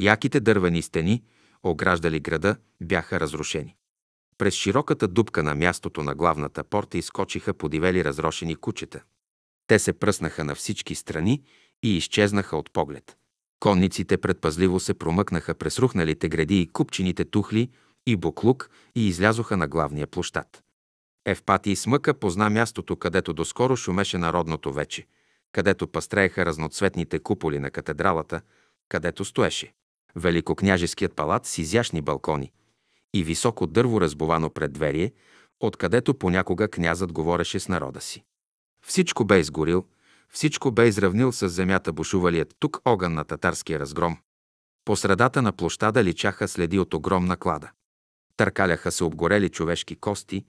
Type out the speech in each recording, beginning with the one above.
Яките дървени стени, ограждали града, бяха разрушени. През широката дупка на мястото на главната порта изкочиха подивели разрошени кучета. Те се пръснаха на всички страни и изчезнаха от поглед. Конниците предпазливо се промъкнаха през рухналите гради и купчените тухли и буклук и излязоха на главния площад. Евпати и смъка позна мястото, където доскоро шумеше народното вече, където пастрееха разноцветните куполи на катедралата, където стоеше великокняжеският палат с изящни балкони и високо дърво разбовано пред дверие, откъдето понякога князът говореше с народа си. Всичко бе изгорил, всичко бе изравнил с земята бушувалият тук огън на татарския разгром. По средата на площада личаха следи от огромна клада. Търкаляха се обгорели човешки кости,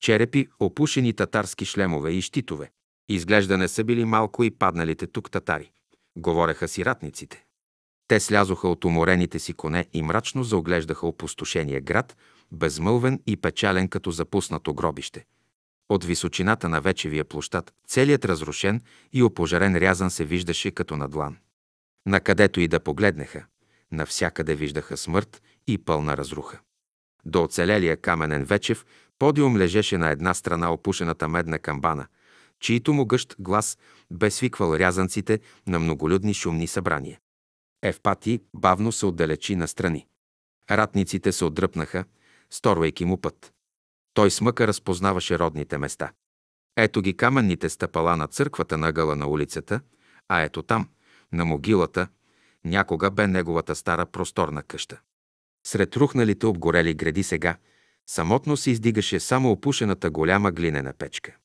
черепи, опушени татарски шлемове и щитове. Изглежда не са били малко и падналите тук татари. Говореха си ратниците. Те слязоха от уморените си коне и мрачно заоглеждаха опустошения град, безмълвен и печален като запуснато гробище. От височината на вечевия площад целият разрушен и опожарен рязан се виждаше като на длан. Накъдето и да погледнеха, навсякъде виждаха смърт и пълна разруха. До оцелелия каменен вечев подиум лежеше на една страна опушената медна камбана, чийто могъщ глас бе свиквал рязанците на многолюдни шумни събрания. Евпати бавно се отдалечи настрани. Ратниците се отдръпнаха, сторвайки му път. Той смъка разпознаваше родните места. Ето ги каменните стъпала на църквата на гъла на улицата, а ето там, на могилата, някога бе неговата стара просторна къща. Сред рухналите обгорели гради сега, самотно се издигаше само опушената голяма глинена печка.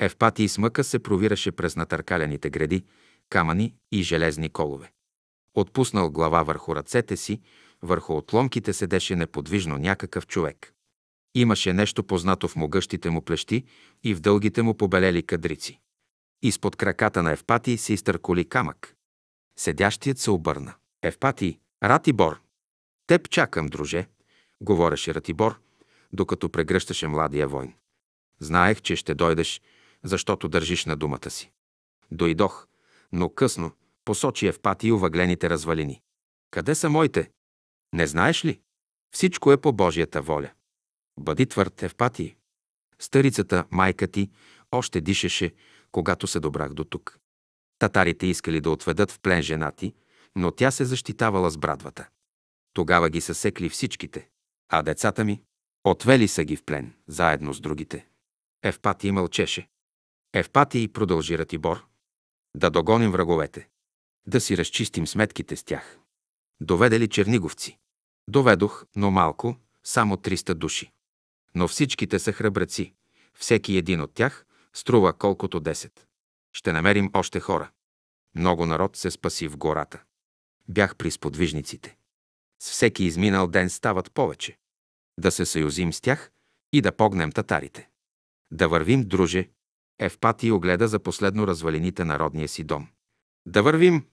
Евпати и смъка се провираше през натъркалените гради, камъни и железни колове. Отпуснал глава върху ръцете си, върху отломките седеше неподвижно някакъв човек. Имаше нещо познато в могъщите му плещи и в дългите му побелели кадрици. Изпод краката на Евпати се изтърколи камък. Седящият се обърна. Евпати, Ратибор! Теб чакам, друже, говореше Ратибор, докато прегръщаше младия войн. Знаех, че ще дойдеш, защото държиш на думата си. Дойдох, но късно – Посочи Евпатий и увъглените развалини. Къде са моите? Не знаеш ли? Всичко е по Божията воля. Бъди твърд, Евпатий. Старицата, майка ти, още дишеше, когато се добрах до тук. Татарите искали да отведат в плен жена ти, но тя се защитавала с брадвата. Тогава ги съсекли всичките, а децата ми отвели са ги в плен, заедно с другите. Евпатий мълчеше. Евпатий продължи Ратибор. Да догоним враговете да си разчистим сметките с тях. Доведе ли черниговци? Доведох, но малко, само 300 души. Но всичките са храбреци. Всеки един от тях струва колкото 10. Ще намерим още хора. Много народ се спаси в гората. Бях при сподвижниците. С всеки изминал ден стават повече. Да се съюзим с тях и да погнем татарите. Да вървим, друже. Евпатий огледа за последно развалините народния си дом. Да вървим,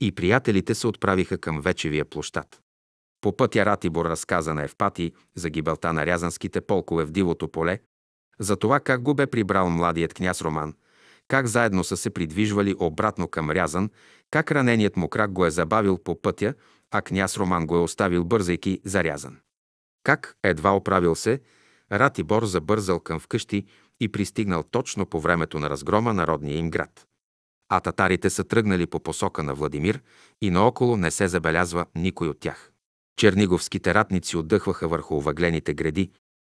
и приятелите се отправиха към Вечевия площад. По пътя Ратибор разказа на Евпати за гибелта на рязанските полкове в Дивото поле, за това как го бе прибрал младият княз Роман, как заедно са се придвижвали обратно към Рязан, как раненият му крак го е забавил по пътя, а княз Роман го е оставил бързайки за Рязан. Как, едва оправил се, Ратибор забързал към вкъщи и пристигнал точно по времето на разгрома на родния им град а татарите са тръгнали по посока на Владимир и наоколо не се забелязва никой от тях. Черниговските ратници отдъхваха върху овъглените гради,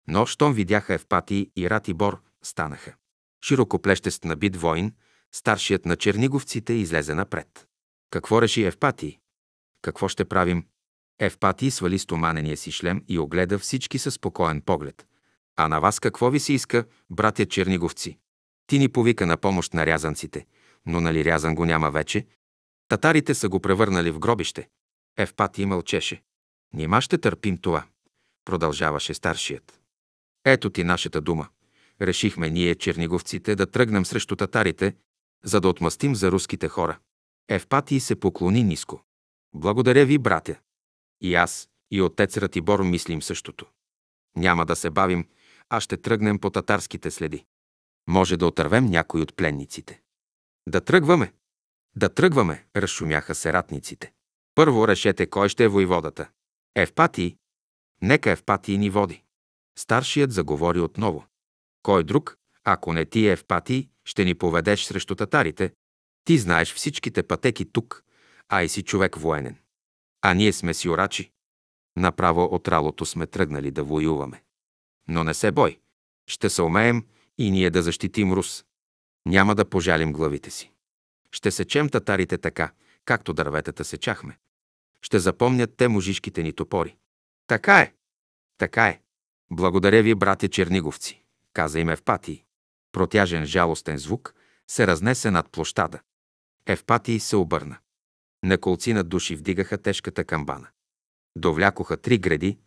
но щом видяха Евпатии и Ратибор, станаха. Широкоплещест бит воин, старшият на черниговците излезе напред. Какво реши Евпатий? Какво ще правим? Евпатий свали стоманения си шлем и огледа всички със спокоен поглед. А на вас какво ви се иска, братя черниговци? Ти ни повика на помощ на рязанците – но нали рязан го няма вече? Татарите са го превърнали в гробище. Евпати мълчеше. Нима ще търпим това, продължаваше старшият. Ето ти нашата дума. Решихме ние, черниговците, да тръгнем срещу татарите, за да отмъстим за руските хора. Евпатий се поклони ниско. Благодаря ви, братя. И аз, и отец Ратибор мислим същото. Няма да се бавим, а ще тръгнем по татарските следи. Може да отървем някой от пленниците. Да тръгваме! Да тръгваме! разшумяха се ратниците. Първо решете кой ще е войводата. Евпатий. Нека Евпатий ни води. Старшият заговори отново. Кой друг, ако не ти е Евпатий, ще ни поведеш срещу татарите. Ти знаеш всичките пътеки тук, а и си човек военен. А ние сме си орачи. Направо от ралото сме тръгнали да воюваме. Но не се бой. Ще се умеем и ние да защитим Рус. Няма да пожалим главите си. Ще сечем татарите така, както дърветата сечахме. Ще запомнят те мужишките ни топори. Така е! Така е! Благодаря ви, братя черниговци, каза им Евпатий. Протяжен жалостен звук се разнесе над площада. Евпатий се обърна. На колци на души вдигаха тежката камбана. Довлякоха три гради,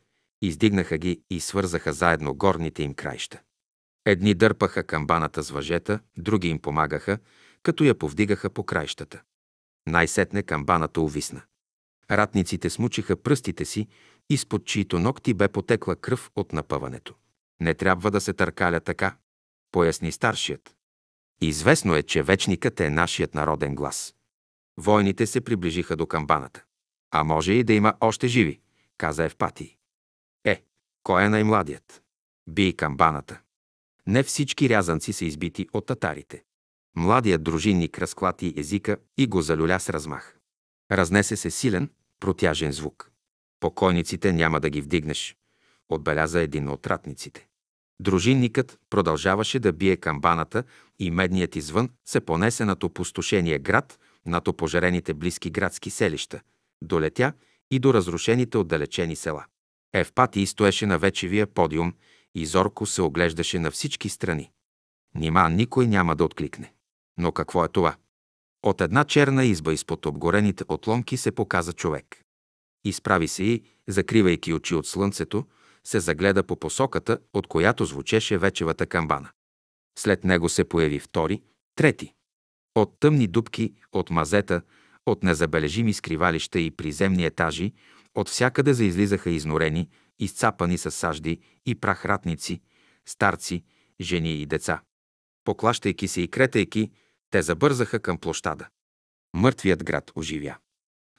издигнаха ги и свързаха заедно горните им краища. Едни дърпаха камбаната с въжета, други им помагаха, като я повдигаха по краищата. Най-сетне камбаната увисна. Ратниците смучиха пръстите си, изпод чието ногти бе потекла кръв от напъването. Не трябва да се търкаля така, поясни старшият. Известно е, че вечникът е нашият народен глас. Войните се приближиха до камбаната. А може и да има още живи, каза Евпатий. Е, кой е най-младият? Би камбаната. Не всички рязанци са избити от татарите. Младият дружинник разклати езика и го залюля с размах. Разнесе се силен, протяжен звук. Покойниците няма да ги вдигнеш, отбеляза един от ратниците. Дружинникът продължаваше да бие камбаната и медният извън се понесе над опустошения град, над опожарените близки градски селища, долетя и до разрушените отдалечени села. Евпатий стоеше на вечевия подиум и зорко се оглеждаше на всички страни. Нима никой няма да откликне. Но какво е това? От една черна изба изпод обгорените отломки се показа човек. Изправи се и, закривайки очи от слънцето, се загледа по посоката, от която звучеше вечевата камбана. След него се появи втори, трети. От тъмни дубки, от мазета, от незабележими скривалища и приземни етажи, от всякъде заизлизаха изнорени, изцапани с сажди и прахратници, старци, жени и деца. Поклащайки се и кретайки, те забързаха към площада. Мъртвият град оживя.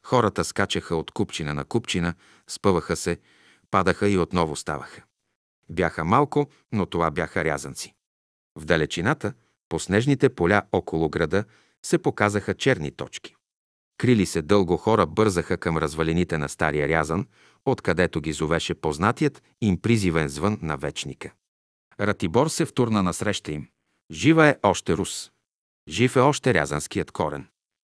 Хората скачаха от купчина на купчина, спъваха се, падаха и отново ставаха. Бяха малко, но това бяха рязанци. В далечината, по снежните поля около града, се показаха черни точки. Крили се дълго хора бързаха към развалините на Стария Рязан, откъдето ги зовеше познатият им призивен звън на вечника. Ратибор се втурна насреща им. Жива е още Рус. Жив е още рязанският корен.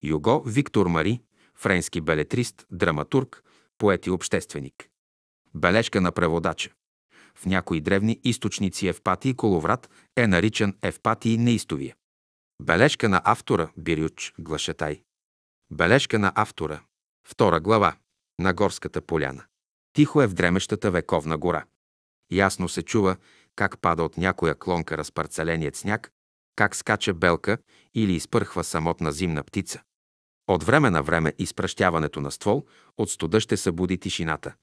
Юго Виктор Мари, френски белетрист, драматург, поет и общественик. Бележка на преводача. В някои древни източници Евпатий Коловрат е наричан Евпатий Неистовия. Бележка на автора Бирюч Глашатай. Бележка на автора. Втора глава. На горската поляна. Тихо е в дремещата вековна гора. Ясно се чува как пада от някоя клонка разпарцеленият сняг, как скача белка или изпърхва самотна зимна птица. От време на време изпращяването на ствол от студа ще събуди тишината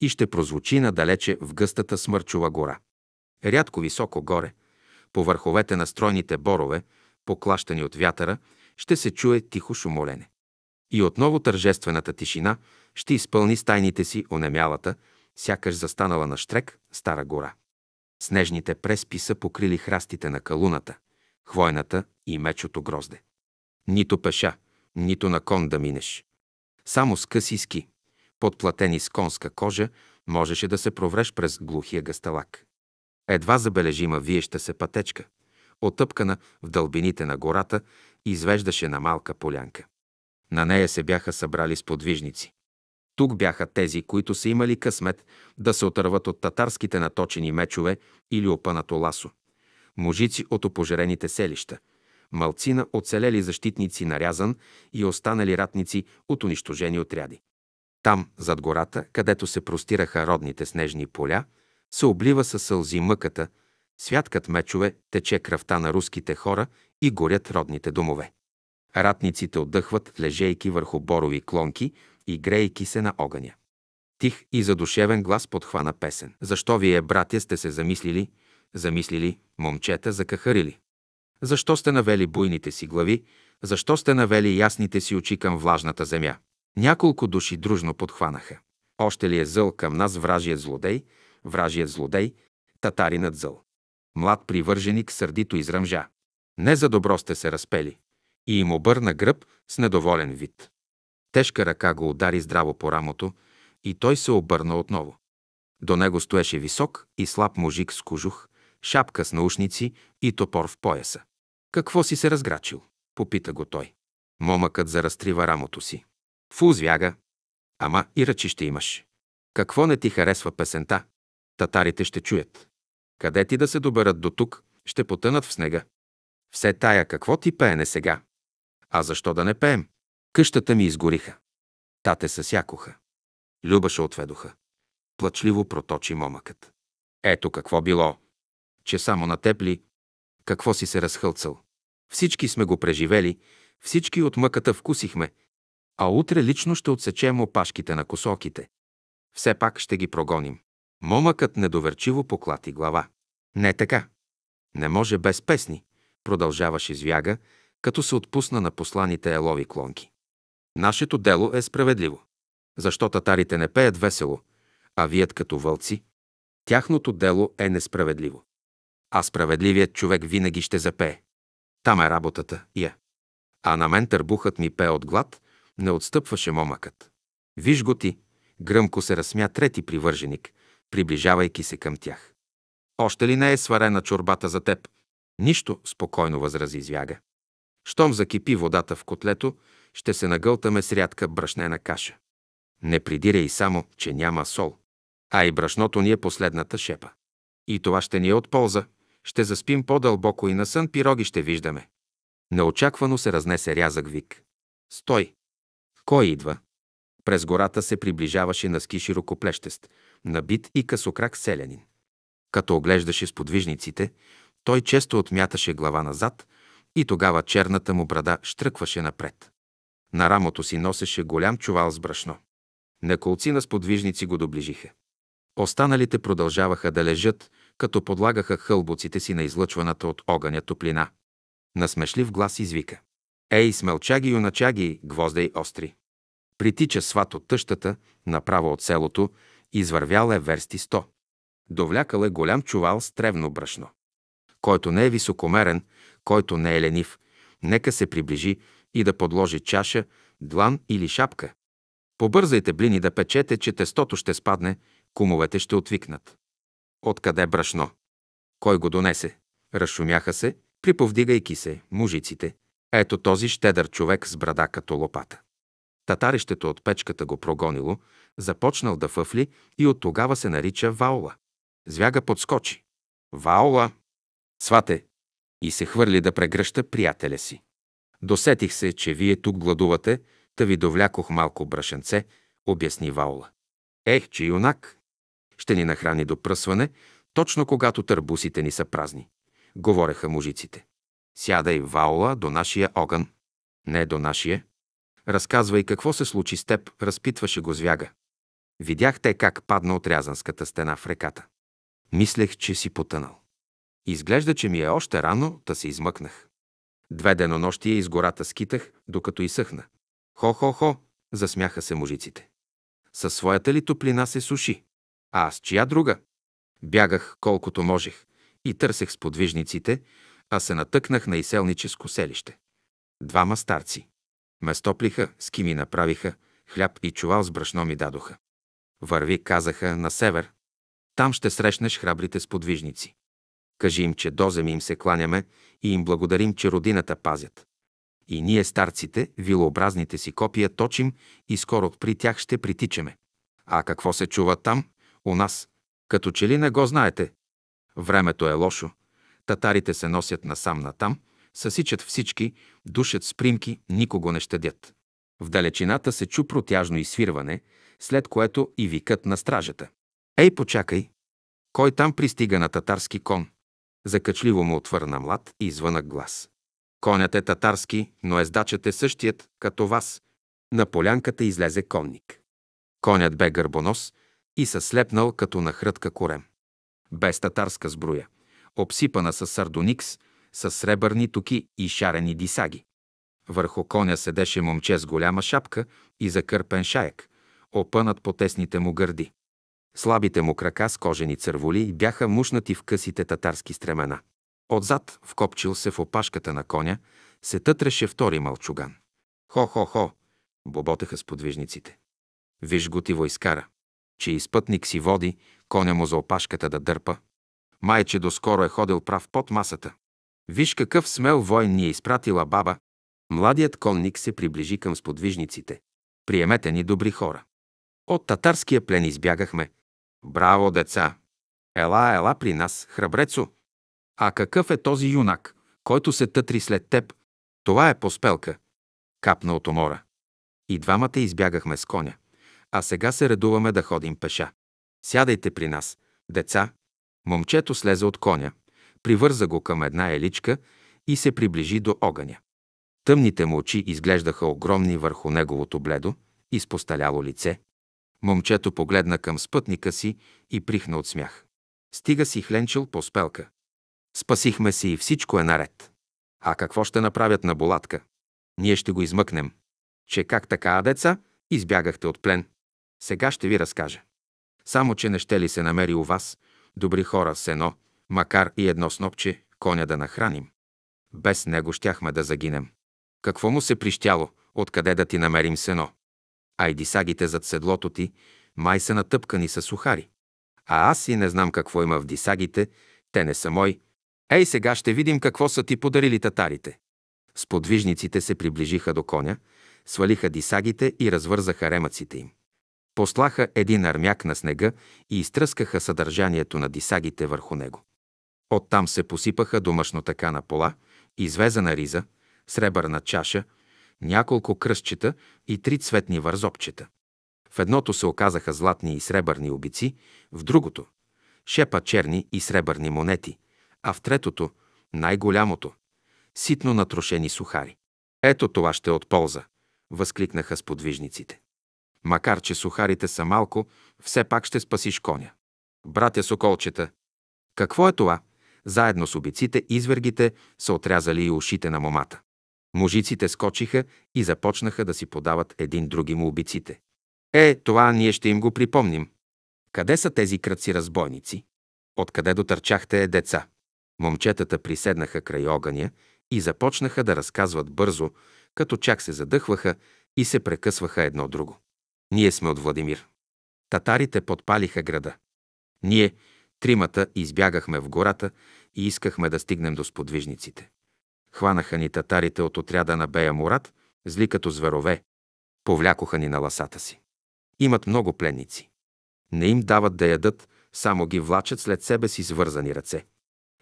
и ще прозвучи надалече в гъстата смърчова гора. Рядко високо горе, по върховете на стройните борове, поклащани от вятъра, ще се чуе тихо шумолене. И отново тържествената тишина ще изпълни стайните си онемялата, сякаш застанала на штрек, стара гора. Снежните преспи са покрили храстите на калуната, хвойната и мечото грозде. Нито пеша, нито на кон да минеш. Само с къси ски, подплатени с конска кожа, можеше да се провреш през глухия гасталак. Едва забележима виеща се пътечка, отъпкана в дълбините на гората, извеждаше на малка полянка. На нея се бяха събрали сподвижници. Тук бяха тези, които са имали късмет да се отърват от татарските наточени мечове или опънато ласо. Мужици от опожерените селища, малцина оцелели защитници нарязан и останали ратници от унищожени отряди. Там, зад гората, където се простираха родните снежни поля, се облива със сълзи мъката, святкат мечове, тече кръвта на руските хора и горят родните домове. Ратниците отдъхват, лежейки върху борови клонки и греейки се на огъня. Тих и задушевен глас подхвана песен. Защо вие, братя, сте се замислили, замислили, момчета закахарили? Защо сте навели буйните си глави, защо сте навели ясните си очи към влажната земя? Няколко души дружно подхванаха. Още ли е зъл към нас вражият злодей, вражият злодей, татаринът зъл. Млад привърженик сърдито изръмжа. Не за добро сте се разпели и им обърна гръб с недоволен вид. Тежка ръка го удари здраво по рамото и той се обърна отново. До него стоеше висок и слаб мужик с кожух, шапка с наушници и топор в пояса. «Какво си се разграчил?» – попита го той. Момъкът заразтрива рамото си. «Фу, звяга! Ама и ръчи ще имаш. Какво не ти харесва песента? Татарите ще чуят. Къде ти да се доберат до тук, ще потънат в снега. Все тая какво ти пеене сега? А защо да не пеем? Къщата ми изгориха. Тате се сякоха. Любаше отведоха. Плачливо проточи момъкът. Ето какво било. Че само натепли. Какво си се разхълцал. Всички сме го преживели, всички от мъката вкусихме, а утре лично ще отсечем опашките на косоките. Все пак ще ги прогоним. Момъкът недоверчиво поклати глава. Не така. Не може без песни, продължаваше звяга, като се отпусна на посланите елови клонки. Нашето дело е справедливо. Защо татарите не пеят весело, а вият като вълци? Тяхното дело е несправедливо. А справедливият човек винаги ще запее. Там е работата, я. А на мен търбухът ми пе от глад, не отстъпваше момъкът. Виж го ти, гръмко се разсмя трети привърженик, приближавайки се към тях. Още ли не е сварена чорбата за теб? Нищо, спокойно възрази звяга. Щом закипи водата в котлето, ще се нагълтаме с рядка брашнена каша. Не придирай само, че няма сол. А и брашното ни е последната шепа. И това ще ни е от полза. Ще заспим по-дълбоко и на сън пироги ще виждаме. Неочаквано се разнесе рязък вик. Стой! Кой идва? През гората се приближаваше на ски широкоплещест, набит и късокрак селянин. Като оглеждаше сподвижниците, той често отмяташе глава назад – и тогава черната му брада штръкваше напред. На рамото си носеше голям чувал с брашно. Неколци на сподвижници го доближиха. Останалите продължаваха да лежат, като подлагаха хълбоците си на излъчваната от огъня топлина. На смешлив глас извика. Ей, смелчаги юначаги, гвоздей остри! Притича сват от тъщата, направо от селото, извървял е версти сто. Довлякал е голям чувал с тревно брашно. Който не е високомерен, който не е ленив, нека се приближи и да подложи чаша, длан или шапка. Побързайте блини да печете, че тестото ще спадне, кумовете ще отвикнат. Откъде брашно? Кой го донесе? Разшумяха се, приповдигайки се, мужиците. Ето този щедър човек с брада като лопата. Татарището от печката го прогонило, започнал да фъфли и от тогава се нарича Ваула. Звяга подскочи. Ваула. Свате, и се хвърли да прегръща приятеля си. Досетих се, че вие тук гладувате, та ви довлякох малко брашенце, обясни Ваула. Ех, че юнак! Ще ни нахрани до пръсване, точно когато търбусите ни са празни, говореха мужиците. Сядай, Ваула, до нашия огън. Не до нашия. Разказвай какво се случи с теб, разпитваше го звяга. Видях те как падна отрязанската стена в реката. Мислех, че си потънал. Изглежда, че ми е още рано, да се измъкнах. Две денонощия из гората скитах, докато изсъхна. Хо-хо-хо, засмяха се мужиците. Със своята ли топлина се суши? А аз чия друга? Бягах колкото можех и търсех сподвижниците, а се натъкнах на изселническо селище. Двама старци. Ме стоплиха, ски ми направиха, хляб и чувал с брашно ми дадоха. Върви, казаха, на север. Там ще срещнеш храбрите сподвижници. Кажи им, че земи им се кланяме и им благодарим, че родината пазят. И ние, старците, вилообразните си копия точим и скоро при тях ще притичаме. А какво се чува там, у нас? Като че ли не го знаете? Времето е лошо. Татарите се носят насам-натам, съсичат всички, душат с примки, никого не щадят. В далечината се чу протяжно изсвирване, след което и викът на стражата. Ей, почакай! Кой там пристига на татарски кон? Закачливо му отвърна млад и извънък глас. Конят е татарски, но ездачът е същият, като вас. На полянката излезе конник. Конят бе гърбонос и се слепнал като на хрътка корем. Без татарска сбруя, обсипана с сардоникс, с сребърни токи и шарени дисаги. Върху коня седеше момче с голяма шапка и закърпен шаек, опънат по тесните му гърди. Слабите му крака с кожени църволи бяха мушнати в късите татарски стремена. Отзад, вкопчил се в опашката на коня, се тътреше втори мълчуган. Хо-хо-хо, боботеха сподвижниците. Виж го ти войскара, че изпътник си води, коня му за опашката да дърпа. Майче доскоро е ходил прав под масата. Виж какъв смел войн ни е изпратила баба. Младият конник се приближи към сподвижниците. Приемете ни, добри хора. От татарския плен избягахме, Браво, деца! Ела, ела при нас, храбрецо! А какъв е този юнак, който се тътри след теб? Това е поспелка. Капна от умора. И двамата избягахме с коня, а сега се редуваме да ходим пеша. Сядайте при нас, деца. Момчето слезе от коня, привърза го към една еличка и се приближи до огъня. Тъмните му очи изглеждаха огромни върху неговото бледо, изпосталяло лице, Момчето погледна към спътника си и прихна от смях. Стига си хленчил по спелка. Спасихме си и всичко е наред. А какво ще направят на Болатка? Ние ще го измъкнем. Че как така, деца, избягахте от плен. Сега ще ви разкажа. Само, че не ще ли се намери у вас, добри хора сено, макар и едно снопче, коня да нахраним. Без него щяхме да загинем. Какво му се прищяло, откъде да ти намерим сено? дисагите зад седлото ти май са натъпкани с сухари. А аз и не знам какво има в дисагите, те не са мои. Ей, сега ще видим какво са ти подарили татарите. Сподвижниците се приближиха до коня, свалиха дисагите и развързаха ремъците им. Послаха един армяк на снега и изтръскаха съдържанието на дисагите върху него. Оттам се посипаха домашно така на пола, извезена риза, сребърна чаша – няколко кръстчета и три цветни вързопчета. В едното се оказаха златни и сребърни обици, в другото – шепа черни и сребърни монети, а в третото – най-голямото – ситно натрошени сухари. Ето това ще е от полза, възкликнаха сподвижниците. Макар, че сухарите са малко, все пак ще спасиш коня. Братя Соколчета, какво е това? Заедно с обиците, извергите са отрязали и ушите на момата. Мужиците скочиха и започнаха да си подават един други му убиците. Е, това ние ще им го припомним. Къде са тези кръци разбойници? Откъде дотърчахте е деца? Момчетата приседнаха край огъня и започнаха да разказват бързо, като чак се задъхваха и се прекъсваха едно друго. Ние сме от Владимир. Татарите подпалиха града. Ние, тримата, избягахме в гората и искахме да стигнем до сподвижниците. Хванаха ни татарите от отряда на Бея Мурат, зли като зверове. Повлякоха ни на ласата си. Имат много пленници. Не им дават да ядат, само ги влачат след себе си с вързани ръце.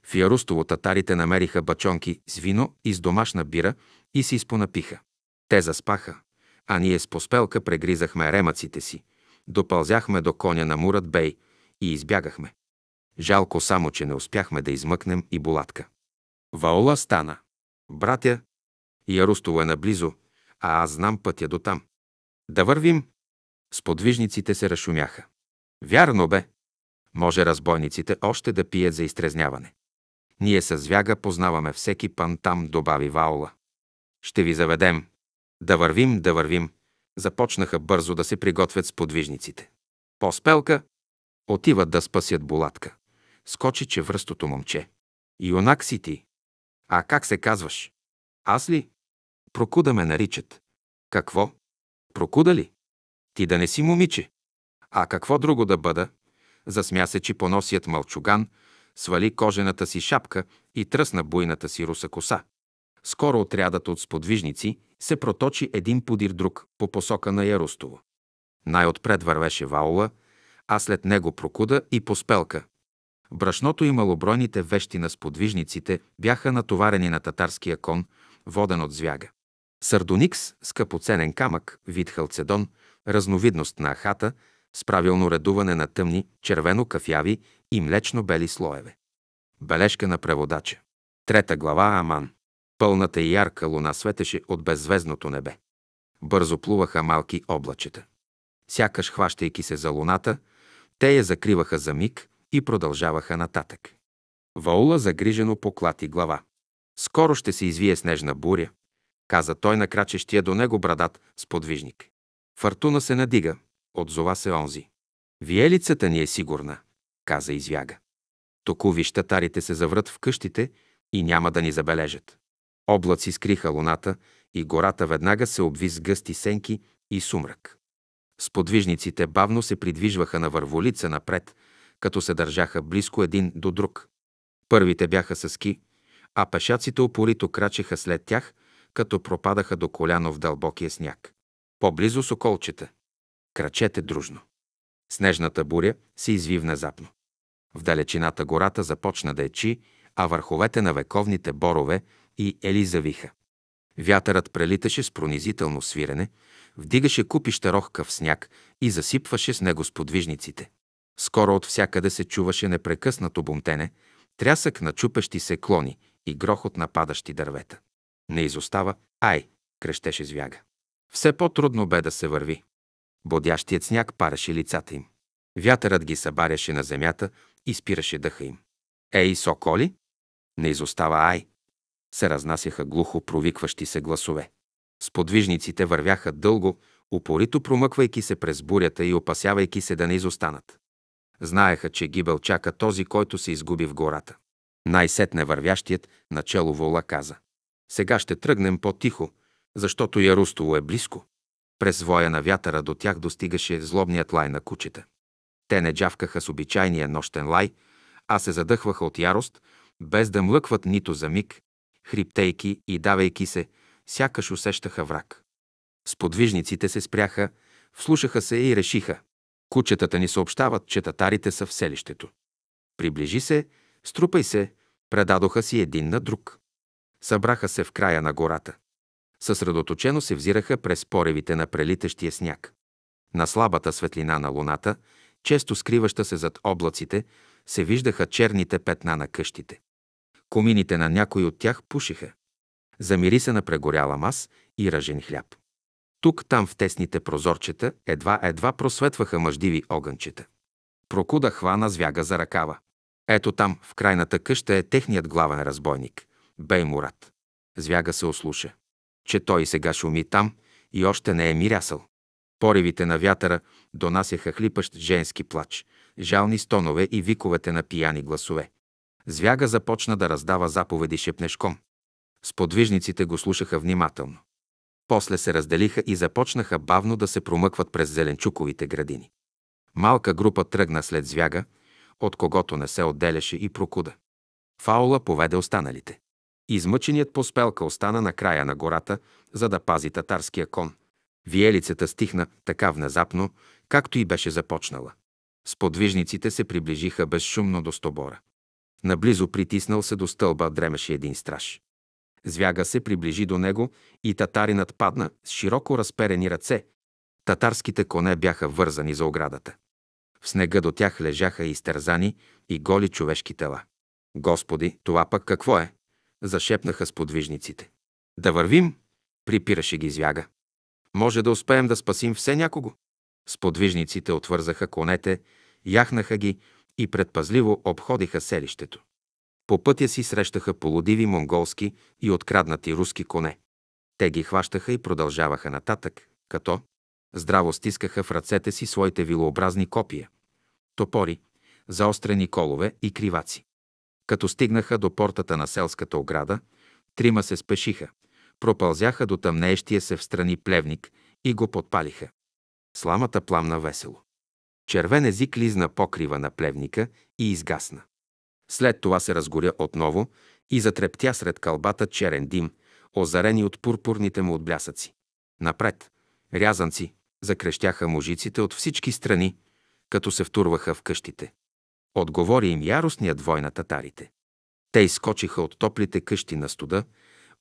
В Ярустово татарите намериха бачонки с вино и с домашна бира и си изпонапиха. Те заспаха, а ние с поспелка прегризахме ремъците си, допълзяхме до коня на Мурат Бей и избягахме. Жалко само, че не успяхме да измъкнем и булатка. Ваола стана. Братя, Ярустово е наблизо, а аз знам пътя до там. Да вървим. Сподвижниците се разшумяха. Вярно бе. Може разбойниците още да пият за изтрезняване. Ние с звяга познаваме всеки пан там, добави Ваула. Ще ви заведем. Да вървим, да вървим. Започнаха бързо да се приготвят сподвижниците. По спелка отиват да спасят булатка. Скочи че връстото момче. Юнак си ти, а как се казваш? Аз ли? Прокуда ме наричат. Какво? Прокуда ли? Ти да не си момиче. А какво друго да бъда? Засмя се, че поносият мълчуган, свали кожената си шапка и тръсна буйната си руса коса. Скоро отрядът от сподвижници се проточи един подир друг по посока на Яростово. Най-отпред вървеше Ваула, а след него Прокуда и Поспелка, Брашното и малобройните вещи на сподвижниците бяха натоварени на татарския кон, воден от звяга. Сардоникс, скъпоценен камък, вид халцедон, разновидност на ахата, с правилно редуване на тъмни, червено-кафяви и млечно-бели слоеве. Бележка на преводача. Трета глава Аман. Пълната и ярка луна светеше от беззвездното небе. Бързо плуваха малки облачета. Сякаш хващайки се за луната, те я закриваха за миг и продължаваха нататък. Ваула загрижено поклати глава. «Скоро ще се извие снежна буря», каза той на крачещия до него брадат с подвижник. «Фартуна се надига», отзова се онзи. «Виелицата ни е сигурна», каза извяга. Току виж татарите се заврат в къщите и няма да ни забележат. Облаци скриха луната и гората веднага се обви с гъсти сенки и сумрак. Сподвижниците бавно се придвижваха на върволица напред, като се държаха близко един до друг. Първите бяха с ски, а пешаците упорито крачеха след тях, като пропадаха до коляно в дълбокия сняг. По-близо с околчета. Крачете дружно. Снежната буря се изви внезапно. В далечината гората започна да ечи, а върховете на вековните борове и ели завиха. Вятърът прелиташе с пронизително свирене, вдигаше купища рохка в сняг и засипваше с него сподвижниците. Скоро от всякъде се чуваше непрекъснато бомтене, трясък на чупещи се клони и грохот на падащи дървета. Не изостава, ай, крещеше звяга. Все по-трудно бе да се върви. Бодящият сняг пареше лицата им. Вятърът ги събаряше на земята и спираше дъха им. Ей, соколи! Не изостава, ай! Се разнасяха глухо провикващи се гласове. Сподвижниците вървяха дълго, упорито промъквайки се през бурята и опасявайки се да не изостанат. Знаеха, че гибел чака този, който се изгуби в гората. Най-сетне вървящият начало вола каза. Сега ще тръгнем по-тихо, защото Ярустово е близко. През воя на вятъра до тях достигаше злобният лай на кучета. Те не джавкаха с обичайния нощен лай, а се задъхваха от ярост, без да млъкват нито за миг, хриптейки и давайки се, сякаш усещаха враг. Сподвижниците се спряха, вслушаха се и решиха. Кучетата ни съобщават, че татарите са в селището. Приближи се, струпай се, предадоха си един на друг. Събраха се в края на гората. Съсредоточено се взираха през поревите на прелитащия сняг. На слабата светлина на луната, често скриваща се зад облаците, се виждаха черните петна на къщите. Комините на някой от тях пушиха. Замири се на прегоряла мас и ръжен хляб. Тук-там в тесните прозорчета едва-едва просветваха мъждиви огънчета. Прокуда хвана звяга за ръкава. Ето там, в крайната къща е техният главен разбойник – Бей Мурат. Звяга се ослуша, че той сега шуми там и още не е мирясъл. Поривите на вятъра донасяха хлипащ женски плач, жални стонове и виковете на пияни гласове. Звяга започна да раздава заповеди шепнешком. Сподвижниците го слушаха внимателно. После се разделиха и започнаха бавно да се промъкват през зеленчуковите градини. Малка група тръгна след звяга, от когото не се отделяше и прокуда. Фаула поведе останалите. Измъченият поспелка остана на края на гората, за да пази татарския кон. Виелицата стихна така внезапно, както и беше започнала. Сподвижниците се приближиха безшумно до стобора. Наблизо притиснал се до стълба дремеше един страж. Звяга се приближи до него и татаринът падна с широко разперени ръце. Татарските коне бяха вързани за оградата. В снега до тях лежаха изтерзани и голи човешки тела. Господи, това пък какво е? Зашепнаха сподвижниците. Да вървим, припираше ги звяга. Може да успеем да спасим все някого. Сподвижниците отвързаха конете, яхнаха ги и предпазливо обходиха селището. По пътя си срещаха полудиви монголски и откраднати руски коне. Те ги хващаха и продължаваха нататък, като здраво стискаха в ръцете си своите вилообразни копия, топори, заострени колове и криваци. Като стигнаха до портата на селската ограда, трима се спешиха, пропълзяха до тъмнеещия се в страни плевник и го подпалиха. Сламата пламна весело. Червен език лизна покрива на плевника и изгасна. След това се разгоря отново и затрептя сред кълбата черен дим, озарени от пурпурните му отблясъци. Напред, рязанци, закрещяха мужиците от всички страни, като се втурваха в къщите. Отговори им яростният вой на татарите. Те изкочиха от топлите къщи на студа,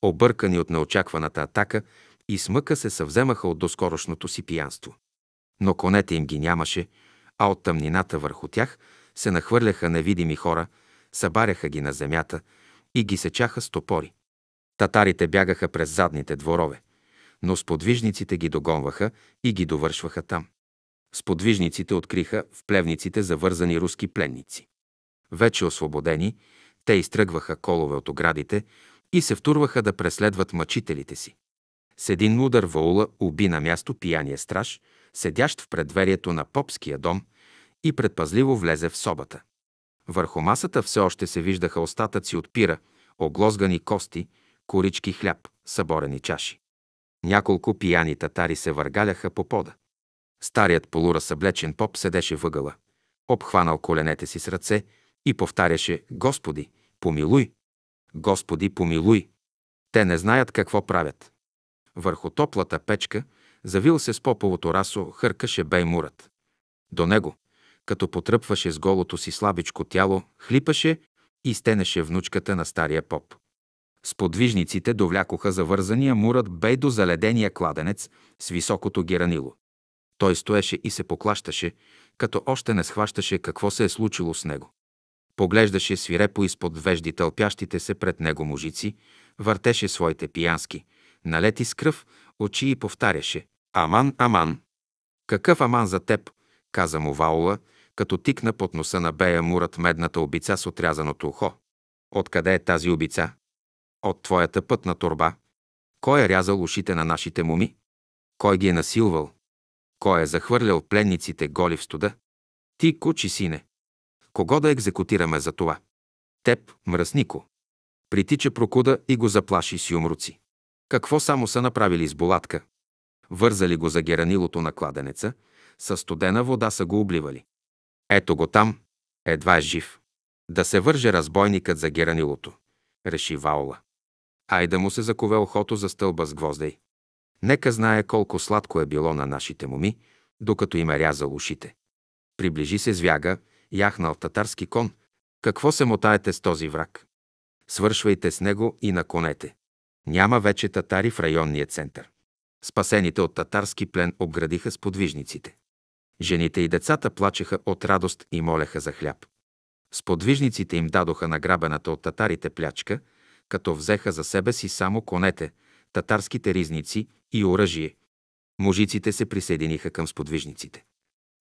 объркани от неочакваната атака и смъка се съвземаха от доскорошното си пиянство. Но конете им ги нямаше, а от тъмнината върху тях се нахвърляха невидими хора – събаряха ги на земята и ги сечаха с топори. Татарите бягаха през задните дворове, но сподвижниците ги догонваха и ги довършваха там. Сподвижниците откриха в плевниците завързани руски пленници. Вече освободени, те изтръгваха колове от оградите и се втурваха да преследват мъчителите си. С един удар Ваула уби на място пияния страж, седящ в предверието на попския дом и предпазливо влезе в собата. Върху масата все още се виждаха остатъци от пира, оглозгани кости, корички хляб, съборени чаши. Няколко пияни татари се въргаляха по пода. Старият полуразсъблечен поп седеше въгъла, обхванал коленете си с ръце и повтаряше «Господи, помилуй! Господи, помилуй!» Те не знаят какво правят. Върху топлата печка, завил се с поповото расо, хъркаше беймурът. До него, като потръпваше с голото си слабичко тяло, хлипаше и стенеше внучката на стария поп. Сподвижниците довлякоха завързания мурът бей до заледения кладенец с високото геранило. Той стоеше и се поклащаше, като още не схващаше какво се е случило с него. Поглеждаше свирепо изпод вежди тълпящите се пред него мужици, въртеше своите пиянски, налети с кръв, очи и повтаряше «Аман, аман!» «Какъв аман за теб?» каза му Ваула, като тикна под носа на Бея Мурат медната обица с отрязаното ухо. Откъде е тази обица? От твоята пътна турба. Кой е рязал ушите на нашите муми? Кой ги е насилвал? Кой е захвърлял пленниците голи в студа? Ти, кучи сине! Кого да екзекутираме за това? Теп, мръснико! Притича прокуда и го заплаши с юмруци. Какво само са направили с булатка? Вързали го за геранилото на кладенеца, със студена вода са го обливали. Ето го там, едва е жив. Да се върже разбойникът за геранилото, реши Ваула. Ай да му се закове охото за стълба с гвоздей. Нека знае колко сладко е било на нашите моми, докато им е рязал ушите. Приближи се звяга, яхнал татарски кон. Какво се мотаете с този враг? Свършвайте с него и на конете. Няма вече татари в районния център. Спасените от татарски плен обградиха сподвижниците. Жените и децата плачеха от радост и молеха за хляб. Сподвижниците им дадоха награбената от татарите плячка, като взеха за себе си само конете, татарските ризници и оръжие. Мужиците се присъединиха към сподвижниците.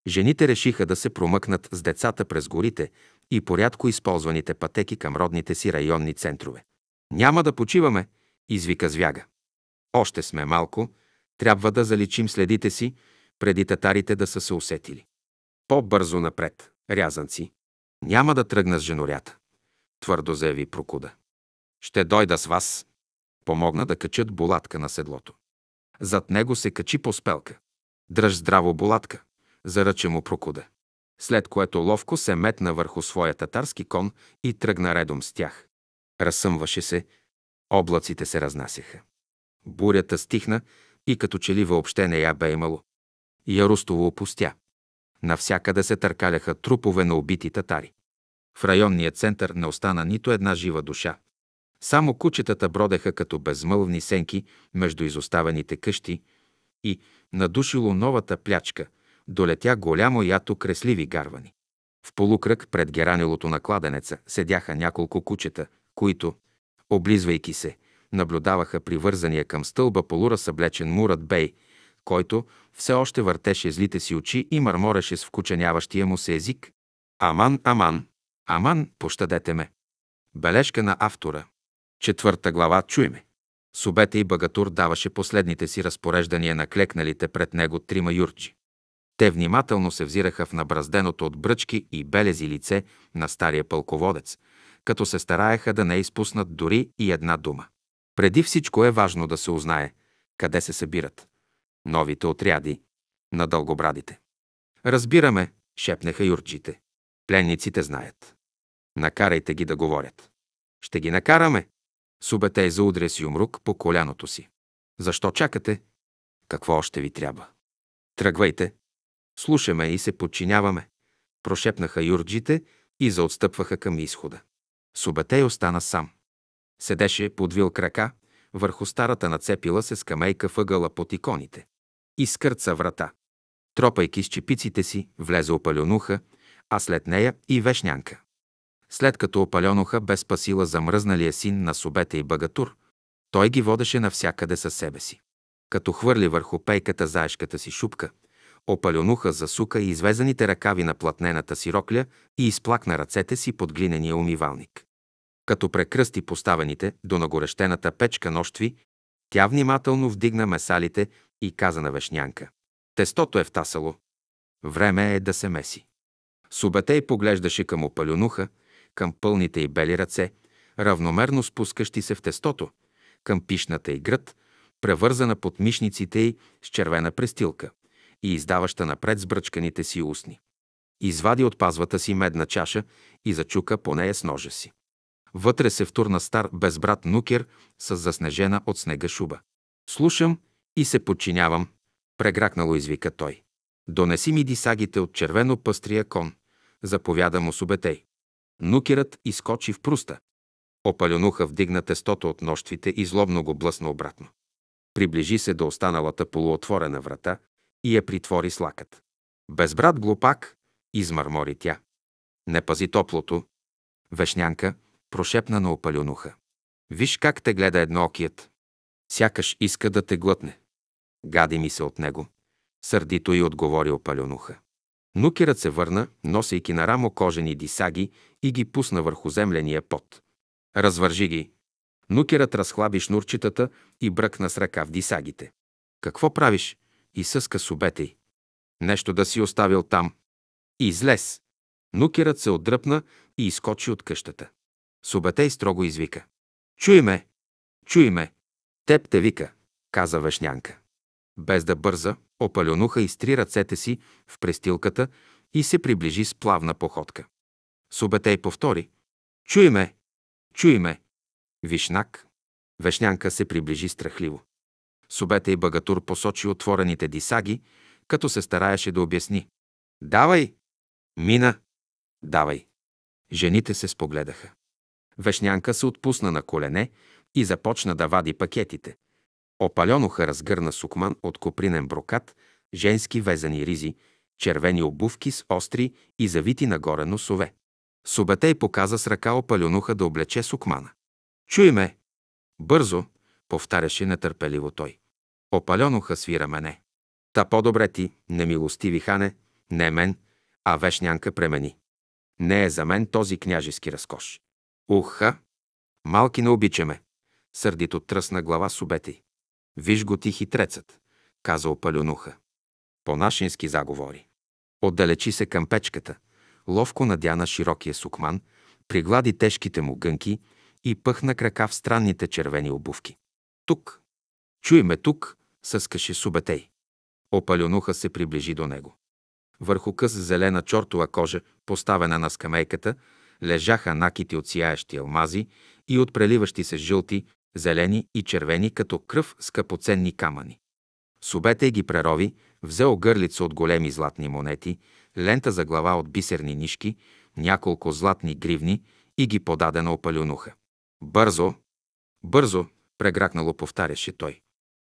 Жените решиха да се промъкнат с децата през горите и порядко използваните пътеки към родните си районни центрове. Няма да почиваме, извика звяга. Още сме малко, трябва да заличим следите си преди татарите да са се усетили. По-бързо напред, рязанци. Няма да тръгна с женорята, твърдо заяви Прокуда. Ще дойда с вас. Помогна да качат булатка на седлото. Зад него се качи по спелка. Дръж здраво булатка, заръча му Прокуда. След което ловко се метна върху своя татарски кон и тръгна редом с тях. Разсъмваше се, облаците се разнасяха. Бурята стихна и като че ли въобще не я бе имало. Ярустово опустя. Навсякъде се търкаляха трупове на убити татари. В районния център не остана нито една жива душа. Само кучетата бродеха като безмълвни сенки между изоставените къщи и, надушило новата плячка, долетя голямо ято кресливи гарвани. В полукръг пред геранилото на кладенеца седяха няколко кучета, които, облизвайки се, наблюдаваха привързания към стълба полуразсъблечен Мурат Бей – който все още въртеше злите си очи и мърмореше с вкученяващия му се език. Аман, аман, аман, пощадете ме. Бележка на автора. Четвърта глава ме. Субета и Багатур даваше последните си разпореждания на клекналите пред него трима юрчи. Те внимателно се взираха в набразденото от бръчки и белези лице на стария пълководец, като се стараеха да не изпуснат дори и една дума. Преди всичко е важно да се узнае къде се събират, новите отряди на дългобрадите. Разбираме, шепнеха юрчите. Пленниците знаят. Накарайте ги да говорят. Ще ги накараме. Субетей е заудря с юмрук по коляното си. Защо чакате? Какво още ви трябва? Тръгвайте. Слушаме и се подчиняваме. Прошепнаха юрджите и заотстъпваха към изхода. Субетей остана сам. Седеше, подвил крака, върху старата нацепила се скамейка въгъла под иконите изкърца врата. Тропайки с чепиците си, влезе опаленуха, а след нея и вешнянка. След като опаленуха бе спасила замръзналия син на Собета и Багатур, той ги водеше навсякъде със себе си. Като хвърли върху пейката заешката си шупка, опаленуха засука и извезаните ръкави на платнената си рокля и изплакна ръцете си под глинения умивалник. Като прекръсти поставените до нагорещената печка нощви, тя внимателно вдигна месалите и каза на Вешнянка. Тестото е втасало. Време е да се меси. Субетей поглеждаше към опалюнуха, към пълните и бели ръце, равномерно спускащи се в тестото, към пишната и гръд, превързана под мишниците й с червена престилка и издаваща напред сбръчканите си устни. Извади от пазвата си медна чаша и зачука по нея с ножа си. Вътре се втурна стар безбрат нукер с заснежена от снега шуба. Слушам и се подчинявам, прегракнало извика той. Донеси ми дисагите от червено пъстрия кон, заповяда му Субетей. Нукерът изкочи в пруста. Опаленуха вдигна тестото от нощвите и злобно го блъсна обратно. Приближи се до останалата полуотворена врата и я притвори с лакът. Безбрат глупак, измърмори тя. Не пази топлото. Вешнянка прошепна на опаленуха. Виж как те гледа едноокият. Сякаш иска да те глътне. Гади ми се от него. Сърдито й отговори опалюнуха. Нукерът се върна, носейки на рамо кожени дисаги и ги пусна върху земления пот. Развържи ги. Нукерът разхлаби шнурчетата и бръкна с ръка в дисагите. Какво правиш? И съска с обетей. й. Нещо да си оставил там. излез. Нукерът се отдръпна и изкочи от къщата. Субетей строго извика. Чуй ме! Чуй ме! Теб те вика, каза вешнянка. Без да бърза, и изтри ръцете си в престилката и се приближи с плавна походка. Субетей повтори. Чуй ме! Чуй ме! Вишнак. Вешнянка се приближи страхливо. Субетей Багатур посочи отворените дисаги, като се стараеше да обясни. Давай! Мина! Давай! Жените се спогледаха. Вешнянка се отпусна на колене и започна да вади пакетите. Опаленоха разгърна сукман от копринен брокат, женски везени ризи, червени обувки с остри и завити нагоре носове. Субетей показа с ръка опаленуха да облече сукмана. «Чуй ме!» «Бързо!» — повтаряше нетърпеливо той. Опаленоха свира мене. Та по-добре ти, немилостиви хане, не мен, а вешнянка премени. Не е за мен този княжески разкош. Уха! Малки не обичаме! Сърдито тръсна глава Субетей. Виж го ти хитрецът, каза опалюнуха. По-нашински заговори. Отдалечи се към печката, ловко надяна широкия сукман, приглади тежките му гънки и пъхна крака в странните червени обувки. Тук. Чуй ме тук, съскаше субетей. Опалюнуха се приближи до него. Върху къс зелена чортова кожа, поставена на скамейката, лежаха наките от сияещи алмази и от преливащи се жълти, зелени и червени като кръв скъпоценни камъни. Субете ги прерови, взе огърлица от големи златни монети, лента за глава от бисерни нишки, няколко златни гривни и ги подаде на опалюнуха. Бързо, бързо, прегракнало повтаряше той.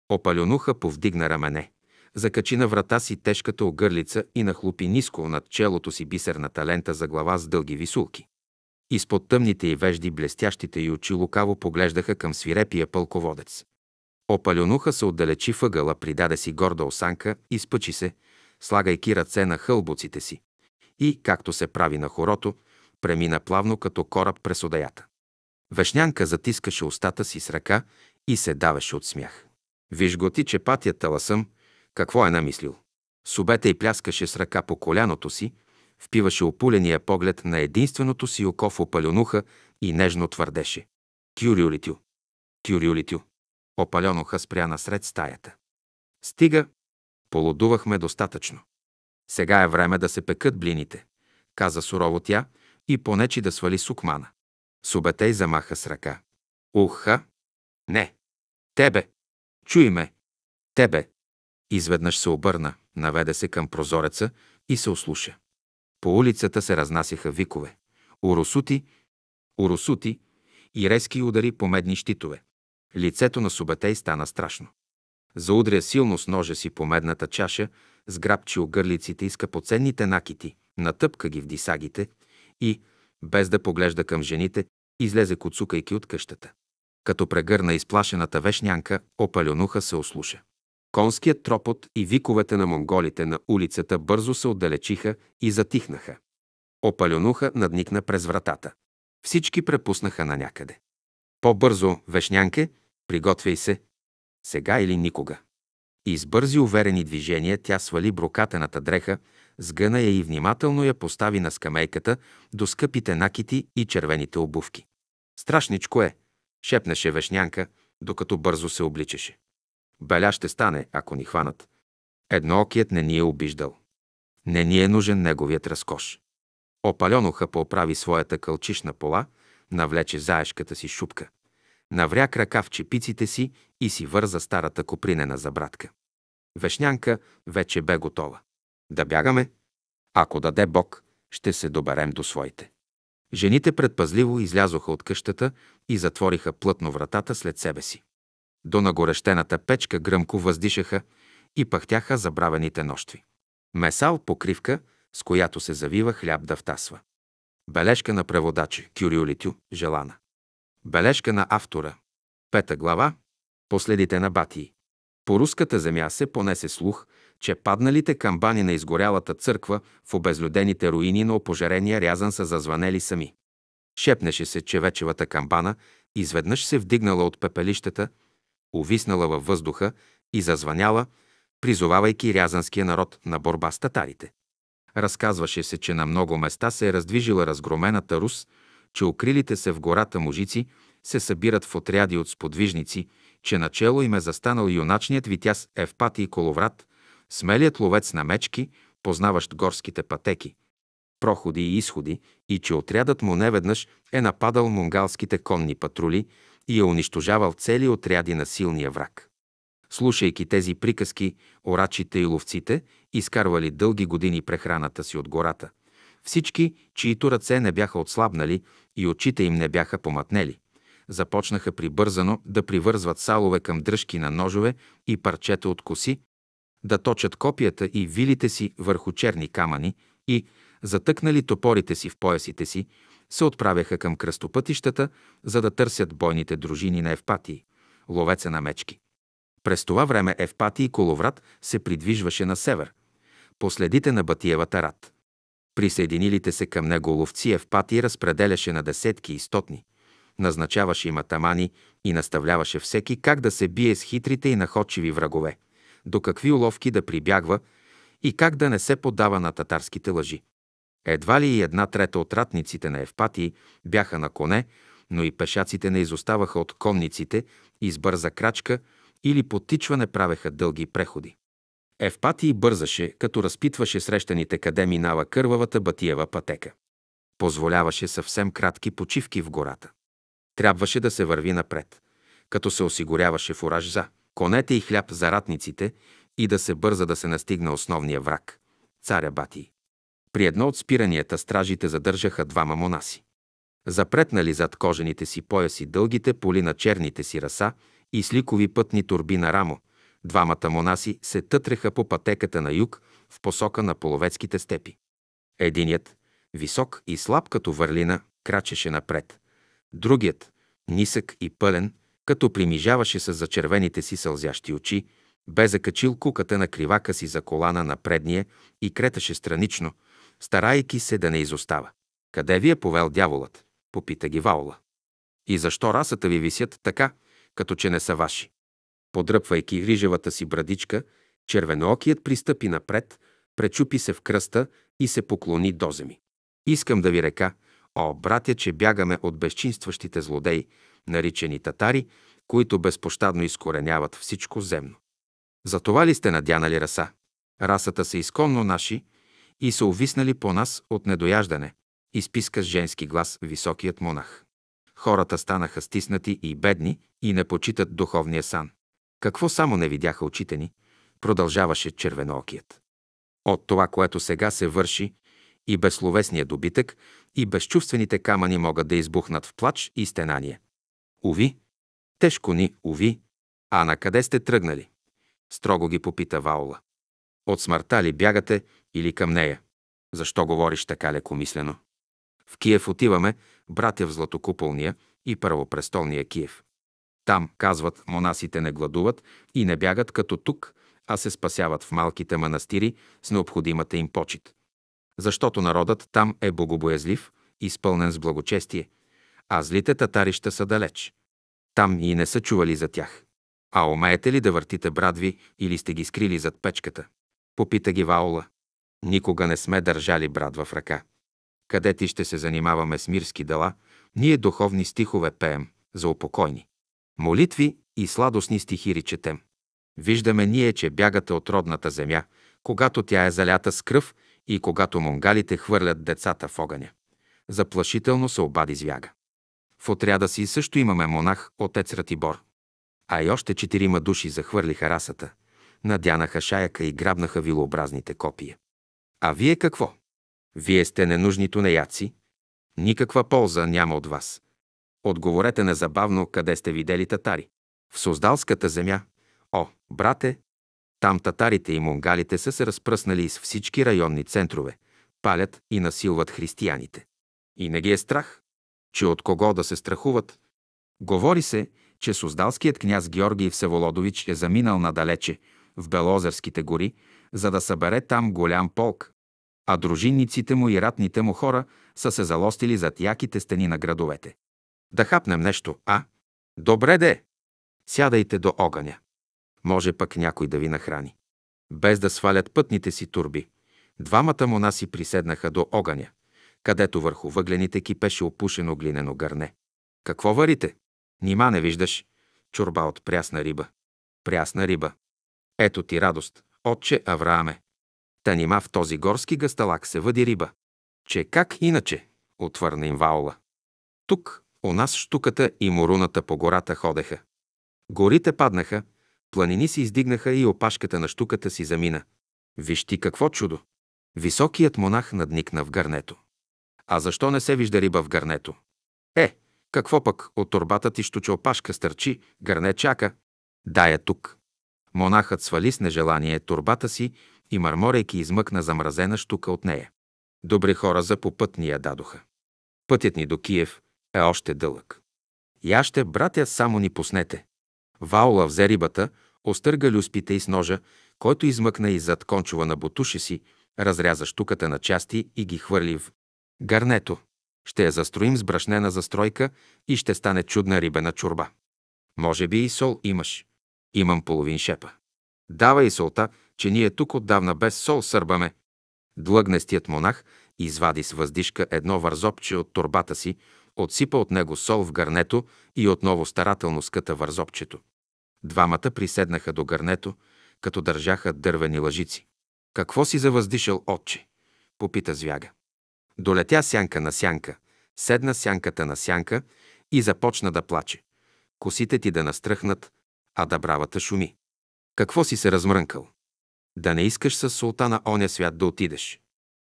Опалюнуха повдигна рамене, закачи на врата си тежката огърлица и нахлупи ниско над челото си бисерната лента за глава с дълги висулки. Изпод тъмните й вежди блестящите й очи лукаво поглеждаха към свирепия пълководец. Опалюнуха се отдалечи въгъла, придаде си горда осанка, и спъчи се, слагайки ръце на хълбуците си. И, както се прави на хорото, премина плавно като кораб през одеята. Вешнянка затискаше устата си с ръка и се даваше от смях. Виж го ти, че патия съм, какво е намислил. Субета й пляскаше с ръка по коляното си, впиваше опуления поглед на единственото си око в опаленуха и нежно твърдеше. Тюрюлитю! Тюрюлитю! Опаленуха спря насред стаята. Стига! Полудувахме достатъчно. Сега е време да се пекат блините, каза сурово тя и понечи да свали сукмана. Субетей замаха с ръка. Уха! Не! Тебе! Чуй ме! Тебе! Изведнъж се обърна, наведе се към прозореца и се ослуша. По улицата се разнасяха викове. Уросути, уросути и резки удари по медни щитове. Лицето на Субатей стана страшно. Заудря силно с ножа си по медната чаша, сграбчи огърлиците и скъпоценните накити, натъпка ги в дисагите и, без да поглежда към жените, излезе куцукайки от къщата. Като прегърна изплашената вешнянка, опаленуха се ослуша. Конският тропот и виковете на монголите на улицата бързо се отдалечиха и затихнаха. Опалюнуха, надникна през вратата. Всички препуснаха на някъде. По-бързо, вешнянке, приготвяй се. Сега или никога. И с бързи уверени движения тя свали брокатената дреха, сгъна я и внимателно я постави на скамейката до скъпите накити и червените обувки. Страшничко е, шепнеше вешнянка, докато бързо се обличаше. Беля ще стане, ако ни хванат. Едноокият не ни е обиждал. Не ни е нужен неговият разкош. Опаленоха поправи своята кълчишна пола, навлече заешката си шупка. Навря крака в чепиците си и си върза старата копринена забратка. Вешнянка вече бе готова. Да бягаме? Ако даде Бог, ще се доберем до своите. Жените предпазливо излязоха от къщата и затвориха плътно вратата след себе си. До нагорещената печка гръмко въздишаха и пъхтяха забравените нощви. Месал покривка, с която се завива хляб да втасва. Бележка на преводачи Кюриолитю Желана. Бележка на автора. Пета глава. Последите на Батии. По руската земя се понесе слух, че падналите камбани на изгорялата църква в обезлюдените руини на опожарения рязан са зазванели сами. Шепнеше се, че вечевата камбана изведнъж се вдигнала от пепелищата увиснала във въздуха и зазваняла, призовавайки рязанския народ на борба с татарите. Разказваше се, че на много места се е раздвижила разгромената Рус, че укрилите се в гората мужици се събират в отряди от сподвижници, че начело им е застанал юначният витяз Евпатий Коловрат, смелият ловец на мечки, познаващ горските пътеки, проходи и изходи, и че отрядът му неведнъж е нападал монгалските конни патрули, и е унищожавал цели отряди на силния враг. Слушайки тези приказки, орачите и ловците изкарвали дълги години прехраната си от гората. Всички, чието ръце не бяха отслабнали и очите им не бяха помътнели, започнаха прибързано да привързват салове към дръжки на ножове и парчета от коси, да точат копията и вилите си върху черни камъни и, затъкнали топорите си в поясите си, се отправяха към кръстопътищата, за да търсят бойните дружини на Евпатии, ловеца на мечки. През това време Евпатий Коловрат се придвижваше на север, последите на Батиевата рад. Присъединилите се към него ловци Евпатий разпределяше на десетки и стотни, назначаваше им атамани и наставляваше всеки как да се бие с хитрите и находчиви врагове, до какви уловки да прибягва и как да не се подава на татарските лъжи. Едва ли и една трета от ратниците на Евпатии бяха на коне, но и пешаците не изоставаха от конниците и с бърза крачка или потичване правеха дълги преходи. Евпатий бързаше, като разпитваше срещаните къде минава кървавата Батиева пътека. Позволяваше съвсем кратки почивки в гората. Трябваше да се върви напред, като се осигуряваше фураж за конете и хляб за ратниците и да се бърза да се настигне основния враг – царя Батий. При едно от спиранията стражите задържаха двама монаси. Запретнали зад кожените си пояси дългите поли на черните си раса и сликови пътни турби на рамо, двамата монаси се тътреха по пътеката на юг в посока на половецките степи. Единият, висок и слаб като върлина, крачеше напред. Другият, нисък и пълен, като примижаваше с зачервените си сълзящи очи, бе закачил куката на кривака си за колана на предния и креташе странично – старайки се да не изостава. Къде ви е повел дяволът? Попита ги Ваула. И защо расата ви висят така, като че не са ваши? Подръпвайки рижевата си брадичка, червеноокият пристъпи напред, пречупи се в кръста и се поклони до земи. Искам да ви река, о, братя, че бягаме от безчинстващите злодеи, наричани татари, които безпощадно изкореняват всичко земно. За това ли сте надянали раса? Расата са изконно наши – и са увиснали по нас от недояждане, изписка с женски глас високият монах. Хората станаха стиснати и бедни и не почитат духовния сан. Какво само не видяха очите ни, продължаваше червеноокият. От това, което сега се върши, и безсловесния добитък, и безчувствените камъни могат да избухнат в плач и стенание. Уви, тежко ни, уви, а на къде сте тръгнали? Строго ги попита Ваула. От смъртта ли бягате или към нея? Защо говориш така лекомислено? В Киев отиваме, братя в златокуполния и Първопрестолния Киев. Там, казват, монасите не гладуват и не бягат като тук, а се спасяват в малките манастири с необходимата им почет. Защото народът там е богобоязлив, изпълнен с благочестие, а злите татарища са далеч. Там и не са чували за тях. А умеете ли да въртите брадви или сте ги скрили зад печката? Попита ги Ваула. Никога не сме държали брат в ръка. Къде ти ще се занимаваме с мирски дела, ние духовни стихове пеем за упокойни. Молитви и сладостни стихири четем. Виждаме ние, че бягате от родната земя, когато тя е залята с кръв и когато монгалите хвърлят децата в огъня. Заплашително се обади звяга. В отряда си също имаме монах, отец Ратибор. А и още четирима души захвърлиха расата надянаха шаяка и грабнаха вилообразните копия. А вие какво? Вие сте ненужни тунеяци. Никаква полза няма от вас. Отговорете незабавно къде сте видели татари. В Суздалската земя. О, брате, там татарите и монгалите са се разпръснали из всички районни центрове, палят и насилват християните. И не ги е страх, че от кого да се страхуват. Говори се, че Суздалският княз Георгий Всеволодович е заминал надалече, в Белозерските гори, за да събере там голям полк. А дружинниците му и ратните му хора са се залостили зад яките стени на градовете. Да хапнем нещо, а? Добре де! Сядайте до огъня. Може пък някой да ви нахрани. Без да свалят пътните си турби, двамата му наси приседнаха до огъня, където върху въглените кипеше опушено глинено гърне. Какво варите? Нима не виждаш? Чорба от прясна риба. Прясна риба. Ето ти радост, отче Аврааме. Та нима в този горски гасталак се въди риба. Че как иначе? отвърна им Ваула. Тук, у нас штуката и моруната по гората ходеха. Горите паднаха, планини се издигнаха и опашката на штуката си замина. Виж ти какво чудо! Високият монах надникна в гърнето. А защо не се вижда риба в гърнето? Е, какво пък от турбата ти штуча опашка стърчи, гърне чака? Дай я тук. Монахът свали с нежелание турбата си и мърморейки измъкна замразена штука от нея. Добри хора за попът ни я дадоха. Пътят ни до Киев е още дълъг. ще, братя, само ни пуснете. Ваула взе рибата, остърга люспите и с ножа, който измъкна и зад кончува на бутуша си, разряза штуката на части и ги хвърли в гарнето. Ще я застроим с брашнена застройка и ще стане чудна рибена чурба. Може би и сол имаш. Имам половин шепа. Дава и солта, че ние тук отдавна без сол сърбаме. Длъгнестият монах извади с въздишка едно вързопче от турбата си, отсипа от него сол в гърнето и отново старателно скъта вързопчето. Двамата приседнаха до гърнето, като държаха дървени лъжици. «Какво си завъздишал, отче?» – попита звяга. Долетя сянка на сянка, седна сянката на сянка и започна да плаче. Косите ти да настръхнат, а дъбравата шуми. Какво си се размрънкал? Да не искаш с султана оня свят да отидеш.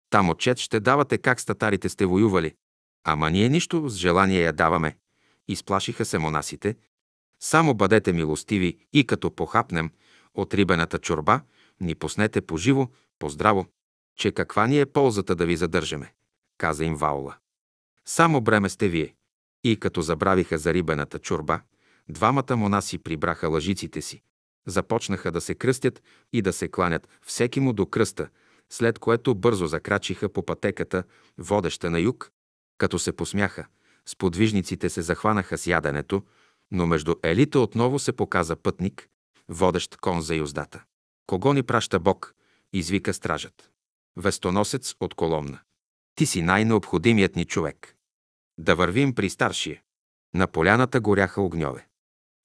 Там отчет ще давате как статарите сте воювали. Ама ние нищо с желание я даваме. Изплашиха се монасите. Само бъдете милостиви и като похапнем от рибената чорба, ни поснете поживо, поздраво, че каква ни е ползата да ви задържаме, каза им Ваула. Само бреме сте вие. И като забравиха за рибената чорба, Двамата монаси прибраха лъжиците си. Започнаха да се кръстят и да се кланят всеки му до кръста, след което бързо закрачиха по пътеката, водеща на юг. Като се посмяха, сподвижниците се захванаха с яденето, но между елита отново се показа пътник, водещ кон за юздата. Кого ни праща Бог? извика стражът. Вестоносец от коломна. Ти си най-необходимият ни човек. Да вървим при старшия. На поляната горяха огньове.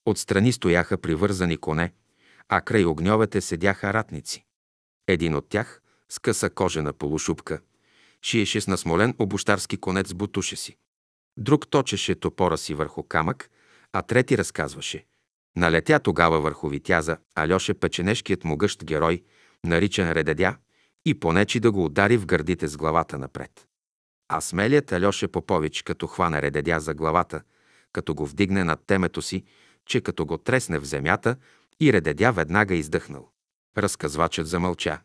Отстрани стояха привързани коне, а край огньовете седяха ратници. Един от тях, с къса кожена полушубка, шиеше с насмолен обощарски конец бутуша си. Друг точеше топора си върху камък, а трети разказваше. Налетя тогава върху Витяза Альоше печенешкият могъщ герой, наричан Редедя, и понечи да го удари в гърдите с главата напред. А смелият Алёше Попович, като хвана Редедя за главата, като го вдигне над темето си че като го тресне в земята и редедя веднага издъхнал. Разказвачът замълча.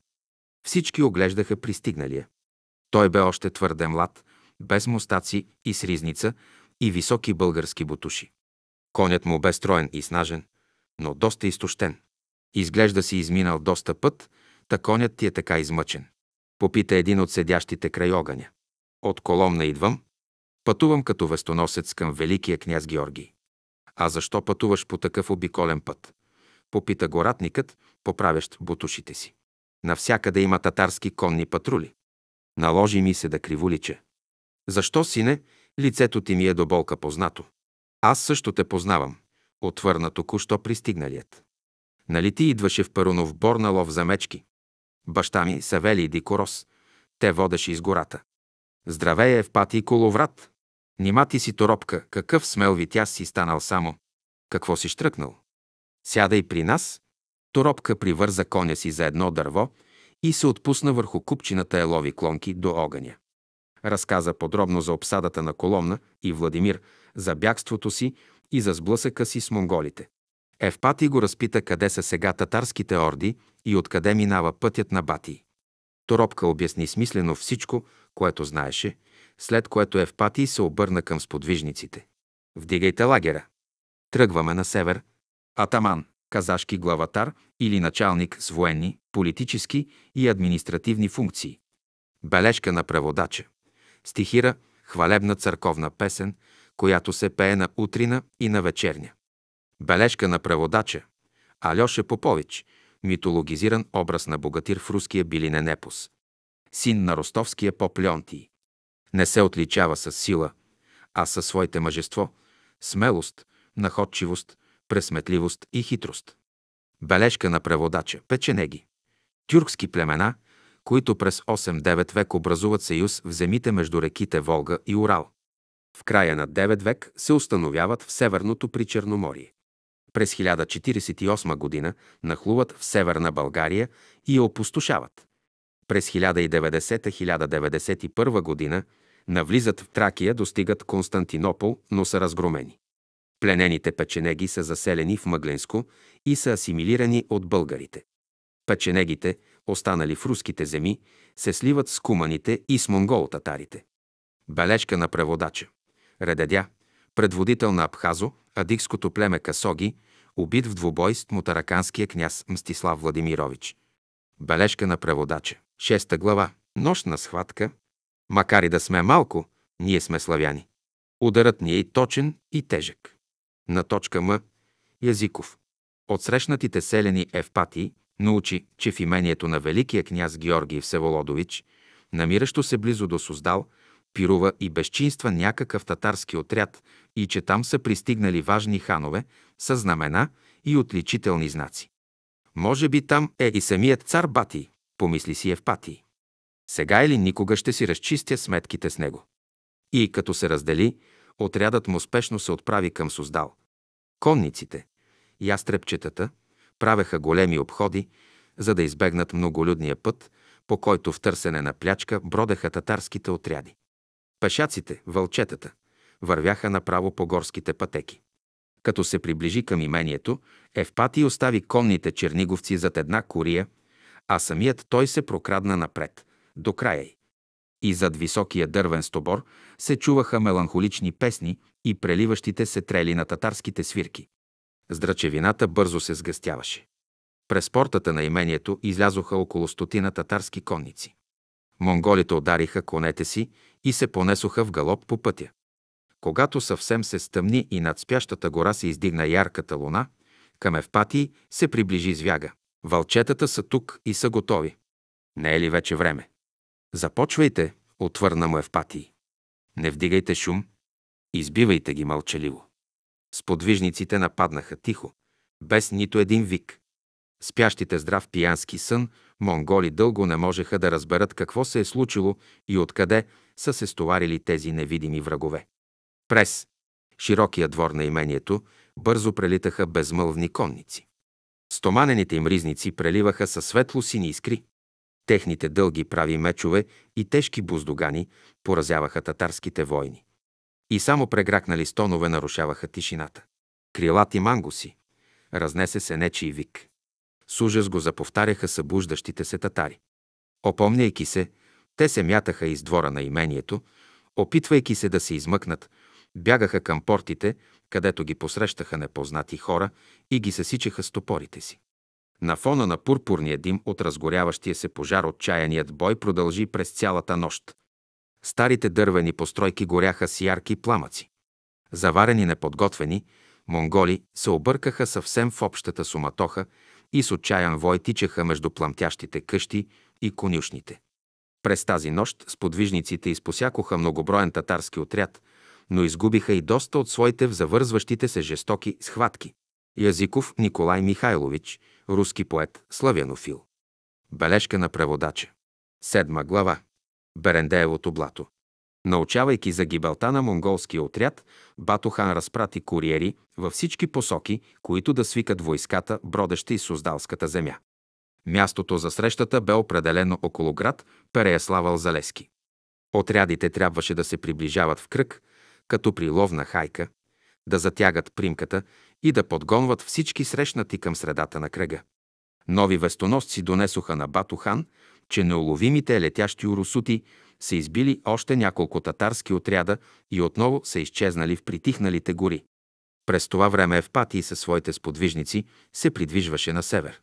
Всички оглеждаха пристигналия. Той бе още твърде млад, без мустаци и сризница, и високи български бутуши. Конят му бе строен и снажен, но доста изтощен. Изглежда си изминал доста път, та конят ти е така измъчен. Попита един от седящите край огъня. От Коломна идвам. Пътувам като вестоносец към великия княз Георгий. А защо пътуваш по такъв обиколен път? Попита горатникът, поправящ бутушите си. Навсякъде има татарски конни патрули. Наложи ми се да криволича. Защо, сине, лицето ти ми е до болка познато? Аз също те познавам, отвърна току-що пристигналият. Нали ти идваше в Парунов бор на лов за мечки? Баща ми и Дикорос. Те водеше из гората. Здравее в пати и коловрат. Нима ти си торопка, какъв смел витя си станал само. Какво си штръкнал? Сядай при нас. Торопка привърза коня си за едно дърво и се отпусна върху купчината елови клонки до огъня. Разказа подробно за обсадата на Коломна и Владимир, за бягството си и за сблъсъка си с монголите. Евпати го разпита къде са сега татарските орди и откъде минава пътят на Бати. Торопка обясни смислено всичко, което знаеше – след което Евпатий се обърна към сподвижниците. Вдигайте лагера. Тръгваме на север. Атаман, казашки главатар или началник с военни, политически и административни функции. Бележка на преводача. Стихира хвалебна църковна песен, която се пее на утрина и на вечерня. Бележка на преводача. Алёше Попович, митологизиран образ на богатир в руския билинен епос. Син на ростовския поп Леонтий. Не се отличава с сила, а със своите мъжество, смелост, находчивост, пресметливост и хитрост. Бележка на преводача – печенеги. Тюркски племена, които през 8-9 век образуват съюз в земите между реките Волга и Урал. В края на 9 век се установяват в Северното при Черноморие. През 1048 година нахлуват в Северна България и я опустошават. През 1090-1091 година навлизат в Тракия, достигат Константинопол, но са разгромени. Пленените печенеги са заселени в Мъгленско и са асимилирани от българите. Печенегите, останали в руските земи, се сливат с куманите и с монгол-татарите. Бележка на преводача. Редедя, предводител на Абхазо, адикското племе Касоги, убит в двубой с мутараканския княз Мстислав Владимирович. Бележка на преводача. Шеста глава. Нощна схватка. Макар и да сме малко, ние сме славяни. Ударът ни е и точен, и тежък. На точка М. Язиков. От срещнатите селени Евпатии научи, че в имението на великия княз Георгий Всеволодович, намиращо се близо до Суздал, пирува и безчинства някакъв татарски отряд и че там са пристигнали важни ханове с знамена и отличителни знаци. Може би там е и самият цар Батий помисли си Евпатий. Сега или никога ще си разчистя сметките с него. И като се раздели, отрядът му спешно се отправи към Суздал. Конниците, ястребчетата, правеха големи обходи, за да избегнат многолюдния път, по който в търсене на плячка бродеха татарските отряди. Пешаците, вълчетата, вървяха направо по горските пътеки. Като се приближи към имението, Евпатий остави конните черниговци зад една курия а самият той се прокрадна напред, до края й. И зад високия дървен стобор се чуваха меланхолични песни и преливащите се трели на татарските свирки. Здрачевината бързо се сгъстяваше. През портата на имението излязоха около стотина татарски конници. Монголите удариха конете си и се понесоха в галоп по пътя. Когато съвсем се стъмни и над спящата гора се издигна ярката луна, към Евпатий се приближи звяга. Вълчетата са тук и са готови. Не е ли вече време? Започвайте, отвърна му Евпатий. Не вдигайте шум, избивайте ги мълчаливо. Сподвижниците нападнаха тихо, без нито един вик. Спящите здрав пиянски сън, монголи дълго не можеха да разберат какво се е случило и откъде са се стоварили тези невидими врагове. През широкия двор на имението бързо прелитаха безмълвни конници. Стоманените им ризници преливаха със светло-сини искри. Техните дълги прави мечове и тежки буздогани поразяваха татарските войни. И само прегракнали стонове нарушаваха тишината. Крилати мангуси. Разнесе се нечи и вик. С ужас го заповтаряха събуждащите се татари. Опомняйки се, те се мятаха из двора на имението, опитвайки се да се измъкнат, бягаха към портите, където ги посрещаха непознати хора и ги съсичаха с топорите си. На фона на пурпурния дим от разгоряващия се пожар отчаяният бой продължи през цялата нощ. Старите дървени постройки горяха с ярки пламъци. Заварени неподготвени, монголи се объркаха съвсем в общата суматоха и с отчаян вой тичаха между пламтящите къщи и конюшните. През тази нощ сподвижниците изпосякоха многоброен татарски отряд – но изгубиха и доста от своите в завързващите се жестоки схватки. Язиков Николай Михайлович, руски поет, славянофил. Бележка на преводача. Седма глава. Берендеевото блато. Научавайки за гибелта на монголския отряд, Батохан разпрати куриери във всички посоки, които да свикат войската, бродеща и Суздалската земя. Мястото за срещата бе определено около град Переяславал Залески. Отрядите трябваше да се приближават в кръг, като при ловна хайка, да затягат примката и да подгонват всички срещнати към средата на кръга. Нови вестоносци донесоха на Батухан, че неуловимите летящи урусути са избили още няколко татарски отряда и отново са изчезнали в притихналите гори. През това време Евпатий със своите сподвижници се придвижваше на север.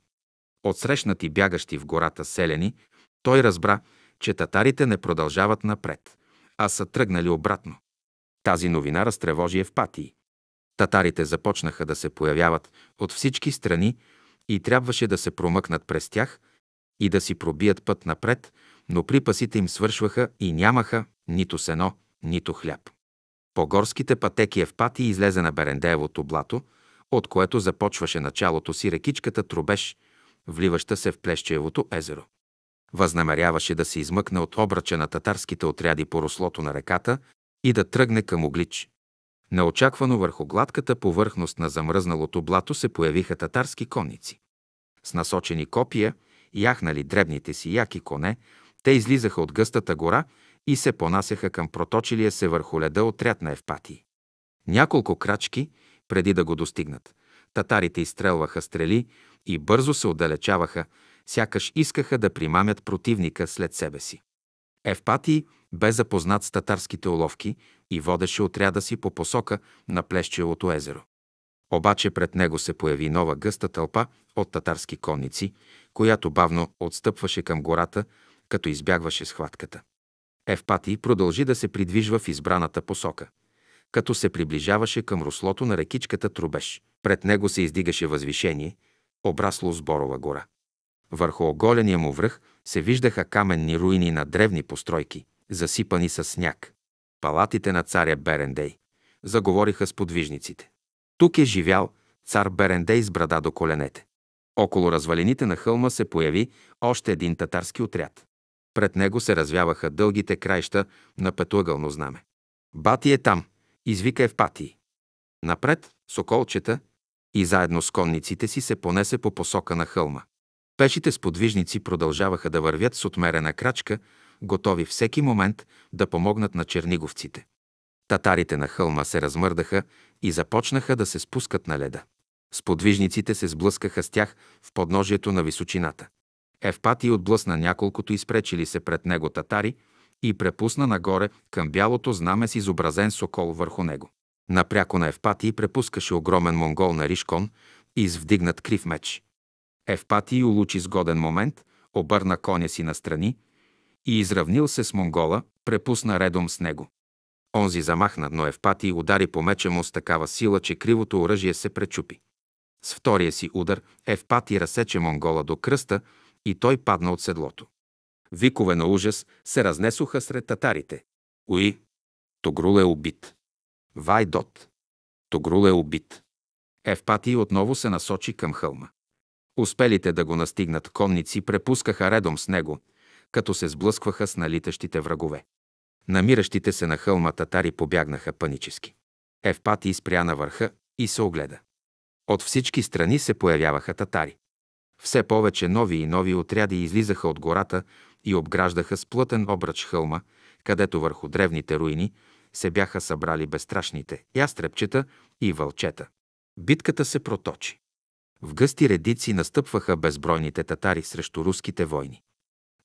От срещнати бягащи в гората селени, той разбра, че татарите не продължават напред, а са тръгнали обратно. Тази новина разтревожи Евпатий. Татарите започнаха да се появяват от всички страни и трябваше да се промъкнат през тях и да си пробият път напред, но припасите им свършваха и нямаха нито сено, нито хляб. По горските пътеки Евпатий излезе на Берендеевото блато, от което започваше началото си рекичката Трубеж, вливаща се в Плещеевото езеро. Възнамеряваше да се измъкне от обръча на татарските отряди по руслото на реката и да тръгне към Оглич. Неочаквано върху гладката повърхност на замръзналото блато се появиха татарски конници. С насочени копия, яхнали дребните си яки коне, те излизаха от гъстата гора и се понасяха към проточилия се върху леда отряд на Евпатии. Няколко крачки, преди да го достигнат, татарите изстрелваха стрели и бързо се отдалечаваха, сякаш искаха да примамят противника след себе си. Евпатий бе запознат с татарските уловки и водеше отряда си по посока на Плещелото езеро. Обаче пред него се появи нова гъста тълпа от татарски конници, която бавно отстъпваше към гората, като избягваше схватката. Евпатий продължи да се придвижва в избраната посока, като се приближаваше към руслото на рекичката Трубеж. Пред него се издигаше възвишение, обрасло с Борова гора. Върху оголения му връх се виждаха каменни руини на древни постройки, засипани с сняг. Палатите на царя Берендей заговориха с подвижниците. Тук е живял цар Берендей с брада до коленете. Около развалините на хълма се появи още един татарски отряд. Пред него се развяваха дългите краища на петоъгълно знаме. Бати е там, извика е в Напред, соколчета и заедно с конниците си се понесе по посока на хълма. Пешите сподвижници продължаваха да вървят с отмерена крачка, готови всеки момент да помогнат на черниговците. Татарите на хълма се размърдаха и започнаха да се спускат на леда. Сподвижниците се сблъскаха с тях в подножието на височината. Евпатий отблъсна няколкото изпречили се пред него татари и препусна нагоре към бялото знаме с изобразен сокол върху него. Напряко на Евпатий препускаше огромен монгол на Ришкон и с вдигнат крив меч. Евпатий улучи сгоден момент, обърна коня си настрани и изравнил се с Монгола, препусна редом с него. Онзи замахна, но Евпатий удари по меча му с такава сила, че кривото оръжие се пречупи. С втория си удар Евпатий разсече Монгола до кръста и той падна от седлото. Викове на ужас се разнесоха сред татарите. Уи! Тогрул е убит. Вайдот! Тогрул е убит. Евпатий отново се насочи към хълма. Успелите да го настигнат конници препускаха редом с него, като се сблъскваха с налитащите врагове. Намиращите се на хълма татари побягнаха панически. Евпати изпря на върха и се огледа. От всички страни се появяваха татари. Все повече нови и нови отряди излизаха от гората и обграждаха с плътен обръч хълма, където върху древните руини се бяха събрали безстрашните ястребчета и вълчета. Битката се проточи. В гъсти редици настъпваха безбройните татари срещу руските войни.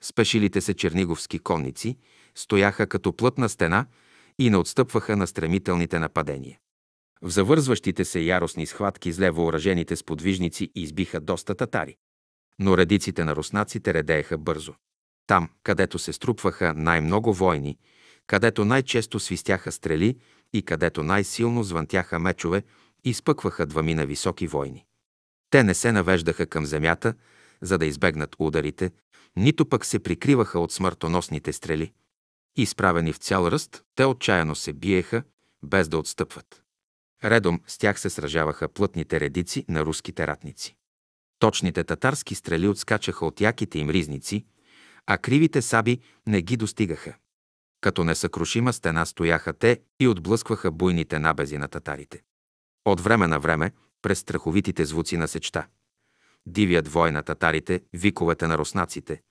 Спешилите се черниговски конници стояха като плътна стена и не отстъпваха на стремителните нападения. В завързващите се яростни схватки зле въоръжените сподвижници избиха доста татари. Но редиците на руснаците редееха бързо. Там, където се струпваха най-много войни, където най-често свистяха стрели и където най-силно звънтяха мечове, изпъкваха двамина високи войни. Те не се навеждаха към земята, за да избегнат ударите, нито пък се прикриваха от смъртоносните стрели. Изправени в цял ръст, те отчаяно се биеха, без да отстъпват. Редом с тях се сражаваха плътните редици на руските ратници. Точните татарски стрели отскачаха от яките им ризници, а кривите саби не ги достигаха. Като несъкрушима стена стояха те и отблъскваха буйните набези на татарите. От време на време през страховитите звуци на сечта. Дивият вой на татарите, виковете на руснаците,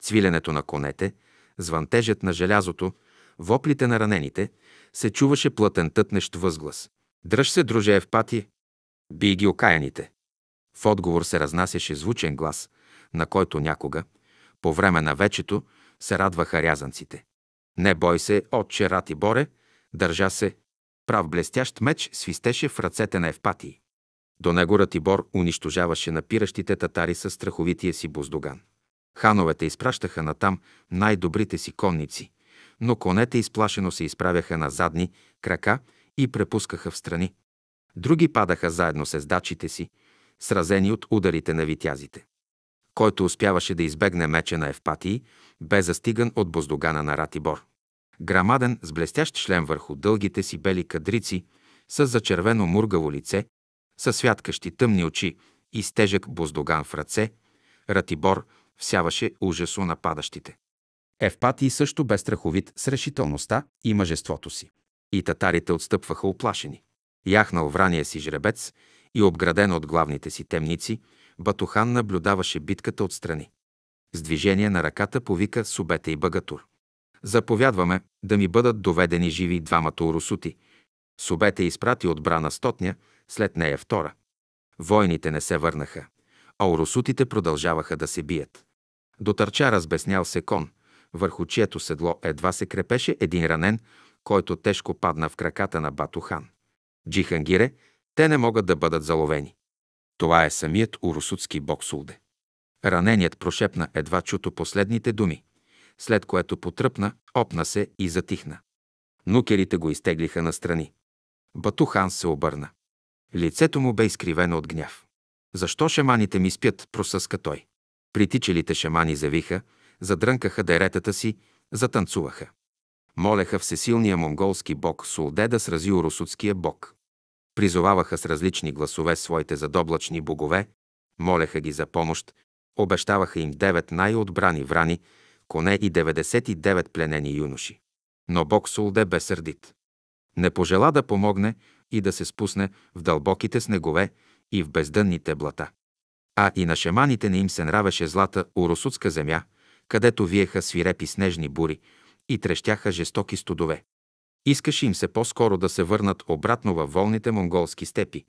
цвиленето на конете, звънтежът на желязото, воплите на ранените, се чуваше плътен тътнещ възглас. Дръж се, друже Евпати! Бий ги окаяните! В отговор се разнасяше звучен глас, на който някога, по време на вечето, се радваха рязанците. Не бой се, отче Рати Боре, държа се. Прав блестящ меч свистеше в ръцете на Евпатии. До него Ратибор унищожаваше напиращите татари със страховития си буздоган. Хановете изпращаха натам най-добрите си конници, но конете изплашено се изправяха на задни крака и препускаха в страни. Други падаха заедно с ездачите си, сразени от ударите на витязите. Който успяваше да избегне меча на Евпатии, бе застиган от боздогана на Ратибор. Грамаден, с блестящ шлем върху дългите си бели кадрици, с зачервено мургаво лице, със святкащи тъмни очи и с тежък буздоган в ръце, Ратибор всяваше ужасо на падащите. Евпатий също бе страховит с решителността и мъжеството си. И татарите отстъпваха оплашени. Яхнал врания си жребец и обграден от главните си темници, Батухан наблюдаваше битката отстрани. С движение на ръката повика Субете и Багатур. Заповядваме да ми бъдат доведени живи двамата урусути, Субете изпрати отбрана стотня, след нея втора. Войните не се върнаха, а урусутите продължаваха да се бият. Дотърча разбеснял се кон, върху чието седло едва се крепеше един ранен, който тежко падна в краката на Батухан. Джихангире, те не могат да бъдат заловени. Това е самият урусутски бог Сулде. Раненият прошепна едва чуто последните думи, след което потръпна, опна се и затихна. Нукерите го изтеглиха настрани. Батухан се обърна. Лицето му бе изкривено от гняв. Защо шаманите ми спят, просъска той. Притичелите шамани завиха, задрънкаха деретата си, затанцуваха. Молеха всесилния монголски бог Сулде да срази урусутския бог. Призоваваха с различни гласове своите задоблачни богове, молеха ги за помощ, обещаваха им девет най-отбрани врани, коне и 99 пленени юноши. Но бог Сулде бе сърдит не пожела да помогне и да се спусне в дълбоките снегове и в бездънните блата. А и на шаманите не им се нравеше злата урусутска земя, където виеха свирепи снежни бури и трещяха жестоки студове. Искаше им се по-скоро да се върнат обратно във волните монголски степи,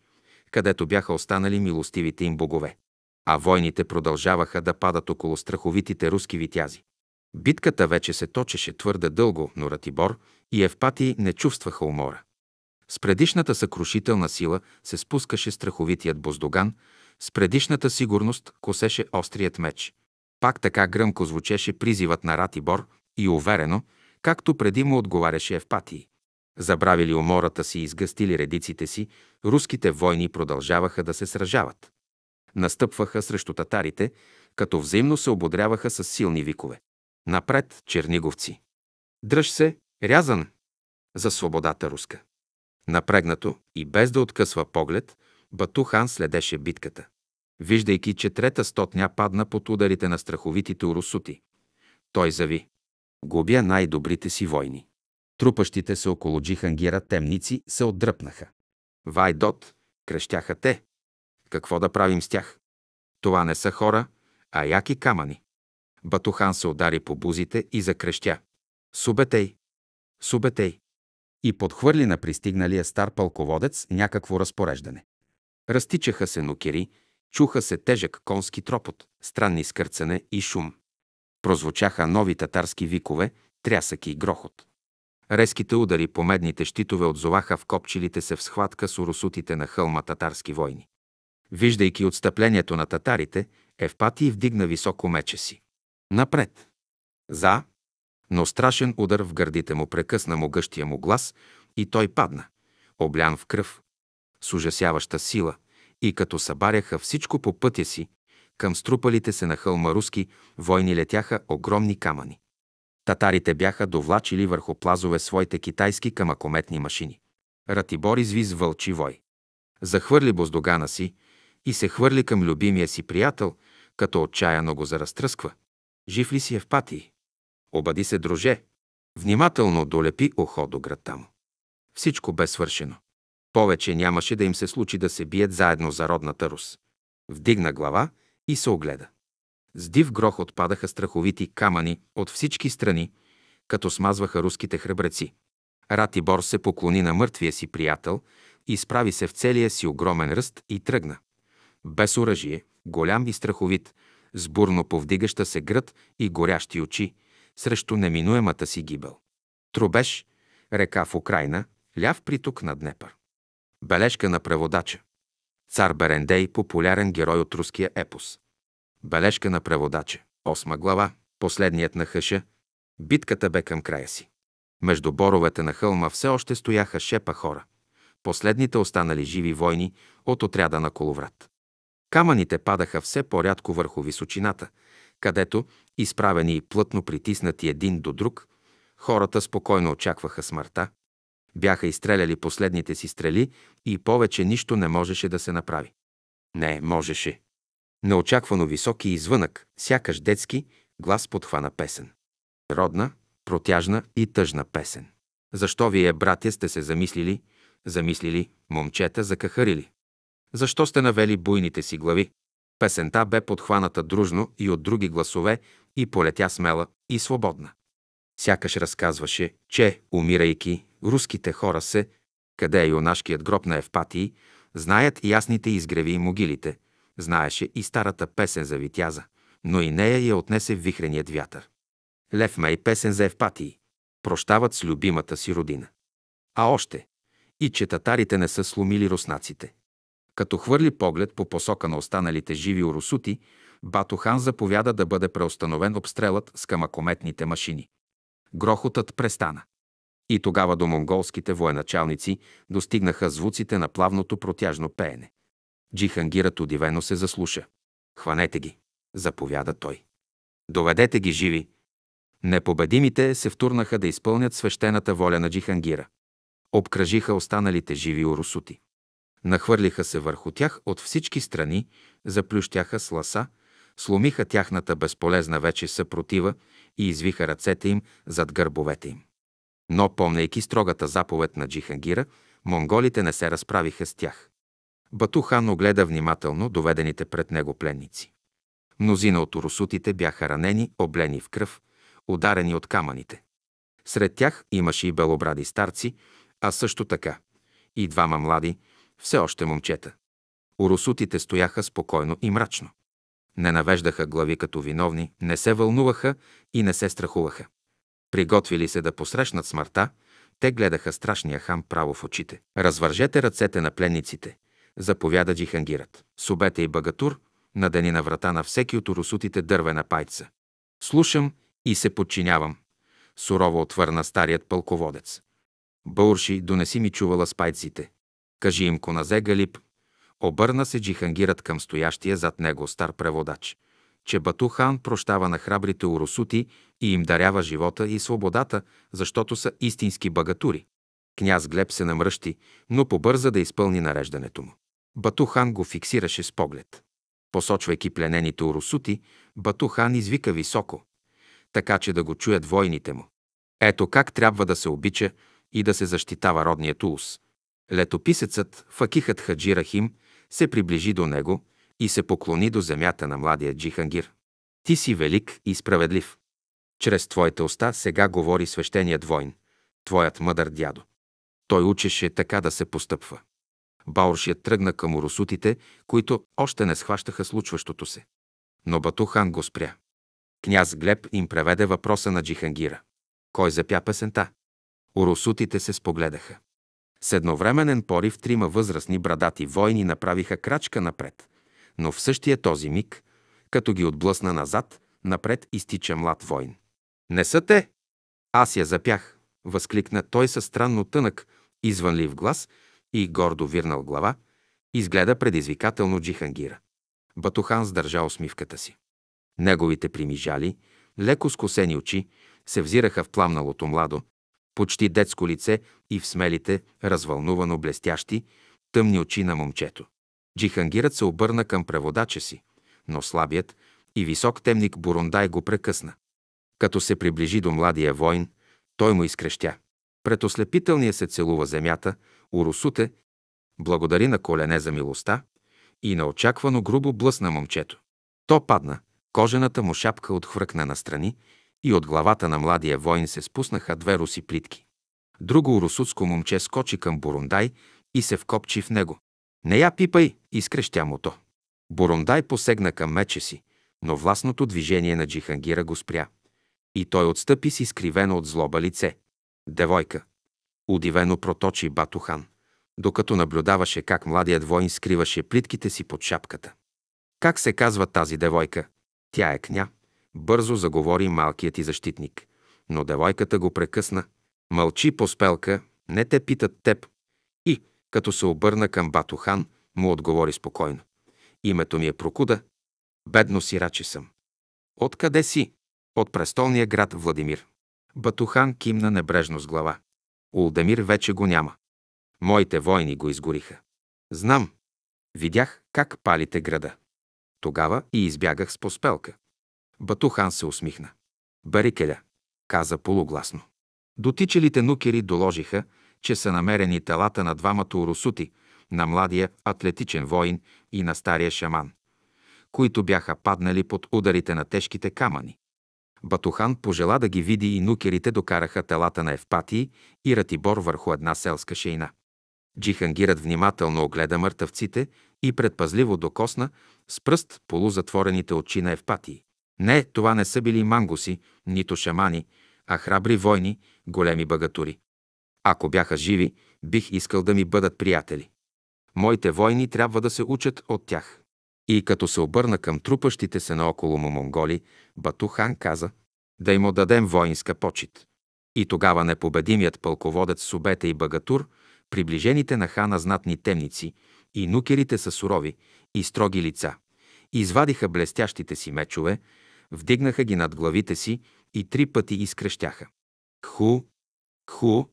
където бяха останали милостивите им богове. А войните продължаваха да падат около страховитите руски витязи. Битката вече се точеше твърде дълго, но Ратибор и Евпати не чувстваха умора. С предишната съкрушителна сила се спускаше страховитият боздоган, с предишната сигурност косеше острият меч. Пак така гръмко звучеше призивът на Ратибор и уверено, както преди му отговаряше Евпатии. Забравили умората си и сгъстили редиците си, руските войни продължаваха да се сражават. Настъпваха срещу татарите, като взаимно се ободряваха с силни викове. Напред, черниговци! Дръж се, рязан! За свободата руска! Напрегнато и без да откъсва поглед, батухан следеше битката. Виждайки, че трета стотня падна под ударите на страховитите урусути, той зави. Губя най-добрите си войни. Трупащите се около Джихангира темници се отдръпнаха. Вайдот, крещяха те. Какво да правим с тях? Това не са хора, а яки камъни. Батухан се удари по бузите и закрещя. Субетей! Субетей! И подхвърли на пристигналия стар пълководец някакво разпореждане. Разтичаха се нокери, чуха се тежък конски тропот, странни скърцане и шум. Прозвучаха нови татарски викове, трясък и грохот. Резките удари по медните щитове отзоваха в копчилите се в схватка с урусутите на хълма татарски войни. Виждайки отстъплението на татарите, Евпатий вдигна високо меча си. Напред! За! Но страшен удар в гърдите му прекъсна могъщия му глас и той падна, облян в кръв, с ужасяваща сила и като събаряха всичко по пътя си, към струпалите се на хълма руски войни летяха огромни камъни. Татарите бяха довлачили върху плазове своите китайски камакометни машини. Ратибор извиз вълчи вой. Захвърли боздогана си и се хвърли към любимия си приятел, като отчаяно го заразтръсква. Жив ли си е в пати? Обади се, друже. Внимателно долепи ухо до градта му. Всичко бе свършено. Повече нямаше да им се случи да се бият заедно за родната Рус. Вдигна глава и се огледа. С див грох отпадаха страховити камъни от всички страни, като смазваха руските храбреци. Ратибор се поклони на мъртвия си приятел, и изправи се в целия си огромен ръст и тръгна. Без оръжие, голям и страховит – с бурно повдигаща се гръд и горящи очи, срещу неминуемата си гибел. Трубеж, река в Украина, ляв приток на Днепър. Бележка на преводача. Цар Берендей – популярен герой от руския епос. Бележка на преводача. Осма глава. Последният на хъша. Битката бе към края си. Между боровете на хълма все още стояха шепа хора. Последните останали живи войни от отряда на Коловрат. Камъните падаха все по-рядко върху височината, където, изправени и плътно притиснати един до друг, хората спокойно очакваха смъртта. Бяха изстреляли последните си стрели и повече нищо не можеше да се направи. Не, можеше. Неочаквано високи извънък, сякаш детски, глас подхвана песен. Родна, протяжна и тъжна песен. Защо вие, братя, сте се замислили, замислили, момчета закахарили? Защо сте навели буйните си глави? Песента бе подхваната дружно и от други гласове и полетя смела и свободна. Сякаш разказваше, че, умирайки, руските хора се, къде е юнашкият гроб на Евпатии, знаят ясните изгреви и могилите, знаеше и старата песен за Витяза, но и нея я отнесе вихреният вятър. Лев Мей песен за Евпатии. Прощават с любимата си родина. А още, и че татарите не са сломили руснаците. Като хвърли поглед по посока на останалите живи урусути, Батохан заповяда да бъде преустановен обстрелът с камакометните машини. Грохотът престана. И тогава до монголските военачалници достигнаха звуците на плавното протяжно пеене. Джихангират удивено се заслуша. Хванете ги, заповяда той. Доведете ги живи. Непобедимите се втурнаха да изпълнят свещената воля на Джихангира. Обкръжиха останалите живи урусути. Нахвърлиха се върху тях от всички страни, заплющяха с ласа, сломиха тяхната безполезна вече съпротива и извиха ръцете им зад гърбовете им. Но, помнейки строгата заповед на Джихангира, монголите не се разправиха с тях. Батухан огледа внимателно доведените пред него пленници. Мнозина от урусутите бяха ранени, облени в кръв, ударени от камъните. Сред тях имаше и белобради старци, а също така и двама млади, все още момчета. Урусутите стояха спокойно и мрачно. Не навеждаха глави като виновни, не се вълнуваха и не се страхуваха. Приготвили се да посрещнат смъртта, те гледаха страшния хам право в очите. Развържете ръцете на пленниците, заповяда джихангират. Субете и багатур, надени на врата на всеки от урусутите дървена пайца. Слушам и се подчинявам, сурово отвърна старият пълководец. Бълши, донеси ми чувала с пайците. Кажи им коназе Галип. Обърна се джихангират към стоящия зад него стар преводач, че Бату хан прощава на храбрите урусути и им дарява живота и свободата, защото са истински багатури. Княз Глеб се намръщи, но побърза да изпълни нареждането му. Бату хан го фиксираше с поглед. Посочвайки пленените урусути, Бату хан извика високо, така че да го чуят войните му. Ето как трябва да се обича и да се защитава родният улус – Летописецът Факихът Хаджи Рахим се приближи до него и се поклони до земята на младия Джихангир. Ти си велик и справедлив. Чрез твоите уста сега говори свещеният войн, твоят мъдър дядо. Той учеше така да се постъпва. Бауршият тръгна към урусутите, които още не схващаха случващото се. Но Батухан го спря. Княз Глеб им преведе въпроса на Джихангира. Кой запя песента? Урусутите се спогледаха. С едновременен порив трима възрастни брадати войни направиха крачка напред, но в същия този миг, като ги отблъсна назад, напред изтича млад войн. Не са те! Аз я запях, възкликна той със странно тънък, извънлив глас и гордо вирнал глава, изгледа предизвикателно Джихангира. Батухан сдържа усмивката си. Неговите примижали, леко скосени очи, се взираха в пламналото младо, почти детско лице и в смелите, развълнувано блестящи, тъмни очи на момчето. Джихангирът се обърна към преводача си, но слабият и висок темник Бурундай го прекъсна. Като се приближи до младия войн, той му изкрещя. Пред ослепителния се целува земята, урусуте, благодари на колене за милостта и неочаквано грубо блъсна момчето. То падна, кожената му шапка отхвъркна настрани и от главата на младия воин се спуснаха две руси плитки. Друго русутско момче скочи към Бурундай и се вкопчи в него. «Не я пипай!» – изкрещя му то. Бурундай посегна към мече си, но властното движение на Джихангира го спря. И той отстъпи с изкривено от злоба лице. «Девойка!» – удивено проточи Батухан, докато наблюдаваше как младият воин скриваше плитките си под шапката. Как се казва тази девойка? Тя е кня. Бързо заговори малкият и защитник, но девойката го прекъсна. Мълчи, поспелка, не те питат теб. И, като се обърна към Батухан, му отговори спокойно. Името ми е Прокуда. Бедно сираче съм. Откъде си? От престолния град Владимир. Батухан кимна небрежно с глава. Улдемир вече го няма. Моите войни го изгориха. Знам. Видях как палите града. Тогава и избягах с поспелка. Батухан се усмихна. Барикеля, каза полугласно. Дотичалите нукери доложиха, че са намерени телата на двамата урусути, на младия атлетичен воин и на стария шаман, които бяха паднали под ударите на тежките камъни. Батухан пожела да ги види и нукерите докараха телата на Евпатии и Ратибор върху една селска шейна. Джихангират внимателно огледа мъртъвците и предпазливо докосна с пръст полузатворените очи на Евпатии. Не, това не са били мангуси, нито шамани, а храбри войни, големи багатури. Ако бяха живи, бих искал да ми бъдат приятели. Моите войни трябва да се учат от тях. И като се обърна към трупащите се наоколо му монголи, Батухан каза да им отдадем воинска почет. И тогава непобедимият пълководец Субете и Багатур, приближените на хана знатни темници и нукерите са сурови и строги лица, извадиха блестящите си мечове вдигнаха ги над главите си и три пъти изкрещяха. Ху, ху,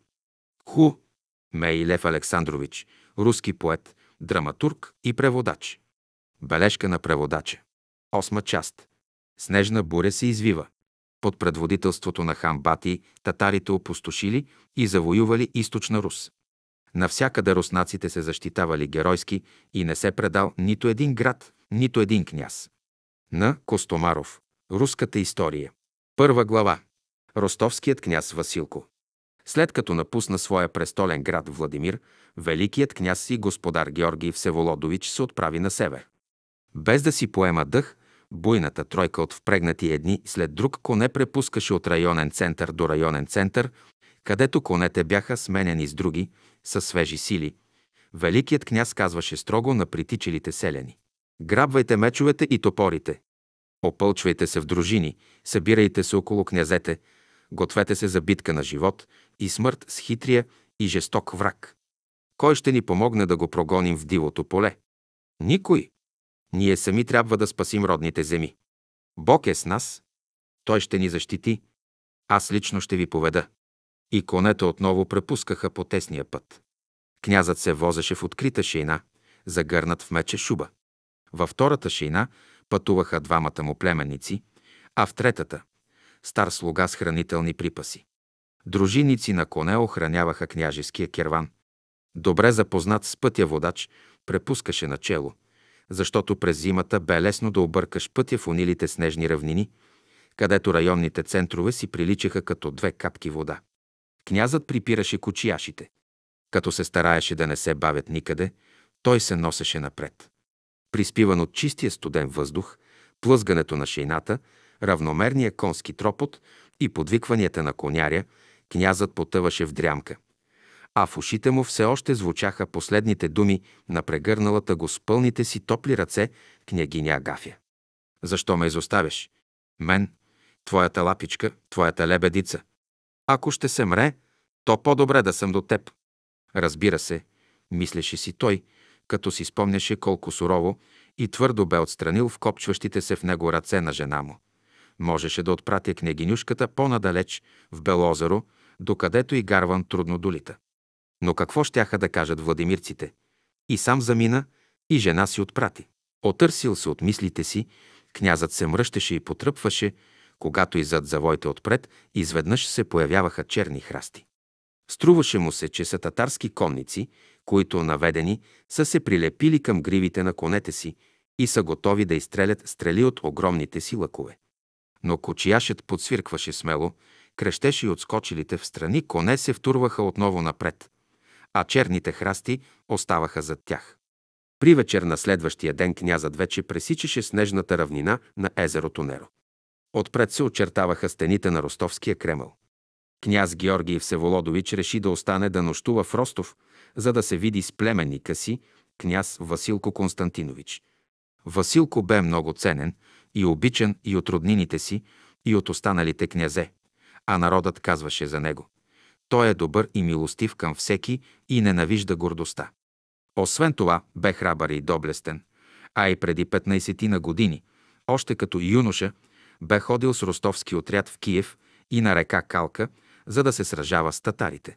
ху, Мейлев Лев Александрович, руски поет, драматург и преводач. Бележка на преводача. Осма част. Снежна буря се извива. Под предводителството на хамбати, татарите опустошили и завоювали източна Рус. Навсякъде руснаците се защитавали геройски и не се предал нито един град, нито един княз. На Костомаров, Руската история. Първа глава. Ростовският княз Василко. След като напусна своя престолен град Владимир, великият княз и господар Георгий Всеволодович се отправи на север. Без да си поема дъх, буйната тройка от впрегнати едни след друг коне препускаше от районен център до районен център, където конете бяха сменени с други, със свежи сили. Великият княз казваше строго на притичилите селяни. Грабвайте мечовете и топорите. Опълчвайте се в дружини, събирайте се около князете, гответе се за битка на живот и смърт с хитрия и жесток враг. Кой ще ни помогне да го прогоним в дивото поле? Никой. Ние сами трябва да спасим родните земи. Бог е с нас. Той ще ни защити. Аз лично ще ви поведа. И конете отново препускаха по тесния път. Князът се возеше в открита шейна, загърнат в мече шуба. Във втората шейна пътуваха двамата му племенници, а в третата – стар слуга с хранителни припаси. Дружиници на коне охраняваха княжеския керван. Добре запознат с пътя водач, препускаше начело, защото през зимата бе лесно да объркаш пътя в унилите снежни равнини, където районните центрове си приличаха като две капки вода. Князът припираше кочияшите. Като се стараеше да не се бавят никъде, той се носеше напред приспиван от чистия студен въздух, плъзгането на шейната, равномерния конски тропот и подвикванията на коняря, князът потъваше в дрямка. А в ушите му все още звучаха последните думи на прегърналата го с пълните си топли ръце княгиня Агафя. Защо ме изоставяш? Мен, твоята лапичка, твоята лебедица. Ако ще се мре, то по-добре да съм до теб. Разбира се, мислеше си той – като си спомняше колко сурово и твърдо бе отстранил в копчващите се в него ръце на жена му. Можеше да отпрати княгинюшката по-надалеч, в Белозеро, докъдето и Гарван трудно долита. Но какво щяха да кажат владимирците? И сам замина, и жена си отпрати. Отърсил се от мислите си, князът се мръщеше и потръпваше, когато и зад завойте отпред изведнъж се появяваха черни храсти. Струваше му се, че са татарски конници които, наведени, са се прилепили към гривите на конете си и са готови да изстрелят стрели от огромните си лъкове. Но кочияшът подсвиркваше смело, крещеше и отскочилите в страни коне се втурваха отново напред, а черните храсти оставаха зад тях. При вечер на следващия ден князът вече пресичаше снежната равнина на езерото Неро. Отпред се очертаваха стените на ростовския Кремъл. Княз Георгий Всеволодович реши да остане да нощува в Ростов, за да се види с племенника си, княз Василко Константинович. Василко бе много ценен и обичан и от роднините си, и от останалите князе, а народът казваше за него. Той е добър и милостив към всеки и ненавижда гордостта. Освен това, бе храбър и доблестен, а и преди 15 на години, още като юноша, бе ходил с ростовски отряд в Киев и на река Калка, за да се сражава с татарите.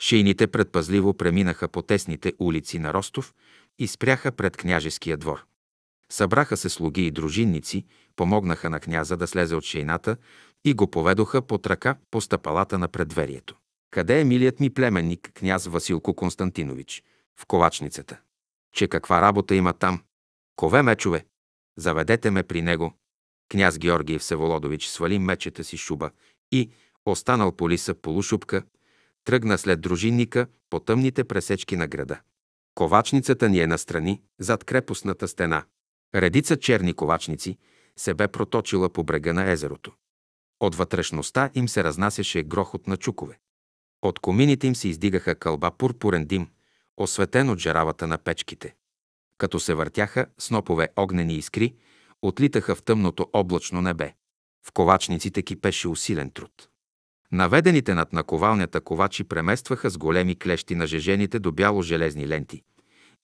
Шейните предпазливо преминаха по тесните улици на Ростов и спряха пред княжеския двор. Събраха се слуги и дружинници, помогнаха на княза да слезе от шейната и го поведоха под ръка по стъпалата на предверието. Къде е милият ми племенник, княз Василко Константинович? В ковачницата. Че каква работа има там? Кове мечове? Заведете ме при него. Княз Георгиев Севолодович свали мечета си шуба и, останал по лиса полушубка, Тръгна след дружинника по тъмните пресечки на града. Ковачницата ни е настрани, зад крепостната стена. Редица черни ковачници се бе проточила по брега на езерото. От вътрешността им се разнасяше грохот на чукове. От комините им се издигаха кълба пурпурен дим, осветен от жаравата на печките. Като се въртяха, снопове огнени искри отлитаха в тъмното облачно небе. В ковачниците кипеше усилен труд. Наведените над наковалнята ковачи преместваха с големи клещи на жежените до бяло железни ленти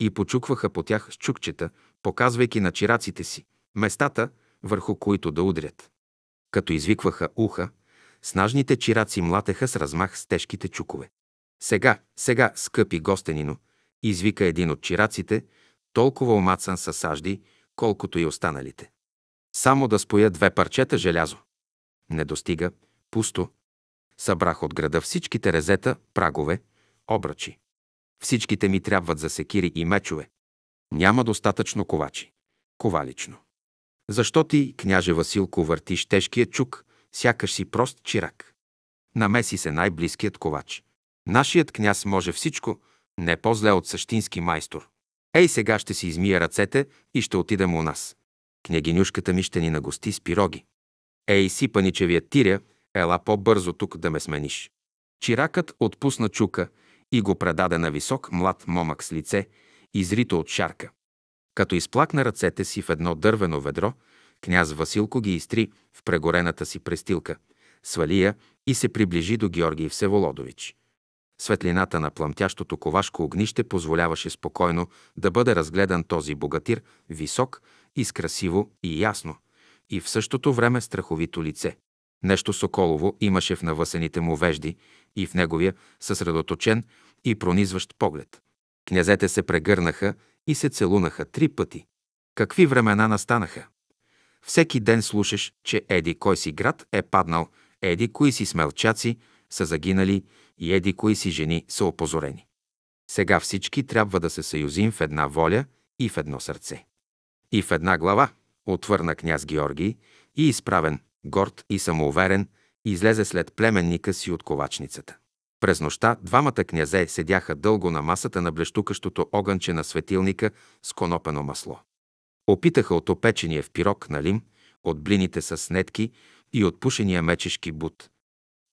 и почукваха по тях с чукчета, показвайки на чираците си местата, върху които да удрят. Като извикваха уха, снажните чираци млатеха с размах с тежките чукове. Сега, сега, скъпи гостенино, извика един от чираците, толкова омацан със сажди, колкото и останалите. Само да споя две парчета желязо. Не достига, пусто, Събрах от града всичките резета, прагове, обрачи. Всичките ми трябват за секири и мечове. Няма достатъчно ковачи. Ковалично. Защо ти, княже Василко, въртиш тежкия чук, сякаш си прост чирак? Намеси се най-близкият ковач. Нашият княз може всичко, не по-зле от същински майстор. Ей, сега ще си измия ръцете и ще отидем у нас. Княгинюшката ми ще ни нагости с пироги. Ей, си паничевият тиря, Ела по-бързо тук да ме смениш. Чиракът отпусна чука и го предаде на висок млад момък с лице, изрито от шарка. Като изплакна ръцете си в едно дървено ведро, княз Василко ги изтри в прегорената си престилка, свали я и се приближи до Георгий Всеволодович. Светлината на пламтящото ковашко огнище позволяваше спокойно да бъде разгледан този богатир, висок изкрасиво красиво и ясно, и в същото време страховито лице. Нещо соколово имаше в навъсените му вежди и в неговия съсредоточен и пронизващ поглед. Князете се прегърнаха и се целунаха три пъти. Какви времена настанаха? Всеки ден слушаш, че еди кой си град е паднал, еди кои си смелчаци са загинали и еди кои си жени са опозорени. Сега всички трябва да се съюзим в една воля и в едно сърце. И в една глава, отвърна княз Георгий и изправен – горд и самоуверен, излезе след племенника си от ковачницата. През нощта двамата князе седяха дълго на масата на блещукащото огънче на светилника с конопено масло. Опитаха от опечения в пирог на лим, от блините с снетки и от пушения мечешки бут.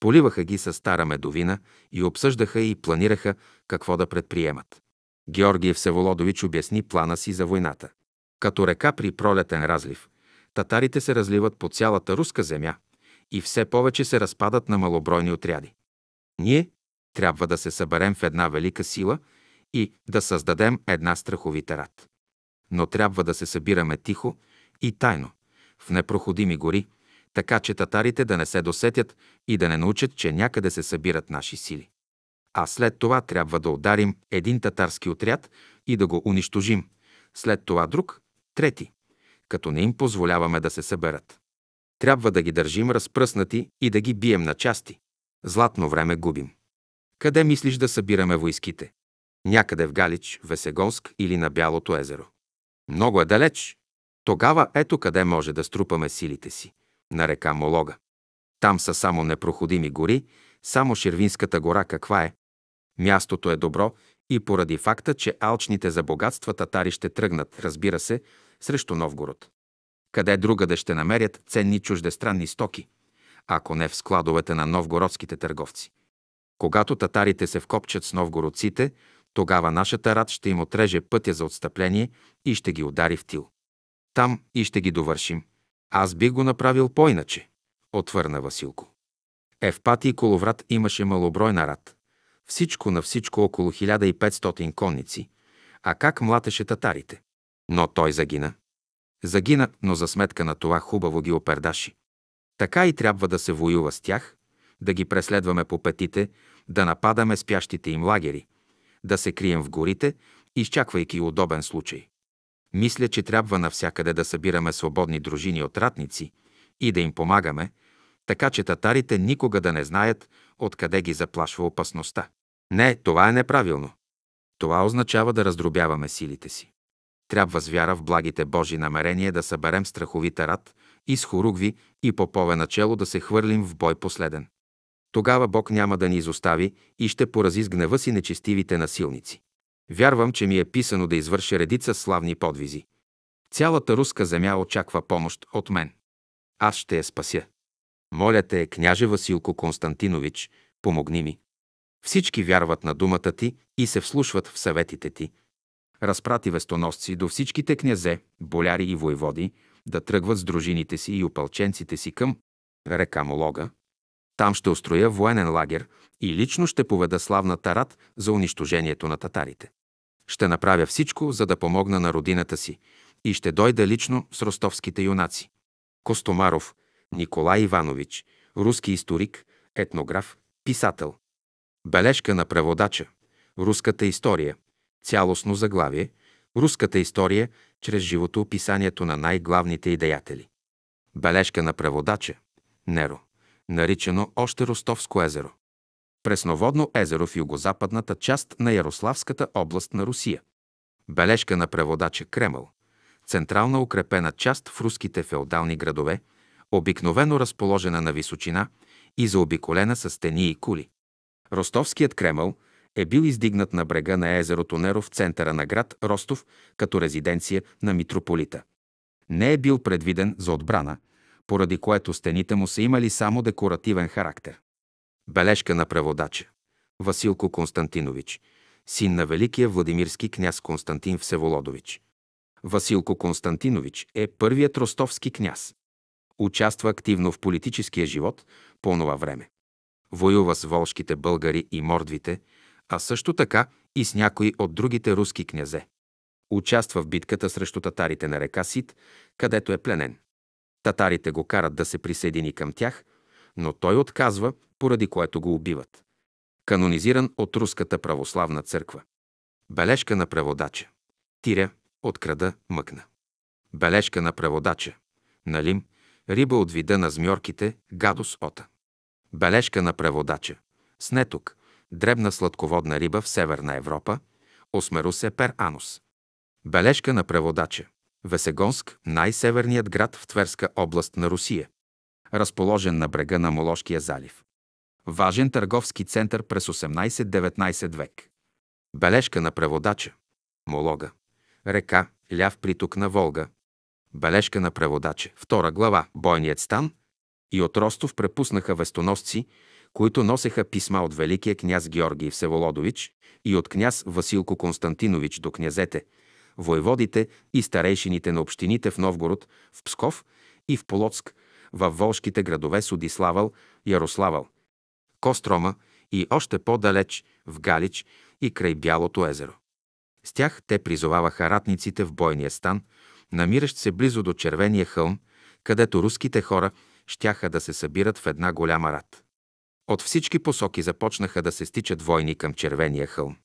Поливаха ги с стара медовина и обсъждаха и планираха какво да предприемат. Георгиев Севолодович обясни плана си за войната. Като река при пролетен разлив – татарите се разливат по цялата руска земя и все повече се разпадат на малобройни отряди. Ние трябва да се съберем в една велика сила и да създадем една страховита рад. Но трябва да се събираме тихо и тайно, в непроходими гори, така че татарите да не се досетят и да не научат, че някъде се събират наши сили. А след това трябва да ударим един татарски отряд и да го унищожим, след това друг, трети като не им позволяваме да се съберат. Трябва да ги държим разпръснати и да ги бием на части. Златно време губим. Къде мислиш да събираме войските? Някъде в Галич, Весегонск или на Бялото езеро. Много е далеч. Тогава ето къде може да струпаме силите си. На река Молога. Там са само непроходими гори, само Шервинската гора каква е. Мястото е добро и поради факта, че алчните за богатства татари ще тръгнат, разбира се, срещу Новгород. Къде другаде ще намерят ценни чуждестранни стоки, ако не в складовете на новгородските търговци? Когато татарите се вкопчат с новгородците, тогава нашата рад ще им отреже пътя за отстъпление и ще ги удари в тил. Там и ще ги довършим. Аз би го направил по-иначе, отвърна Василко. Евпати и Коловрат имаше малобройна рад. Всичко на всичко около 1500 конници. А как млатеше татарите? Но той загина. Загина, но за сметка на това хубаво ги опердаши. Така и трябва да се воюва с тях, да ги преследваме по петите, да нападаме спящите им лагери, да се крием в горите, изчаквайки удобен случай. Мисля, че трябва навсякъде да събираме свободни дружини от ратници и да им помагаме, така че татарите никога да не знаят откъде ги заплашва опасността. Не, това е неправилно. Това означава да раздробяваме силите си. Трябва с вяра в благите Божи намерения да съберем страховита рад и с хоругви и попове начело да се хвърлим в бой последен. Тогава Бог няма да ни изостави и ще порази с гнева си нечестивите насилници. Вярвам, че ми е писано да извърша редица славни подвизи. Цялата руска земя очаква помощ от мен. Аз ще я спася. Моля те, княже Василко Константинович, помогни ми. Всички вярват на думата ти и се вслушват в съветите ти, разпрати вестоносци до всичките князе, боляри и войводи да тръгват с дружините си и опълченците си към река Молога. Там ще устроя военен лагер и лично ще поведа славна тарат за унищожението на татарите. Ще направя всичко, за да помогна на родината си и ще дойда лично с ростовските юнаци. Костомаров, Николай Иванович, руски историк, етнограф, писател. Бележка на преводача. Руската история – Цялостно заглавие Руската история чрез животоописанието на най-главните и деятели. Бележка на преводача Неро, наричано още Ростовско езеро. Пресноводно езеро в югозападната част на Ярославската област на Русия. Бележка на преводача Кремъл. Централна укрепена част в руските феодални градове, обикновено разположена на височина и заобиколена с стени и кули. Ростовският Кремъл – е бил издигнат на брега на езерото Неро в центъра на град Ростов като резиденция на митрополита. Не е бил предвиден за отбрана, поради което стените му са имали само декоративен характер. Бележка на преводача Василко Константинович, син на великия владимирски княз Константин Всеволодович. Василко Константинович е първият ростовски княз. Участва активно в политическия живот по това време. Воюва с волшките българи и мордвите – а също така и с някои от другите руски князе. Участва в битката срещу татарите на река Сит, където е пленен. Татарите го карат да се присъедини към тях, но той отказва, поради което го убиват. Канонизиран от Руската православна църква. Бележка на преводача. Тиря от крада мъкна. Бележка на преводача. Налим риба от вида на змьорките, гадос ота. Бележка на преводача. Снеток дребна сладководна риба в Северна Европа, Осмерусе пер анус. Бележка на преводача. Весегонск – най-северният град в Тверска област на Русия, разположен на брега на Молошкия залив. Важен търговски център през 18-19 век. Бележка на преводача. Молога. Река, ляв приток на Волга. Бележка на преводача. Втора глава. Бойният стан. И от Ростов препуснаха вестоносци които носеха писма от великия княз Георгий Всеволодович и от княз Василко Константинович до князете, воеводите и старейшините на общините в Новгород, в Псков и в Полоцк, във волшките градове Судиславал, Ярославал, Кострома и още по-далеч в Галич и край Бялото езеро. С тях те призоваваха ратниците в бойния стан, намиращ се близо до Червения хълм, където руските хора щяха да се събират в една голяма рат. От всички посоки започнаха да се стичат войни към червения хълм.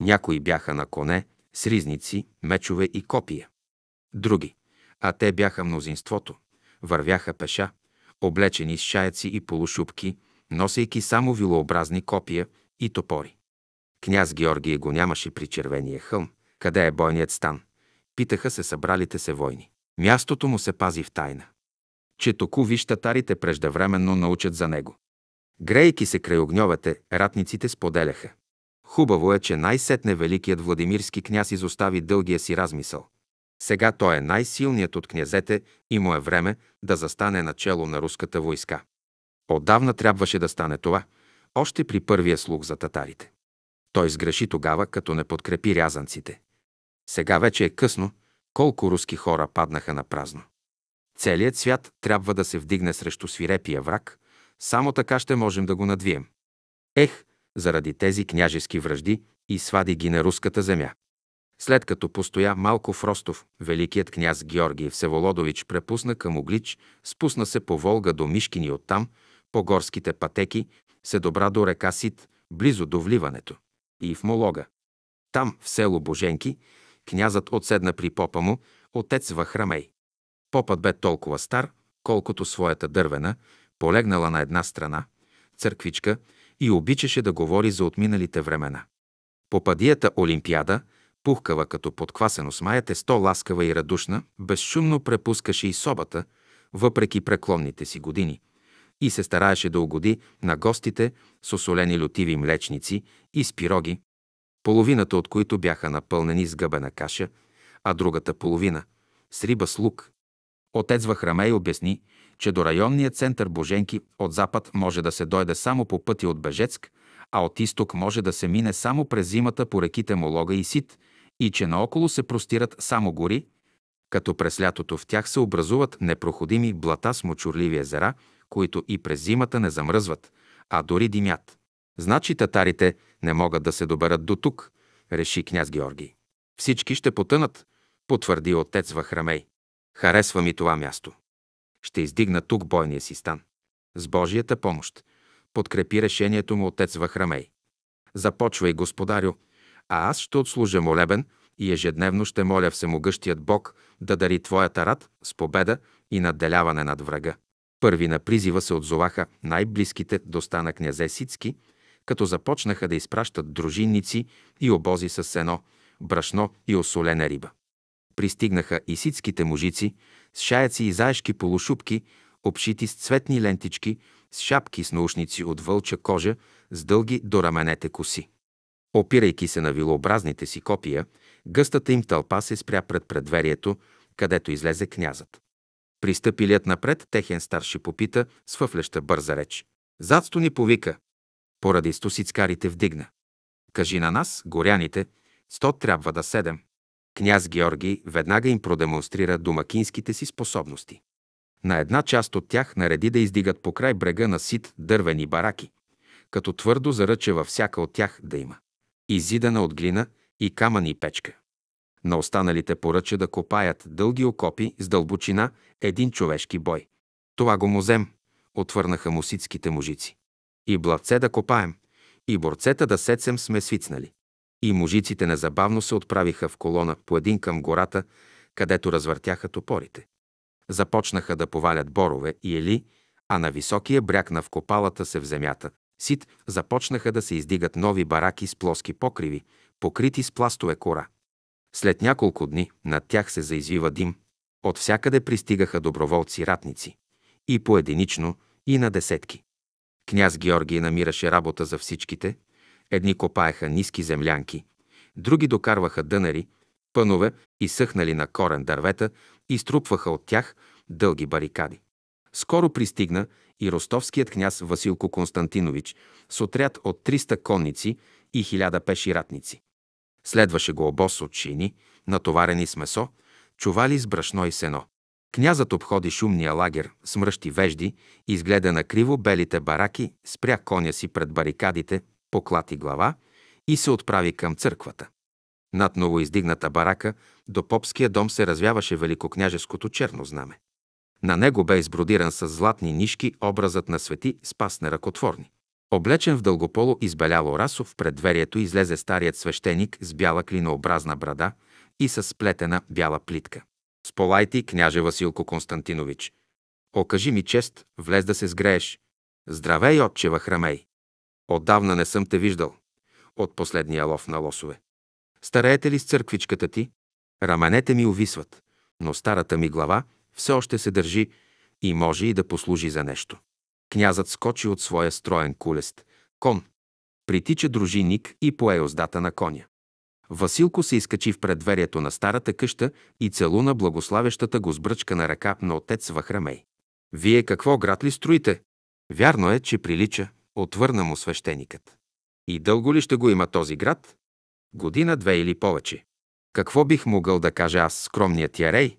Някои бяха на коне, с ризници, мечове и копия. Други, а те бяха мнозинството, вървяха пеша, облечени с шаяци и полушубки, носейки само вилообразни копия и топори. Княз Георгий го нямаше при червения хълм. Къде е бойният стан? Питаха се събралите се войни. Мястото му се пази в тайна. Че току виж татарите преждевременно научат за него. Грейки се край огньовете, ратниците споделяха. Хубаво е, че най-сетне великият Владимирски княз изостави дългия си размисъл. Сега той е най-силният от князете и му е време да застане начало на руската войска. Отдавна трябваше да стане това, още при първия слух за татарите. Той сгреши тогава, като не подкрепи рязанците. Сега вече е късно, колко руски хора паднаха на празно. Целият свят трябва да се вдигне срещу свирепия враг, само така ще можем да го надвием. Ех, заради тези княжески връжди и свади ги на руската земя. След като постоя малко в Ростов, великият княз Георгий Всеволодович препусна към углич, спусна се по Волга до Мишкини оттам, по горските пътеки, се добра до река Сит, близо до вливането. И в Молога. Там, в село Боженки, князът отседна при попа му, отец Вахрамей. Попът бе толкова стар, колкото своята дървена, полегнала на една страна, църквичка, и обичаше да говори за отминалите времена. Попадията Олимпиада, пухкава като подквасено е сто ласкава и радушна, безшумно препускаше и собата, въпреки преклонните си години, и се стараеше да угоди на гостите с осолени лютиви млечници и с пироги, половината от които бяха напълнени с гъбена каша, а другата половина – с риба с лук. Отец Вахрамей обясни, че до районния център Боженки от запад може да се дойде само по пъти от Бежецк, а от изток може да се мине само през зимата по реките Молога и Сит, и че наоколо се простират само гори, като през лятото в тях се образуват непроходими блата с мочурливи езера, които и през зимата не замръзват, а дори димят. Значи татарите не могат да се доберат до тук, реши княз Георгий. Всички ще потънат, потвърди отец Вахрамей. Харесва ми това място. Ще издигна тук бойния си стан. С Божията помощ подкрепи решението му отец Вахрамей. Започвай, господарю, а аз ще отслужа молебен и ежедневно ще моля всемогъщият Бог да дари твоята рад с победа и надделяване над врага. Първи на призива се отзоваха най-близките до стана князе Сицки, като започнаха да изпращат дружинници и обози с сено, брашно и осолена риба. Пристигнаха и ситските мужици, с шаяци и заешки полушубки, обшити с цветни лентички, с шапки с наушници от вълча кожа, с дълги до раменете коси. Опирайки се на вилообразните си копия, гъстата им тълпа се спря пред предверието, където излезе князът. Пристъпилият напред, техен старши попита с въфлеща бърза реч. Задсто ни повика. Поради стосицкарите вдигна. Кажи на нас, горяните, сто трябва да седем. Княз Георги веднага им продемонстрира домакинските си способности. На една част от тях нареди да издигат по край брега на сит дървени бараки, като твърдо заръча във всяка от тях да има. Изидана от глина и камън и печка. На останалите поръча да копаят дълги окопи с дълбочина един човешки бой. Това го музем, отвърнаха муситските мужици. И блавце да копаем, и борцета да сецем сме свицнали и мужиците незабавно се отправиха в колона по един към гората, където развъртяха топорите. Започнаха да повалят борове и ели, а на високия бряг на вкопалата се в земята, сит, започнаха да се издигат нови бараки с плоски покриви, покрити с пластове кора. След няколко дни над тях се заизвива дим. От всякъде пристигаха доброволци-ратници. И поединично, и на десетки. Княз Георгий намираше работа за всичките – Едни копаеха ниски землянки, други докарваха дънари, пънове и съхнали на корен дървета и струпваха от тях дълги барикади. Скоро пристигна и ростовският княз Василко Константинович с отряд от 300 конници и 1000 пеши ратници. Следваше го обос от шини, натоварени с месо, чували с брашно и сено. Князът обходи шумния лагер с мръщи вежди, изгледа на криво белите бараки, спря коня си пред барикадите – поклати глава и се отправи към църквата. Над новоиздигната барака до попския дом се развяваше великокняжеското черно знаме. На него бе избродиран с златни нишки образът на свети Спас на ръкотворни. Облечен в дългополо избеляло расов, в предверието излезе старият свещеник с бяла клинообразна брада и с сплетена бяла плитка. Сполай княже Василко Константинович. Окажи ми чест, влез да се сгрееш. Здравей, отчева храмей! Отдавна не съм те виждал. От последния лов на лосове. Стареете ли с църквичката ти? Раменете ми увисват, но старата ми глава все още се държи и може и да послужи за нещо. Князът скочи от своя строен кулест. Кон. Притича дружиник и пое оздата на коня. Василко се изкачи в предверието на старата къща и целуна благославящата го сбръчка на ръка на отец Вахрамей. Вие какво град ли строите? Вярно е, че прилича, отвърна му свещеникът. И дълго ли ще го има този град? Година, две или повече. Какво бих могъл да кажа аз, скромният ярей?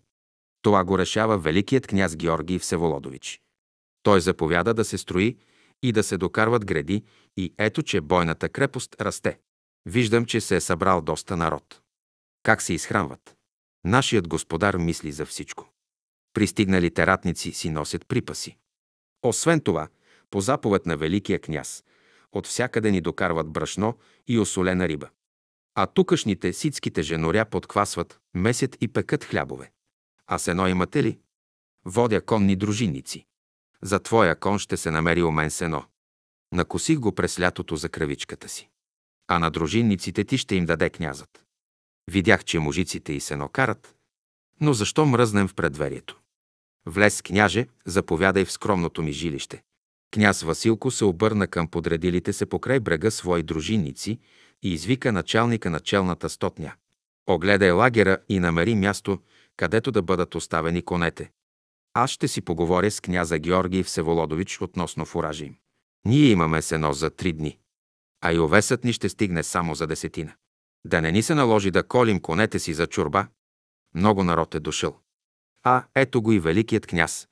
Това го решава великият княз Георгий Всеволодович. Той заповяда да се строи и да се докарват гради и ето, че бойната крепост расте. Виждам, че се е събрал доста народ. Как се изхранват? Нашият господар мисли за всичко. Пристигналите ратници си носят припаси. Освен това, по заповед на великия княз. От всякъде ни докарват брашно и осолена риба. А тукашните ситските женоря подквасват, месят и пекат хлябове. А сено имате ли? Водя конни дружинници. За твоя кон ще се намери у мен сено. Накосих го през лятото за кравичката си. А на дружинниците ти ще им даде князът. Видях, че мужиците и сено карат. Но защо мръзнем в предверието? Влез, княже, заповядай в скромното ми жилище. Княз Василко се обърна към подредилите се покрай брега свои дружинници и извика началника на челната стотня. Огледай лагера и намери място, където да бъдат оставени конете. Аз ще си поговоря с княза Георгий Всеволодович относно фуражи им. Ние имаме сено за три дни, а и овесът ни ще стигне само за десетина. Да не ни се наложи да колим конете си за чурба. Много народ е дошъл. А, ето го и великият княз,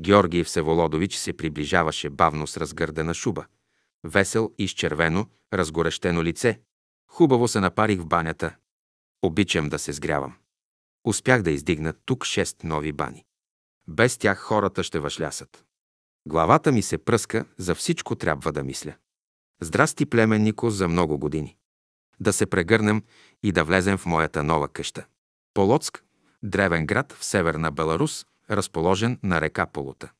Георгий Всеволодович се приближаваше бавно с разгърдена шуба, весел и с червено, разгорещено лице. Хубаво се напарих в банята. Обичам да се сгрявам. Успях да издигна тук шест нови бани. Без тях хората ще въшлясат. Главата ми се пръска, за всичко трябва да мисля. Здрасти, племеннико, за много години. Да се прегърнем и да влезем в моята нова къща. Полоцк, древен град в северна Беларус – разположен на река Полута.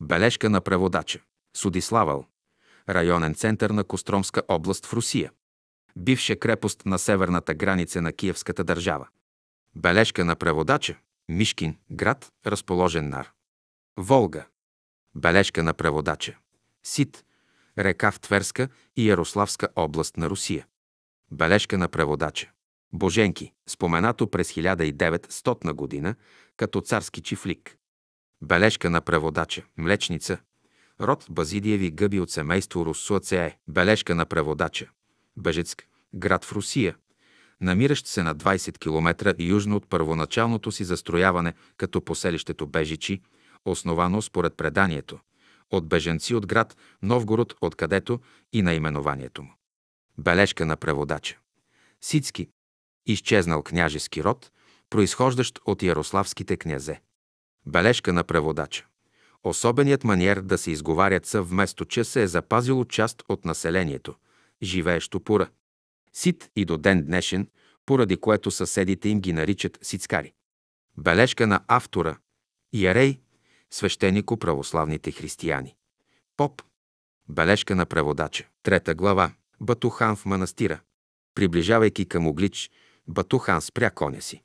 Бележка на преводача. Судиславал. Районен център на Костромска област в Русия. Бивша крепост на северната граница на Киевската държава. Бележка на преводача. Мишкин, град, разположен нар. Волга. Бележка на преводача. Сит, река в Тверска и Ярославска област на Русия. Бележка на преводача. Боженки, споменато през 1900 година като царски чифлик. Бележка на преводача. Млечница. Род базидиеви гъби от семейство Руссуацее. Бележка на преводача. Бежецк. Град в Русия. Намиращ се на 20 км южно от първоначалното си застрояване като поселището Бежичи, основано според преданието, от беженци от град Новгород, откъдето и наименованието му. Бележка на преводача. Сицки, изчезнал княжески род, произхождащ от ярославските князе. Бележка на преводача. Особеният маниер да се изговарят са вместо че се е запазило част от населението, живеещо пура. Сит и до ден днешен, поради което съседите им ги наричат сицкари. Бележка на автора. Ярей, свещенико православните християни. Поп. Бележка на преводача. Трета глава. Батухан в манастира. Приближавайки към углич. Батухан спря коня си.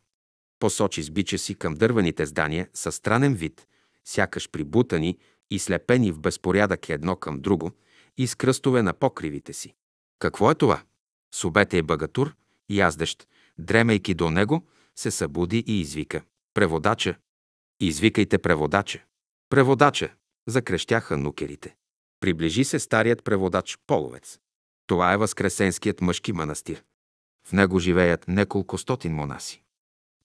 Посочи с бича си към дървените здания със странен вид, сякаш прибутани и слепени в безпорядък едно към друго и с кръстове на покривите си. Какво е това? Субете е багатур, яздещ, дремейки до него, се събуди и извика. Преводача! Извикайте преводача! Преводача! Закрещяха нукерите. Приближи се старият преводач Половец. Това е Възкресенският мъжки манастир. В него живеят неколко стотин монаси.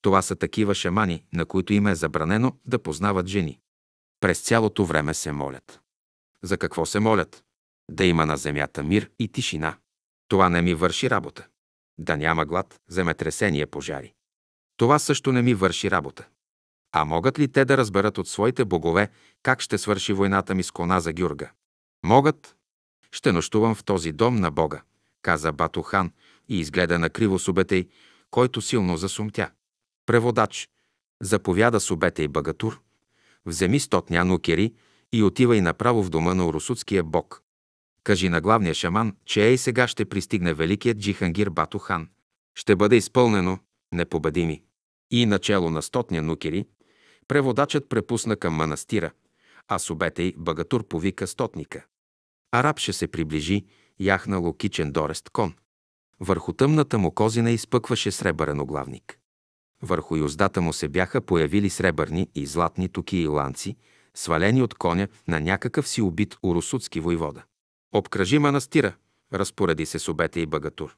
Това са такива шамани, на които им е забранено да познават жени. През цялото време се молят. За какво се молят? Да има на земята мир и тишина. Това не ми върши работа. Да няма глад, земетресение, пожари. Това също не ми върши работа. А могат ли те да разберат от своите богове как ще свърши войната ми с кона за Гюрга? Могат. Ще нощувам в този дом на Бога, каза Батухан и изгледа на криво субетей, който силно засумтя. Преводач, заповяда субетей багатур, вземи стотня нукери и отивай направо в дома на урусутския бог. Кажи на главния шаман, че ей сега ще пристигне великият Джихангир Батухан. Ще бъде изпълнено, непобедими. И начало на стотня нукери, преводачът препусна към манастира, а субетей Багатур повика стотника. Араб ще се приближи, яхна локичен дорест кон. Върху тъмната му козина изпъкваше сребърен оглавник. Върху юздата му се бяха появили сребърни и златни токи и ланци, свалени от коня на някакъв си убит урусутски войвода. Обкръжи манастира, разпореди се субета и багатур.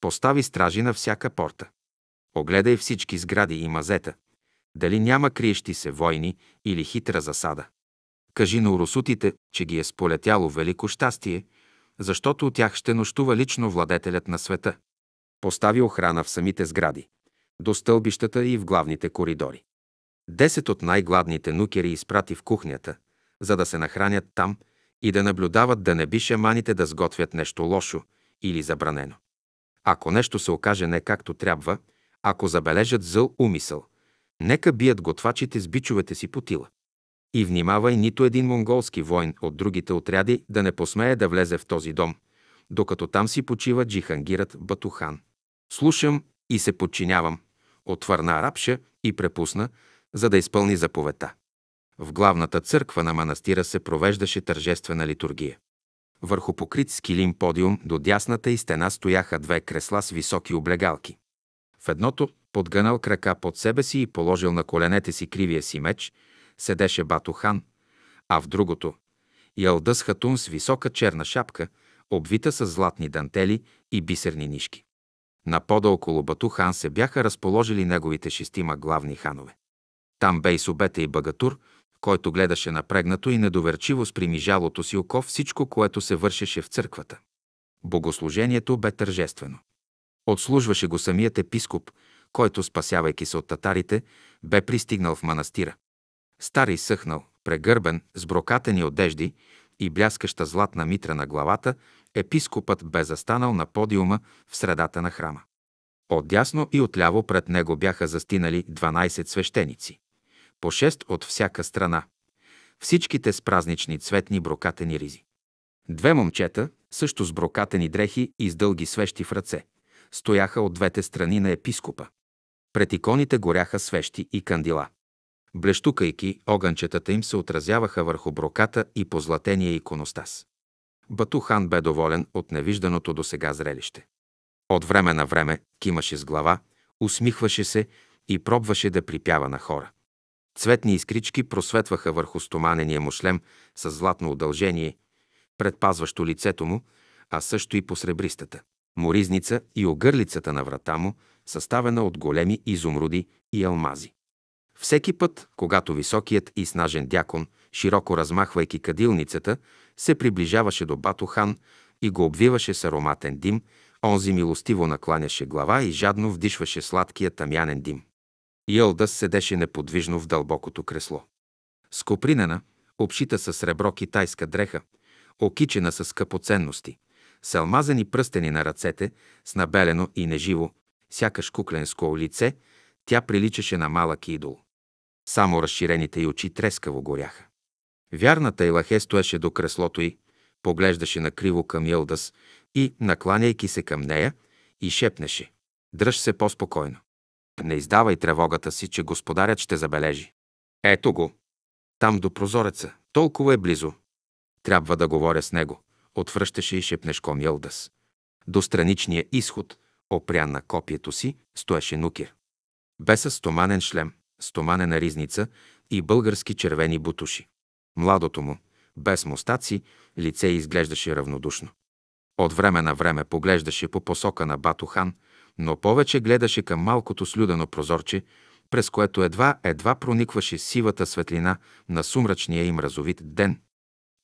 Постави стражи на всяка порта. Огледай всички сгради и мазета, дали няма криещи се войни или хитра засада. Кажи на урусутите, че ги е сполетяло велико щастие, защото от тях ще нощува лично владетелят на света. Постави охрана в самите сгради, до стълбищата и в главните коридори. Десет от най-гладните нукери изпрати в кухнята, за да се нахранят там и да наблюдават да не би шаманите да сготвят нещо лошо или забранено. Ако нещо се окаже не както трябва, ако забележат зъл умисъл, нека бият готвачите с бичовете си по тила. И внимавай нито един монголски войн от другите отряди да не посмее да влезе в този дом, докато там си почива джихангират Батухан. Слушам и се подчинявам, отвърна рапша и препусна, за да изпълни заповедта. В главната църква на манастира се провеждаше тържествена литургия. Върху покрит с килим подиум до дясната и стена стояха две кресла с високи облегалки. В едното подгънал крака под себе си и положил на коленете си кривия си меч – седеше Батухан, а в другото – Ялдъс хатун с висока черна шапка, обвита с златни дантели и бисерни нишки. На пода около Батухан се бяха разположили неговите шестима главни ханове. Там бе и Субета и Багатур, който гледаше напрегнато и недоверчиво с примижалото си око всичко, което се вършеше в църквата. Богослужението бе тържествено. Отслужваше го самият епископ, който, спасявайки се от татарите, бе пристигнал в манастира. Стар и съхнал, прегърбен, с брокатени одежди и бляскаща златна митра на главата, епископът бе застанал на подиума в средата на храма. Отдясно и отляво пред него бяха застинали 12 свещеници, по 6 от всяка страна, всичките с празнични цветни брокатени ризи. Две момчета, също с брокатени дрехи и с дълги свещи в ръце, стояха от двете страни на епископа. Пред иконите горяха свещи и кандила. Блещукайки, огънчетата им се отразяваха върху броката и позлатения иконостас. Батухан бе доволен от невижданото до сега зрелище. От време на време кимаше с глава, усмихваше се и пробваше да припява на хора. Цветни искрички просветваха върху стоманения му шлем с златно удължение, предпазващо лицето му, а също и посребристата. Моризница и огърлицата на врата му, съставена от големи изумруди и алмази. Всеки път, когато високият и снажен дякон, широко размахвайки кадилницата, се приближаваше до Батохан и го обвиваше с ароматен дим, онзи милостиво накланяше глава и жадно вдишваше сладкия тамянен дим. Йълдас седеше неподвижно в дълбокото кресло. Скопринена, обшита с сребро китайска дреха, окичена с скъпоценности, с алмазени пръстени на ръцете, с набелено и неживо, сякаш кукленско лице, тя приличаше на малък идол. Само разширените й очи трескаво горяха. Вярната Елахе стоеше до креслото й, поглеждаше накриво към Йълдас и, накланяйки се към нея, и шепнеше. Дръж се по-спокойно. Не издавай тревогата си, че господарят ще забележи. Ето го. Там до прозореца. Толкова е близо. Трябва да говоря с него. Отвръщаше и шепнешко Илдас. До страничния изход, опрян на копието си, стоеше Нукир. Бе с стоманен шлем стоманена ризница и български червени бутуши. Младото му, без мустаци, лице изглеждаше равнодушно. От време на време поглеждаше по посока на Батухан, но повече гледаше към малкото слюдено прозорче, през което едва-едва проникваше сивата светлина на сумрачния и мразовит ден.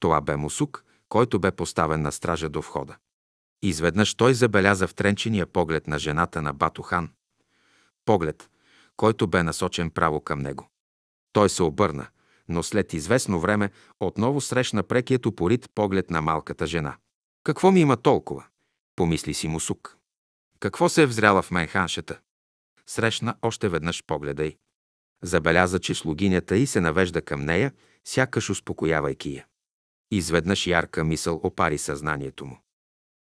Това бе мусук, който бе поставен на стража до входа. Изведнъж той забеляза втренчения поглед на жената на Батухан. Поглед, който бе насочен право към него. Той се обърна, но след известно време отново срещна прекият упорит поглед на малката жена. «Какво ми има толкова?» – помисли си Мусук. «Какво се е взряла в мен ханшата?» Срещна още веднъж погледа й. Забеляза, че слугинята й се навежда към нея, сякаш успокоявайки я. Изведнъж ярка мисъл опари съзнанието му.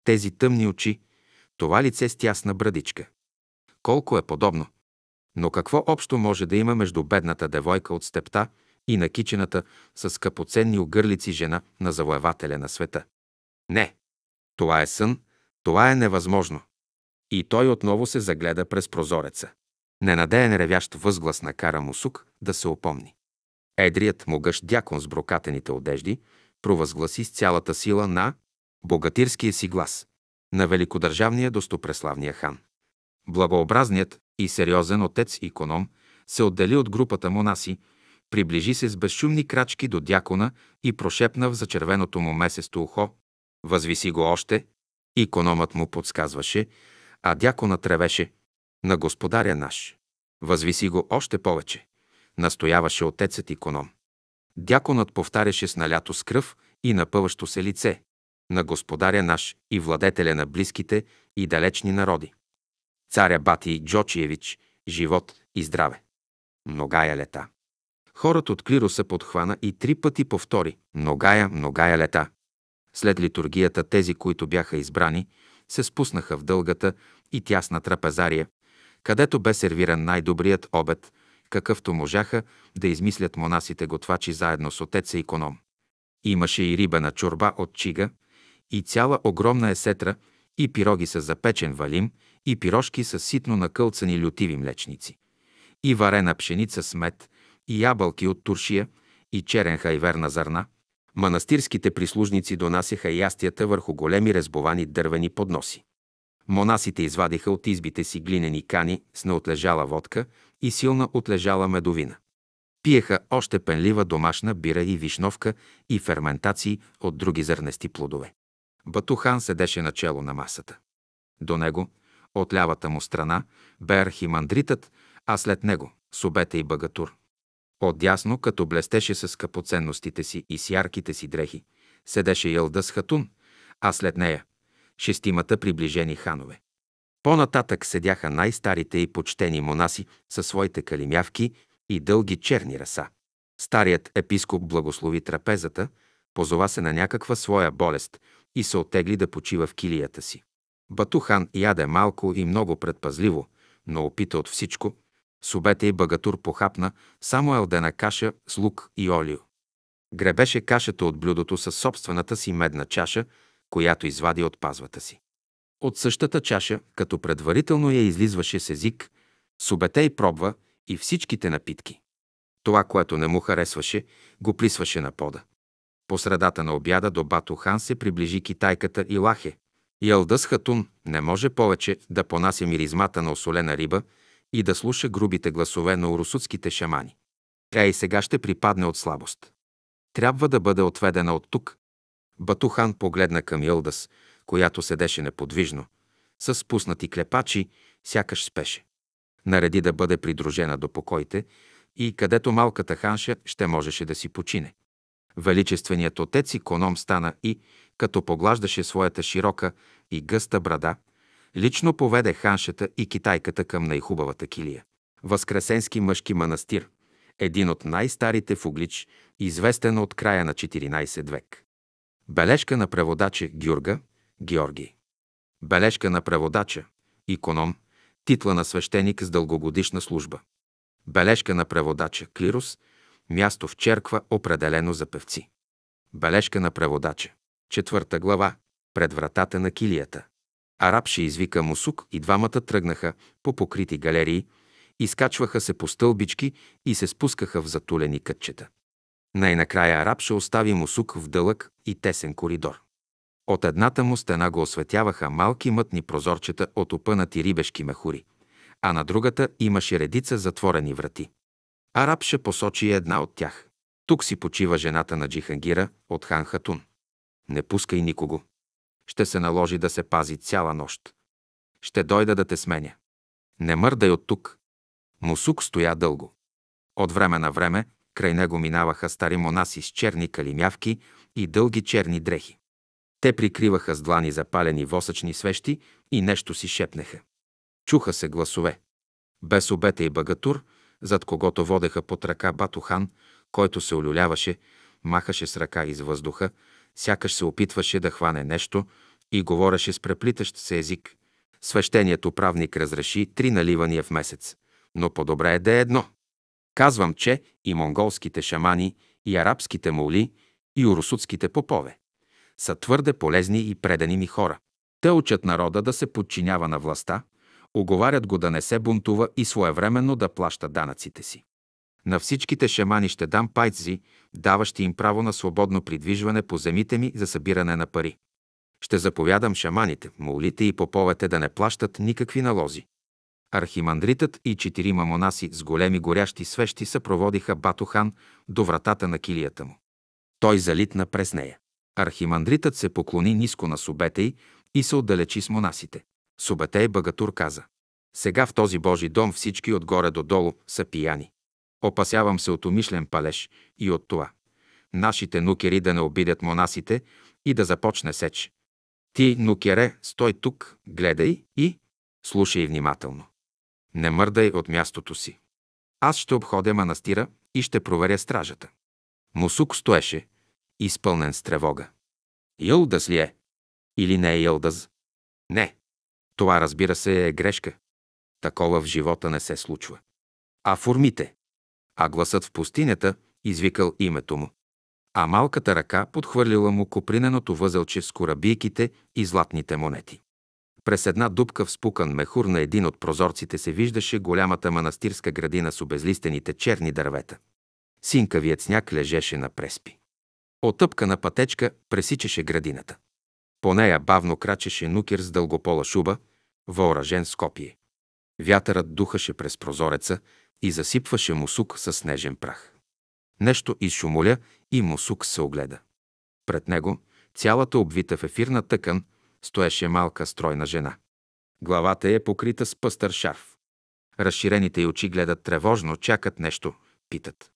Тези тъмни очи, това лице с тясна брадичка. Колко е подобно, но какво общо може да има между бедната девойка от степта и накичената с скъпоценни огърлици жена на завоевателя на света? Не, това е сън, това е невъзможно. И той отново се загледа през прозореца. Ненадеен ревящ възглас накара Мусук да се опомни. Едрият могъщ дякон с брокатените одежди провъзгласи с цялата сила на богатирския си глас, на великодържавния достопреславния хан. Благообразният, и сериозен отец-иконом, се отдели от групата монаси, приближи се с безшумни крачки до дякона и прошепна в зачервеното му месесто ухо. Възвиси го още, икономът му подсказваше, а дяконът тревеше. на господаря наш. Възвиси го още повече, настояваше отецът иконом. Дяконът повтаряше с налято с кръв и напъващо се лице на господаря наш и владетеля на близките и далечни народи царя Бати Джочиевич, живот и здраве. Многая лета. Хорът от клироса подхвана и три пъти повтори «Многая, многая лета». След литургията тези, които бяха избрани, се спуснаха в дългата и тясна трапезария, където бе сервиран най-добрият обед, какъвто можаха да измислят монасите готвачи заедно с отеца иконом. Имаше и рибена чорба от чига, и цяла огромна есетра, и пироги с запечен валим, и пирожки с ситно накълцани лютиви млечници, и варена пшеница с мед, и ябълки от туршия, и черен хайвер на зърна. Манастирските прислужници донасяха ястията върху големи резбовани дървени подноси. Монасите извадиха от избите си глинени кани с неотлежала водка и силна отлежала медовина. Пиеха още пенлива домашна бира и вишновка и ферментации от други зърнести плодове. Батухан седеше начело на масата. До него – от лявата му страна бе архимандритът, а след него – субета и Багатур. Отдясно, като блестеше с капоценностите си и с ярките си дрехи, седеше Ялда с Хатун, а след нея – шестимата приближени ханове. По-нататък седяха най-старите и почтени монаси със своите калимявки и дълги черни раса. Старият епископ благослови трапезата, позова се на някаква своя болест и се отегли да почива в килията си. Батухан яде малко и много предпазливо, но опита от всичко. С и багатур похапна само елдена каша с лук и олио. Гребеше кашата от блюдото със собствената си медна чаша, която извади от пазвата си. От същата чаша, като предварително я излизваше с език, субете и пробва и всичките напитки. Това, което не му харесваше, го плисваше на пода. По средата на обяда до Батухан се приближи китайката Илахе, Ялдъс Хатун не може повече да понася миризмата на осолена риба и да слуша грубите гласове на урусутските шамани. Тя и сега ще припадне от слабост. Трябва да бъде отведена от тук. Батухан погледна към Йълдас, която седеше неподвижно, с спуснати клепачи, сякаш спеше. Нареди да бъде придружена до покоите и където малката ханша ще можеше да си почине. Величественият отец иконом стана и, като поглаждаше своята широка и гъста брада, лично поведе ханшата и китайката към най-хубавата килия. Възкресенски мъжки манастир, един от най-старите в Углич, известен от края на 14 век. Бележка на преводача Гюрга Георги. Бележка на преводача Иконом, титла на свещеник с дългогодишна служба. Бележка на преводача Клирус, място в черква определено за певци. Бележка на преводача. Четвърта глава. Пред вратата на килията. Арабши извика Мусук и двамата тръгнаха по покрити галерии, изкачваха се по стълбички и се спускаха в затулени кътчета. Най-накрая Арабша остави Мусук в дълъг и тесен коридор. От едната му стена го осветяваха малки мътни прозорчета от опънати рибешки мехури, а на другата имаше редица затворени врати. Арабша посочи една от тях. Тук си почива жената на Джихангира от хан Хатун. Не пускай никого. Ще се наложи да се пази цяла нощ. Ще дойда да те сменя. Не мърдай от тук. Мусук стоя дълго. От време на време край него минаваха стари монаси с черни калимявки и дълги черни дрехи. Те прикриваха с длани запалени восъчни свещи и нещо си шепнеха. Чуха се гласове. Без обета и багатур, зад когото водеха под ръка Батухан, който се олюляваше, махаше с ръка из въздуха, сякаш се опитваше да хване нещо и говореше с преплитащ се език. Свещеният управник разреши три наливания в месец, но по-добре е да е едно. Казвам, че и монголските шамани, и арабските моли, и урусутските попове са твърде полезни и предани ми хора. Те учат народа да се подчинява на властта, оговарят го да не се бунтува и своевременно да плаща данъците си. На всичките шамани ще дам пайци, даващи им право на свободно придвижване по земите ми за събиране на пари. Ще заповядам шаманите, молите и поповете да не плащат никакви налози. Архимандритът и четирима монаси с големи горящи свещи съпроводиха Батохан до вратата на килията му. Той залитна през нея. Архимандритът се поклони ниско на Субетей и се отдалечи с монасите. Субетей е Багатур каза. Сега в този Божи дом всички отгоре до долу са пияни. Опасявам се от умишлен палеж и от това. Нашите нукери да не обидят монасите и да започне сеч. Ти, нукере, стой тук, гледай и слушай внимателно. Не мърдай от мястото си. Аз ще обходя манастира и ще проверя стражата. Мусук стоеше, изпълнен с тревога. Йълдас ли е? Или не е Йълдас? Не. Това, разбира се, е грешка. Такова в живота не се случва. А формите? а гласът в пустинята извикал името му. А малката ръка подхвърлила му коприненото възелче с корабийките и златните монети. През една дупка в спукан мехур на един от прозорците се виждаше голямата манастирска градина с обезлистените черни дървета. Синкавият сняг лежеше на преспи. Отъпка на пътечка пресичаше градината. По нея бавно крачеше нукер с дългопола шуба, въоръжен с копие. Вятърът духаше през прозореца и засипваше Мусук със снежен прах. Нещо изшумоля и Мусук се огледа. Пред него, цялата обвита в ефирна тъкан, стоеше малка стройна жена. Главата е покрита с пъстър шарф. Разширените й очи гледат тревожно, чакат нещо, питат.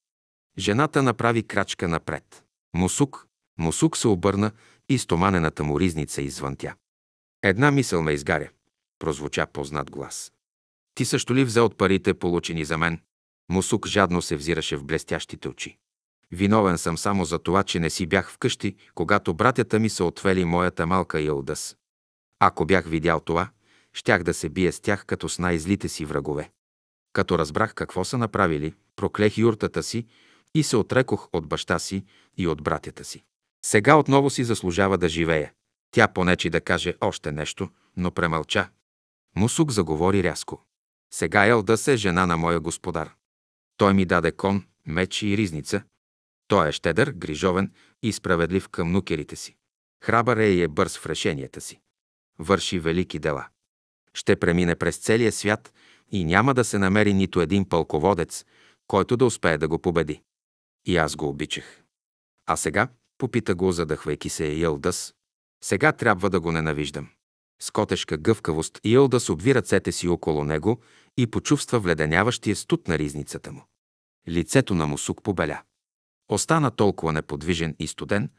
Жената направи крачка напред. Мусук, Мусук се обърна и стоманената му ризница извън тя. Една мисъл ме изгаря, прозвуча познат глас. Ти също ли взе от парите, получени за мен? Мусук жадно се взираше в блестящите очи. Виновен съм само за това, че не си бях вкъщи, когато братята ми са отвели моята малка Илдас. Ако бях видял това, щях да се бие с тях като с най-злите си врагове. Като разбрах какво са направили, проклех юртата си и се отрекох от баща си и от братята си. Сега отново си заслужава да живее. Тя понечи да каже още нещо, но премълча. Мусук заговори рязко. Сега Елдас е жена на моя господар. Той ми даде кон, меч и ризница. Той е щедър, грижовен и справедлив към нукерите си. Храбър е и е бърз в решенията си. Върши велики дела. Ще премине през целия свят и няма да се намери нито един пълководец, който да успее да го победи. И аз го обичах. А сега, попита го, задъхвайки се Елдъс, сега трябва да го ненавиждам. С котешка гъвкавост Илдас обви ръцете си около него и почувства вледеняващия студ на ризницата му. Лицето на Мусук побеля. Остана толкова неподвижен и студен,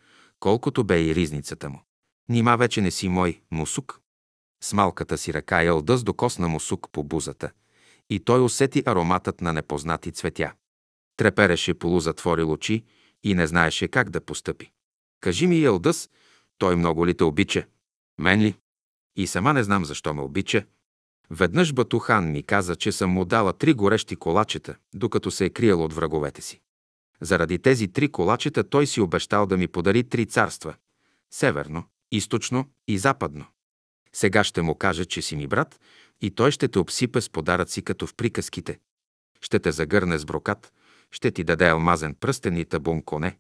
колкото бе и ризницата му. Нима вече не си мой Мусук? С малката си ръка Елдъс докосна Мусук по бузата и той усети ароматът на непознати цветя. Трепереше полузатворил очи и не знаеше как да постъпи. Кажи ми, Елдъс, той много ли те обича? Мен ли? и сама не знам защо ме обича. Веднъж Батухан ми каза, че съм му дала три горещи колачета, докато се е криел от враговете си. Заради тези три колачета той си обещал да ми подари три царства – северно, източно и западно. Сега ще му кажа, че си ми брат и той ще те обсипе с подаръци като в приказките. Ще те загърне с брокат, ще ти даде алмазен пръстен и табун коне.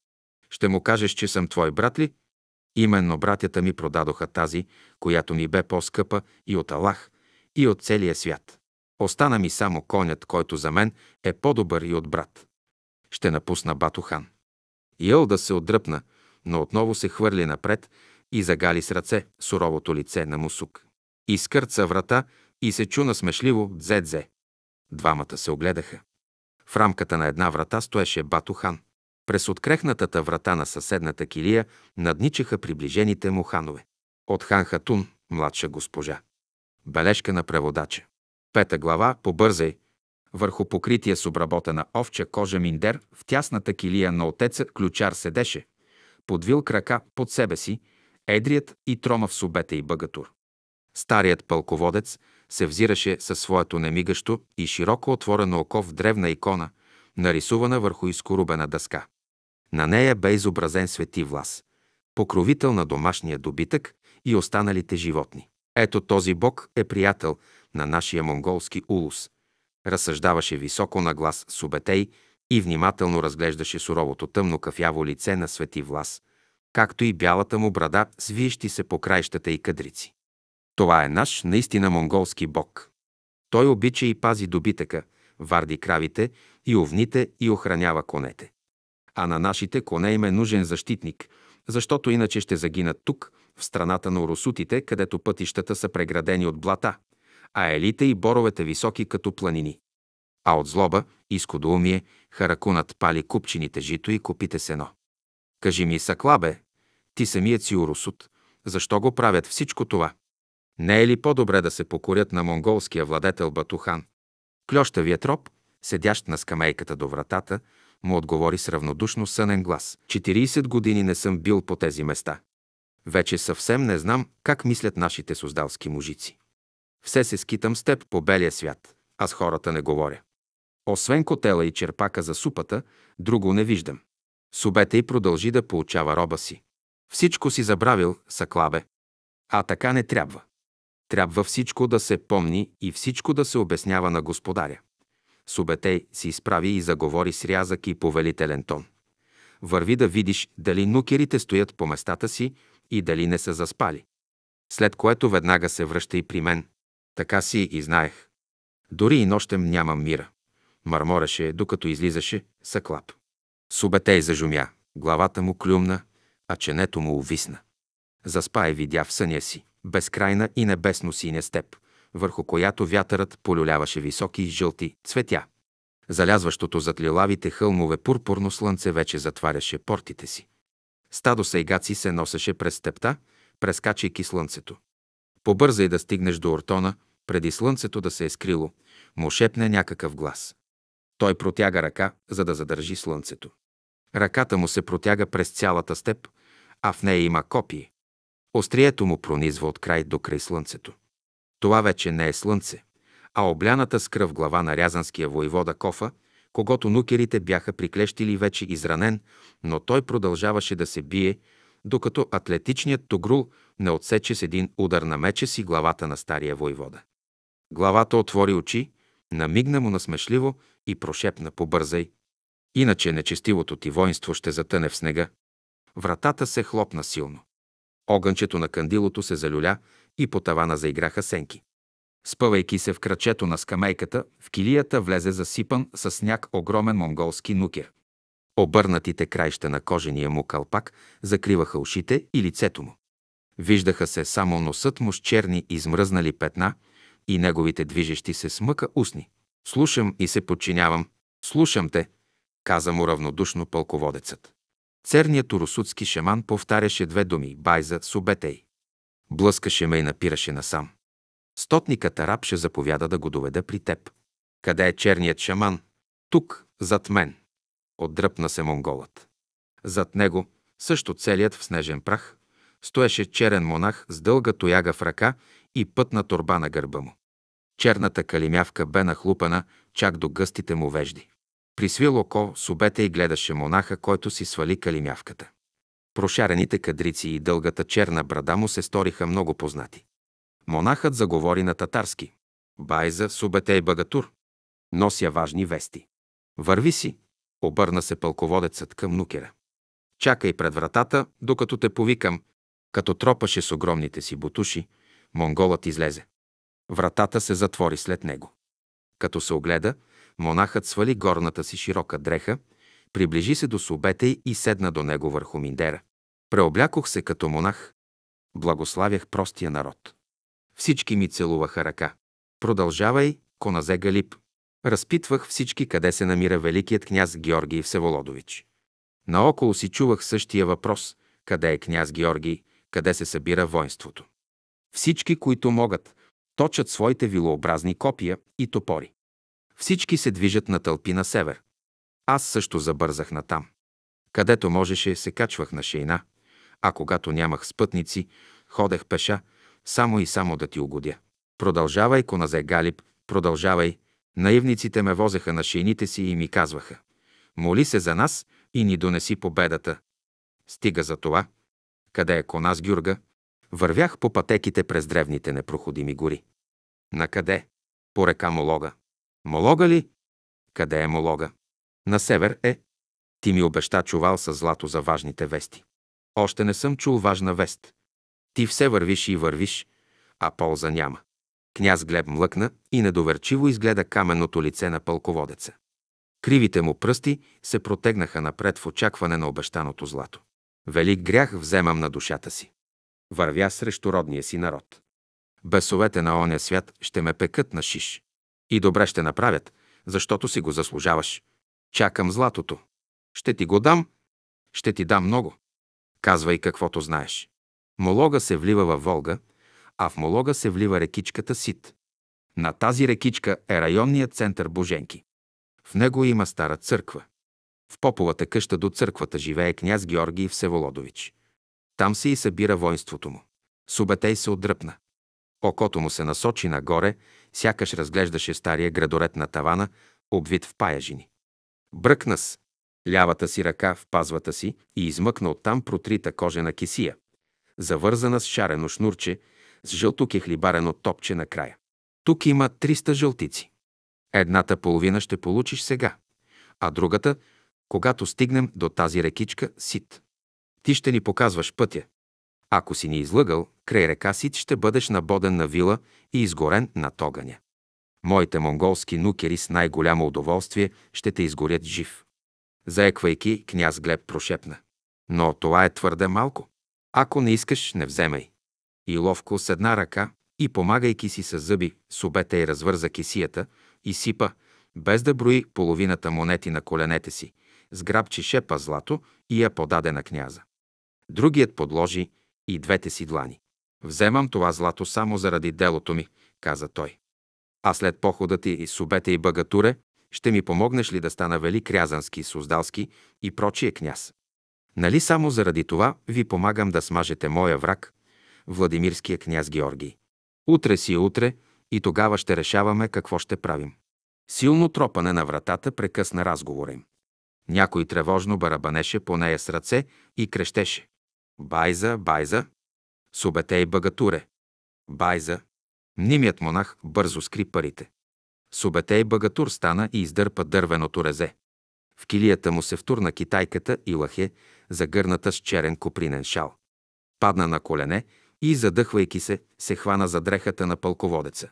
Ще му кажеш, че съм твой брат ли – Именно братята ми продадоха тази, която ми бе по-скъпа и от Аллах, и от целия свят. Остана ми само конят, който за мен е по-добър и от брат. Ще напусна Батухан. Йълда се отдръпна, но отново се хвърли напред и загали с ръце суровото лице на Мусук. Изкърца врата и се чуна смешливо дзедзе. Двамата се огледаха. В рамката на една врата стоеше Батухан. През открехнатата врата на съседната килия надничаха приближените му ханове. От хан Хатун, младша госпожа. Бележка на преводача. Пета глава, побързай. Върху покритие с обработена овча кожа миндер в тясната килия на отеца ключар седеше. Подвил крака под себе си, едрият и трома в субета и бъгатур. Старият пълководец се взираше със своето немигащо и широко отворено око в древна икона, нарисувана върху изкорубена дъска. На нея бе изобразен свети влас, покровител на домашния добитък и останалите животни. Ето този бог е приятел на нашия монголски улус. Разсъждаваше високо на глас Субетей и внимателно разглеждаше суровото тъмно кафяво лице на свети влас, както и бялата му брада с виещи се по краищата и кадрици. Това е наш наистина монголски бог. Той обича и пази добитъка, варди кравите и овните и охранява конете а на нашите коне им е нужен защитник, защото иначе ще загинат тук, в страната на урусутите, където пътищата са преградени от блата, а елите и боровете високи като планини. А от злоба и скудоумие харакунът пали купчините жито и купите сено. Кажи ми, Саклабе, ти самият си урусут, защо го правят всичко това? Не е ли по-добре да се покорят на монголския владетел Батухан? Клющавият роб, седящ на скамейката до вратата, му отговори с равнодушно сънен глас. 40 години не съм бил по тези места. Вече съвсем не знам как мислят нашите суздалски мужици. Все се скитам с теб по белия свят, а с хората не говоря. Освен котела и черпака за супата, друго не виждам. Субета и продължи да получава роба си. Всичко си забравил, клабе. А така не трябва. Трябва всичко да се помни и всичко да се обяснява на господаря. Субетей се изправи и заговори с рязък и повелителен тон. Върви да видиш дали нукерите стоят по местата си и дали не са заспали. След което веднага се връща и при мен. Така си и знаех. Дори и нощем нямам мира. Мърмореше, докато излизаше, съклап. Субетей зажумя, главата му клюмна, а ченето му увисна. Заспа и е видя в съня си, безкрайна и небесно синя степ – върху която вятърът полюляваше високи и жълти цветя. Залязващото зад лилавите хълмове пурпурно слънце вече затваряше портите си. Стадо сайгаци се носеше през степта, прескачайки слънцето. Побързай да стигнеш до Ортона, преди слънцето да се е скрило, му шепне някакъв глас. Той протяга ръка, за да задържи слънцето. Ръката му се протяга през цялата степ, а в нея има копии. Острието му пронизва от край до край слънцето. Това вече не е слънце, а обляната с кръв глава на рязанския воевода Кофа, когато нукерите бяха приклещили вече изранен, но той продължаваше да се бие, докато атлетичният Тогрул не отсече с един удар на меча си главата на стария войвода. Главата отвори очи, намигна му насмешливо и прошепна побързай. Иначе нечестивото ти воинство ще затъне в снега. Вратата се хлопна силно. Огънчето на кандилото се залюля и по тавана заиграха сенки. Спъвайки се в крачето на скамейката, в килията влезе засипан с сняг огромен монголски нукер. Обърнатите краища на кожения му калпак закриваха ушите и лицето му. Виждаха се само носът му с черни измръзнали петна и неговите движещи се смъка устни. Слушам и се подчинявам. Слушам те, каза му равнодушно пълководецът. Церният урусутски шаман повтаряше две думи – байза, субетей. Блъскаше ме и напираше насам. Стотникът араб ще заповяда да го доведа при теб. Къде е черният шаман? Тук, зад мен. Отдръпна се монголът. Зад него, също целият в снежен прах, стоеше черен монах с дълга тояга в ръка и пътна турба на гърба му. Черната калимявка бе нахлупана чак до гъстите му вежди. Присвил око с обете и гледаше монаха, който си свали калимявката. Прошарените кадрици и дългата черна брада му се сториха много познати. Монахът заговори на татарски. Байза, Субетей е Багатур. Нося важни вести. Върви си, обърна се пълководецът към нукера. Чакай пред вратата, докато те повикам. Като тропаше с огромните си бутуши, монголът излезе. Вратата се затвори след него. Като се огледа, монахът свали горната си широка дреха, приближи се до субетей и седна до него върху миндера. Преоблякох се като монах. Благославях простия народ. Всички ми целуваха ръка. Продължавай, коназе Галип. Разпитвах всички къде се намира великият княз Георгий Всеволодович. Наоколо си чувах същия въпрос – къде е княз Георгий, къде се събира воинството. Всички, които могат, точат своите вилообразни копия и топори. Всички се движат на тълпи на север. Аз също забързах натам. Където можеше, се качвах на шейна, а когато нямах спътници, ходех пеша, само и само да ти угодя. Продължавай, коназе Галиб, продължавай. Наивниците ме возеха на шейните си и ми казваха. Моли се за нас и ни донеси победата. Стига за това. Къде е коназ Гюрга? Вървях по пътеките през древните непроходими гори. На къде? По река Молога. Молога ли? Къде е Молога? На север е. Ти ми обеща чувал с злато за важните вести. Още не съм чул важна вест. Ти все вървиш и вървиш, а полза няма. Княз Глеб млъкна и недоверчиво изгледа каменното лице на пълководеца. Кривите му пръсти се протегнаха напред в очакване на обещаното злато. Велик грях вземам на душата си. Вървя срещу родния си народ. Бесовете на оня свят ще ме пекат на шиш. И добре ще направят, защото си го заслужаваш. Чакам златото. Ще ти го дам. Ще ти дам много. Казвай каквото знаеш. Молога се влива във Волга, а в Молога се влива рекичката Сит. На тази рекичка е районният център Боженки. В него има стара църква. В поповата къща до църквата живее княз Георгий Всеволодович. Там се и събира воинството му. Субетей се отдръпна. Окото му се насочи нагоре, сякаш разглеждаше стария градорет на тавана, обвит в паяжини. Бръкна с, лявата си ръка в пазвата си и измъкна оттам протрита кожена кесия, завързана с шарено шнурче, с жълто кехлибарено топче на края. Тук има 300 жълтици. Едната половина ще получиш сега, а другата, когато стигнем до тази рекичка Сит. Ти ще ни показваш пътя. Ако си ни излъгал, край река Сит ще бъдеш набоден на вила и изгорен на огъня. Моите монголски нукери с най-голямо удоволствие ще те изгорят жив заеквайки княз Глеб прошепна. Но това е твърде малко. Ако не искаш, не вземай. И ловко с една ръка и помагайки си с зъби, с обета и развърза кисията и сипа, без да брои половината монети на коленете си, сграбчи шепа злато и я подаде на княза. Другият подложи и двете си длани. Вземам това злато само заради делото ми, каза той. А след похода ти и с и багатуре, ще ми помогнеш ли да стана велик Рязански, Суздалски и прочие княз? Нали само заради това ви помагам да смажете моя враг, Владимирския княз Георгий. Утре си е утре и тогава ще решаваме какво ще правим. Силно тропане на вратата прекъсна разговора им. Някой тревожно барабанеше по нея с ръце и крещеше. Байза, байза! Субетей багатуре! Байза! Мнимият монах бързо скри парите. Субетей Багатур стана и издърпа дървеното резе. В килията му се втурна китайката и лъхе, загърната с черен копринен шал. Падна на колене и, задъхвайки се, се хвана за дрехата на пълководеца.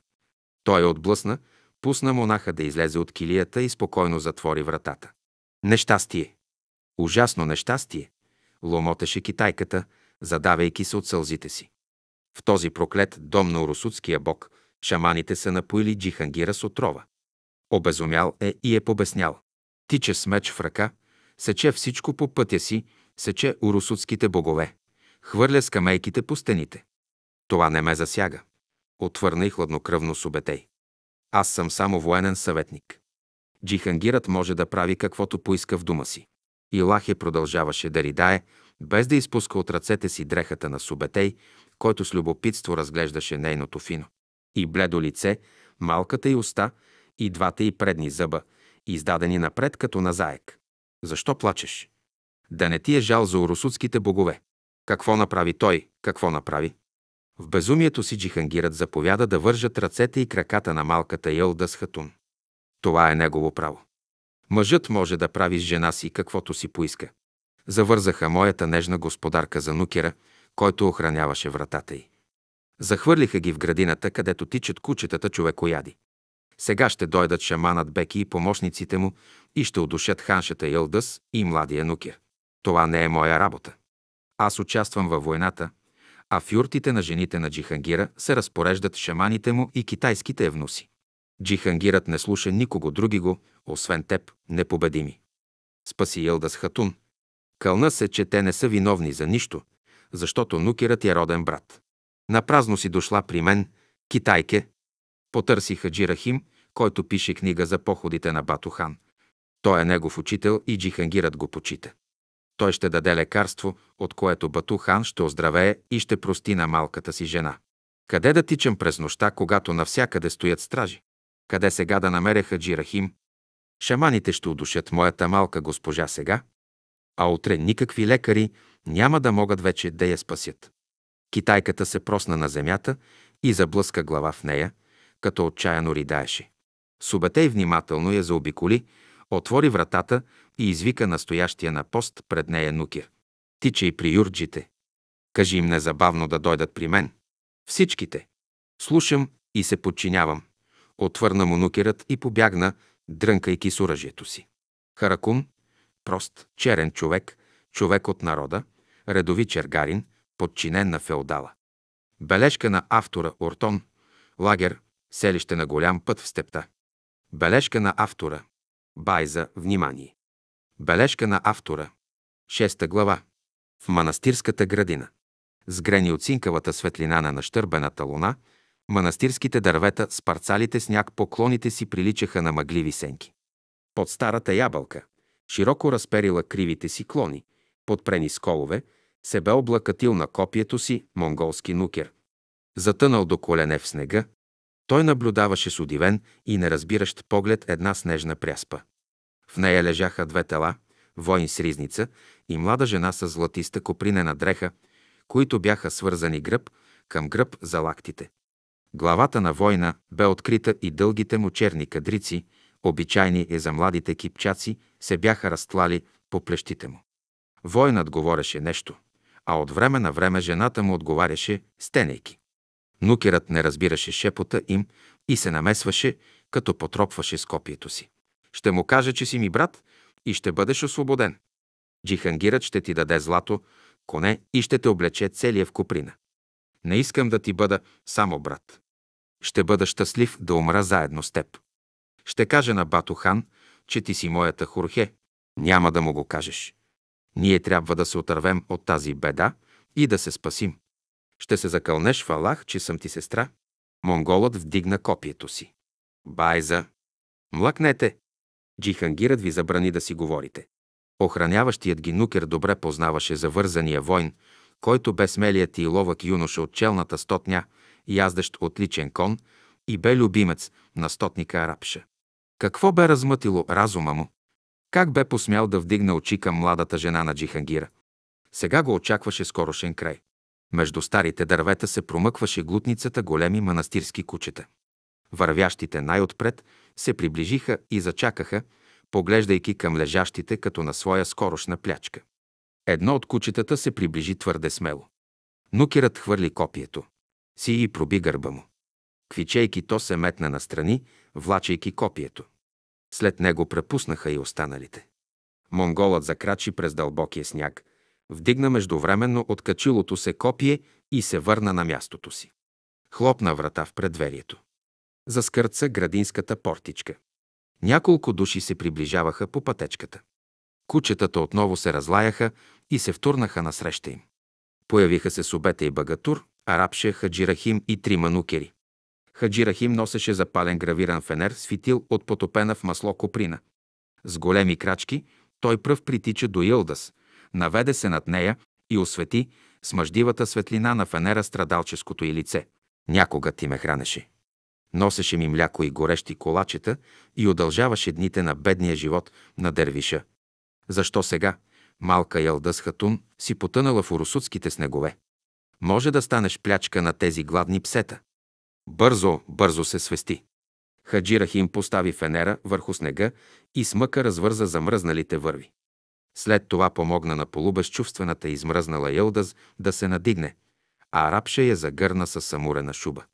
Той отблъсна, пусна монаха да излезе от килията и спокойно затвори вратата. Нещастие! Ужасно нещастие! Ломотеше китайката, задавайки се от сълзите си. В този проклет дом на урусутския бог – Шаманите са напоили Джихангира с отрова. Обезумял е и е побеснял. Тича с меч в ръка, сече всичко по пътя си, сече урусутските богове, хвърля скамейките по стените. Това не ме засяга. Отвърна и хладнокръвно Субетей. Аз съм само военен съветник. Джихангирът може да прави каквото поиска в дума си. Илахе продължаваше да ридае, без да изпуска от ръцете си дрехата на Субетей, който с любопитство разглеждаше нейното фино и бледо лице, малката й уста и двата й предни зъба, издадени напред като на заек. Защо плачеш? Да не ти е жал за урусутските богове. Какво направи той? Какво направи? В безумието си Джихангират заповяда да вържат ръцете и краката на малката Йълда с хатун. Това е негово право. Мъжът може да прави с жена си каквото си поиска. Завързаха моята нежна господарка за нукера, който охраняваше вратата й. Захвърлиха ги в градината, където тичат кучетата човекояди. Сега ще дойдат шаманът Беки и помощниците му и ще удушат ханшата Йълдъс и младия Нукер. Това не е моя работа. Аз участвам във войната, а фюртите на жените на Джихангира се разпореждат шаманите му и китайските евнуси. Джихангирът не слуша никого други го, освен теб, непобедими. Спаси Илдас Хатун. Кълна се, че те не са виновни за нищо, защото Нукерът е роден брат. Напразно си дошла при мен, китайке. Потърси Хаджи Рахим, който пише книга за походите на Батухан. Той е негов учител и джихангират го почита. Той ще даде лекарство, от което Батухан ще оздравее и ще прости на малката си жена. Къде да тичам през нощта, когато навсякъде стоят стражи? Къде сега да намеря Хаджи Рахим? Шаманите ще удушат моята малка госпожа сега, а утре никакви лекари няма да могат вече да я спасят. Китайката се просна на земята и заблъска глава в нея, като отчаяно ридаеше. Субетей внимателно я заобиколи, отвори вратата и извика настоящия на пост пред нея Нукир. Тичай при юрджите. Кажи им незабавно да дойдат при мен. Всичките. Слушам и се подчинявам. Отвърна му нукерът и побягна, дрънкайки с оръжието си. Харакун, прост, черен човек, човек от народа, редови чергарин, подчинен на феодала. Бележка на автора Ортон, лагер, селище на голям път в степта. Бележка на автора. Байза, внимание. Бележка на автора. Шеста глава. В манастирската градина. Сгрени от синкавата светлина на нащърбената луна, манастирските дървета с парцалите сняг по клоните си приличаха на мъгливи сенки. Под старата ябълка, широко разперила кривите си клони, подпрени сколове. колове, се бе облакатил на копието си монголски нукер. Затънал до колене в снега, той наблюдаваше с удивен и неразбиращ поглед една снежна пряспа. В нея лежаха две тела, воин с ризница и млада жена с златиста копринена дреха, които бяха свързани гръб към гръб за лактите. Главата на война бе открита и дългите му черни кадрици, обичайни е за младите кипчаци, се бяха разтлали по плещите му. Войнат говореше нещо а от време на време жената му отговаряше, стенейки. Нукерът не разбираше шепота им и се намесваше, като потропваше с копието си. Ще му кажа, че си ми брат и ще бъдеш освободен. Джихангирът ще ти даде злато, коне и ще те облече целия в куприна. Не искам да ти бъда само брат. Ще бъда щастлив да умра заедно с теб. Ще кажа на Батухан, че ти си моята Хурхе. Няма да му го кажеш. Ние трябва да се отървем от тази беда и да се спасим. Ще се закълнеш в Аллах, че съм ти сестра. Монголът вдигна копието си. Байза! Млъкнете! Джихангирът ви забрани да си говорите. Охраняващият ги нукер добре познаваше завързания войн, който бе смелият и ловък юноша от челната стотня, от отличен кон и бе любимец на стотника Арабша. Какво бе размътило разума му? Как бе посмял да вдигне очи към младата жена на Джихангира? Сега го очакваше скорошен край. Между старите дървета се промъкваше глутницата големи манастирски кучета. Вървящите най-отпред се приближиха и зачакаха, поглеждайки към лежащите като на своя скорошна плячка. Едно от кучетата се приближи твърде смело. Нукерът хвърли копието. Си и проби гърба му. Квичейки то се метна настрани, влачейки копието. След него препуснаха и останалите. Монголът закрачи през дълбокия сняг, вдигна междувременно от качилото се копие и се върна на мястото си. Хлопна врата в предверието. Заскърца градинската портичка. Няколко души се приближаваха по пътечката. Кучетата отново се разлаяха и се втурнаха насреща им. Появиха се Субета и Багатур, Арабше, Хаджирахим и трима нукери. Хаджи Рахим носеше запален гравиран фенер с фитил от потопена в масло коприна. С големи крачки той пръв притича до Илдас, наведе се над нея и освети с мъждивата светлина на фенера страдалческото й лице. Някога ти ме хранеше. Носеше ми мляко и горещи колачета и удължаваше дните на бедния живот на дервиша. Защо сега, малка Елдас Хатун, си потънала в урусутските снегове? Може да станеш плячка на тези гладни псета. Бързо, бързо се свести. Хаджи Рахим постави фенера върху снега и с мъка развърза замръзналите върви. След това помогна на полубезчувствената измръзнала Йълдаз да се надигне, а рапша я загърна със самурена шуба.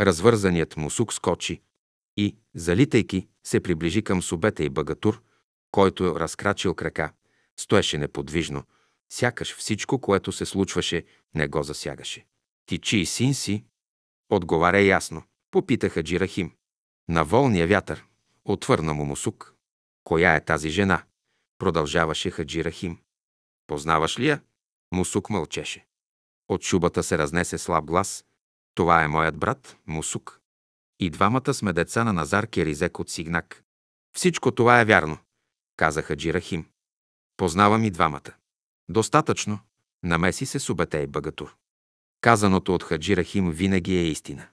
Развързаният мусук скочи и, залитайки, се приближи към субета и багатур, който разкрачил крака, стоеше неподвижно, сякаш всичко, което се случваше, не го засягаше. Тичи и син си, Отговаря ясно. попитаха Джирахим. На волния вятър. Отвърна му Мусук. Коя е тази жена? Продължаваше Хаджи Рахим. Познаваш ли я? Мусук мълчеше. От шубата се разнесе слаб глас. Това е моят брат, Мусук. И двамата сме деца на Назар Керизек от Сигнак. Всичко това е вярно, каза Хаджи Рахим. Познавам и двамата. Достатъчно, намеси се и Багатур. Казаното от Хаджи Рахим винаги е истина.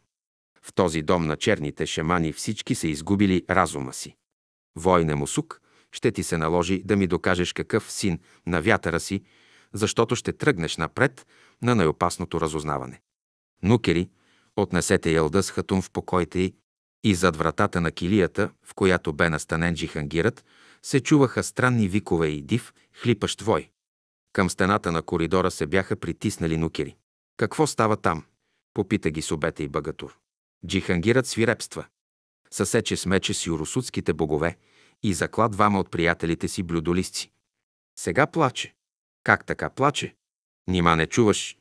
В този дом на черните шамани всички са изгубили разума си. Войне Мусук, ще ти се наложи да ми докажеш какъв син на вятъра си, защото ще тръгнеш напред на най-опасното разузнаване. Нукери, отнесете Ялда с хатун в покоите й и зад вратата на килията, в която бе настанен джихангират, се чуваха странни викове и див, хлипащ вой. Към стената на коридора се бяха притиснали нукери. Какво става там? Попита ги Собета и Багатур. Джихангират свирепства. Съсече с мече си урусутските богове и закла двама от приятелите си блюдолисци. Сега плаче. Как така плаче? Нима не чуваш?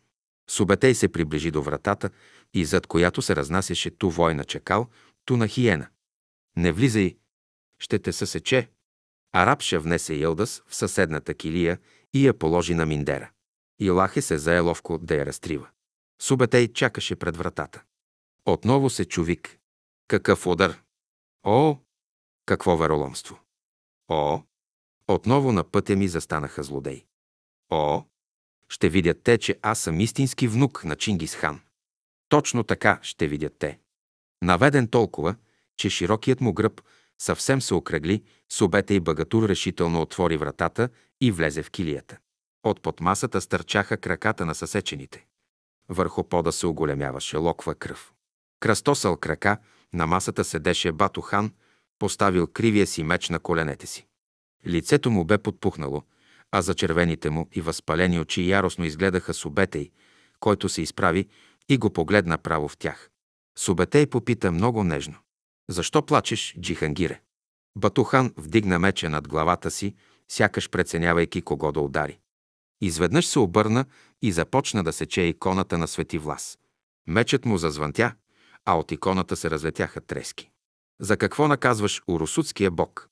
Субетей се приближи до вратата и зад която се разнасяше ту война чакал, ту на хиена. Не влизай, ще те съсече. Арабша внесе Йълдас в съседната килия и я положи на Миндера и Лахе се зае ловко да я разтрива. Субетей чакаше пред вратата. Отново се чу вик. Какъв удар! О! Какво вероломство! О! Отново на пътя ми застанаха злодей. О! Ще видят те, че аз съм истински внук на Чингисхан. Точно така ще видят те. Наведен толкова, че широкият му гръб съвсем се окръгли, Субета и Багатур решително отвори вратата и влезе в килията. От под масата стърчаха краката на съсечените. Върху пода се оголемяваше локва кръв. Кръстосал крака, на масата седеше батухан, поставил кривия си меч на коленете си. Лицето му бе подпухнало, а зачервените му и възпалени очи яростно изгледаха Субетей, който се изправи и го погледна право в тях. Субетей попита много нежно. «Защо плачеш, Джихангире?» Батухан вдигна меча над главата си, сякаш преценявайки кого да удари. Изведнъж се обърна и започна да сече иконата на Свети Влас. Мечът му зазвънтя, а от иконата се разлетяха трески. За какво наказваш урусутския бог?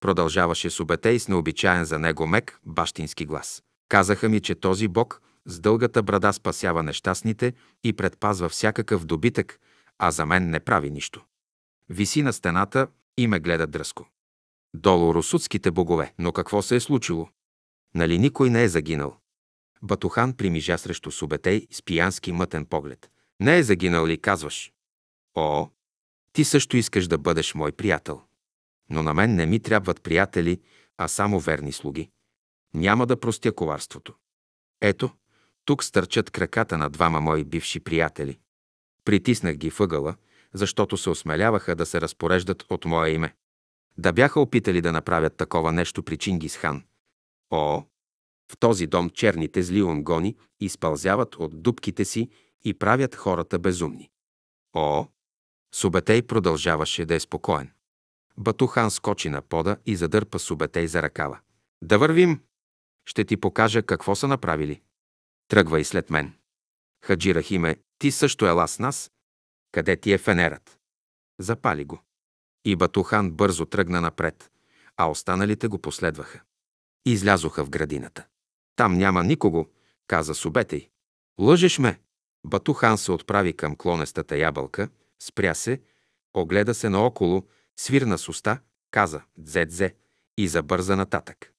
Продължаваше Субетей с необичаен за него мек бащински глас. Казаха ми, че този бог с дългата брада спасява нещастните и предпазва всякакъв добитък, а за мен не прави нищо. Виси на стената и ме гледа дръско. Долу русутските богове, но какво се е случило? Нали никой не е загинал? Батухан примижа срещу Субетей с пиянски мътен поглед. Не е загинал ли, казваш? О, ти също искаш да бъдеш мой приятел. Но на мен не ми трябват приятели, а само верни слуги. Няма да простя коварството. Ето, тук стърчат краката на двама мои бивши приятели. Притиснах ги въгъла, защото се осмеляваха да се разпореждат от мое име. Да бяха опитали да направят такова нещо при Чингисхан, О, в този дом черните зли онгони изпълзяват от дубките си и правят хората безумни. О, Субетей продължаваше да е спокоен. Батухан скочи на пода и задърпа Субетей за ръкава. Да вървим! Ще ти покажа какво са направили. Тръгвай след мен. Хаджи Рахиме, ти също ела с нас. Къде ти е фенерът? Запали го. И Батухан бързо тръгна напред, а останалите го последваха и излязоха в градината. Там няма никого, каза Субетей. Лъжеш ме! Батухан се отправи към клонестата ябълка, спря се, огледа се наоколо, свирна с уста, каза «дзе-дзе» и забърза нататък.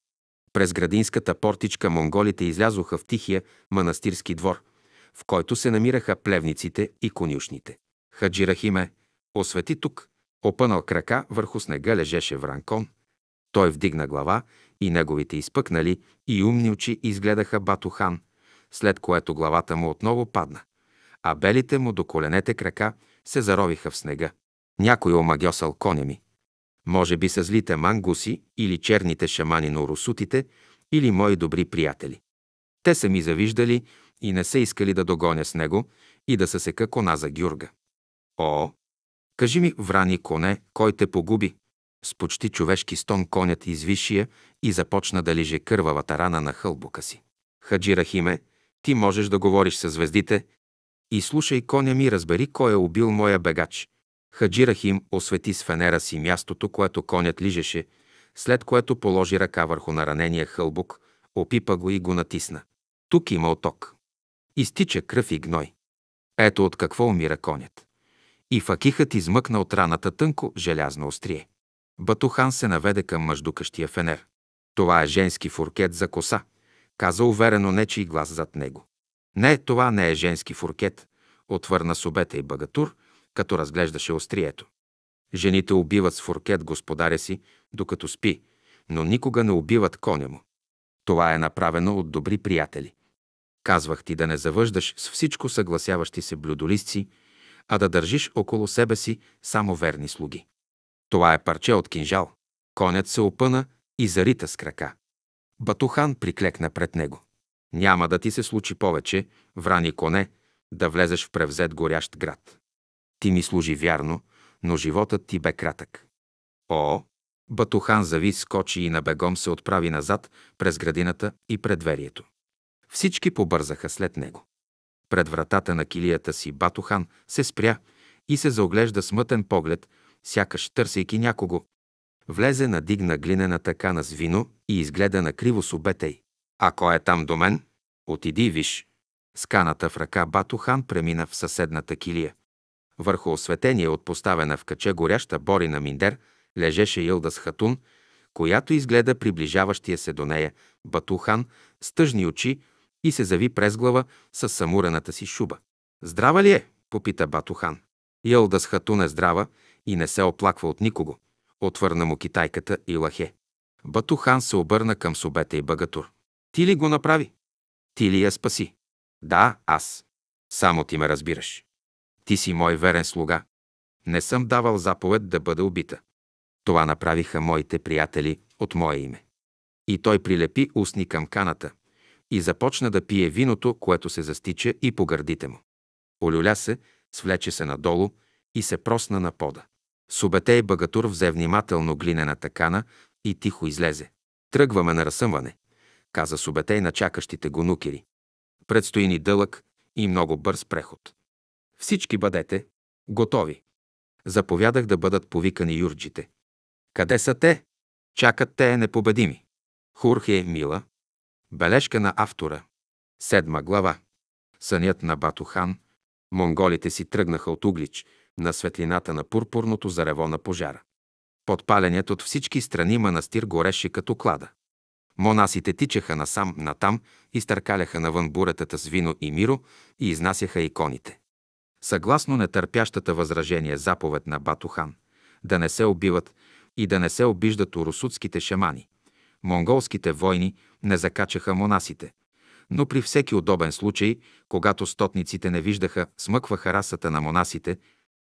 През градинската портичка монголите излязоха в тихия манастирски двор, в който се намираха плевниците и конюшните. Хаджирахиме, освети тук, опънал крака върху снега лежеше вранкон – той вдигна глава и неговите изпъкнали и умни очи изгледаха Батухан, след което главата му отново падна, а белите му до коленете крака се заровиха в снега. Някой омагьосал коня ми. Може би са злите мангуси или черните шамани на урусутите или мои добри приятели. Те са ми завиждали и не са искали да догоня с него и да съсека се кона за гюрга. О, кажи ми, врани коне, кой те погуби? С почти човешки стон конят извишия и започна да лиже кървавата рана на хълбука си. Хаджи Рахиме, ти можеш да говориш със звездите и слушай коня ми, разбери кой е убил моя бегач. Хаджи Рахим освети с фенера си мястото, което конят лижеше, след което положи ръка върху наранения хълбук, опипа го и го натисна. Тук има оток. Изтича кръв и гной. Ето от какво умира конят. И факихът измъкна от раната тънко желязно острие. Батухан се наведе към мъждукащия фенер. Това е женски фуркет за коса, каза уверено нечи и глас зад него. Не, това не е женски фуркет, отвърна Собета и Багатур, като разглеждаше острието. Жените убиват с фуркет господаря си, докато спи, но никога не убиват коня му. Това е направено от добри приятели. Казвах ти да не завъждаш с всичко съгласяващи се блюдолисци, а да държиш около себе си само верни слуги. Това е парче от кинжал. Конят се опъна и зарита с крака. Батухан приклекна пред него. Няма да ти се случи повече, врани коне, да влезеш в превзет горящ град. Ти ми служи вярно, но животът ти бе кратък. О, Батухан зави, скочи и на бегом се отправи назад през градината и предверието. Всички побързаха след него. Пред вратата на килията си Батухан се спря и се заоглежда смътен поглед сякаш търсейки някого. Влезе, надигна глинената кана с вино и изгледа на криво субетей. й. А кой е там до мен? Отиди, виж. С каната в ръка Батухан премина в съседната килия. Върху осветение от поставена в каче горяща бори на миндер лежеше Илда с хатун, която изгледа приближаващия се до нея Батухан с тъжни очи и се зави през глава с самурената си шуба. «Здрава ли е?» – попита Батухан. Илда с хатун е здрава и не се оплаква от никого. Отвърна му китайката и лахе. Батухан се обърна към субета и Багатур. Ти ли го направи? Ти ли я спаси? Да, аз. Само ти ме разбираш. Ти си мой верен слуга. Не съм давал заповед да бъда убита. Това направиха моите приятели от мое име. И той прилепи устни към каната и започна да пие виното, което се застича и по гърдите му. Олюля се, свлече се надолу и се просна на пода. Субетей Багатур взе внимателно глинената кана и тихо излезе. Тръгваме на разсъмване, каза Субетей на чакащите го нукери. Предстои ни дълъг и много бърз преход. Всички бъдете готови. Заповядах да бъдат повикани юрджите. Къде са те? Чакат те непобедими. Хурхе Мила. Бележка на автора. Седма глава. Сънят на Батухан. Монголите си тръгнаха от Углич – на светлината на пурпурното зарево на пожара. Подпаленият от всички страни манастир гореше като клада. Монасите тичаха насам, натам, изтъркаляха навън буретата с вино и миро и изнасяха иконите. Съгласно нетърпящата възражение заповед на Батухан, да не се убиват и да не се обиждат урусутските шамани, монголските войни не закачаха монасите, но при всеки удобен случай, когато стотниците не виждаха, смъкваха расата на монасите,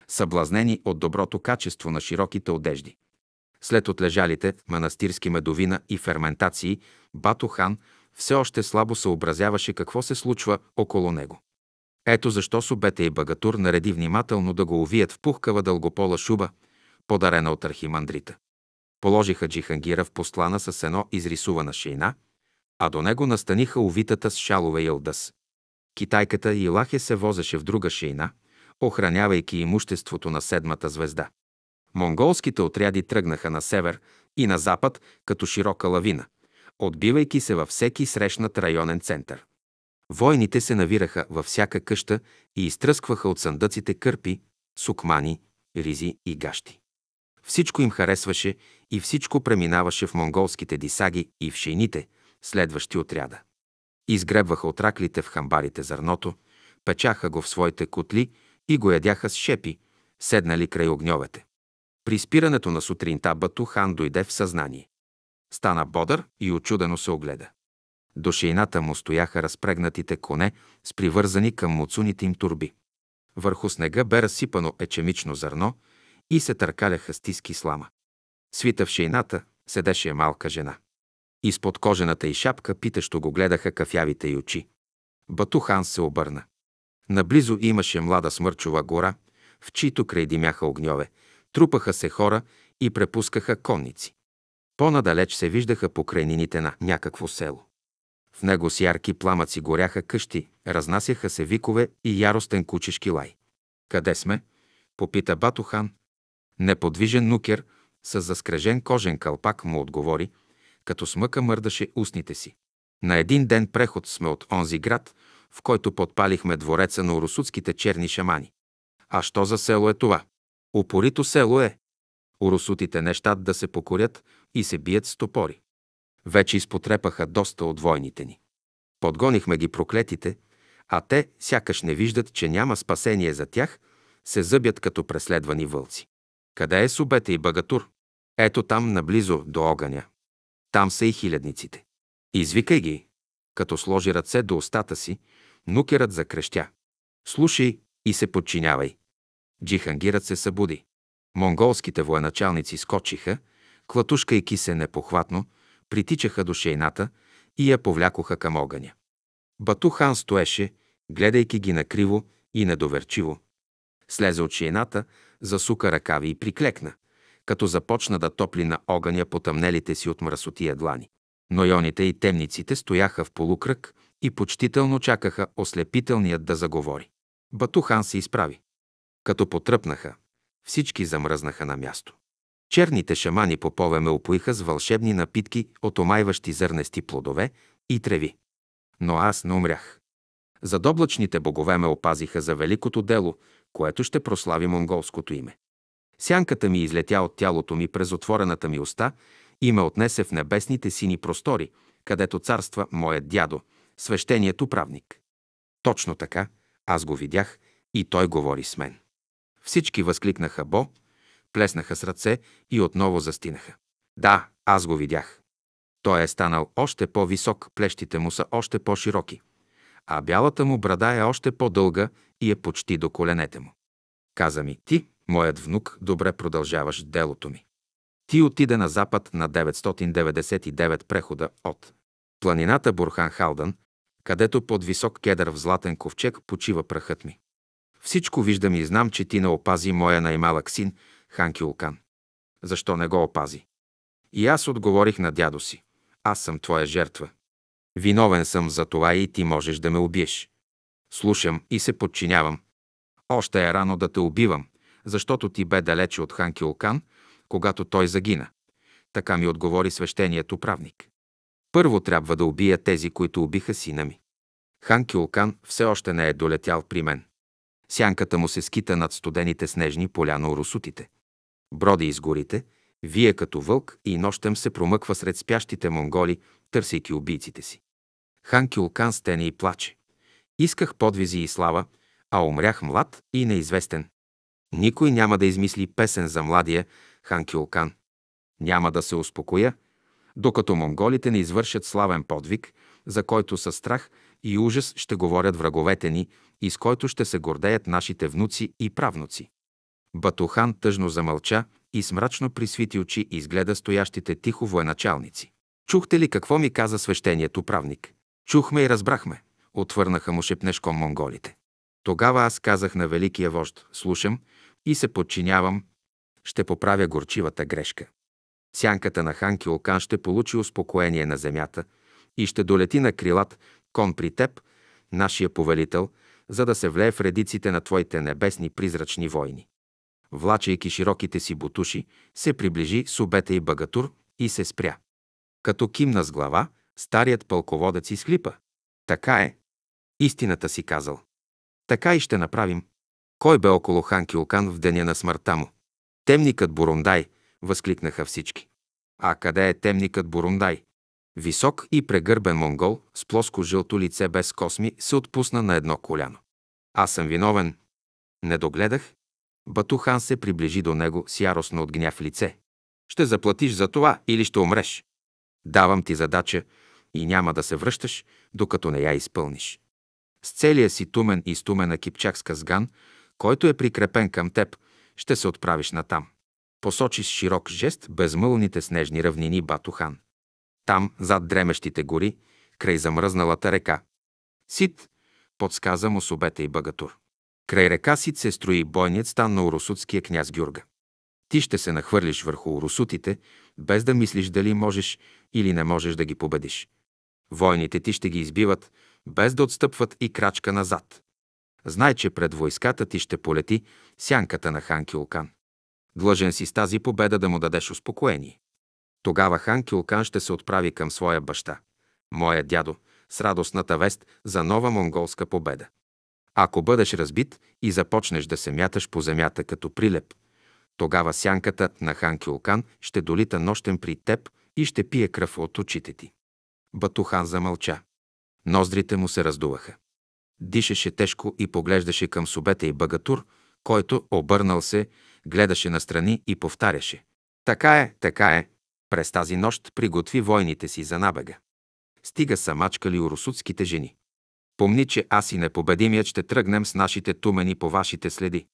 съблазнени от доброто качество на широките одежди. След отлежалите манастирски медовина и ферментации, Бато хан все още слабо съобразяваше какво се случва около него. Ето защо Субете и Багатур нареди внимателно да го увият в пухкава дългопола шуба, подарена от архимандрита. Положиха Джихангира в послана с едно изрисувана шейна, а до него настаниха увитата с шалове ялдъс. Китайката и Лахе се возеше в друга шейна – охранявайки имуществото на седмата звезда. Монголските отряди тръгнаха на север и на запад като широка лавина, отбивайки се във всеки срещнат районен център. Войните се навираха във всяка къща и изтръскваха от съндъците кърпи, сукмани, ризи и гащи. Всичко им харесваше и всичко преминаваше в монголските дисаги и в шейните, следващи отряда. Изгребваха отраклите в хамбарите зърното, печаха го в своите котли и го ядяха с шепи, седнали край огньовете. При спирането на сутринта хан дойде в съзнание. Стана бодър и очудено се огледа. До шейната му стояха разпрегнатите коне с привързани към муцуните им турби. Върху снега бе разсипано ечемично зърно и се търкаляха стиски слама. Свита в шейната седеше малка жена. Изпод кожената и шапка питащо го гледаха кафявите й очи. Батухан се обърна. Наблизо имаше млада смърчова гора, в чието край димяха огньове, трупаха се хора и препускаха конници. По-надалеч се виждаха по крайнините на някакво село. В него с ярки пламъци горяха къщи, разнасяха се викове и яростен кучешки лай. «Къде сме?» – попита Батохан. Неподвижен нукер с заскрежен кожен калпак му отговори, като смъка мърдаше устните си. На един ден преход сме от онзи град, в който подпалихме двореца на урусутските черни шамани. А що за село е това? Упорито село е. Урусутите нещат да се покорят и се бият с топори. Вече изпотрепаха доста от войните ни. Подгонихме ги проклетите, а те, сякаш не виждат, че няма спасение за тях, се зъбят като преследвани вълци. Къде е Субета и Багатур? Ето там, наблизо до огъня. Там са и хилядниците. Извикай ги! Като сложи ръце до устата си, Нукерът закръщя. Слушай и се подчинявай. Джихангирът се събуди. Монголските военачалници скочиха, клатушкайки се непохватно, притичаха до шейната и я повлякоха към огъня. Батухан стоеше, гледайки ги накриво и недоверчиво. Слезе от шейната, засука ръкави и приклекна, като започна да топли на огъня потъмнелите си от мръсотия длани. Но ионите и темниците стояха в полукръг и почтително чакаха ослепителният да заговори. Батухан се изправи. Като потръпнаха, всички замръзнаха на място. Черните шамани попове ме опоиха с вълшебни напитки от омайващи зърнести плодове и треви. Но аз не умрях. Задоблачните богове ме опазиха за великото дело, което ще прослави монголското име. Сянката ми излетя от тялото ми през отворената ми уста и ме отнесе в небесните сини простори, където царства моят дядо – Свещеният управник. Точно така, аз го видях и той говори с мен. Всички възкликнаха Бо, плеснаха с ръце и отново застинаха. Да, аз го видях. Той е станал още по-висок, плещите му са още по-широки, а бялата му брада е още по-дълга и е почти до коленете му. Каза ми, ти, моят внук, добре продължаваш делото ми. Ти отиде на запад на 999 прехода от планината Бурхан Халдан където под висок кедър в златен ковчег почива прахът ми. Всичко виждам и знам, че ти не опази моя най-малък син, Ханки Улкан. Защо не го опази? И аз отговорих на дядо си. Аз съм твоя жертва. Виновен съм за това и ти можеш да ме убиеш. Слушам и се подчинявам. Още е рано да те убивам, защото ти бе далече от Ханки Улкан, когато той загина. Така ми отговори свещеният управник. Първо трябва да убия тези, които убиха сина ми. Хан Кюлкан все още не е долетял при мен. Сянката му се скита над студените снежни поля на урусутите. Броди из горите, вие като вълк и нощем се промъква сред спящите монголи, търсейки убийците си. Хан Кюлкан стене и плаче. Исках подвизи и слава, а умрях млад и неизвестен. Никой няма да измисли песен за младия Хан Кюлкан. Няма да се успокоя, докато монголите не извършат славен подвиг, за който със страх и ужас ще говорят враговете ни и с който ще се гордеят нашите внуци и правнуци. Батухан тъжно замълча и с мрачно присвити очи изгледа стоящите тихо военачалници. Чухте ли какво ми каза свещеният управник? Чухме и разбрахме, отвърнаха му шепнешком монголите. Тогава аз казах на великия вожд, слушам и се подчинявам, ще поправя горчивата грешка. Сянката на Ханки Окан ще получи успокоение на земята и ще долети на крилат кон при теб, нашия повелител, за да се влее в редиците на твоите небесни призрачни войни. Влачайки широките си бутуши, се приближи с обета и багатур и се спря. Като кимна с глава, старият пълководец изхлипа. Така е. Истината си казал. Така и ще направим. Кой бе около Ханки Окан в деня на смъртта му? Темникът Бурундай, възкликнаха всички. А къде е темникът Бурундай? Висок и прегърбен монгол с плоско жълто лице без косми се отпусна на едно коляно. Аз съм виновен. Не догледах. Батухан се приближи до него с яростно от гняв лице. Ще заплатиш за това или ще умреш. Давам ти задача и няма да се връщаш, докато не я изпълниш. С целия си тумен и стумена кипчак с който е прикрепен към теб, ще се отправиш натам. Посочи с широк жест безмълните снежни равнини Батухан. Там, зад дремещите гори, край замръзналата река. Сит, подсказа му Собета и Багатур. Край река Сит се строи бойният стан на урусутския княз Гюрга. Ти ще се нахвърлиш върху урусутите, без да мислиш дали можеш или не можеш да ги победиш. Войните ти ще ги избиват, без да отстъпват и крачка назад. Знай, че пред войската ти ще полети сянката на хан Килкан. Длъжен си с тази победа да му дадеш успокоение. Тогава хан Кюлкан ще се отправи към своя баща, моя дядо, с радостната вест за нова монголска победа. Ако бъдеш разбит и започнеш да се мяташ по земята като прилеп, тогава сянката на хан Кюлкан ще долита нощен при теб и ще пие кръв от очите ти. Батухан замълча. Ноздрите му се раздуваха. Дишаше тежко и поглеждаше към Субета и Багатур, който, обърнал се, гледаше настрани и повтаряше. Така е, така е. През тази нощ приготви войните си за набега. Стига са мачкали урусутските жени. Помни, че аз и непобедимият ще тръгнем с нашите тумени по вашите следи.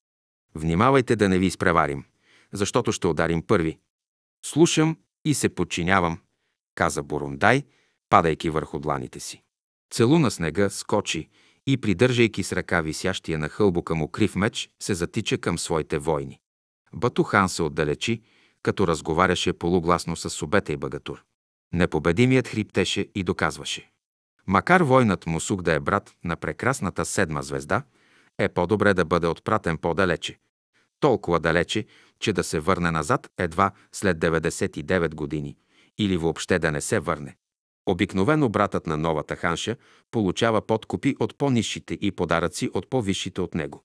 Внимавайте да не ви изпреварим, защото ще ударим първи. Слушам и се подчинявам, каза Бурундай, падайки върху дланите си. Целу на снега скочи и, придържайки с ръка висящия на хълбука му крив меч, се затича към своите войни. Батухан се отдалечи, като разговаряше полугласно с Субета и Багатур. Непобедимият хриптеше и доказваше. Макар войнат Мусук да е брат на прекрасната седма звезда, е по-добре да бъде отпратен по-далече. Толкова далече, че да се върне назад едва след 99 години или въобще да не се върне. Обикновено братът на новата ханша получава подкупи от по-низшите и подаръци от по-висшите от него.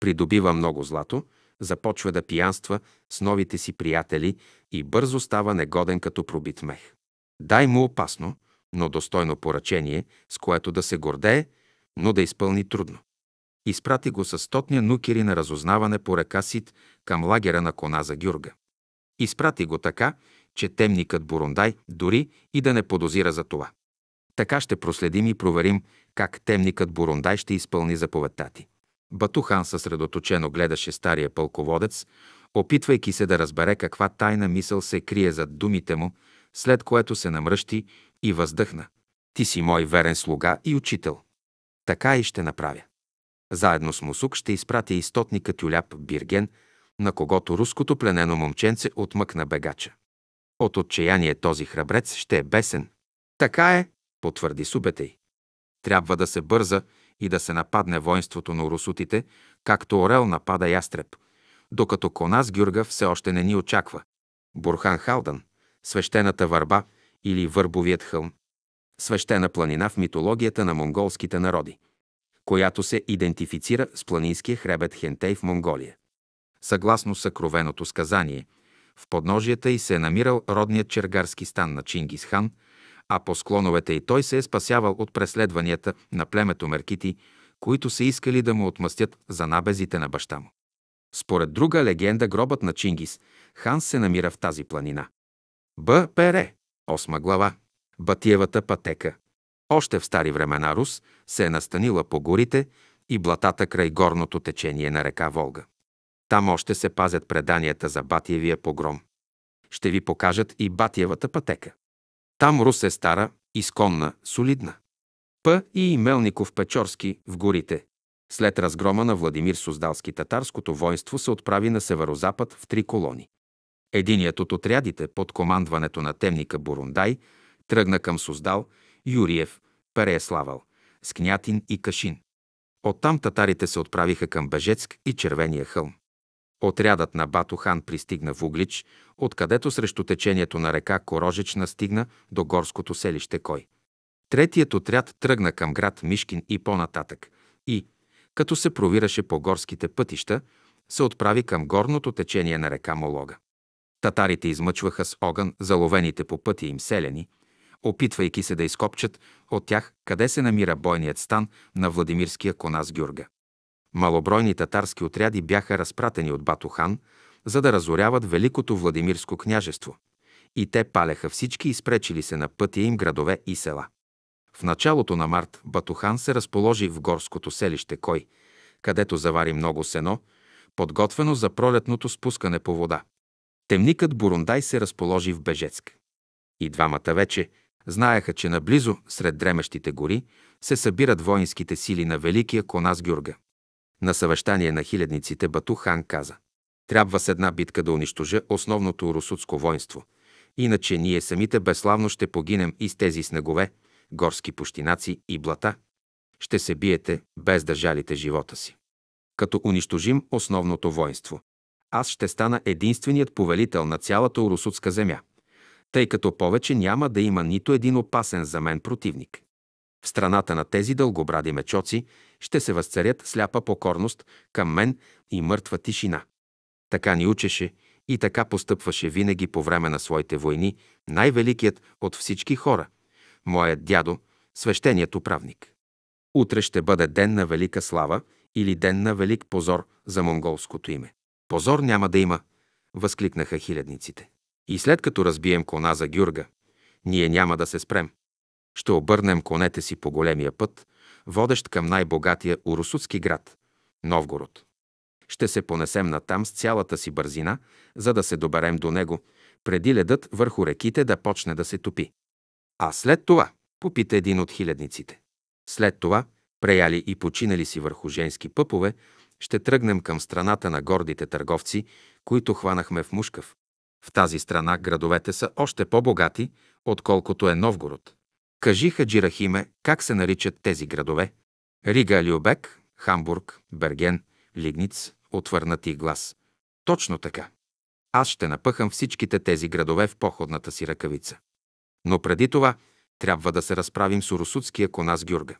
Придобива много злато, започва да пиянства с новите си приятели и бързо става негоден като пробит мех. Дай му опасно, но достойно поръчение, с което да се гордее, но да изпълни трудно. Изпрати го със стотния нукери на разузнаване по река Сит към лагера на кона за Гюрга. Изпрати го така, че темникът Бурундай дори и да не подозира за това. Така ще проследим и проверим как темникът Бурундай ще изпълни заповедта ти. Батухан съсредоточено гледаше стария пълководец, опитвайки се да разбере каква тайна мисъл се крие зад думите му, след което се намръщи и въздъхна. Ти си мой верен слуга и учител. Така и ще направя. Заедно с Мусук ще изпратя и стотника Тюляп Бирген, на когото руското пленено момченце отмъкна бегача. От отчаяние този храбрец ще е бесен. Така е, потвърди Субетей. Трябва да се бърза и да се нападне воинството на урусутите, както орел напада ястреб, докато Конас Гюрга все още не ни очаква. Бурхан Халдан, свещената върба или върбовият хълм, свещена планина в митологията на монголските народи, която се идентифицира с планинския хребет Хентей в Монголия. Съгласно съкровеното сказание, в подножията й се е намирал родният чергарски стан на Чингисхан – а по склоновете и той се е спасявал от преследванията на племето Меркити, които са искали да му отмъстят за набезите на баща му. Според друга легенда, гробът на Чингис хан се намира в тази планина. Б. Пере, 8 глава, Батиевата пътека. Още в стари времена Рус се е настанила по горите и блатата край горното течение на река Волга. Там още се пазят преданията за Батиевия погром. Ще ви покажат и Батиевата пътека. Там Рус е стара, изконна, солидна. П. и Мелников Печорски в горите. След разгрома на Владимир Суздалски татарското воинство се отправи на северозапад в три колони. Единият от отрядите под командването на темника Бурундай тръгна към Суздал, Юриев, Переяславал, Скнятин и Кашин. Оттам татарите се отправиха към Бежецк и Червения хълм. Отрядът на Батохан пристигна в Углич, откъдето срещу течението на река Корожечна стигна до горското селище Кой. Третият отряд тръгна към град Мишкин и по-нататък и, като се провираше по горските пътища, се отправи към горното течение на река Молога. Татарите измъчваха с огън заловените по пътя им селени, опитвайки се да изкопчат от тях къде се намира бойният стан на Владимирския конас Гюрга. Малобройни татарски отряди бяха разпратени от Батухан, за да разоряват Великото Владимирско княжество. И те палеха всички изпречили се на пътя им градове и села. В началото на март Батухан се разположи в горското селище Кой, където завари много сено, подготвено за пролетното спускане по вода. Темникът Бурундай се разположи в Бежецк. И двамата вече знаеха, че наблизо, сред дремещите гори, се събират воинските сили на Великия Конас Гюрга. На съвещание на хилядниците Бату хан каза «Трябва с една битка да унищожа основното русутско воинство, иначе ние самите безславно ще погинем и с тези снегове, горски пущинаци и блата. Ще се биете, без да жалите живота си. Като унищожим основното воинство, аз ще стана единственият повелител на цялата урусутска земя, тъй като повече няма да има нито един опасен за мен противник. В страната на тези дългобради мечоци ще се възцарят сляпа покорност към мен и мъртва тишина. Така ни учеше и така постъпваше винаги по време на своите войни най-великият от всички хора, моят дядо, свещеният управник. Утре ще бъде ден на велика слава или ден на велик позор за монголското име. Позор няма да има, възкликнаха хилядниците. И след като разбием кона за Гюрга, ние няма да се спрем. Ще обърнем конете си по големия път, водещ към най-богатия урусутски град – Новгород. Ще се понесем натам с цялата си бързина, за да се доберем до него, преди ледът върху реките да почне да се топи. А след това, попита един от хилядниците. След това, преяли и починали си върху женски пъпове, ще тръгнем към страната на гордите търговци, които хванахме в Мушкав. В тази страна градовете са още по-богати, отколкото е Новгород. Кажи, Хаджирахиме, как се наричат тези градове? Рига, Любек, Хамбург, Берген, Лигниц, отвърнати глас. Точно така. Аз ще напъхам всичките тези градове в походната си ръкавица. Но преди това трябва да се разправим с урусутския конас Гюрга.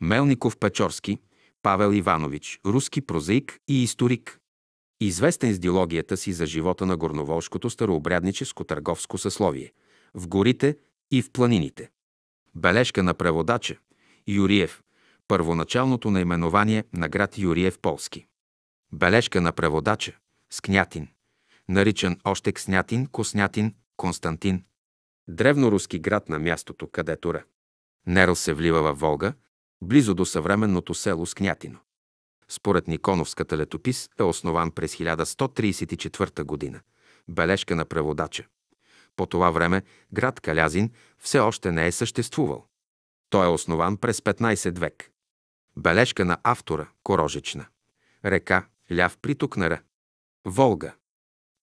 Мелников Печорски, Павел Иванович, руски прозаик и историк. Известен с дилогията си за живота на горноволшкото старообрядническо търговско съсловие, в горите и в планините. Бележка на преводача. Юриев. Първоначалното наименование на град Юриев Полски. Бележка на преводача. Скнятин. Наричан още Кснятин, Коснятин, Константин. Древноруски град на мястото, където Ре. Нерл се влива във Волга, близо до съвременното село Скнятино. Според Никоновската летопис е основан през 1134 година. Бележка на преводача. По това време град Калязин все още не е съществувал. Той е основан през 15 век. Бележка на автора Корожечна. Река Ляв приток на Ра. Волга.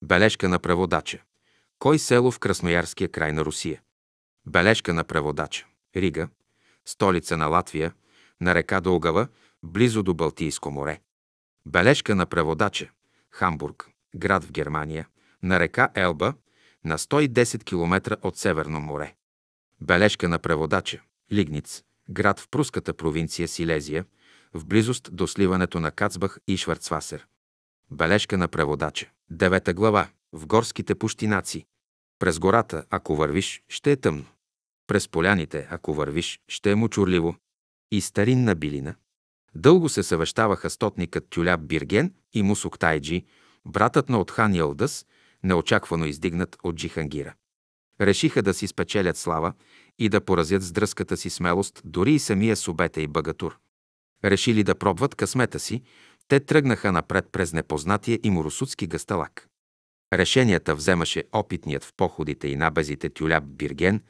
Бележка на преводача. Кой село в Красноярския край на Русия? Бележка на преводача. Рига, столица на Латвия, на река Дългава, близо до Балтийско море. Бележка на преводача. Хамбург, град в Германия, на река Елба, на 110 км от Северно море. Бележка на преводача. Лигниц, град в пруската провинция Силезия, в близост до сливането на Кацбах и Шварцвасер. Бележка на преводача. Девета глава. В горските пущинаци. През гората, ако вървиш, ще е тъмно. През поляните, ако вървиш, ще е мучурливо. И старинна билина. Дълго се съвещаваха стотникът Тюляб Бирген и Мусук Тайджи, братът на Отхан Ялдъс неочаквано издигнат от Джихангира. Решиха да си спечелят слава и да поразят с дръската си смелост дори и самия Субета и Багатур. Решили да пробват късмета си, те тръгнаха напред през непознатия им русутски гасталак. Решенията вземаше опитният в походите и набезите Тюляб Бирген,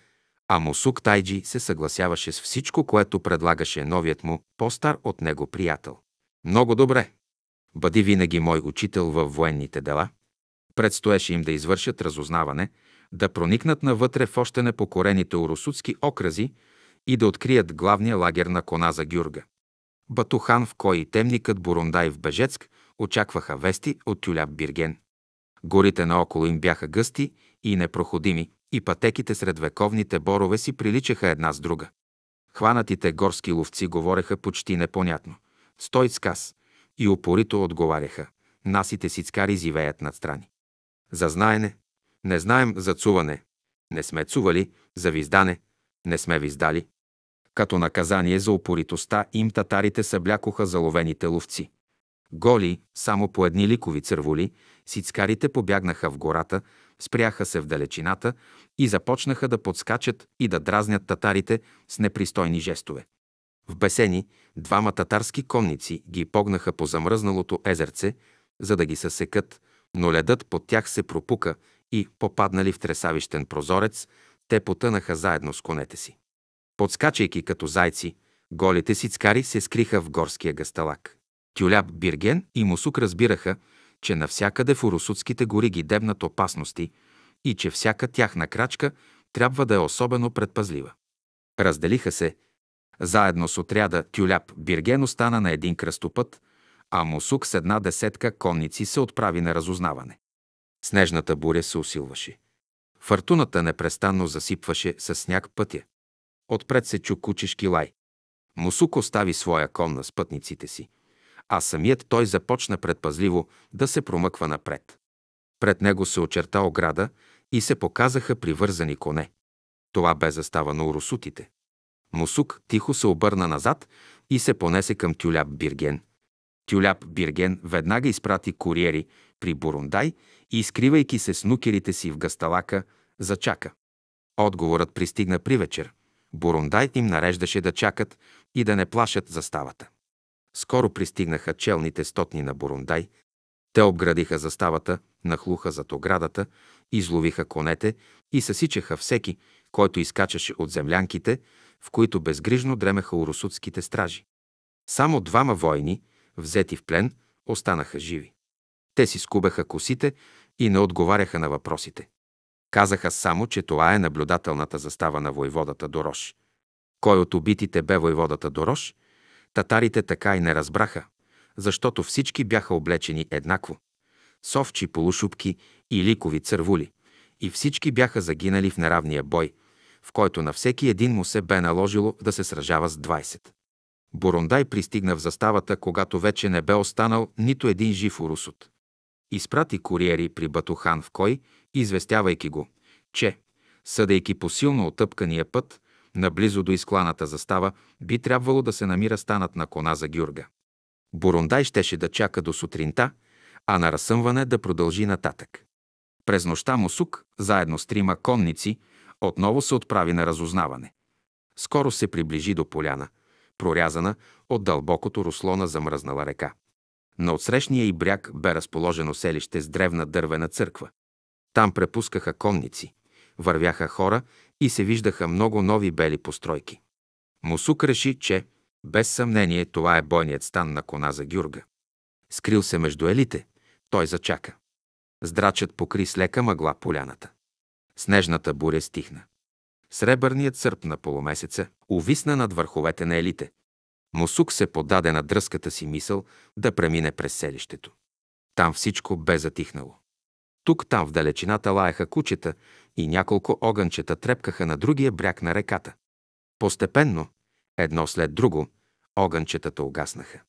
а Мусук Тайджи се съгласяваше с всичко, което предлагаше новият му, по-стар от него приятел. Много добре. Бъди винаги мой учител във военните дела, Предстоеше им да извършат разузнаване, да проникнат навътре в още непокорените урусутски окрази и да открият главния лагер на кона за Гюрга. Батухан в кой и темникът Бурундай в Бежецк очакваха вести от Тюляб Бирген. Горите наоколо им бяха гъсти и непроходими, и пътеките сред вековните борове си приличаха една с друга. Хванатите горски ловци говореха почти непонятно. Стой сказ! И упорито отговаряха. Насите си цкари зивеят надстрани за знаене, не знаем за цуване, не сме цували за виздане, не сме виздали. Като наказание за упоритостта им татарите съблякоха заловените ловци. Голи, само по едни ликови църволи, сицкарите побягнаха в гората, спряха се в далечината и започнаха да подскачат и да дразнят татарите с непристойни жестове. В бесени двама татарски конници ги погнаха по замръзналото езерце, за да ги съсекат – но ледът под тях се пропука и, попаднали в тресавищен прозорец, те потънаха заедно с конете си. Подскачайки като зайци, голите си цкари се скриха в горския гасталак. Тюляб Бирген и Мусук разбираха, че навсякъде в урусутските гори ги дебнат опасности и че всяка тяхна крачка трябва да е особено предпазлива. Разделиха се. Заедно с отряда Тюляб Бирген остана на един кръстопът – а Мусук с една десетка конници се отправи на разузнаване. Снежната буря се усилваше. Фартуната непрестанно засипваше с сняг пътя. Отпред се чу кучешки лай. Мусук остави своя кон на спътниците си, а самият той започна предпазливо да се промъква напред. Пред него се очерта ограда и се показаха привързани коне. Това бе застава на урусутите. Мусук тихо се обърна назад и се понесе към тюляб Бирген – Тюляп Бирген веднага изпрати куриери при Бурундай и, изкривайки се с нукерите си в гасталака, зачака. Отговорът пристигна при вечер. Бурундай им нареждаше да чакат и да не плашат заставата. Скоро пристигнаха челните стотни на Бурундай. Те обградиха заставата, нахлуха зад оградата, изловиха конете и съсичаха всеки, който изкачаше от землянките, в които безгрижно дремеха урусутските стражи. Само двама войни – взети в плен, останаха живи. Те си скубеха косите и не отговаряха на въпросите. Казаха само, че това е наблюдателната застава на войводата Дорош. Кой от убитите бе войводата Дорош? Татарите така и не разбраха, защото всички бяха облечени еднакво. Совчи полушубки и ликови цървули. И всички бяха загинали в неравния бой, в който на всеки един му се бе наложило да се сражава с Бурундай пристигна в заставата, когато вече не бе останал нито един жив урусот. Изпрати куриери при Батухан в кой, известявайки го, че, съдейки по силно отъпкания път, наблизо до изкланата застава, би трябвало да се намира станат на кона за Гюрга. Бурундай щеше да чака до сутринта, а на разсъмване да продължи нататък. През нощта Мусук, заедно с трима конници, отново се отправи на разузнаване. Скоро се приближи до поляна – прорязана от дълбокото русло на замръзнала река. На отсрещния и бряг бе разположено селище с древна дървена църква. Там препускаха конници, вървяха хора и се виждаха много нови бели постройки. Мусук реши, че без съмнение това е бойният стан на кона за Гюрга. Скрил се между елите, той зачака. Здрачът покри с лека мъгла поляната. Снежната буря стихна. Сребърният сърп на полумесеца увисна над върховете на елите. Мусук се подаде на дръската си мисъл да премине през селището. Там всичко бе затихнало. Тук-там в далечината лаяха кучета и няколко огънчета трепкаха на другия бряг на реката. Постепенно, едно след друго, огънчетата угаснаха.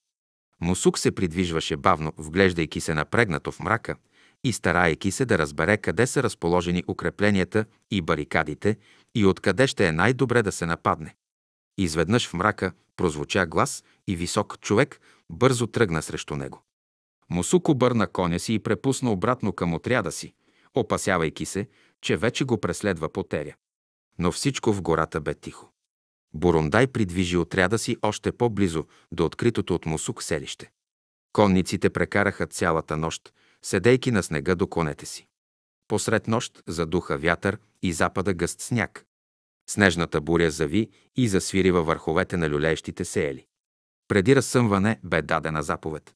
Мусук се придвижваше бавно, вглеждайки се напрегнато в мрака и старайки се да разбере къде са разположени укрепленията и барикадите и откъде ще е най-добре да се нападне. Изведнъж в мрака прозвуча глас и висок човек бързо тръгна срещу него. Мусук обърна коня си и препусна обратно към отряда си, опасявайки се, че вече го преследва потеря. Но всичко в гората бе тихо. Бурундай придвижи отряда си още по-близо до откритото от Мусук селище. Конниците прекараха цялата нощ, седейки на снега до конете си. Посред нощ задуха вятър и запада гъст сняг, Снежната буря зави и засвири във върховете на люлеещите сеели. Преди разсъмване бе дадена заповед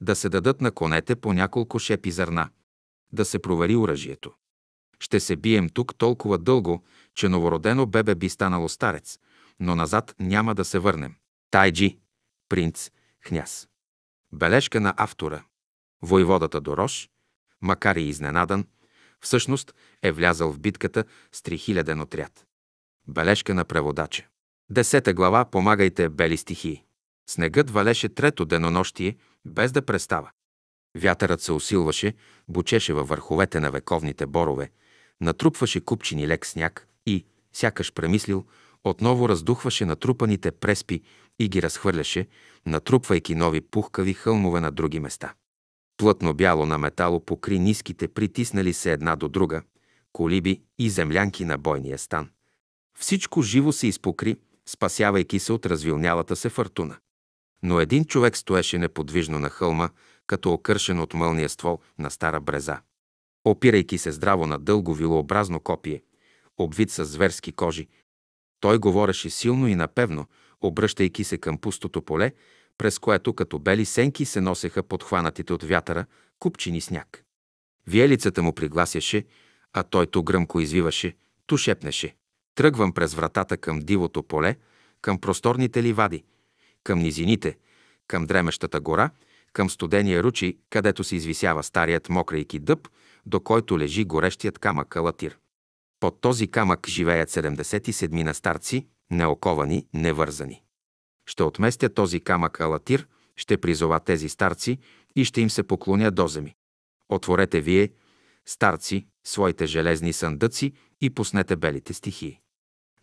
да се дадат на конете по няколко шепи зърна, да се провери оръжието. Ще се бием тук толкова дълго, че новородено бебе би станало старец, но назад няма да се върнем. Тайджи, принц, княз. Бележка на автора. Войводата Дорош, макар и изненадан, всъщност е влязал в битката с трихиляден отряд. Бележка на преводача. Десета глава Помагайте бели стихии. Снегът валеше трето денонощие, без да престава. Вятърът се усилваше, бучеше във върховете на вековните борове, натрупваше купчини лек сняг и, сякаш премислил, отново раздухваше натрупаните преспи и ги разхвърляше, натрупвайки нови пухкави хълмове на други места. Плътно бяло на метало покри ниските, притиснали се една до друга, колиби и землянки на бойния стан. Всичко живо се изпокри, спасявайки се от развилнялата се фартуна. Но един човек стоеше неподвижно на хълма, като окършен от мълния ствол на стара бреза. Опирайки се здраво на дълго вилообразно копие, обвит с зверски кожи, той говореше силно и напевно, обръщайки се към пустото поле, през което като бели сенки се носеха подхванатите от вятъра купчини сняг. Виелицата му пригласяше, а той то гръмко извиваше, то шепнеше. Тръгвам през вратата към дивото поле, към просторните ливади, към низините, към дремещата гора, към студения ручи, където се извисява старият мокрейки дъб, до който лежи горещият камък калатир. Под този камък живеят 77 на старци, неоковани, невързани. Ще отместя този камък алатир, ще призова тези старци и ще им се поклоня доземи. Отворете вие, старци, своите железни съндъци и пуснете белите стихии.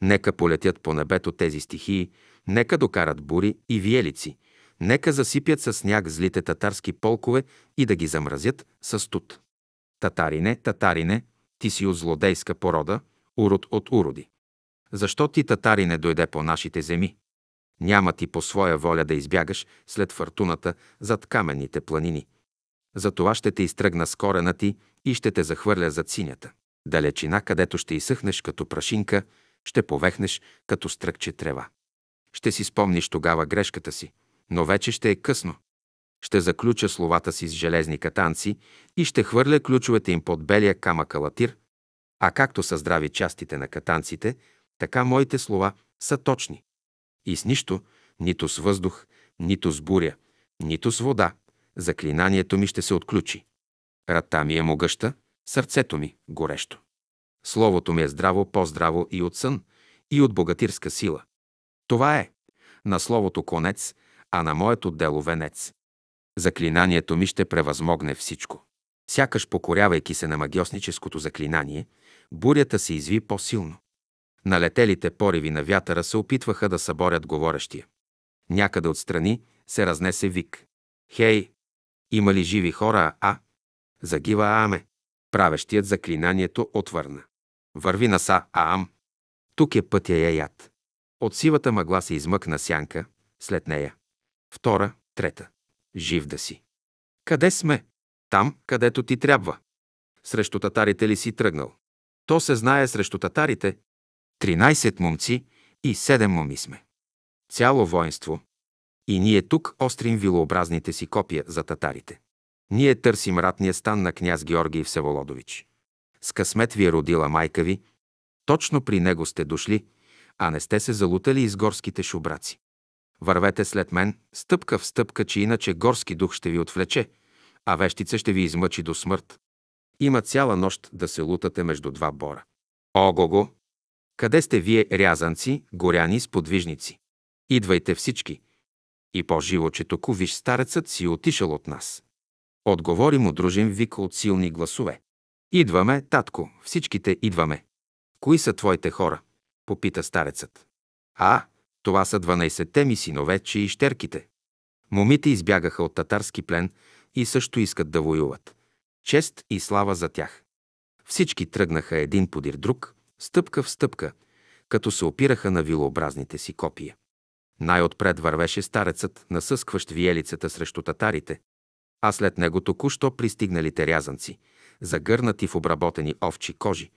Нека полетят по небето тези стихии, нека докарат бури и виелици, нека засипят със сняг злите татарски полкове и да ги замразят с студ. Татарине, татарине, ти си от злодейска порода, урод от уроди. Защо ти, татарине, дойде по нашите земи? Няма ти по своя воля да избягаш след фортуната зад каменните планини. Затова ще те изтръгна с корена ти и ще те захвърля зад синята. Далечина, където ще изсъхнеш като прашинка, ще повехнеш като стръкче трева. Ще си спомниш тогава грешката си, но вече ще е късно. Ще заключа словата си с железни катанци и ще хвърля ключовете им под белия камък латир, а както са здрави частите на катанците, така моите слова са точни. И с нищо, нито с въздух, нито с буря, нито с вода, заклинанието ми ще се отключи. Ръта ми е могъща, сърцето ми горещо. Словото ми е здраво, по-здраво и от сън, и от богатирска сила. Това е на Словото конец, а на моето дело венец. Заклинанието ми ще превъзмогне всичко. Сякаш покорявайки се на магиосническото заклинание, бурята се изви по-силно. Налетелите пориви на вятъра се опитваха да съборят говорещия. Някъде отстрани се разнесе вик. Хей! Има ли живи хора, а? Загива Аме. Правещият заклинанието отвърна. Върви наса Аам. Тук е пътя яят. От сивата мъгла се измъкна сянка, след нея. Втора, трета. Жив да си. Къде сме? Там, където ти трябва. Срещу татарите ли си тръгнал? То се знае срещу татарите. Тринайсет момци и 7 моми сме. Цяло воинство. И ние тук острим вилообразните си копия за татарите. Ние търсим ратния стан на княз Георгий Всеволодович. С късмет ви е родила майка ви. Точно при него сте дошли, а не сте се залутали из горските шубраци. Вървете след мен, стъпка в стъпка, че иначе горски дух ще ви отвлече, а вещица ще ви измъчи до смърт. Има цяла нощ да се лутате между два бора. Ого-го! Къде сте вие, рязанци, горяни, сподвижници? Идвайте всички! И по-живо, че току виж старецът си отишъл от нас. Отговори му дружим вик от силни гласове. Идваме, татко, всичките идваме. Кои са твоите хора? Попита старецът. А, това са 12-те ми синове, че и щерките. Момите избягаха от татарски плен и също искат да воюват. Чест и слава за тях. Всички тръгнаха един подир друг, стъпка в стъпка, като се опираха на вилообразните си копия. Най-отпред вървеше старецът, насъскващ виелицата срещу татарите, а след него току-що пристигналите рязанци – загърнати в обработени овчи кожи.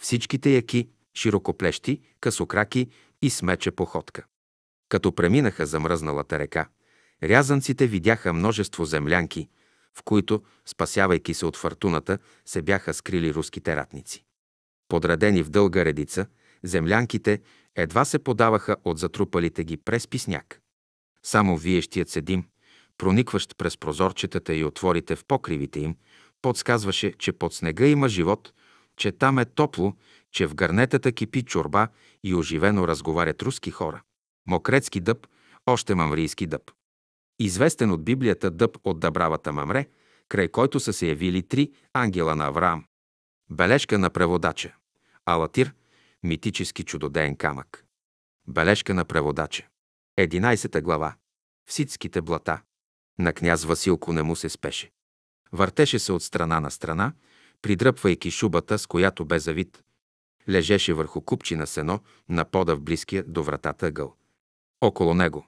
Всичките яки, широкоплещи, късокраки и смече походка. Като преминаха замръзналата река, рязанците видяха множество землянки, в които, спасявайки се от фортуната, се бяха скрили руските ратници. Подредени в дълга редица, землянките едва се подаваха от затрупалите ги през писняк. Само виещият седим, проникващ през прозорчетата и отворите в покривите им, подсказваше, че под снега има живот, че там е топло, че в гарнетата кипи чорба и оживено разговарят руски хора. Мокрецки дъб, още мамрийски дъб. Известен от Библията дъб от Дъбравата Мамре, край който са се явили три ангела на Авраам. Бележка на преводача. Алатир – митически чудодеен камък. Бележка на преводача. 11 глава. Вситските блата. На княз Василко не му се спеше. Въртеше се от страна на страна, придръпвайки шубата, с която бе завит. Лежеше върху купчина сено на пода в близкия до вратата гъл. Около него,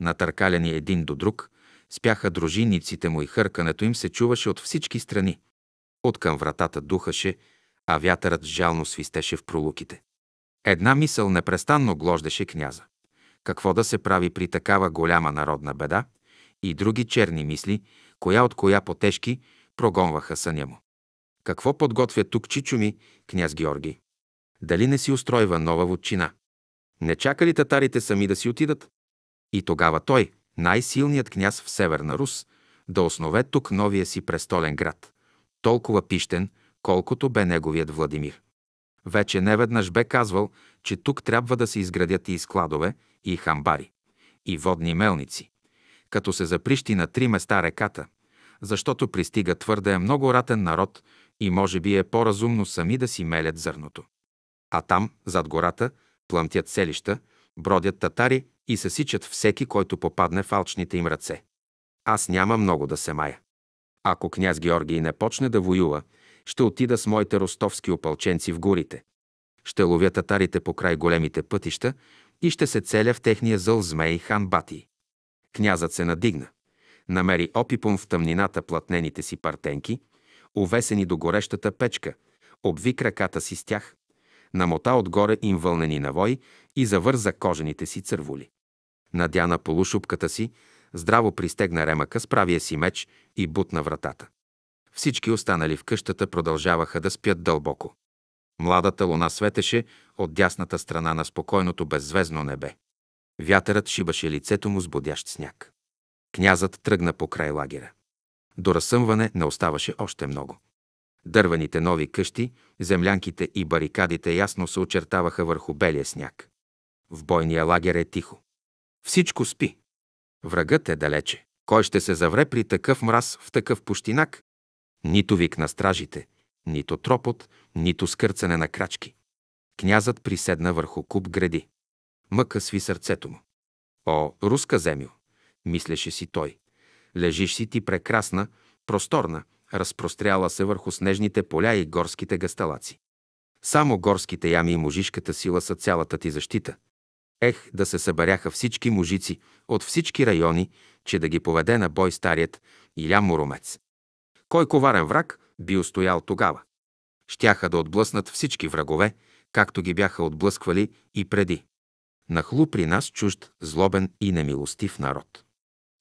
натъркалени един до друг, спяха дружинниците му и хъркането им се чуваше от всички страни. От към вратата духаше, а вятърът жално свистеше в пролуките. Една мисъл непрестанно глождеше княза. Какво да се прави при такава голяма народна беда и други черни мисли, коя от коя по-тежки, прогонваха съня му. Какво подготвя тук чичо ми, княз Георги? Дали не си устройва нова вотчина? Не чакали татарите сами да си отидат? И тогава той, най-силният княз в Северна Рус, да основе тук новия си престолен град, толкова пищен, колкото бе неговият Владимир. Вече неведнъж бе казвал, че тук трябва да се изградят и складове, и хамбари, и водни мелници, като се заприщи на три места реката, защото пристига твърде много ратен народ и може би е по-разумно сами да си мелят зърното. А там, зад гората, плъмтят селища, бродят татари и съсичат всеки, който попадне в алчните им ръце. Аз няма много да се мая. Ако княз Георгий не почне да воюва, ще отида с моите ростовски опълченци в горите. Ще ловя татарите по край големите пътища и ще се целя в техния зъл змей хан Бати. Князът се надигна. Намери опипом в тъмнината платнените си партенки, увесени до горещата печка, обви краката си с тях, намота отгоре им вълнени навой и завърза кожените си цървули. Надя на полушубката си, здраво пристегна ремъка с правия си меч и бутна вратата. Всички останали в къщата продължаваха да спят дълбоко. Младата луна светеше от дясната страна на спокойното беззвездно небе. Вятърът шибаше лицето му с бодящ сняг. Князът тръгна по край лагера. До разсъмване не оставаше още много. Дървените нови къщи, землянките и барикадите ясно се очертаваха върху белия сняг. В бойния лагер е тихо. Всичко спи. Врагът е далече. Кой ще се завре при такъв мраз в такъв пущинак? Нито вик на стражите, нито тропот, нито скърцане на крачки. Князът приседна върху куп гради. Мъка сви сърцето му. О, руска земю, мислеше си той, лежиш си ти прекрасна, просторна, разпростряла се върху снежните поля и горските гасталаци. Само горските ями и мужишката сила са цялата ти защита. Ех, да се събаряха всички мужици от всички райони, че да ги поведе на бой старият Иля Муромец. Кой коварен враг би устоял тогава? Щяха да отблъснат всички врагове, както ги бяха отблъсквали и преди нахлу при нас чужд, злобен и немилостив народ.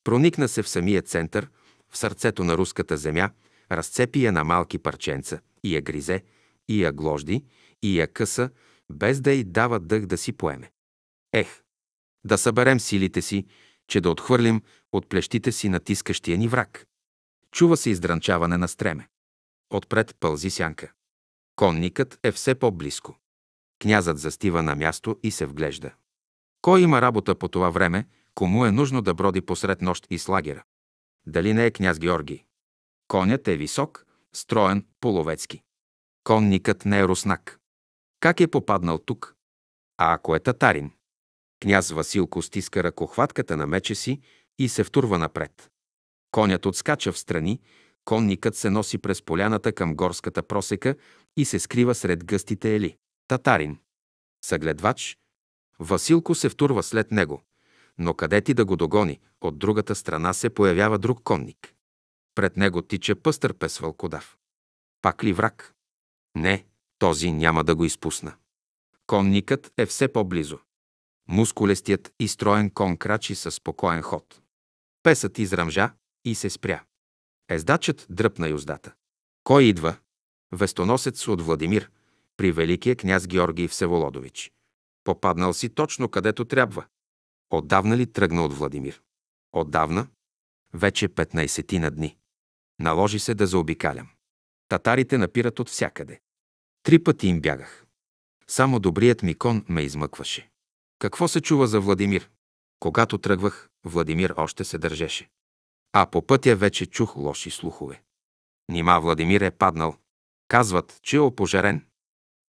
Проникна се в самия център, в сърцето на руската земя, разцепи я на малки парченца, и я гризе, и я гложди, и я къса, без да й дава дъх да си поеме. Ех, да съберем силите си, че да отхвърлим от плещите си натискащия ни враг. Чува се издранчаване на стреме. Отпред пълзи сянка. Конникът е все по-близко. Князът застива на място и се вглежда. Кой има работа по това време, кому е нужно да броди посред нощ из лагера? Дали не е княз Георгий? Конят е висок, строен, половецки. Конникът не е руснак. Как е попаднал тук? А ако е татарин? Княз Василко стиска ръкохватката на мече си и се втурва напред. Конят отскача в страни, конникът се носи през поляната към горската просека и се скрива сред гъстите ели. Татарин. Съгледвач, Василко се втурва след него, но къде ти да го догони, от другата страна се появява друг конник. Пред него тича пъстър пес вълкодав. Пак ли враг? Не, този няма да го изпусна. Конникът е все по-близо. Мускулестият и строен кон крачи със спокоен ход. Песът израмжа и се спря. Ездачът дръпна юздата. Кой идва? Вестоносец от Владимир, при великия княз Георгий Всеволодович. Попаднал си точно където трябва. Отдавна ли тръгна от Владимир? Отдавна? Вече 15 на дни. Наложи се да заобикалям. Татарите напират от всякъде. Три пъти им бягах. Само добрият ми кон ме измъкваше. Какво се чува за Владимир? Когато тръгвах, Владимир още се държеше. А по пътя вече чух лоши слухове. Нима Владимир е паднал. Казват, че е опожарен.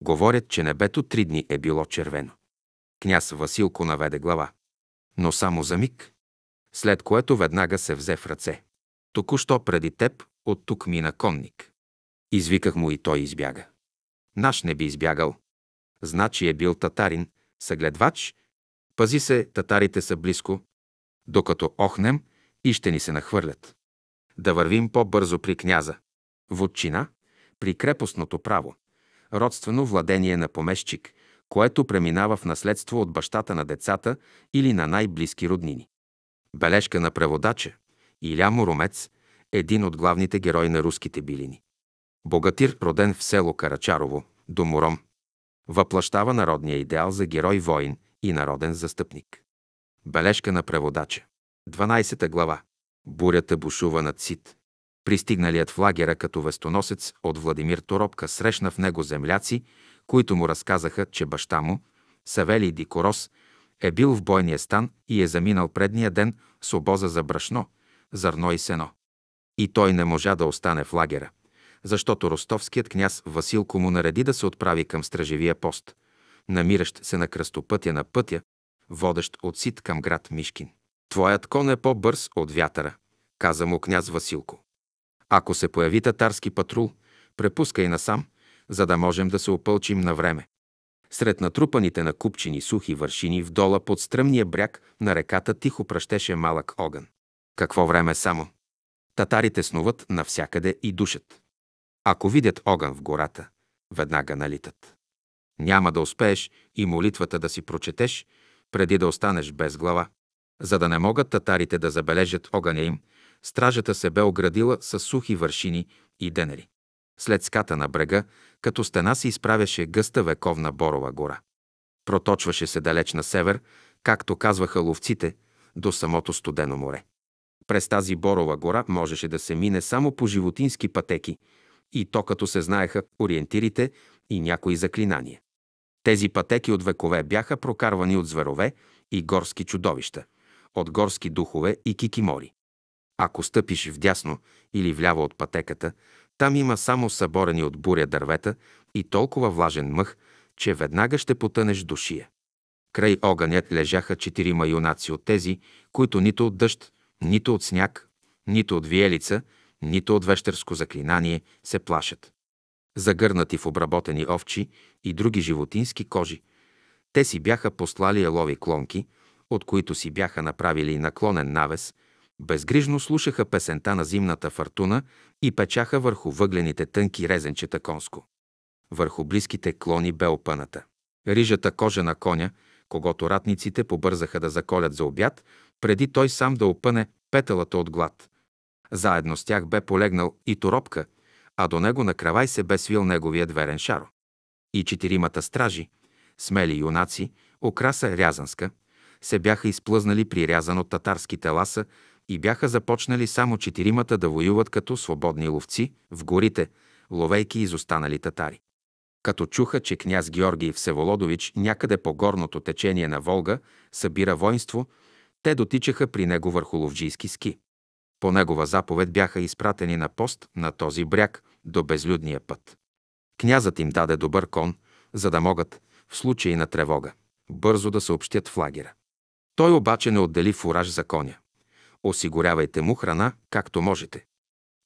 Говорят, че небето три дни е било червено. Княз Василко наведе глава. Но само за миг. След което веднага се взе в ръце. Току-що преди теб от тук мина конник. Извиках му и той избяга. Наш не би избягал. Значи е бил татарин, съгледвач. Пази се, татарите са близко. Докато охнем и ще ни се нахвърлят. Да вървим по-бързо при княза. Водчина, при крепостното право, родствено владение на помещик което преминава в наследство от бащата на децата или на най-близки роднини. Бележка на преводача Иля Муромец, един от главните герои на руските билини. Богатир, роден в село Карачарово, до Муром, въплащава народния идеал за герой-воин и народен застъпник. Бележка на преводача. 12 глава. Бурята бушува над Сит. Пристигналият в лагера като вестоносец от Владимир Торопка срещна в него земляци които му разказаха, че баща му, Савелий Дикорос, е бил в бойния стан и е заминал предния ден с обоза за брашно, зърно и сено. И той не можа да остане в лагера, защото ростовският княз Василко му нареди да се отправи към Стражевия пост, намиращ се на кръстопътя на пътя, водещ от Сит към град Мишкин. Твоят кон е по-бърз от вятъра, каза му княз Василко. Ако се появи татарски патрул, препускай насам – за да можем да се опълчим на време. Сред натрупаните на купчени сухи вършини вдола под стръмния бряг на реката тихо пръщеше малък огън. Какво време само! Татарите снуват навсякъде и душат. Ако видят огън в гората, веднага налитат. Няма да успееш и молитвата да си прочетеш, преди да останеш без глава. За да не могат татарите да забележат огъня им, стражата се бе оградила с сухи вършини и денери. След ската на брега, като стена се изправяше гъста вековна борова гора. Проточваше се далеч на север, както казваха ловците, до самото студено море. През тази борова гора можеше да се мине само по животински пътеки, и то като се знаеха ориентирите и някои заклинания. Тези пътеки от векове бяха прокарвани от зверове и горски чудовища, от горски духове и кикимори. Ако стъпиш вдясно или вляво от пътеката, там има само съборени от буря дървета и толкова влажен мъх, че веднага ще потънеш душия. Край огънят лежаха четирима юнаци от тези, които нито от дъжд, нито от сняг, нито от виелица, нито от вещерско заклинание се плашат. Загърнати в обработени овчи и други животински кожи, те си бяха послали елови клонки, от които си бяха направили наклонен навес – Безгрижно слушаха песента на зимната фартуна и печаха върху въглените тънки резенчета конско. Върху близките клони бе опъната. Рижата кожа на коня, когато ратниците побързаха да заколят за обяд, преди той сам да опъне петалата от глад. Заедно с тях бе полегнал и торопка, а до него на кравай се бе свил неговият верен шаро. И четиримата стражи, смели юнаци, окраса рязанска, се бяха изплъзнали рязан от татарските ласа и бяха започнали само четиримата да воюват като свободни ловци в горите, ловейки из останали татари. Като чуха, че княз Георгий Всеволодович някъде по горното течение на Волга събира воинство, те дотичаха при него върху ловджийски ски. По негова заповед бяха изпратени на пост на този бряг до безлюдния път. Князът им даде добър кон, за да могат, в случай на тревога, бързо да съобщят в лагера. Той обаче не отдели фураж за коня. Осигурявайте му храна, както можете.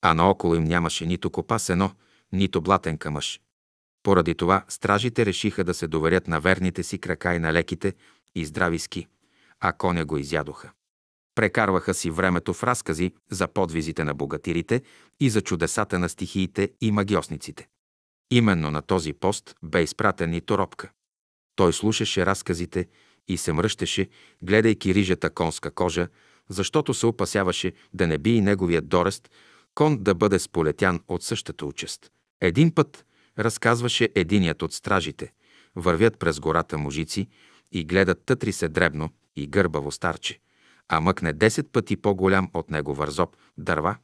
А наоколо им нямаше нито копа сено, нито блатен камъш. Поради това стражите решиха да се доверят на верните си крака и на леките и здрави ски, а коня го изядоха. Прекарваха си времето в разкази за подвизите на богатирите и за чудесата на стихиите и магиосниците. Именно на този пост бе изпратен и Торопка. Той слушаше разказите и се мръщеше, гледайки рижата конска кожа, защото се опасяваше да не би и неговият дорест, кон да бъде сполетян от същата участ. Един път, разказваше единият от стражите, вървят през гората мужици и гледат тътри се дребно и гърбаво старче, а мъкне десет пъти по-голям от него вързоп дърва.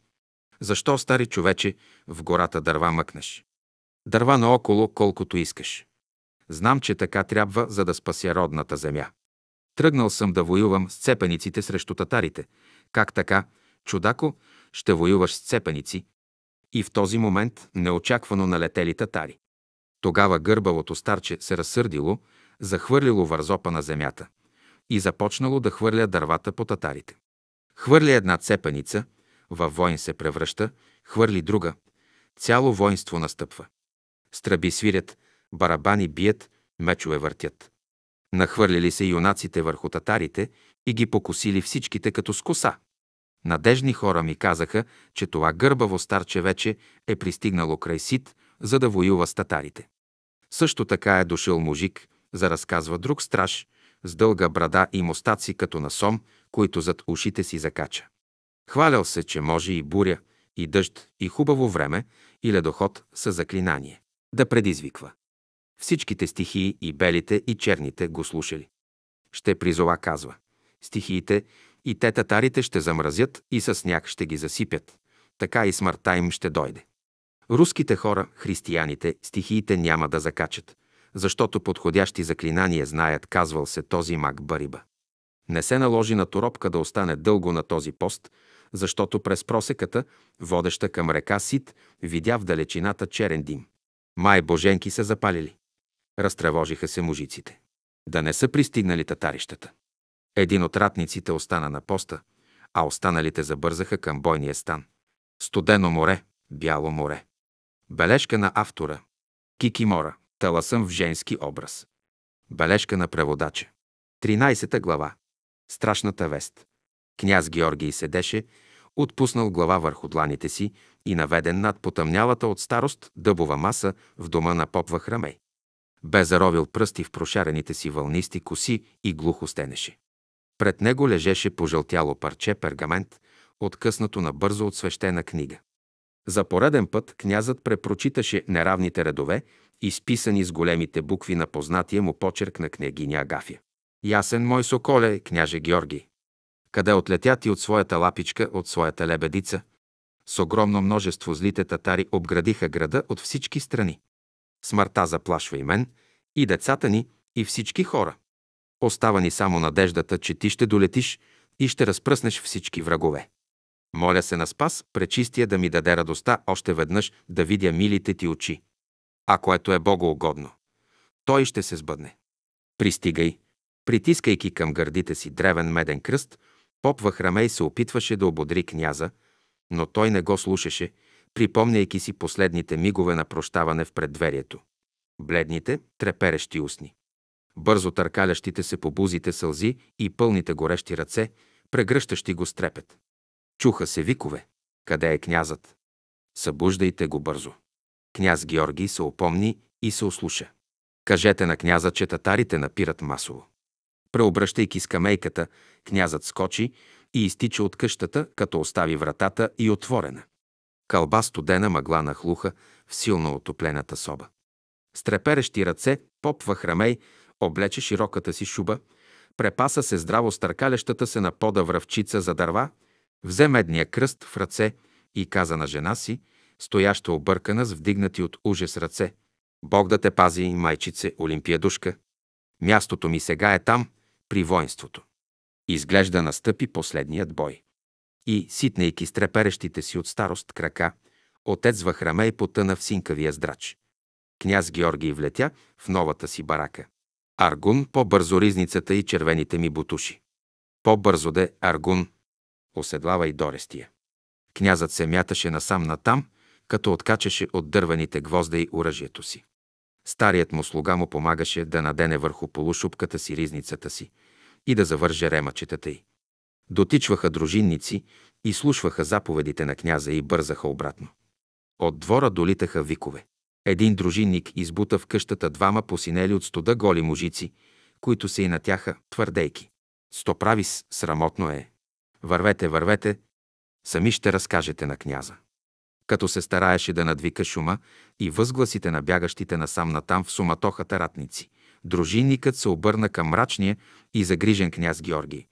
Защо, стари човече, в гората дърва мъкнеш? Дърва наоколо колкото искаш. Знам, че така трябва, за да спася родната земя. Тръгнал съм да воювам с цепениците срещу татарите. Как така, чудако, ще воюваш с цепеници? И в този момент неочаквано налетели татари. Тогава гърбавото старче се разсърдило, захвърлило вързопа на земята и започнало да хвърля дървата по татарите. Хвърли една цепеница, във воин се превръща, хвърли друга. Цяло воинство настъпва. Страби свирят, барабани бият, мечове въртят. Нахвърлили се юнаците върху татарите и ги покосили всичките като с коса. Надежни хора ми казаха, че това гърбаво старче вече е пристигнало край Сит, за да воюва с татарите. Също така е дошъл мужик, за разказва друг страж, с дълга брада и мостаци като на сом, които зад ушите си закача. Хвалял се, че може и буря, и дъжд, и хубаво време, и ледоход са заклинание. Да предизвиква. Всичките стихии и белите, и черните го слушали. Ще призова, казва. Стихиите и те татарите ще замразят и със сняг ще ги засипят. Така и смъртта им ще дойде. Руските хора, християните, стихиите няма да закачат, защото подходящи заклинания знаят, казвал се този маг Бариба. Не се наложи на Торопка да остане дълго на този пост, защото през просеката, водеща към река Сит, видя в далечината черен дим. Май боженки се запалили. Разтревожиха се мужиците. Да не са пристигнали татарищата. Един от ратниците остана на поста, а останалите забързаха към бойния стан. Студено море, бяло море. Бележка на автора. Кики Мора. Таласъм в женски образ. Бележка на преводача. 13 та глава. Страшната вест. Княз Георгий седеше, отпуснал глава върху дланите си и наведен над потъмнялата от старост дъбова маса в дома на попва храмей бе заровил пръсти в прошарените си вълнисти коси и глухо стенеше. Пред него лежеше пожълтяло парче пергамент, откъснато набързо от свещена книга. За пореден път князът препрочиташе неравните редове, изписани с големите букви на познатия му почерк на княгиня Агафия. Ясен мой соколе, княже Георги! Къде отлетя ти от своята лапичка, от своята лебедица? С огромно множество злите татари обградиха града от всички страни. Смъртта заплашва и мен, и децата ни, и всички хора. Остава ни само надеждата, че ти ще долетиш и ще разпръснеш всички врагове. Моля се на Спас, пречистия да ми даде радостта още веднъж да видя милите ти очи. А което е угодно, той ще се сбъдне. Пристигай, притискайки към гърдите си древен меден кръст, поп Вахрамей се опитваше да ободри княза, но той не го слушаше – припомняйки си последните мигове на прощаване в предверието. Бледните, треперещи устни. Бързо търкалящите се по бузите сълзи и пълните горещи ръце, прегръщащи го стрепет. Чуха се викове. Къде е князът? Събуждайте го бързо. Княз Георги се опомни и се ослуша. Кажете на княза, че татарите напират масово. Преобръщайки скамейката, князът скочи и изтича от къщата, като остави вратата и отворена кълба студена мъгла на хлуха в силно отоплената соба. С треперещи ръце попва храмей, облече широката си шуба, препаса се здраво стъркалящата се на пода връвчица за дърва, взе медния кръст в ръце и каза на жена си, стояща объркана с вдигнати от ужас ръце. Бог да те пази, майчице, Олимпиядушка. Мястото ми сега е там, при воинството. Изглежда настъпи последният бой. И, ситнейки с треперещите си от старост крака, отец и потъна в синкавия здрач. Княз Георгий влетя в новата си барака. Аргун по-бързо ризницата и червените ми бутуши. По-бързо де, Аргун, оседлава и дорестия. Князът се мяташе насам-натам, като откачаше от дървените гвозда и оръжието си. Старият му слуга му помагаше да надене върху полушубката си ризницата си и да завърже ремъчетата й. Дотичваха дружинници, и слушваха заповедите на княза и бързаха обратно. От двора долитаха викове. Един дружинник избута в къщата двама посинели от студа голи мужици, които се и натяха, твърдейки. Стоправис, срамотно е. Вървете, вървете, сами ще разкажете на княза. Като се стараеше да надвика шума и възгласите на бягащите насам-натам в суматохата ратници, дружинникът се обърна към мрачния и загрижен княз Георгий.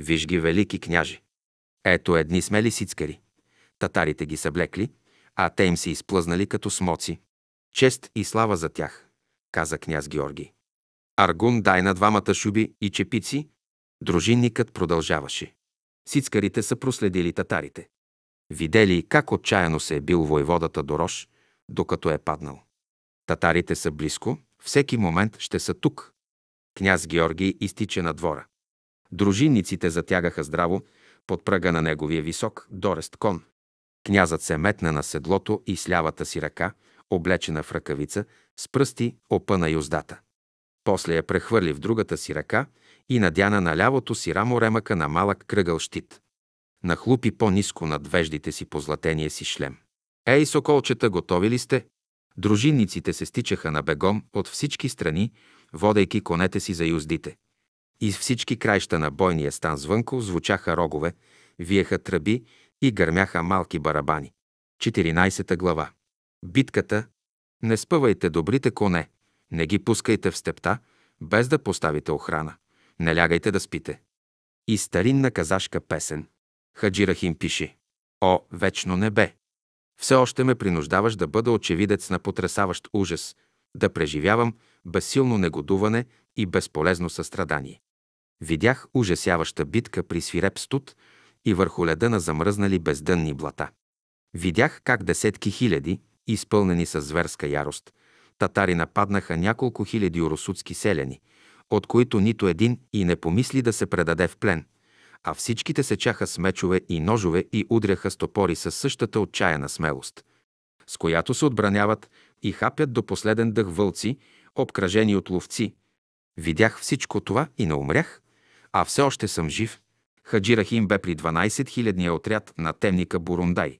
Виж ги, велики княжи! Ето едни смели сицкари. Татарите ги са блекли, а те им се изплъзнали като смоци. Чест и слава за тях, каза княз Георги. Аргун дай на двамата шуби и чепици, дружинникът продължаваше. Сицкарите са проследили татарите. Видели как отчаяно се е бил войводата Дорош, докато е паднал. Татарите са близко, всеки момент ще са тук. Княз Георги изтича на двора. Дружинниците затягаха здраво под пръга на неговия висок, дорест кон. Князът се метна на седлото и с лявата си ръка, облечена в ръкавица, с пръсти опъна юздата. После я прехвърли в другата си ръка и надяна на лявото си рамо ремъка на малък кръгъл щит. Нахлупи по-ниско над веждите си по златения си шлем. Ей, соколчета, готови ли сте? Дружинниците се стичаха на бегом от всички страни, водейки конете си за юздите. Из всички краища на бойния стан звънко звучаха рогове, виеха тръби и гърмяха малки барабани. 14 глава. Битката. Не спъвайте добрите коне, не ги пускайте в степта, без да поставите охрана. Не лягайте да спите. И старинна казашка песен. Хаджирахим пише. О, вечно небе! Все още ме принуждаваш да бъда очевидец на потрясаващ ужас, да преживявам безсилно негодуване и безполезно състрадание. Видях ужасяваща битка при свиреп студ и върху леда на замръзнали бездънни блата. Видях как десетки хиляди, изпълнени с зверска ярост, татари нападнаха няколко хиляди урусутски селяни, от които нито един и не помисли да се предаде в плен, а всичките се чаха с мечове и ножове и удряха стопори със същата отчаяна смелост, с която се отбраняват и хапят до последен дъх вълци, обкръжени от ловци. Видях всичко това и не умрях, а все още съм жив. Хаджи Рахим бе при 12-хилядния отряд на темника Бурундай.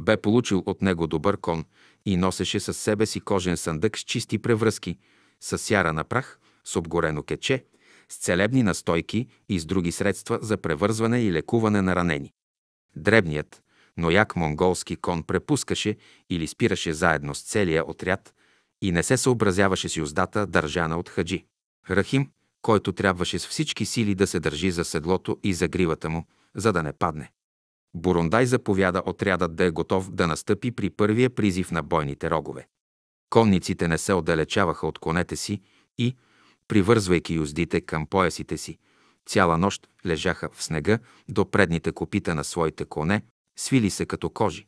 Бе получил от него добър кон и носеше със себе си кожен съндък с чисти превръзки, с сяра на прах, с обгорено кече, с целебни настойки и с други средства за превързване и лекуване на ранени. Дребният, но як монголски кон препускаше или спираше заедно с целия отряд и не се съобразяваше с юздата, държана от хаджи. Рахим – който трябваше с всички сили да се държи за седлото и за гривата му, за да не падне. Бурундай заповяда отрядът да е готов да настъпи при първия призив на бойните рогове. Конниците не се отдалечаваха от конете си и, привързвайки юздите към поясите си, цяла нощ лежаха в снега до предните копита на своите коне, свили се като кожи.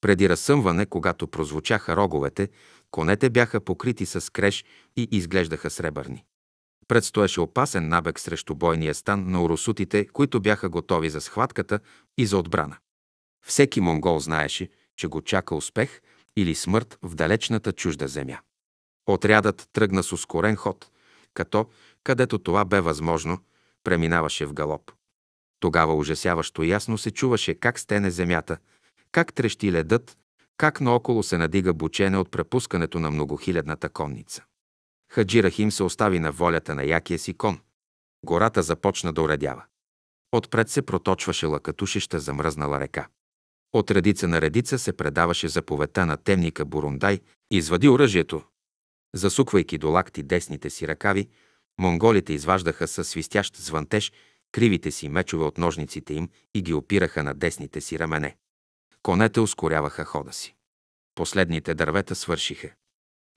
Преди разсъмване, когато прозвучаха роговете, конете бяха покрити с креш и изглеждаха сребърни. Предстоеше опасен набег срещу бойния стан на урусутите, които бяха готови за схватката и за отбрана. Всеки монгол знаеше, че го чака успех или смърт в далечната чужда земя. Отрядът тръгна с ускорен ход, като, където това бе възможно, преминаваше в галоп. Тогава ужасяващо ясно се чуваше как стене земята, как трещи ледът, как наоколо се надига бучене от препускането на многохилядната конница. Хаджи Рахим се остави на волята на якия си кон. Гората започна да уредява. Отпред се проточваше лакатушеща замръзнала река. От редица на редица се предаваше заповедта на темника Бурундай «Извади оръжието!». Засуквайки до лакти десните си ръкави, монголите изваждаха със свистящ звънтеж кривите си мечове от ножниците им и ги опираха на десните си рамене. Конете ускоряваха хода си. Последните дървета свършиха.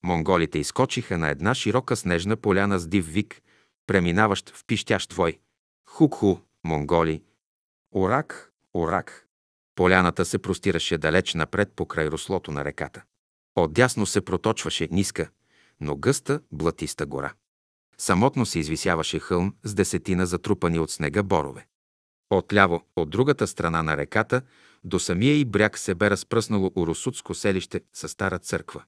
Монголите изкочиха на една широка снежна поляна с див вик, преминаващ в пищящ вой. Хукху, монголи! Орак, орак! Поляната се простираше далеч напред покрай руслото на реката. Отдясно се проточваше ниска, но гъста, блатиста гора. Самотно се извисяваше хълм с десетина затрупани от снега борове. Отляво, от другата страна на реката, до самия и бряг се бе разпръснало урусутско селище със стара църква.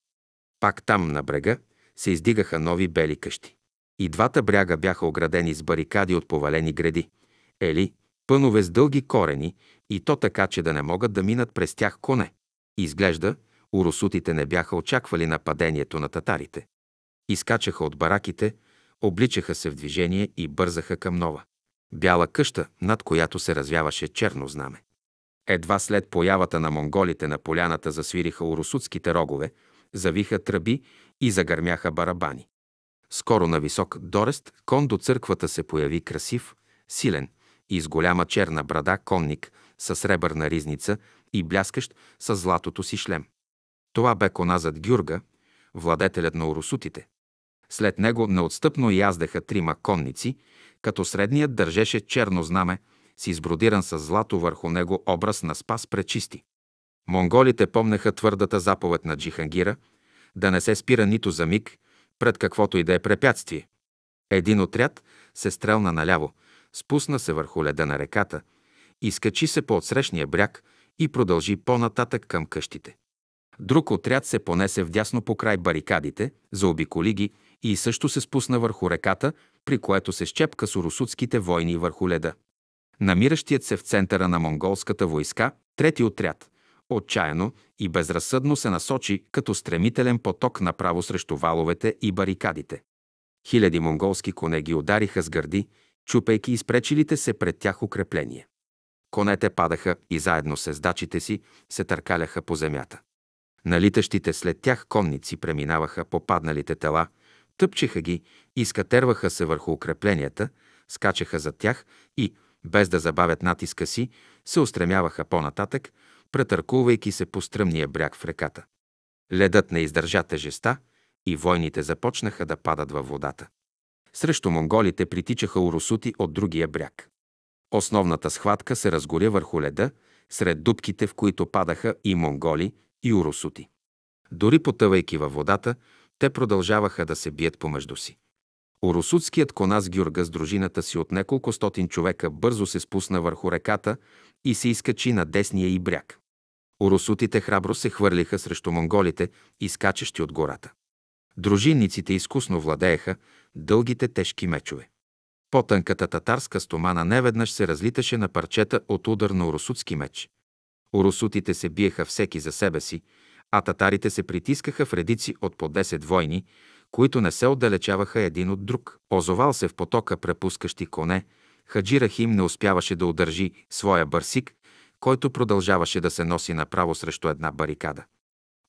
Пак там, на брега, се издигаха нови бели къщи. И двата бряга бяха оградени с барикади от повалени гради, ели пънове с дълги корени и то така, че да не могат да минат през тях коне. Изглежда, урусутите не бяха очаквали нападението на татарите. Изкачаха от бараките, обличаха се в движение и бързаха към нова. Бяла къща, над която се развяваше черно знаме. Едва след появата на монголите на поляната засвириха урусутските рогове, завиха тръби и загърмяха барабани. Скоро на висок дорест кон до църквата се появи красив, силен и с голяма черна брада конник с сребърна ризница и бляскащ с златото си шлем. Това бе коназът Гюрга, владетелят на урусутите. След него неотстъпно яздеха трима конници, като средният държеше черно знаме с избродиран с злато върху него образ на Спас Пречисти. Монголите помнеха твърдата заповед на Джихангира да не се спира нито за миг пред каквото и да е препятствие. Един отряд се стрелна наляво, спусна се върху леда на реката, изкачи се по отсрещния бряг и продължи по-нататък към къщите. Друг отряд се понесе вдясно по край барикадите, заобиколи ги и също се спусна върху реката, при което се щепка суросудските войни върху леда. Намиращият се в центъра на монголската войска, трети отряд, отчаяно и безразсъдно се насочи като стремителен поток направо срещу валовете и барикадите. Хиляди монголски коне ги удариха с гърди, чупейки изпречилите се пред тях укрепления. Конете падаха и заедно с ездачите си се търкаляха по земята. Налитащите след тях конници преминаваха по падналите тела, тъпчеха ги, изкатерваха се върху укрепленията, скачаха за тях и, без да забавят натиска си, се устремяваха по-нататък, претъркувайки се по стръмния бряг в реката. Ледът не издържа тежеста и войните започнаха да падат във водата. Срещу монголите притичаха урусути от другия бряг. Основната схватка се разгоря върху леда, сред дубките, в които падаха и монголи, и урусути. Дори потъвайки във водата, те продължаваха да се бият помежду си. Урусутският конас Гюрга с дружината си от няколко стотин човека бързо се спусна върху реката и се изкачи на десния и бряг. Урусутите храбро се хвърлиха срещу монголите, изкачащи от гората. Дружинниците изкусно владееха дългите тежки мечове. По-тънката татарска стомана неведнъж се разлиташе на парчета от удар на урусутски меч. Урусутите се биеха всеки за себе си, а татарите се притискаха в редици от по 10 войни, които не се отдалечаваха един от друг. Озовал се в потока препускащи коне, Хаджирахим не успяваше да удържи своя бърсик който продължаваше да се носи направо срещу една барикада.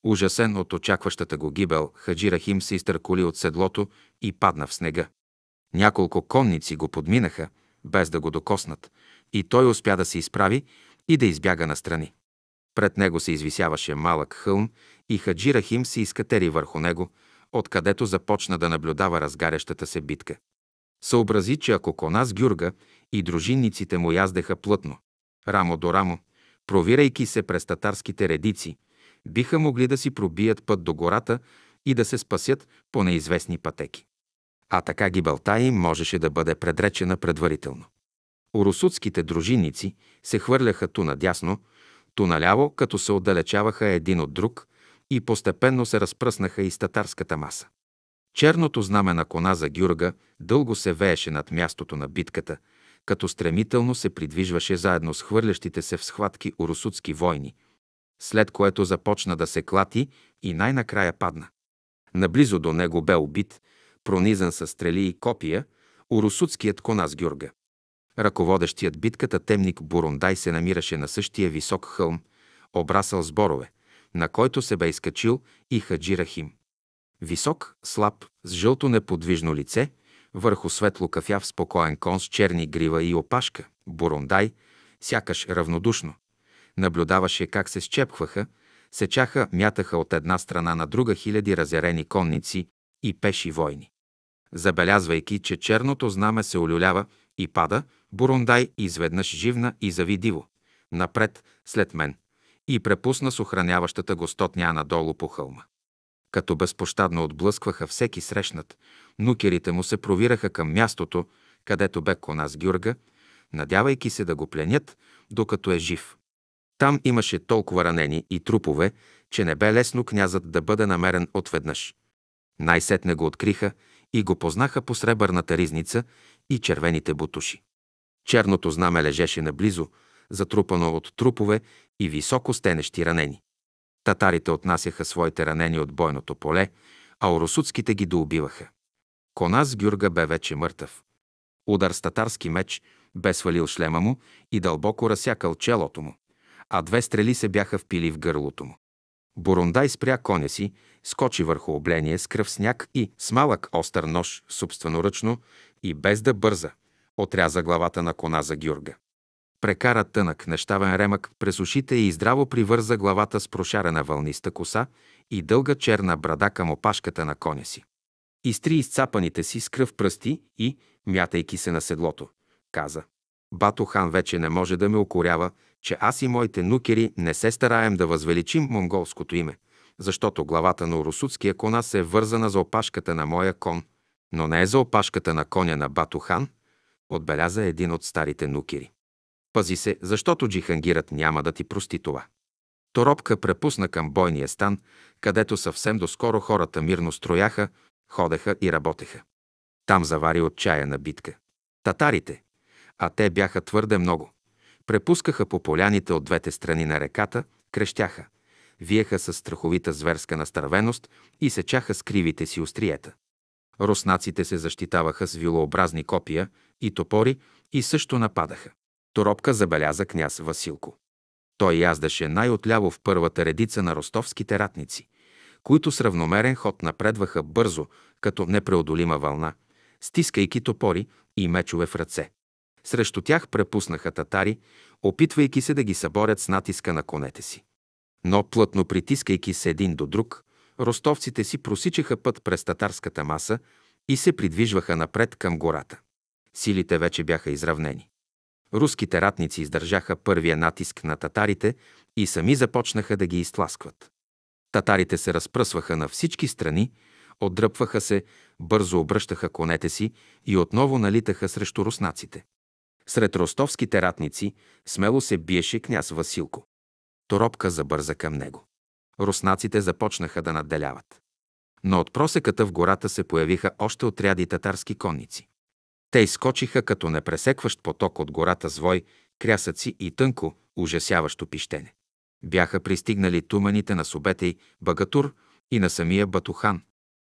Ужасен от очакващата го гибел, Хаджи Рахим се изтърколи от седлото и падна в снега. Няколко конници го подминаха, без да го докоснат, и той успя да се изправи и да избяга настрани. Пред него се извисяваше малък хълм и Хаджи Рахим се изкатери върху него, откъдето започна да наблюдава разгарящата се битка. Съобрази, че ако Конас Гюрга и дружинниците му яздеха плътно, рамо до рамо, провирайки се през татарските редици, биха могли да си пробият път до гората и да се спасят по неизвестни пътеки. А така Гибалта им можеше да бъде предречена предварително. Урусутските дружиници се хвърляха ту надясно, ту наляво, като се отдалечаваха един от друг и постепенно се разпръснаха из татарската маса. Черното знаме на кона за Гюрга дълго се вееше над мястото на битката – като стремително се придвижваше заедно с хвърлящите се в схватки урусутски войни, след което започна да се клати и най-накрая падна. Наблизо до него бе убит, пронизан с стрели и копия, урусутският конас Гюрга. Ръководещият битката темник Бурундай се намираше на същия висок хълм, обрасъл с борове, на който се бе изкачил и Хаджи Рахим. Висок, слаб, с жълто неподвижно лице – върху светло кафяв спокоен кон с черни грива и опашка. Бурундай, сякаш равнодушно, наблюдаваше как се счепхваха, сечаха, мятаха от една страна на друга хиляди разярени конници и пеши войни. Забелязвайки, че черното знаме се олюлява и пада, Бурундай изведнъж живна и завидиво. Напред, след мен. И препусна с охраняващата го стотня надолу по хълма като безпощадно отблъскваха всеки срещнат, нукерите му се провираха към мястото, където бе Конас Гюрга, надявайки се да го пленят, докато е жив. Там имаше толкова ранени и трупове, че не бе лесно князът да бъде намерен отведнъж. Най-сетне го откриха и го познаха по сребърната ризница и червените бутуши. Черното знаме лежеше наблизо, затрупано от трупове и високо стенещи ранени. Татарите отнасяха своите ранени от бойното поле, а оросуцките ги доубиваха. Конас Гюрга бе вече мъртъв. Удар с татарски меч бе свалил шлема му и дълбоко разсякал челото му, а две стрели се бяха впили в гърлото му. Бурундай спря коня си, скочи върху обление с кръв сняг и с малък остър нож собственоръчно и без да бърза отряза главата на кона за Гюрга прекара тънък нещавен ремък през ушите и здраво привърза главата с прошарена вълниста коса и дълга черна брада към опашката на коня си. Изтри изцапаните си с кръв пръсти и, мятайки се на седлото, каза «Бато хан вече не може да ме укорява, че аз и моите нукери не се стараем да възвеличим монголското име, защото главата на урусутския кона се е вързана за опашката на моя кон, но не е за опашката на коня на Батохан, отбеляза един от старите нукери. Пази се, защото джихангират няма да ти прости това. Торопка препусна към бойния стан, където съвсем доскоро хората мирно строяха, ходеха и работеха. Там завари отчаяна битка. Татарите, а те бяха твърде много, препускаха по поляните от двете страни на реката, крещяха, виеха с страховита зверска настървеност и сечаха с кривите си остриета. Руснаците се защитаваха с вилообразни копия и топори и също нападаха. Торопка забеляза княз Василко. Той яздаше най-отляво в първата редица на ростовските ратници, които с равномерен ход напредваха бързо, като непреодолима вълна, стискайки топори и мечове в ръце. Срещу тях препуснаха татари, опитвайки се да ги съборят с натиска на конете си. Но плътно притискайки се един до друг, ростовците си просичаха път през татарската маса и се придвижваха напред към гората. Силите вече бяха изравнени. Руските ратници издържаха първия натиск на татарите и сами започнаха да ги изтласкват. Татарите се разпръсваха на всички страни, отдръпваха се, бързо обръщаха конете си и отново налитаха срещу руснаците. Сред ростовските ратници смело се биеше княз Василко. Торопка забърза към него. Руснаците започнаха да надделяват. Но от просеката в гората се появиха още отряди татарски конници. Те изкочиха като непресекващ поток от гората звой, крясъци и тънко, ужасяващо пищене. Бяха пристигнали туманите на Субетей, Багатур и на самия Батухан.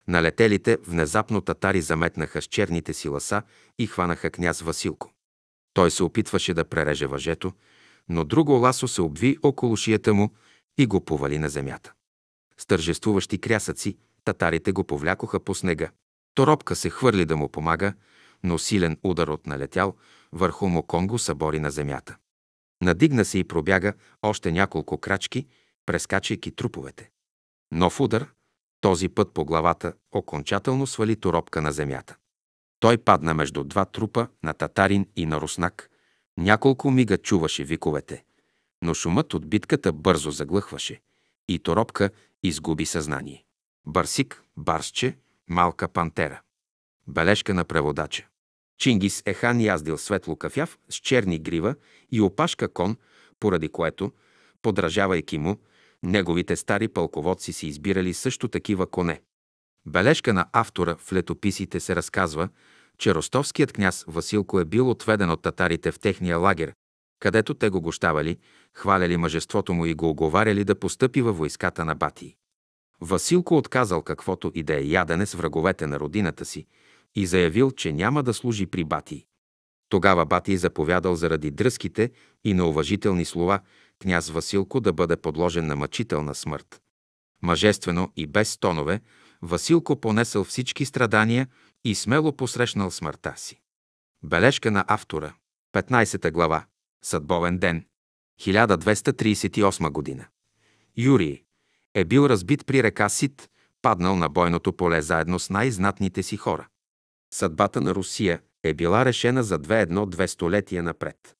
Налетелите внезапно татари заметнаха с черните си ласа и хванаха княз Василко. Той се опитваше да пререже въжето, но друго ласо се обви около шията му и го повали на земята. С тържествуващи крясъци татарите го повлякоха по снега. Торопка се хвърли да му помага, но силен удар от налетял върху му Конго събори на земята. Надигна се и пробяга още няколко крачки, прескачайки труповете. Нов удар, този път по главата, окончателно свали торопка на земята. Той падна между два трупа на татарин и на руснак. Няколко мига чуваше виковете, но шумът от битката бързо заглъхваше и торопка изгуби съзнание. Барсик, барсче, малка пантера. Бележка на преводача. Чингис Ехан яздил светло кафяв с черни грива и опашка кон, поради което, подражавайки му, неговите стари пълководци си избирали също такива коне. Бележка на автора в летописите се разказва, че ростовският княз Василко е бил отведен от татарите в техния лагер, където те го гощавали, хваляли мъжеството му и го оговаряли да постъпи във войската на Батии. Василко отказал каквото и да е ядене с враговете на родината си – и заявил, че няма да служи при Бати. Тогава Бати заповядал заради дръзките и неуважителни слова княз Василко да бъде подложен на мъчителна смърт. Мъжествено и без тонове, Василко понесъл всички страдания и смело посрещнал смъртта си. Бележка на автора. 15 глава. Съдбовен ден. 1238 година. Юрий е бил разбит при река Сит, паднал на бойното поле заедно с най-знатните си хора. Съдбата на Русия е била решена за две-едно-две столетия напред.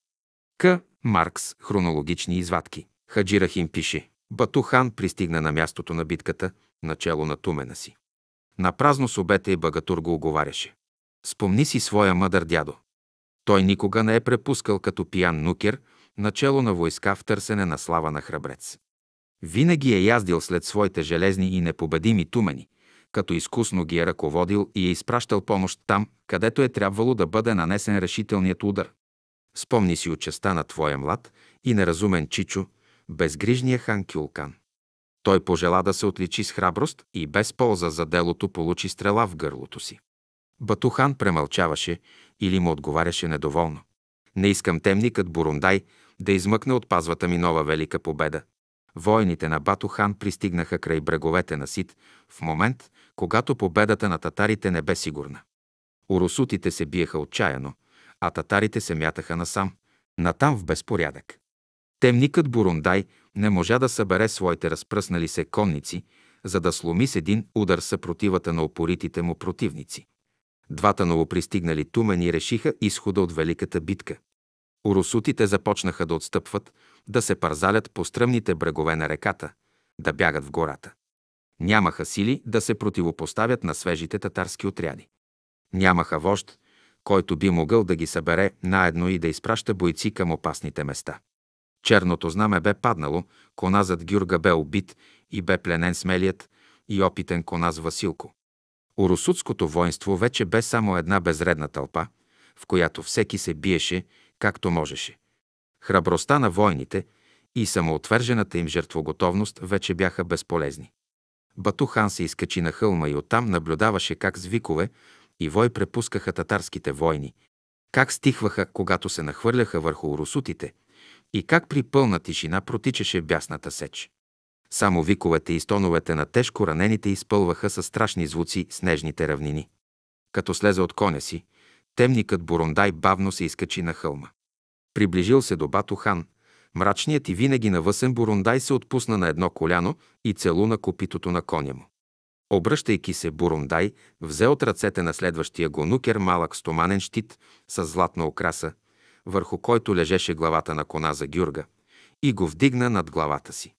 К. Маркс. Хронологични извадки. Хаджирахим пише. Батухан пристигна на мястото на битката, начало на тумена си. На празно с обета и Багатур го оговаряше. Спомни си своя мъдър дядо. Той никога не е препускал като пиян нукер, начало на войска в търсене на слава на храбрец. Винаги е яздил след своите железни и непобедими тумени, като изкусно ги е ръководил и е изпращал помощ там, където е трябвало да бъде нанесен решителният удар. Спомни си от на твоя млад и неразумен Чичо, безгрижния хан Кюлкан. Той пожела да се отличи с храброст и без полза за делото получи стрела в гърлото си. Батухан премълчаваше или му отговаряше недоволно. Не искам темникът Бурундай да измъкне от пазвата ми нова велика победа. Войните на Батохан пристигнаха край бреговете на Сит в момент, когато победата на татарите не бе сигурна. Урусутите се биеха отчаяно, а татарите се мятаха насам, натам в безпорядък. Темникът Бурундай не можа да събере своите разпръснали се конници, за да сломи с един удар съпротивата на опоритите му противници. Двата новопристигнали тумени решиха изхода от великата битка. Урусутите започнаха да отстъпват, да се парзалят по стръмните брегове на реката, да бягат в гората. Нямаха сили да се противопоставят на свежите татарски отряди. Нямаха вожд, който би могъл да ги събере наедно и да изпраща бойци към опасните места. Черното знаме бе паднало, коназът Гюрга бе убит и бе пленен смелият и опитен коназ Василко. Урусутското воинство вече бе само една безредна тълпа, в която всеки се биеше както можеше. Храбростта на войните и самоотвържената им жертвоготовност вече бяха безполезни. Батухан се изкачи на хълма и оттам наблюдаваше как с викове и вой препускаха татарските войни, как стихваха, когато се нахвърляха върху урусутите и как при пълна тишина протичаше бясната сеч. Само виковете и стоновете на тежко ранените изпълваха със страшни звуци снежните равнини. Като слезе от коня си, Темникът Бурундай бавно се изкачи на хълма. Приближил се до Батухан, Мрачният и винаги навъсен Бурундай се отпусна на едно коляно и целуна копитото на коня му. Обръщайки се, Бурундай взе от ръцете на следващия го нукер малък стоманен щит с златна окраса, върху който лежеше главата на кона за Гюрга, и го вдигна над главата си.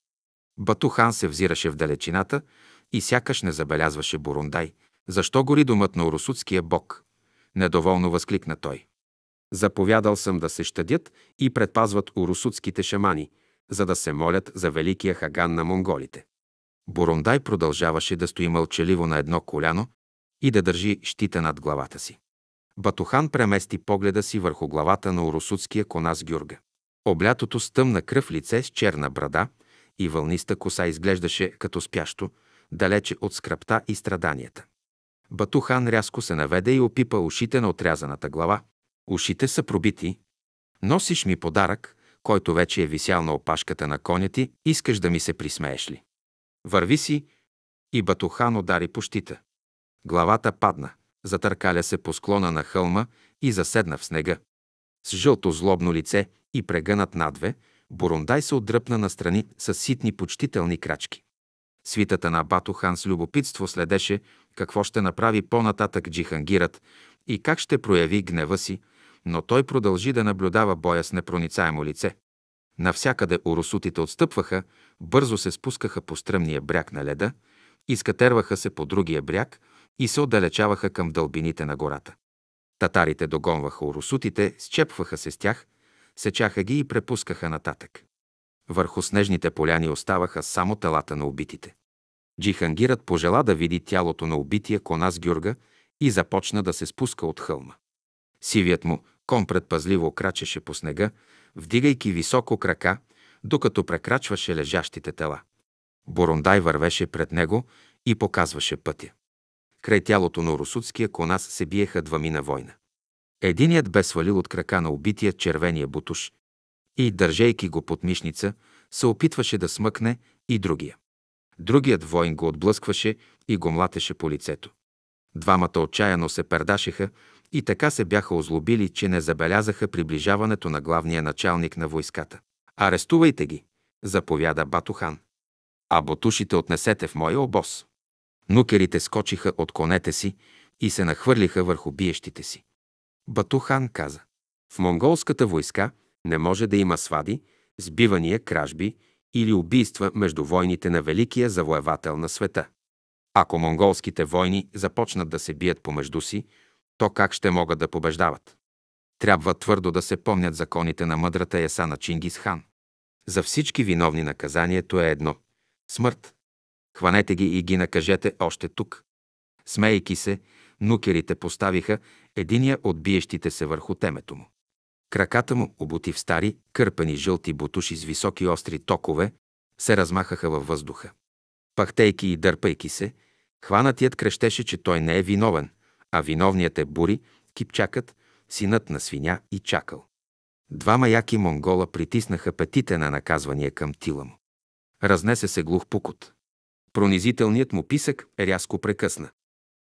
Батухан се взираше в далечината и сякаш не забелязваше Бурундай, защо гори домът на Урусутския бог недоволно възкликна той. Заповядал съм да се щадят и предпазват урусутските шамани, за да се молят за великия хаган на монголите. Бурундай продължаваше да стои мълчаливо на едно коляно и да държи щита над главата си. Батухан премести погледа си върху главата на урусутския конас Гюрга. Облятото с тъмна кръв лице с черна брада и вълниста коса изглеждаше като спящо, далече от скръпта и страданията. Батухан рязко се наведе и опипа ушите на отрязаната глава. Ушите са пробити. Носиш ми подарък, който вече е висял на опашката на коня ти, искаш да ми се присмееш ли? Върви си! И Батухан удари по щита. Главата падна, затъркаля се по склона на хълма и заседна в снега. С жълто злобно лице и прегънат надве, Бурундай се отдръпна настрани с ситни почтителни крачки. Свитата на Батухан с любопитство следеше какво ще направи по-нататък джихангират и как ще прояви гнева си, но той продължи да наблюдава боя с непроницаемо лице. Навсякъде урусутите отстъпваха, бързо се спускаха по стръмния бряг на леда, изкатерваха се по другия бряг и се отдалечаваха към дълбините на гората. Татарите догонваха урусутите, счепваха се с тях, сечаха ги и препускаха нататък. Върху снежните поляни оставаха само телата на убитите. Джихангирът пожела да види тялото на убития кона с Гюрга и започна да се спуска от хълма. Сивият му кон предпазливо крачеше по снега, вдигайки високо крака, докато прекрачваше лежащите тела. Борундай вървеше пред него и показваше пътя. Край тялото на русудския конас се биеха двамина война. Единият бе свалил от крака на убития червения бутуш и, държейки го под мишница, се опитваше да смъкне и другия. Другият воин го отблъскваше и го млатеше по лицето. Двамата отчаяно се пердашеха и така се бяха озлобили, че не забелязаха приближаването на главния началник на войската. Арестувайте ги, заповяда Батухан. А ботушите отнесете в моя обоз. Нукерите скочиха от конете си и се нахвърлиха върху биещите си. Батухан каза, в монголската войска не може да има свади, сбивания, кражби или убийства между войните на великия завоевател на света. Ако монголските войни започнат да се бият помежду си, то как ще могат да побеждават? Трябва твърдо да се помнят законите на мъдрата яса на Чингис хан. За всички виновни наказанието е едно – смърт. Хванете ги и ги накажете още тук. Смейки се, нукерите поставиха единия от биещите се върху темето му. Краката му, обути в стари, кърпени жълти бутуши с високи остри токове, се размахаха във въздуха. Пахтейки и дърпайки се, хванатият крещеше, че той не е виновен, а виновният е Бури, Кипчакът, синът на свиня и чакал. Два маяки монгола притиснаха петите на наказвания към тила му. Разнесе се глух пукот. Пронизителният му писък рязко прекъсна.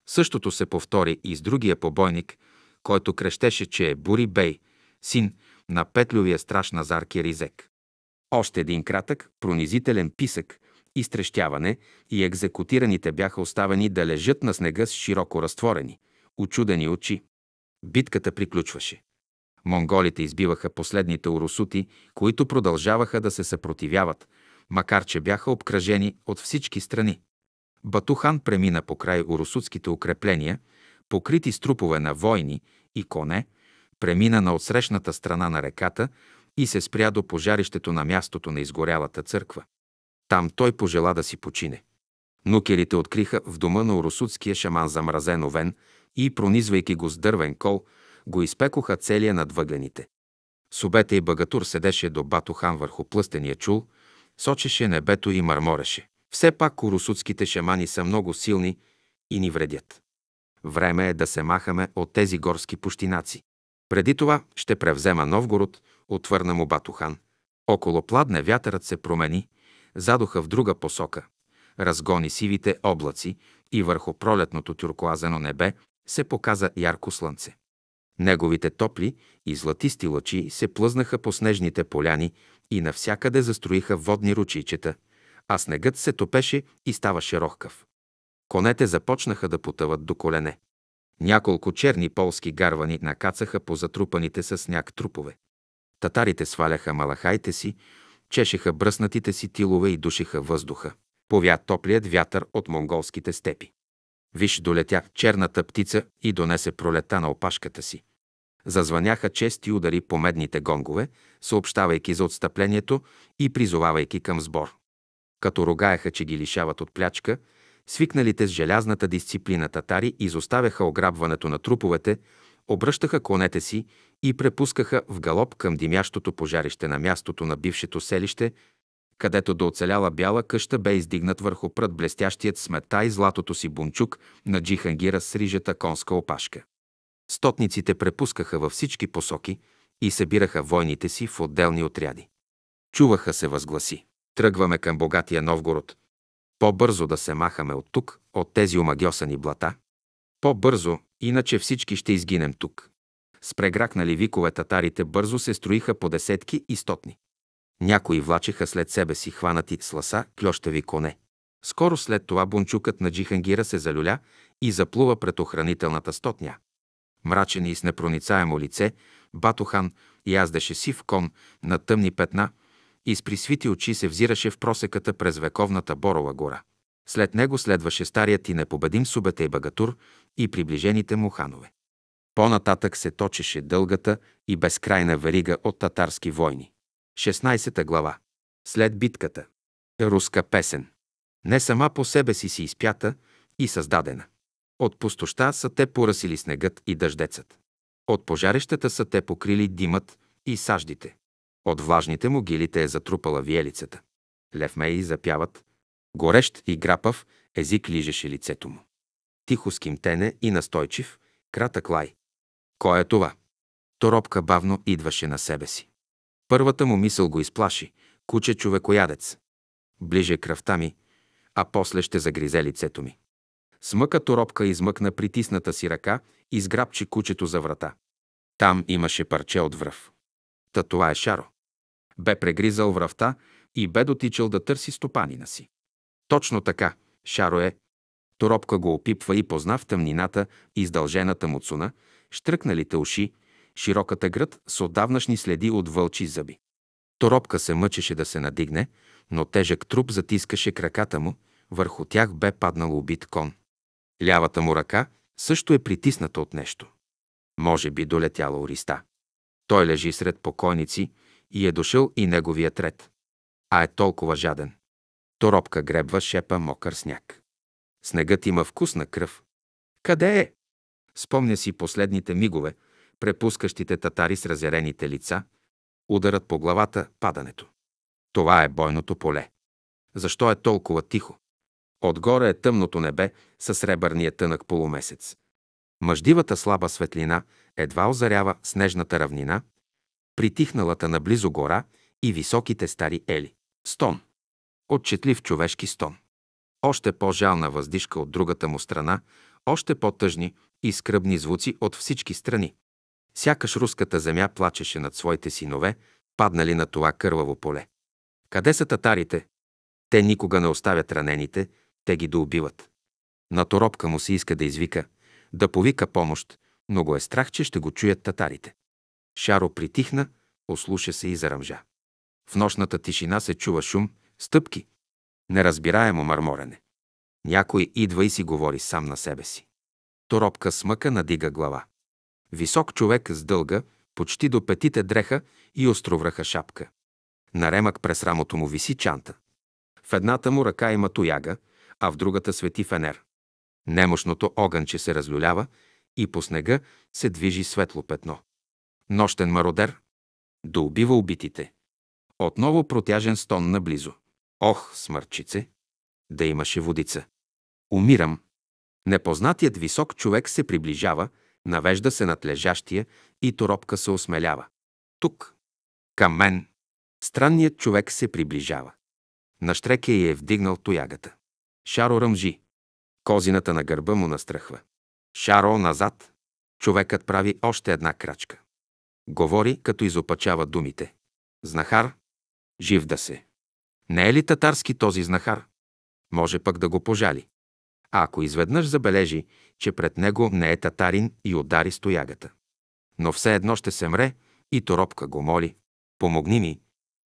Същото се повтори и с другия побойник, който крещеше, че е Бури Бей, син на петлювия страш Назар Киризек. Още един кратък, пронизителен писък, изтрещяване и екзекутираните бяха оставени да лежат на снега с широко разтворени, очудени очи. Битката приключваше. Монголите избиваха последните урусути, които продължаваха да се съпротивяват, макар че бяха обкръжени от всички страни. Батухан премина покрай урусутските укрепления, покрити с трупове на войни и коне, Премина на отсрещната страна на реката и се спря до пожарището на мястото на изгорялата църква. Там той пожела да си почине. Нукерите откриха в дома на урусутския шаман замразен овен и, пронизвайки го с дървен кол, го изпекоха целия над въглените. Субета и Багатур седеше до Батухан върху плъстения чул, сочеше небето и мърмореше. Все пак урусутските шамани са много силни и ни вредят. Време е да се махаме от тези горски пущинаци. Преди това ще превзема Новгород, отвърна му батухан. Около Пладне вятърът се промени, задуха в друга посока, разгони сивите облаци и върху пролетното тюркоазено небе се показа ярко слънце. Неговите топли и златисти лъчи се плъзнаха по снежните поляни и навсякъде застроиха водни ручичета, а снегът се топеше и ставаше рохкав. Конете започнаха да потъват до колене. Няколко черни полски гарвани накацаха по затрупаните с сняг трупове. Татарите сваляха малахайте си, чешеха бръснатите си тилове и душиха въздуха. Повя топлият вятър от монголските степи. Виж долетя черната птица и донесе пролета на опашката си. Зазвъняха чести удари по медните гонгове, съобщавайки за отстъплението и призовавайки към сбор. Като рогаяха, че ги лишават от плячка, Свикналите с желязната дисциплина татари изоставяха ограбването на труповете, обръщаха конете си и препускаха в галоп към димящото пожарище на мястото на бившето селище, където до оцеляла бяла къща бе издигнат върху прът блестящият смета и златото си бунчук на джихангира с рижата конска опашка. Стотниците препускаха във всички посоки и събираха войните си в отделни отряди. Чуваха се възгласи. Тръгваме към богатия Новгород – по-бързо да се махаме от тук, от тези омагьосани блата. По-бързо, иначе всички ще изгинем тук. С прегракнали викове татарите бързо се строиха по десетки и стотни. Някои влачеха след себе си хванати с ласа клющеви коне. Скоро след това бунчукът на Джихангира се залюля и заплува пред охранителната стотня. Мрачен и с непроницаемо лице, Батохан яздеше сив кон на тъмни петна – и с присвити очи се взираше в просеката през вековната Борова гора. След него следваше старият и непобедим Субетей Багатур и приближените му ханове. По-нататък се точеше дългата и безкрайна верига от татарски войни. 16 глава. След битката. Руска песен. Не сама по себе си си изпята и създадена. От пустоща са те поръсили снегът и дъждецът. От пожарищата са те покрили димът и саждите. От влажните му гилите е затрупала виелицата. Левмеи запяват. Горещ и грапав език лижеше лицето му. Тихо скимтене и настойчив, кратък лай. Кой е това? Торопка бавно идваше на себе си. Първата му мисъл го изплаши. Куче човекоядец. Ближе кръвта ми, а после ще загризе лицето ми. Смъка торопка измъкна притисната си ръка и сграбчи кучето за врата. Там имаше парче от връв. Та това е Шаро. Бе прегризал връвта и бе дотичал да търси стопанина си. Точно така, Шаро е. Торопка го опипва и позна в тъмнината издължената му цуна, штръкналите уши, широката гръд с отдавнашни следи от вълчи зъби. Торопка се мъчеше да се надигне, но тежък труп затискаше краката му, върху тях бе паднал убит кон. Лявата му ръка също е притисната от нещо. Може би долетяла ориста. Той лежи сред покойници и е дошъл и неговият ред. А е толкова жаден. Торопка гребва шепа мокър сняг. Снегът има вкус на кръв. Къде е? Спомня си последните мигове, препускащите татари с разярените лица, ударът по главата, падането. Това е бойното поле. Защо е толкова тихо? Отгоре е тъмното небе със сребърния тънък полумесец. Мъждивата слаба светлина едва озарява снежната равнина, притихналата наблизо гора и високите стари ели. Стон. Отчетлив човешки стон. Още по-жална въздишка от другата му страна, още по-тъжни и скръбни звуци от всички страни. Сякаш руската земя плачеше над своите синове, паднали на това кърваво поле. Къде са татарите? Те никога не оставят ранените, те ги доубиват. На торопка му се иска да извика, да повика помощ, но го е страх, че ще го чуят татарите. Шаро притихна, ослуша се и заръмжа. В нощната тишина се чува шум, стъпки, неразбираемо мърморене. Някой идва и си говори сам на себе си. Торопка смъка надига глава. Висок човек с дълга, почти до петите дреха и островръха шапка. Наремък през рамото му виси чанта. В едната му ръка има тояга, а в другата свети фенер. Немощното огънче се разлюлява и по снега се движи светло петно. Нощен мародер доубива убитите. Отново протяжен стон наблизо. Ох, смърчице! Да имаше водица. Умирам. Непознатият висок човек се приближава, навежда се над лежащия и торопка се осмелява. Тук. Към мен. Странният човек се приближава. На штреке е вдигнал тоягата. Шаро ръмжи. Козината на гърба му настръхва. Шаро назад. Човекът прави още една крачка. Говори, като изопачава думите. Знахар, жив да се. Не е ли татарски този знахар? Може пък да го пожали. А ако изведнъж забележи, че пред него не е татарин и удари стоягата. Но все едно ще се мре и Торопка го моли. Помогни ми.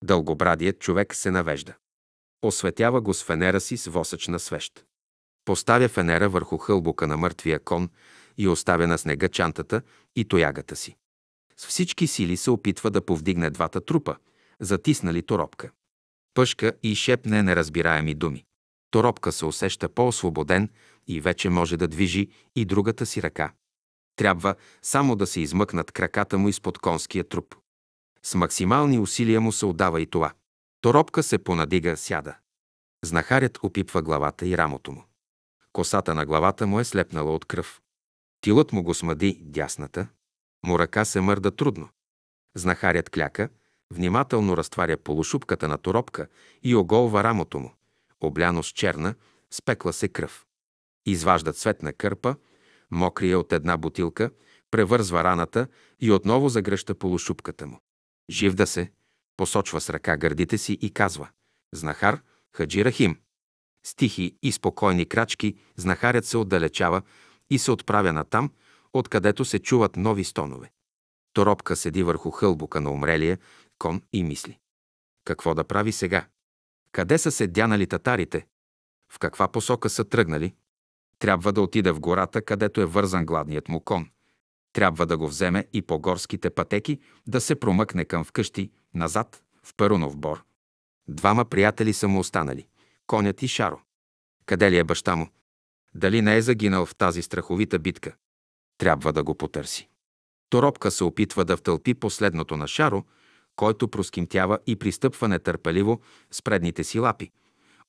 Дългобрадият човек се навежда. Осветява го с фенера си с восъчна свещ. Поставя фенера върху хълбука на мъртвия кон и оставя на снега чантата и тоягата си. С всички сили се опитва да повдигне двата трупа, затиснали торопка. Пъшка и шепне неразбираеми думи. Торопка се усеща по-освободен и вече може да движи и другата си ръка. Трябва само да се измъкнат краката му изпод конския труп. С максимални усилия му се отдава и това. Торопка се понадига, сяда. Знахарят опипва главата и рамото му. Косата на главата му е слепнала от кръв. Тилът му го смъди дясната, му ръка се мърда трудно. Знахарят кляка, внимателно разтваря полушубката на торопка и оголва рамото му, обляно с черна, спекла се кръв. Изважда светна кърпа, мокрия от една бутилка, превързва раната и отново загръща полушубката му. Жив да се, посочва с ръка гърдите си и казва «Знахар, Хаджи Рахим, с тихи и спокойни крачки знахарят се отдалечава и се отправя натам, откъдето се чуват нови стонове. Торопка седи върху хълбука на умрелия кон и мисли. Какво да прави сега? Къде са седянали татарите? В каква посока са тръгнали? Трябва да отида в гората, където е вързан гладният му кон. Трябва да го вземе и по горските пътеки да се промъкне към вкъщи, назад, в Пърунов бор. Двама приятели са му останали конят и Шаро. Къде ли е баща му? Дали не е загинал в тази страховита битка? Трябва да го потърси. Торопка се опитва да втълпи последното на Шаро, който проскимтява и пристъпва нетърпеливо с предните си лапи,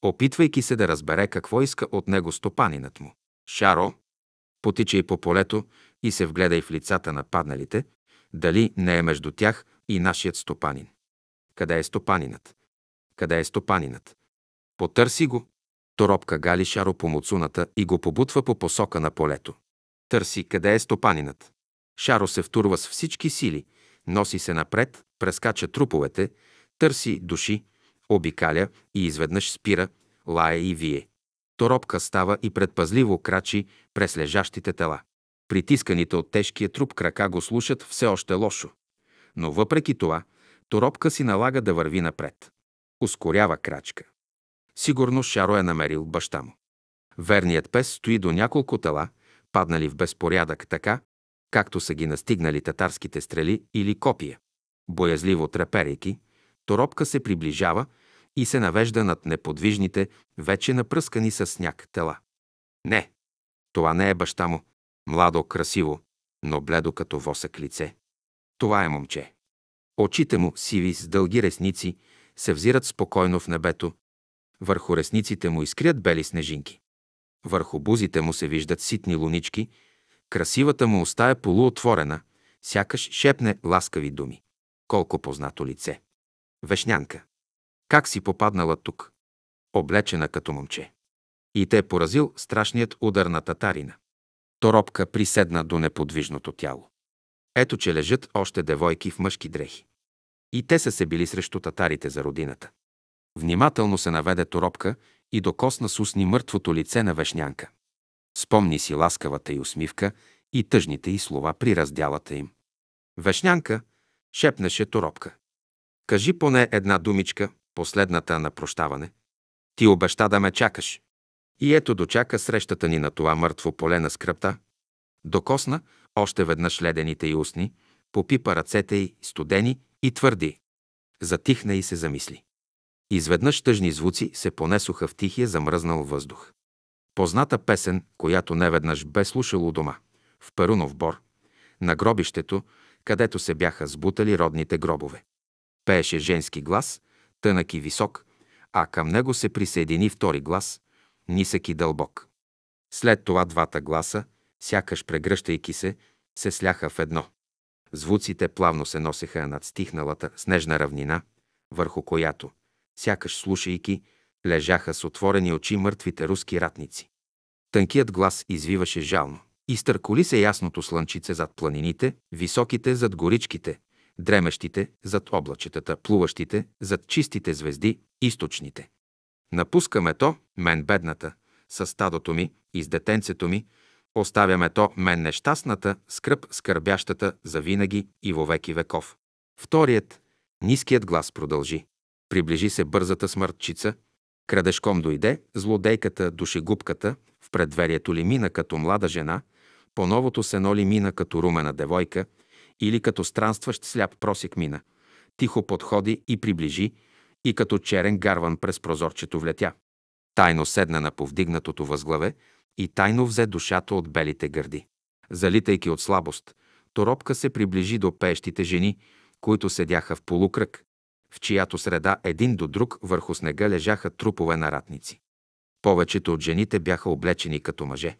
опитвайки се да разбере какво иска от него стопанинът му. Шаро Потичай по полето и се вгледай в лицата на падналите, дали не е между тях и нашият стопанин. Къде е стопанинът? Къде е стопанинът? Потърси го. Торопка гали шаро по муцуната и го побутва по посока на полето. Търси къде е стопанинът. Шаро се втурва с всички сили, носи се напред, прескача труповете, търси души, обикаля и изведнъж спира, лае и вие. Торопка става и предпазливо крачи през лежащите тела. Притисканите от тежкия труп крака го слушат все още лошо. Но въпреки това, Торопка си налага да върви напред. Ускорява крачка. Сигурно Шаро е намерил баща му. Верният пес стои до няколко тела, паднали в безпорядък така, както са ги настигнали татарските стрели или копия. Боязливо треперейки, торопка се приближава и се навежда над неподвижните, вече напръскани с сняг тела. Не, това не е баща му. Младо, красиво, но бледо като восък лице. Това е момче. Очите му, сиви, с дълги ресници, се взират спокойно в небето, върху ресниците му изкрият бели снежинки. Върху бузите му се виждат ситни лунички, красивата му уста е полуотворена, сякаш шепне ласкави думи. Колко познато лице! Вешнянка! Как си попаднала тук? Облечена като момче. И те е поразил страшният удар на татарина. Торопка приседна до неподвижното тяло. Ето, че лежат още девойки в мъжки дрехи. И те са се били срещу татарите за родината. Внимателно се наведе торопка и докосна с устни мъртвото лице на вешнянка. Спомни си ласкавата й усмивка и тъжните й слова при разделата им. Вешнянка, шепнеше торопка. Кажи поне една думичка, последната на прощаване. Ти обеща да ме чакаш. И ето дочака срещата ни на това мъртво поле на скръпта. Докосна още веднъж ледените й устни, попипа ръцете й студени и твърди. Затихна и се замисли. Изведнъж тъжни звуци се понесоха в тихия замръзнал въздух. Позната песен, която неведнъж бе слушало дома, в Перунов бор, на гробището, където се бяха сбутали родните гробове. Пееше женски глас, тънък и висок, а към него се присъедини втори глас, нисък и дълбок. След това двата гласа, сякаш прегръщайки се, се сляха в едно. Звуците плавно се носеха над стихналата снежна равнина, върху която – сякаш слушайки, лежаха с отворени очи мъртвите руски ратници. Тънкият глас извиваше жално. Изтърколи се ясното слънчице зад планините, високите зад горичките, дремещите зад облачетата, плуващите зад чистите звезди, източните. Напускаме то, мен бедната, с стадото ми и с детенцето ми, оставяме то, мен нещастната, скръп скърбящата за винаги и вовеки веков. Вторият, ниският глас продължи. Приближи се бързата смъртчица. Крадешком дойде, злодейката, душегубката, в предверието ли мина като млада жена, по новото сено ли мина като румена девойка или като странстващ сляп просик мина. Тихо подходи и приближи, и като черен гарван през прозорчето влетя. Тайно седна на повдигнатото възглаве и тайно взе душата от белите гърди. Залитайки от слабост, торопка се приближи до пеещите жени, които седяха в полукръг, в чиято среда един до друг върху снега лежаха трупове на ратници. Повечето от жените бяха облечени като мъже.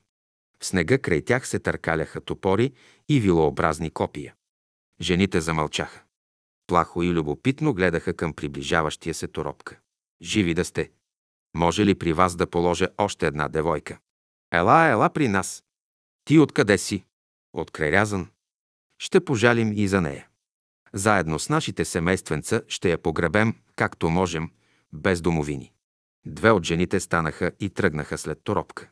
В снега край тях се търкаляха топори и вилообразни копия. Жените замълчаха. Плахо и любопитно гледаха към приближаващия се торопка. Живи да сте! Може ли при вас да положа още една девойка? Ела, ела при нас! Ти откъде си? От Ще пожалим и за нея. Заедно с нашите семейственца ще я погребем, както можем, без домовини. Две от жените станаха и тръгнаха след торопка.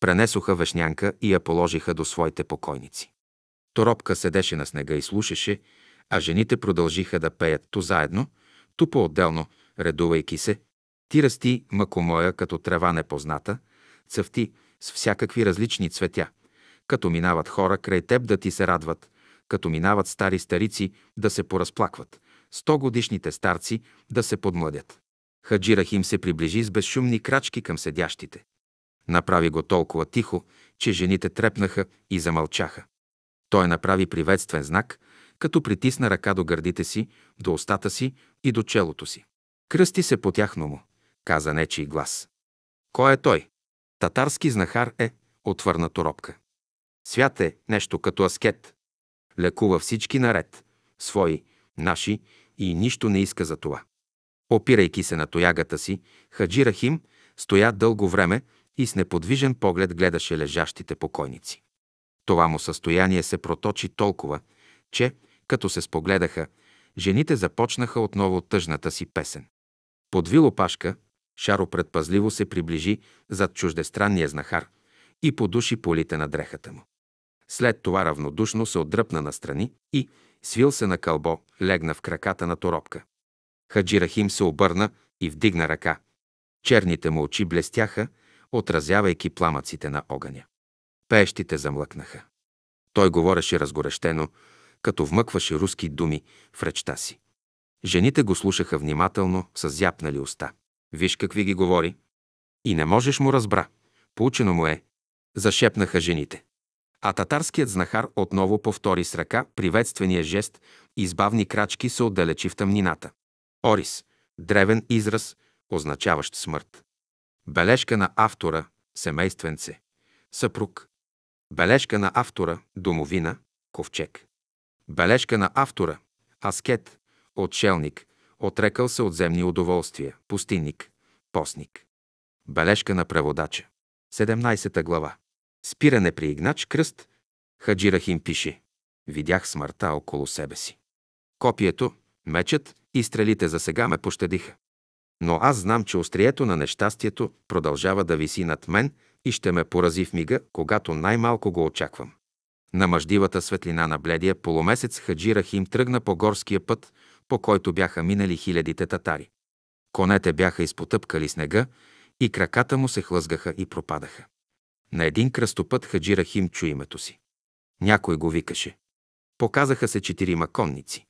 Пренесоха вешнянка и я положиха до своите покойници. Торопка седеше на снега и слушаше, а жените продължиха да пеят то заедно, то по-отделно, редувайки се. Ти расти, мъко моя, като трева непозната, цъфти с всякакви различни цветя. Като минават хора край теб да ти се радват, като минават стари старици да се поразплакват, сто годишните старци да се подмладят. Хаджи Рахим се приближи с безшумни крачки към седящите. Направи го толкова тихо, че жените трепнаха и замълчаха. Той направи приветствен знак, като притисна ръка до гърдите си, до устата си и до челото си. Кръсти се по тяхно му, каза нечий глас. Кой е той? Татарски знахар е, отвърна торопка. Свят е нещо като аскет лекува всички наред, свои, наши и нищо не иска за това. Опирайки се на тоягата си, Хаджи Рахим стоя дълго време и с неподвижен поглед гледаше лежащите покойници. Това му състояние се проточи толкова, че, като се спогледаха, жените започнаха отново тъжната си песен. Под вилопашка, Шаро предпазливо се приближи зад чуждестранния знахар и подуши полите на дрехата му. След това равнодушно се отдръпна настрани и, свил се на кълбо, легна в краката на торопка. Хаджи Рахим се обърна и вдигна ръка. Черните му очи блестяха, отразявайки пламъците на огъня. Пещите замлъкнаха. Той говореше разгорещено, като вмъкваше руски думи в речта си. Жените го слушаха внимателно, с зяпнали уста. Виж какви ги говори. И не можеш му разбра. Поучено му е. Зашепнаха жените. А татарският знахар отново повтори с ръка приветствения жест и с бавни крачки се отдалечи в тъмнината. Орис – древен израз, означаващ смърт. Бележка на автора – семейственце, съпруг. Бележка на автора – домовина, ковчег. Бележка на автора – аскет, отшелник, отрекал се от земни удоволствия, пустинник, постник. Бележка на преводача. 17 глава. Спиране при Игнач Кръст, Хаджирахим пише «Видях смъртта около себе си. Копието, мечът и стрелите за сега ме пощадиха. Но аз знам, че острието на нещастието продължава да виси над мен и ще ме порази в мига, когато най-малко го очаквам. На мъждивата светлина на бледия полумесец Хаджи Рахим тръгна по горския път, по който бяха минали хилядите татари. Конете бяха изпотъпкали снега и краката му се хлъзгаха и пропадаха. На един кръстопът Хаджи Рахим чу името си. Някой го викаше. Показаха се четирима конници.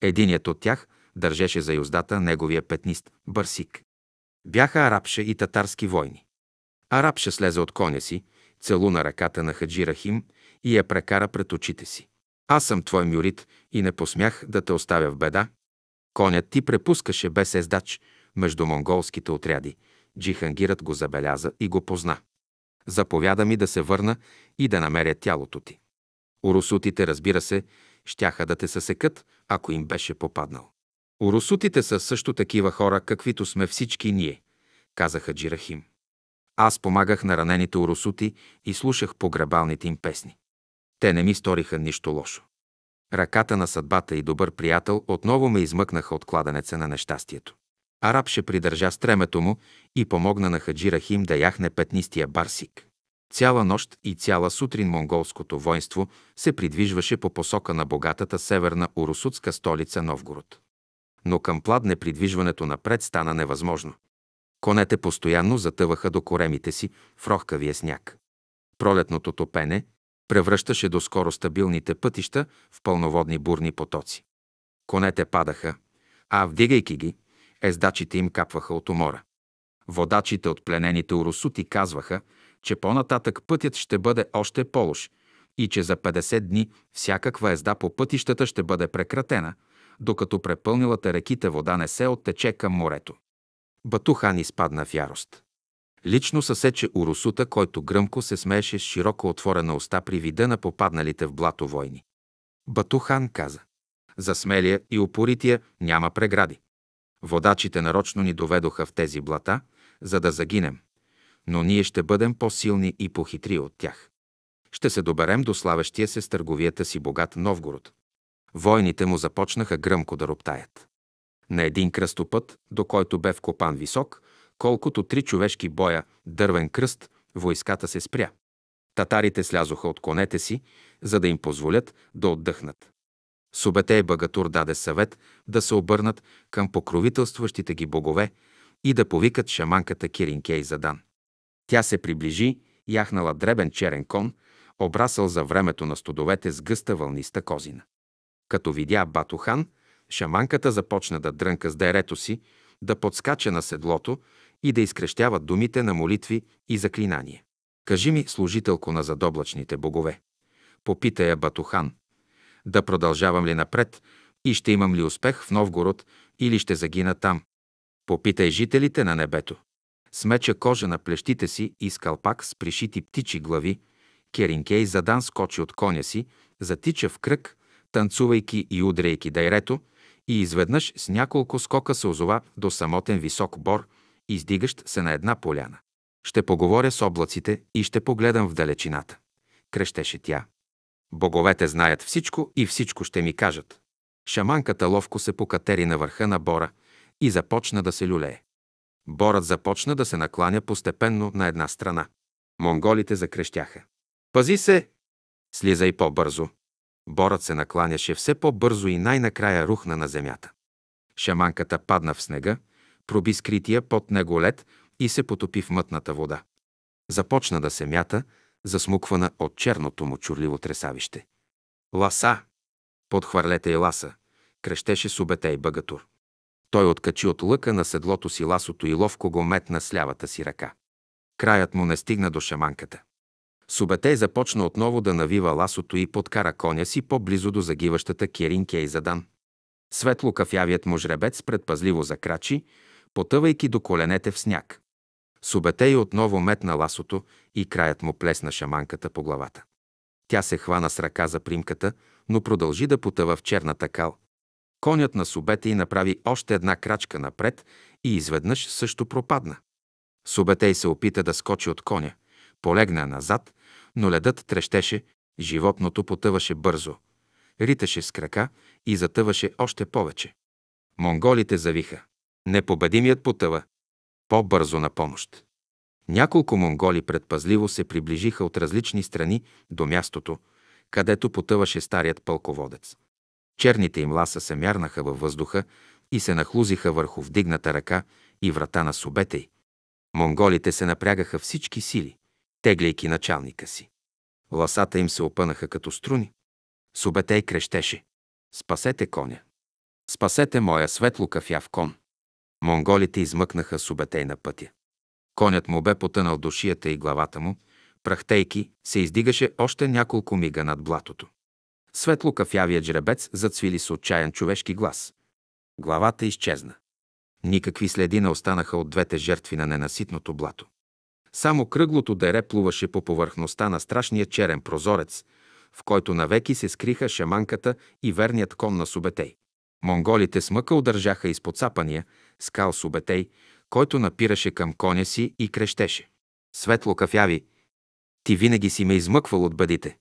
Единият от тях държеше за юздата неговия петнист Барсик. Бяха арабше и татарски войни. Арабше слезе от коня си, целуна ръката на Хаджи Рахим и я прекара пред очите си. Аз съм твой мюрит и не посмях да те оставя в беда. Конят ти препускаше без ездач между монголските отряди. Джихангират го забеляза и го позна заповяда ми да се върна и да намеря тялото ти. Урусутите, разбира се, щяха да те съсекат, ако им беше попаднал. Урусутите са също такива хора, каквито сме всички ние, казаха Джирахим. Аз помагах на ранените урусути и слушах погребалните им песни. Те не ми сториха нищо лошо. Ръката на съдбата и добър приятел отново ме измъкнаха от кладенеца на нещастието. Араб ще придържа стремето му и помогна на Хаджи Рахим да яхне петнистия барсик. Цяла нощ и цяла сутрин монголското воинство се придвижваше по посока на богатата северна урусутска столица Новгород. Но към пладне придвижването напред стана невъзможно. Конете постоянно затъваха до коремите си в рохкавия сняг. Пролетното топене превръщаше до скоро стабилните пътища в пълноводни бурни потоци. Конете падаха, а вдигайки ги, ездачите им капваха от умора. Водачите от пленените урусути казваха, че по-нататък пътят ще бъде още по-лош и че за 50 дни всякаква езда по пътищата ще бъде прекратена, докато препълнилата реките вода не се оттече към морето. Батухан изпадна в ярост. Лично съсече Урусута, който гръмко се смееше с широко отворена уста при вида на попадналите в блато войни. Батухан каза. За смелия и упорития няма прегради. Водачите нарочно ни доведоха в тези блата, за да загинем, но ние ще бъдем по-силни и похитри от тях. Ще се доберем до славещия се с търговията си богат Новгород. Войните му започнаха гръмко да роптаят. На един кръстопът, до който бе вкопан висок, колкото три човешки боя, дървен кръст, войската се спря. Татарите слязоха от конете си, за да им позволят да отдъхнат. Субетей Багатур даде съвет да се обърнат към покровителстващите ги богове и да повикат шаманката Киринкей Задан. Тя се приближи, яхнала дребен черен кон, обрасъл за времето на студовете с гъста вълниста козина. Като видя Батухан, шаманката започна да дрънка с дерето си, да подскача на седлото и да изкрещява думите на молитви и заклинания. Кажи ми, служителко на задоблачните богове, попита я Батухан да продължавам ли напред и ще имам ли успех в Новгород или ще загина там. Попитай жителите на небето. С меча кожа на плещите си и скалпак с пришити птичи глави, Керинкей задан скочи от коня си, затича в кръг, танцувайки и удрейки дайрето, и изведнъж с няколко скока се озова до самотен висок бор, издигащ се на една поляна. Ще поговоря с облаците и ще погледам в далечината. Крещеше тя. Боговете знаят всичко и всичко ще ми кажат. Шаманката ловко се покатери на върха на бора и започна да се люлее. Борът започна да се накланя постепенно на една страна. Монголите закрещяха. Пази се! Слизай по-бързо. Борът се накланяше все по-бързо и най-накрая рухна на земята. Шаманката падна в снега, проби скрития под него лед и се потопи в мътната вода. Започна да се мята, засмуквана от черното му чурливо тресавище. Ласа! Подхвърлете и ласа! крещеше Субетей Багатур. Той откачи от лъка на седлото си ласото и ловко го метна с лявата си ръка. Краят му не стигна до шаманката. Субетей започна отново да навива ласото и подкара коня си по-близо до загиващата и Задан. Светло кафявият му жребец предпазливо закрачи, потъвайки до коленете в сняг. Субетей отново метна ласото и краят му плесна шаманката по главата. Тя се хвана с ръка за примката, но продължи да потъва в черната кал. Конят на Субетей направи още една крачка напред и изведнъж също пропадна. Субетей се опита да скочи от коня, полегна назад, но ледът трещеше, животното потъваше бързо, риташе с крака и затъваше още повече. Монголите завиха. Непобедимият потъва по-бързо на помощ. Няколко монголи предпазливо се приближиха от различни страни до мястото, където потъваше старият пълководец. Черните им ласа се мярнаха във въздуха и се нахлузиха върху вдигната ръка и врата на Субетей. Монголите се напрягаха всички сили, тегляйки началника си. Ласата им се опънаха като струни. Субетей крещеше. Спасете коня! Спасете моя светло кафяв кон! Монголите измъкнаха Субетей на пътя. Конят му бе потънал до шията и главата му, прахтейки, се издигаше още няколко мига над блатото. Светло кафявият жребец зацвили с отчаян човешки глас. Главата изчезна. Никакви следи не останаха от двете жертви на ненаситното блато. Само кръглото дере плуваше по повърхността на страшния черен прозорец, в който навеки се скриха шаманката и верният кон на Субетей. Монголите с мъка удържаха изподсапания скал Субетей, който напираше към коня си и крещеше. Светло кафяви, ти винаги си ме измъквал от бъдите.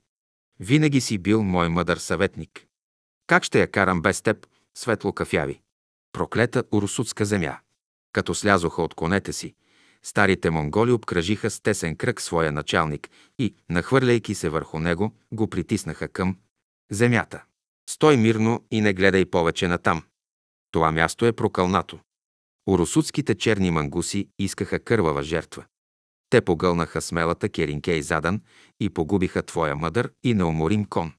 Винаги си бил мой мъдър съветник. Как ще я карам без теб, светло кафяви? Проклета урусутска земя. Като слязоха от конете си, старите монголи обкръжиха с тесен кръг своя началник и, нахвърляйки се върху него, го притиснаха към земята. Стой мирно и не гледай повече натам. Това място е прокълнато. Урусутските черни мангуси искаха кървава жертва. Те погълнаха смелата Керинкей задан и погубиха твоя мъдър и неуморим кон.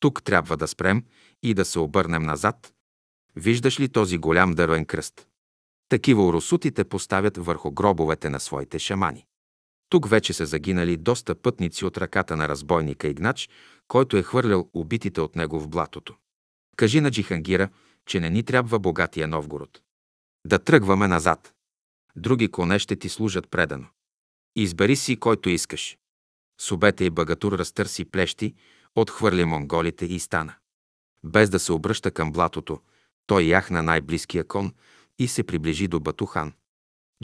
Тук трябва да спрем и да се обърнем назад. Виждаш ли този голям дървен кръст? Такива урусутите поставят върху гробовете на своите шамани. Тук вече са загинали доста пътници от ръката на разбойника Игнач, който е хвърлял убитите от него в блатото. Кажи на Джихангира, че не ни трябва богатия Новгород. Да тръгваме назад. Други коне ще ти служат предано. Избери си, който искаш. Субете и Багатур разтърси плещи, отхвърли монголите и стана. Без да се обръща към блатото, той яхна най-близкия кон и се приближи до Батухан.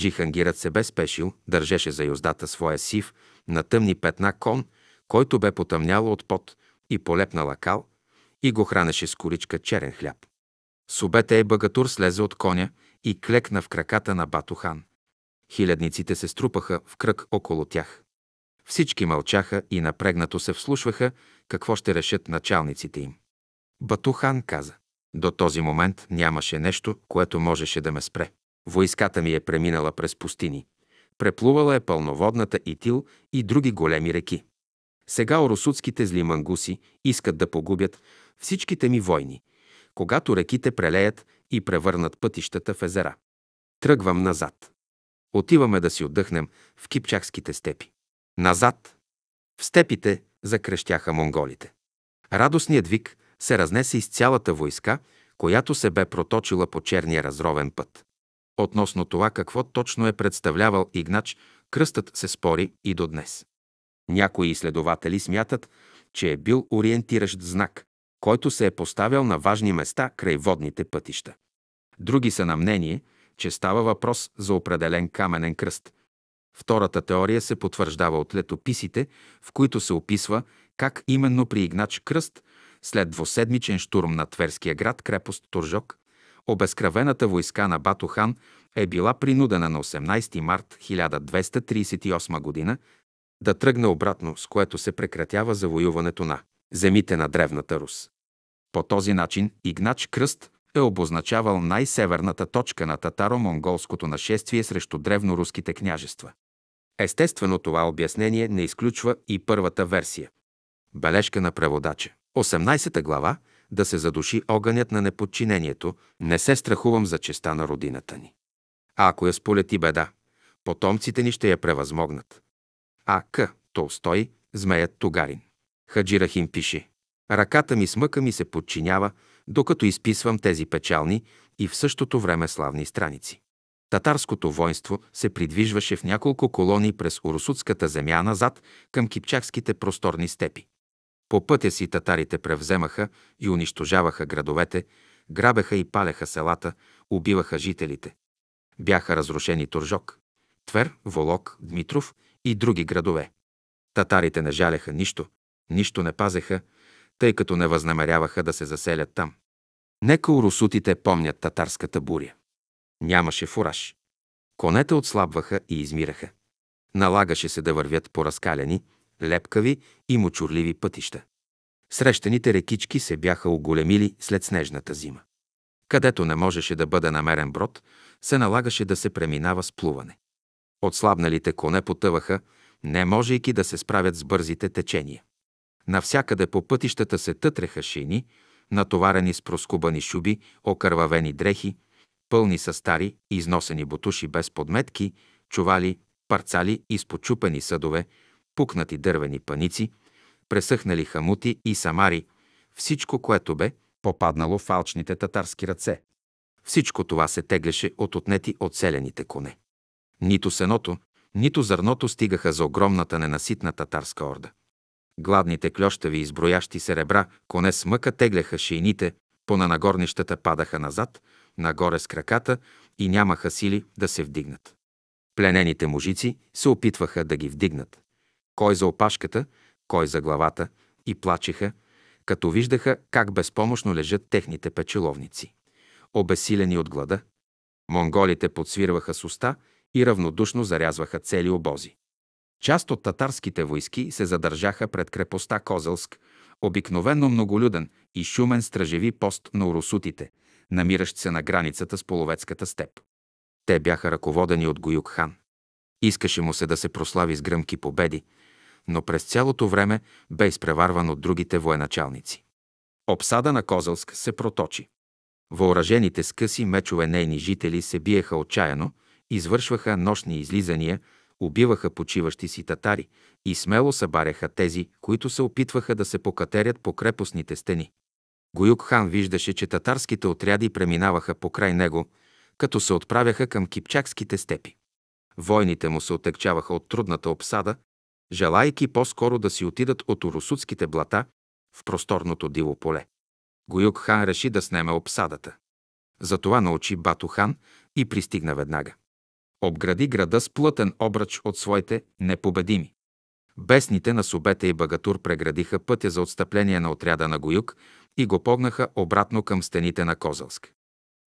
Джихангирът се бе спешил, държеше за юздата своя сив на тъмни петна кон, който бе потъмнял от пот и полепна лакал, и го хранеше с коричка черен хляб. С обете е Багатур слезе от коня и клекна в краката на Батухан. Хилядниците се струпаха в кръг около тях. Всички мълчаха и напрегнато се вслушваха какво ще решат началниците им. Батухан каза. До този момент нямаше нещо, което можеше да ме спре. Войската ми е преминала през пустини. Преплувала е пълноводната Итил и други големи реки. Сега орусутските зли мангуси искат да погубят всичките ми войни, когато реките прелеят и превърнат пътищата в езера. Тръгвам назад. Отиваме да си отдъхнем в кипчакските степи. Назад! В степите закрещяха монголите. Радостният вик се разнесе из цялата войска, която се бе проточила по черния разровен път. Относно това какво точно е представлявал Игнач, кръстът се спори и до днес. Някои изследователи смятат, че е бил ориентиращ знак, който се е поставял на важни места край водните пътища. Други са на мнение, че става въпрос за определен каменен кръст. Втората теория се потвърждава от летописите, в които се описва как именно при Игнач кръст, след двуседмичен штурм на Тверския град крепост Туржок, Обезкравената войска на Батохан е била принудена на 18 март 1238 г. да тръгне обратно, с което се прекратява завоюването на земите на Древната Рус. По този начин Игнач Кръст е обозначавал най-северната точка на татаро-монголското нашествие срещу древноруските княжества. Естествено, това обяснение не изключва и първата версия. Бележка на преводача. 18 глава – да се задуши огънят на неподчинението, не се страхувам за честа на родината ни. А ако я сполети беда, потомците ни ще я превъзмогнат. А. К. Толстой, Змеят Тугарин. Хаджирахим пише. Ръката ми с мъка ми се подчинява, докато изписвам тези печални и в същото време славни страници. Татарското воинство се придвижваше в няколко колони през Урусутската земя назад към кипчакските просторни степи. По пътя си татарите превземаха и унищожаваха градовете, грабеха и палеха селата, убиваха жителите. Бяха разрушени Туржок, Твер, Волок, Дмитров и други градове. Татарите не жаляха нищо, нищо не пазеха, тъй като не възнамеряваха да се заселят там. Нека урусутите помнят татарската буря. Нямаше фураж. Конете отслабваха и измираха. Налагаше се да вървят по разкалени, лепкави и мочурливи пътища. Срещаните рекички се бяха оголемили след снежната зима. Където не можеше да бъде намерен брод, се налагаше да се преминава с плуване. Отслабналите коне потъваха, не можейки да се справят с бързите течения. Навсякъде по пътищата се тътреха шини, натоварени с проскубани шуби, окървавени дрехи, пълни са стари, износени бутуши без подметки, чували, парцали и спочупени съдове, пукнати дървени паници, пресъхнали хамути и самари, всичко, което бе, попаднало в алчните татарски ръце. Всичко това се теглеше от отнети от селените коне. Нито сеното, нито зърното стигаха за огромната ненаситна татарска орда. Гладните клющави изброящи серебра, коне с мъка тегляха шейните, понанагорнищата падаха назад, нагоре с краката и нямаха сили да се вдигнат. Пленените мужици се опитваха да ги вдигнат кой за опашката, кой за главата, и плачеха, като виждаха как безпомощно лежат техните печеловници, обесилени от глада. Монголите подсвирваха с уста и равнодушно зарязваха цели обози. Част от татарските войски се задържаха пред крепостта Козелск, обикновенно многолюден и шумен стражеви пост на урусутите, намиращ се на границата с половецката степ. Те бяха ръководени от Гоюк хан. Искаше му се да се прослави с гръмки победи, но през цялото време бе изпреварван от другите военачалници. Обсада на Козълск се проточи. Въоръжените с къси мечове нейни жители се биеха отчаяно, извършваха нощни излизания, убиваха почиващи си татари и смело събаряха тези, които се опитваха да се покатерят по крепостните стени. Гоюк хан виждаше, че татарските отряди преминаваха покрай него, като се отправяха към кипчакските степи. Войните му се отекчаваха от трудната обсада желайки по-скоро да си отидат от урусутските блата в просторното диво поле. Гоюк хан реши да снеме обсадата. Затова научи Бато хан и пристигна веднага. Обгради града с плътен обрач от своите непобедими. Бесните на Субета и Багатур преградиха пътя за отстъпление на отряда на Гоюк и го погнаха обратно към стените на Козълск.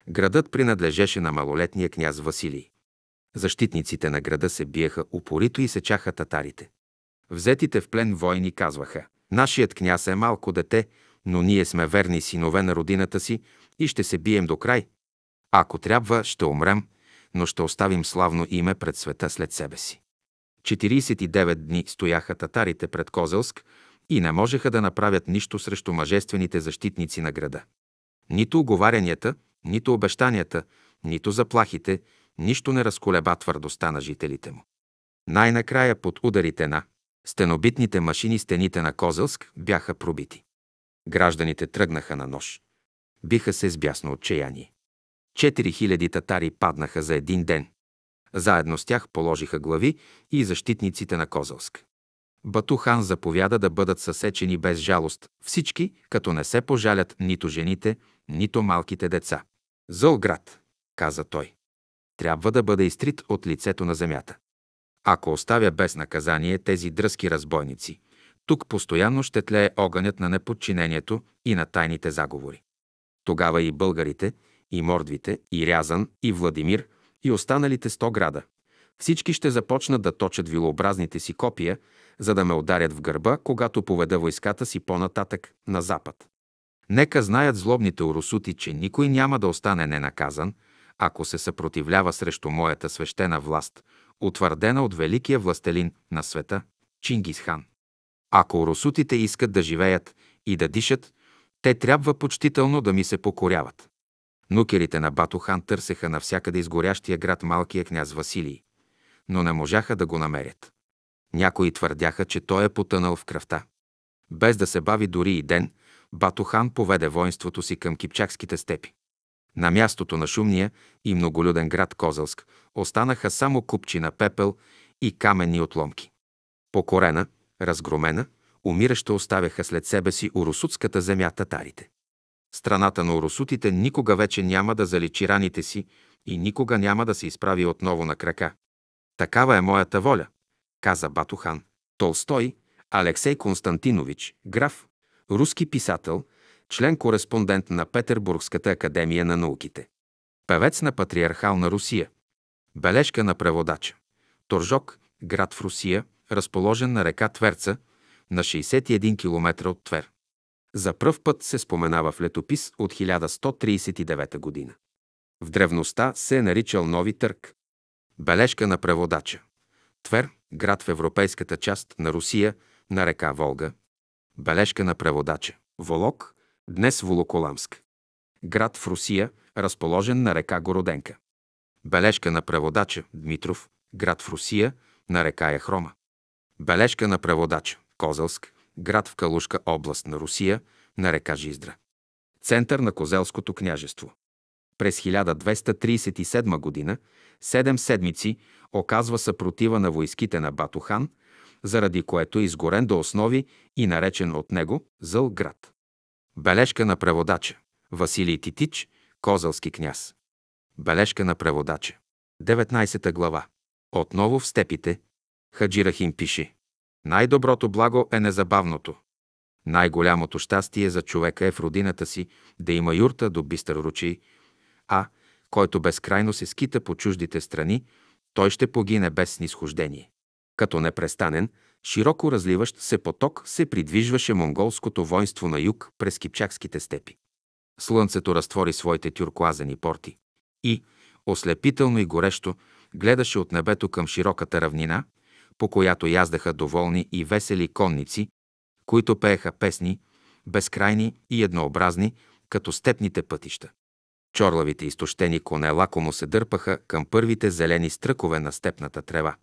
Градът принадлежеше на малолетния княз Василий. Защитниците на града се биеха упорито и сечаха татарите. Взетите в плен войни казваха «Нашият княз е малко дете, но ние сме верни синове на родината си и ще се бием до край. Ако трябва, ще умрем, но ще оставим славно име пред света след себе си». 49 дни стояха татарите пред Козелск и не можеха да направят нищо срещу мъжествените защитници на града. Нито оговарянията, нито обещанията, нито заплахите, нищо не разколеба твърдостта на жителите му. Най-накрая под ударите на Стенобитните машини стените на Козълск бяха пробити. Гражданите тръгнаха на нож. Биха се с бясно отчаяние. хиляди татари паднаха за един ден. Заедно с тях положиха глави и защитниците на Козълск. Батухан заповяда да бъдат съсечени без жалост всички, като не се пожалят нито жените, нито малките деца. Зълград, каза той. Трябва да бъде изтрит от лицето на земята. Ако оставя без наказание тези дръзки разбойници, тук постоянно ще тлее огънят на неподчинението и на тайните заговори. Тогава и българите, и мордвите, и Рязан, и Владимир, и останалите сто града. Всички ще започнат да точат вилообразните си копия, за да ме ударят в гърба, когато поведа войската си по-нататък на запад. Нека знаят злобните урусути, че никой няма да остане ненаказан, ако се съпротивлява срещу моята свещена власт, утвърдена от великия властелин на света – Чингисхан. Ако русутите искат да живеят и да дишат, те трябва почтително да ми се покоряват. Нукерите на Батухан търсеха навсякъде изгорящия град малкия княз Василий, но не можаха да го намерят. Някои твърдяха, че той е потънал в кръвта. Без да се бави дори и ден, Батухан поведе воинството си към кипчакските степи. На мястото на шумния и многолюден град Козълск останаха само купчина пепел и каменни отломки. Покорена, разгромена, умираща оставяха след себе си урусутската земя татарите. Страната на урусутите никога вече няма да заличи раните си и никога няма да се изправи отново на крака. Такава е моята воля, каза Батухан. Толстой, Алексей Константинович, граф, руски писател – член-кореспондент на Петербургската академия на науките. Певец на Патриархална Русия. Бележка на преводача. Торжок, град в Русия, разположен на река Тверца, на 61 км от Твер. За пръв път се споменава в летопис от 1139 година. В древността се е наричал Нови Търк. Бележка на преводача. Твер, град в европейската част на Русия, на река Волга. Бележка на преводача. Волок, днес Волоколамск. Град в Русия, разположен на река Городенка. Бележка на преводача Дмитров, град в Русия, на река Ехрома. Бележка на преводача Козелск, град в Калушка област на Русия, на река Жиздра. Център на Козелското княжество. През 1237 година, седем седмици, оказва съпротива на войските на Батухан, заради което е изгорен до основи и наречен от него Зъл град. Бележка на преводача. Василий Титич, Козълски княз. Бележка на преводача. 19 глава. Отново в степите. Хаджирахим пише. Най-доброто благо е незабавното. Най-голямото щастие за човека е в родината си да има юрта до бистър ручей, а който безкрайно се скита по чуждите страни, той ще погине без снисхождение. Като непрестанен, широко разливащ се поток се придвижваше монголското воинство на юг през кипчакските степи. Слънцето разтвори своите тюркуазени порти и, ослепително и горещо, гледаше от небето към широката равнина, по която яздаха доволни и весели конници, които пееха песни, безкрайни и еднообразни, като степните пътища. Чорлавите изтощени коне лакомо се дърпаха към първите зелени стръкове на степната трева.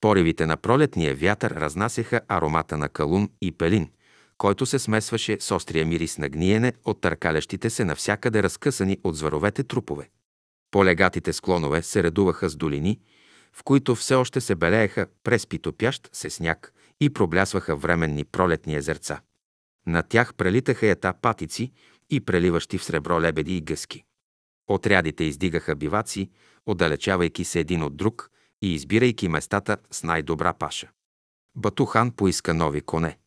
Поривите на пролетния вятър разнасяха аромата на калун и пелин, който се смесваше с острия мирис на гниене от търкалящите се навсякъде разкъсани от зваровете трупове. Полегатите склонове се редуваха с долини, в които все още се белееха през питопящ се сняг и проблясваха временни пролетни езерца. На тях прелитаха ета патици и преливащи в сребро лебеди и гъски. Отрядите издигаха биваци, отдалечавайки се един от друг, и избирайки местата с най-добра паша. Батухан поиска нови коне.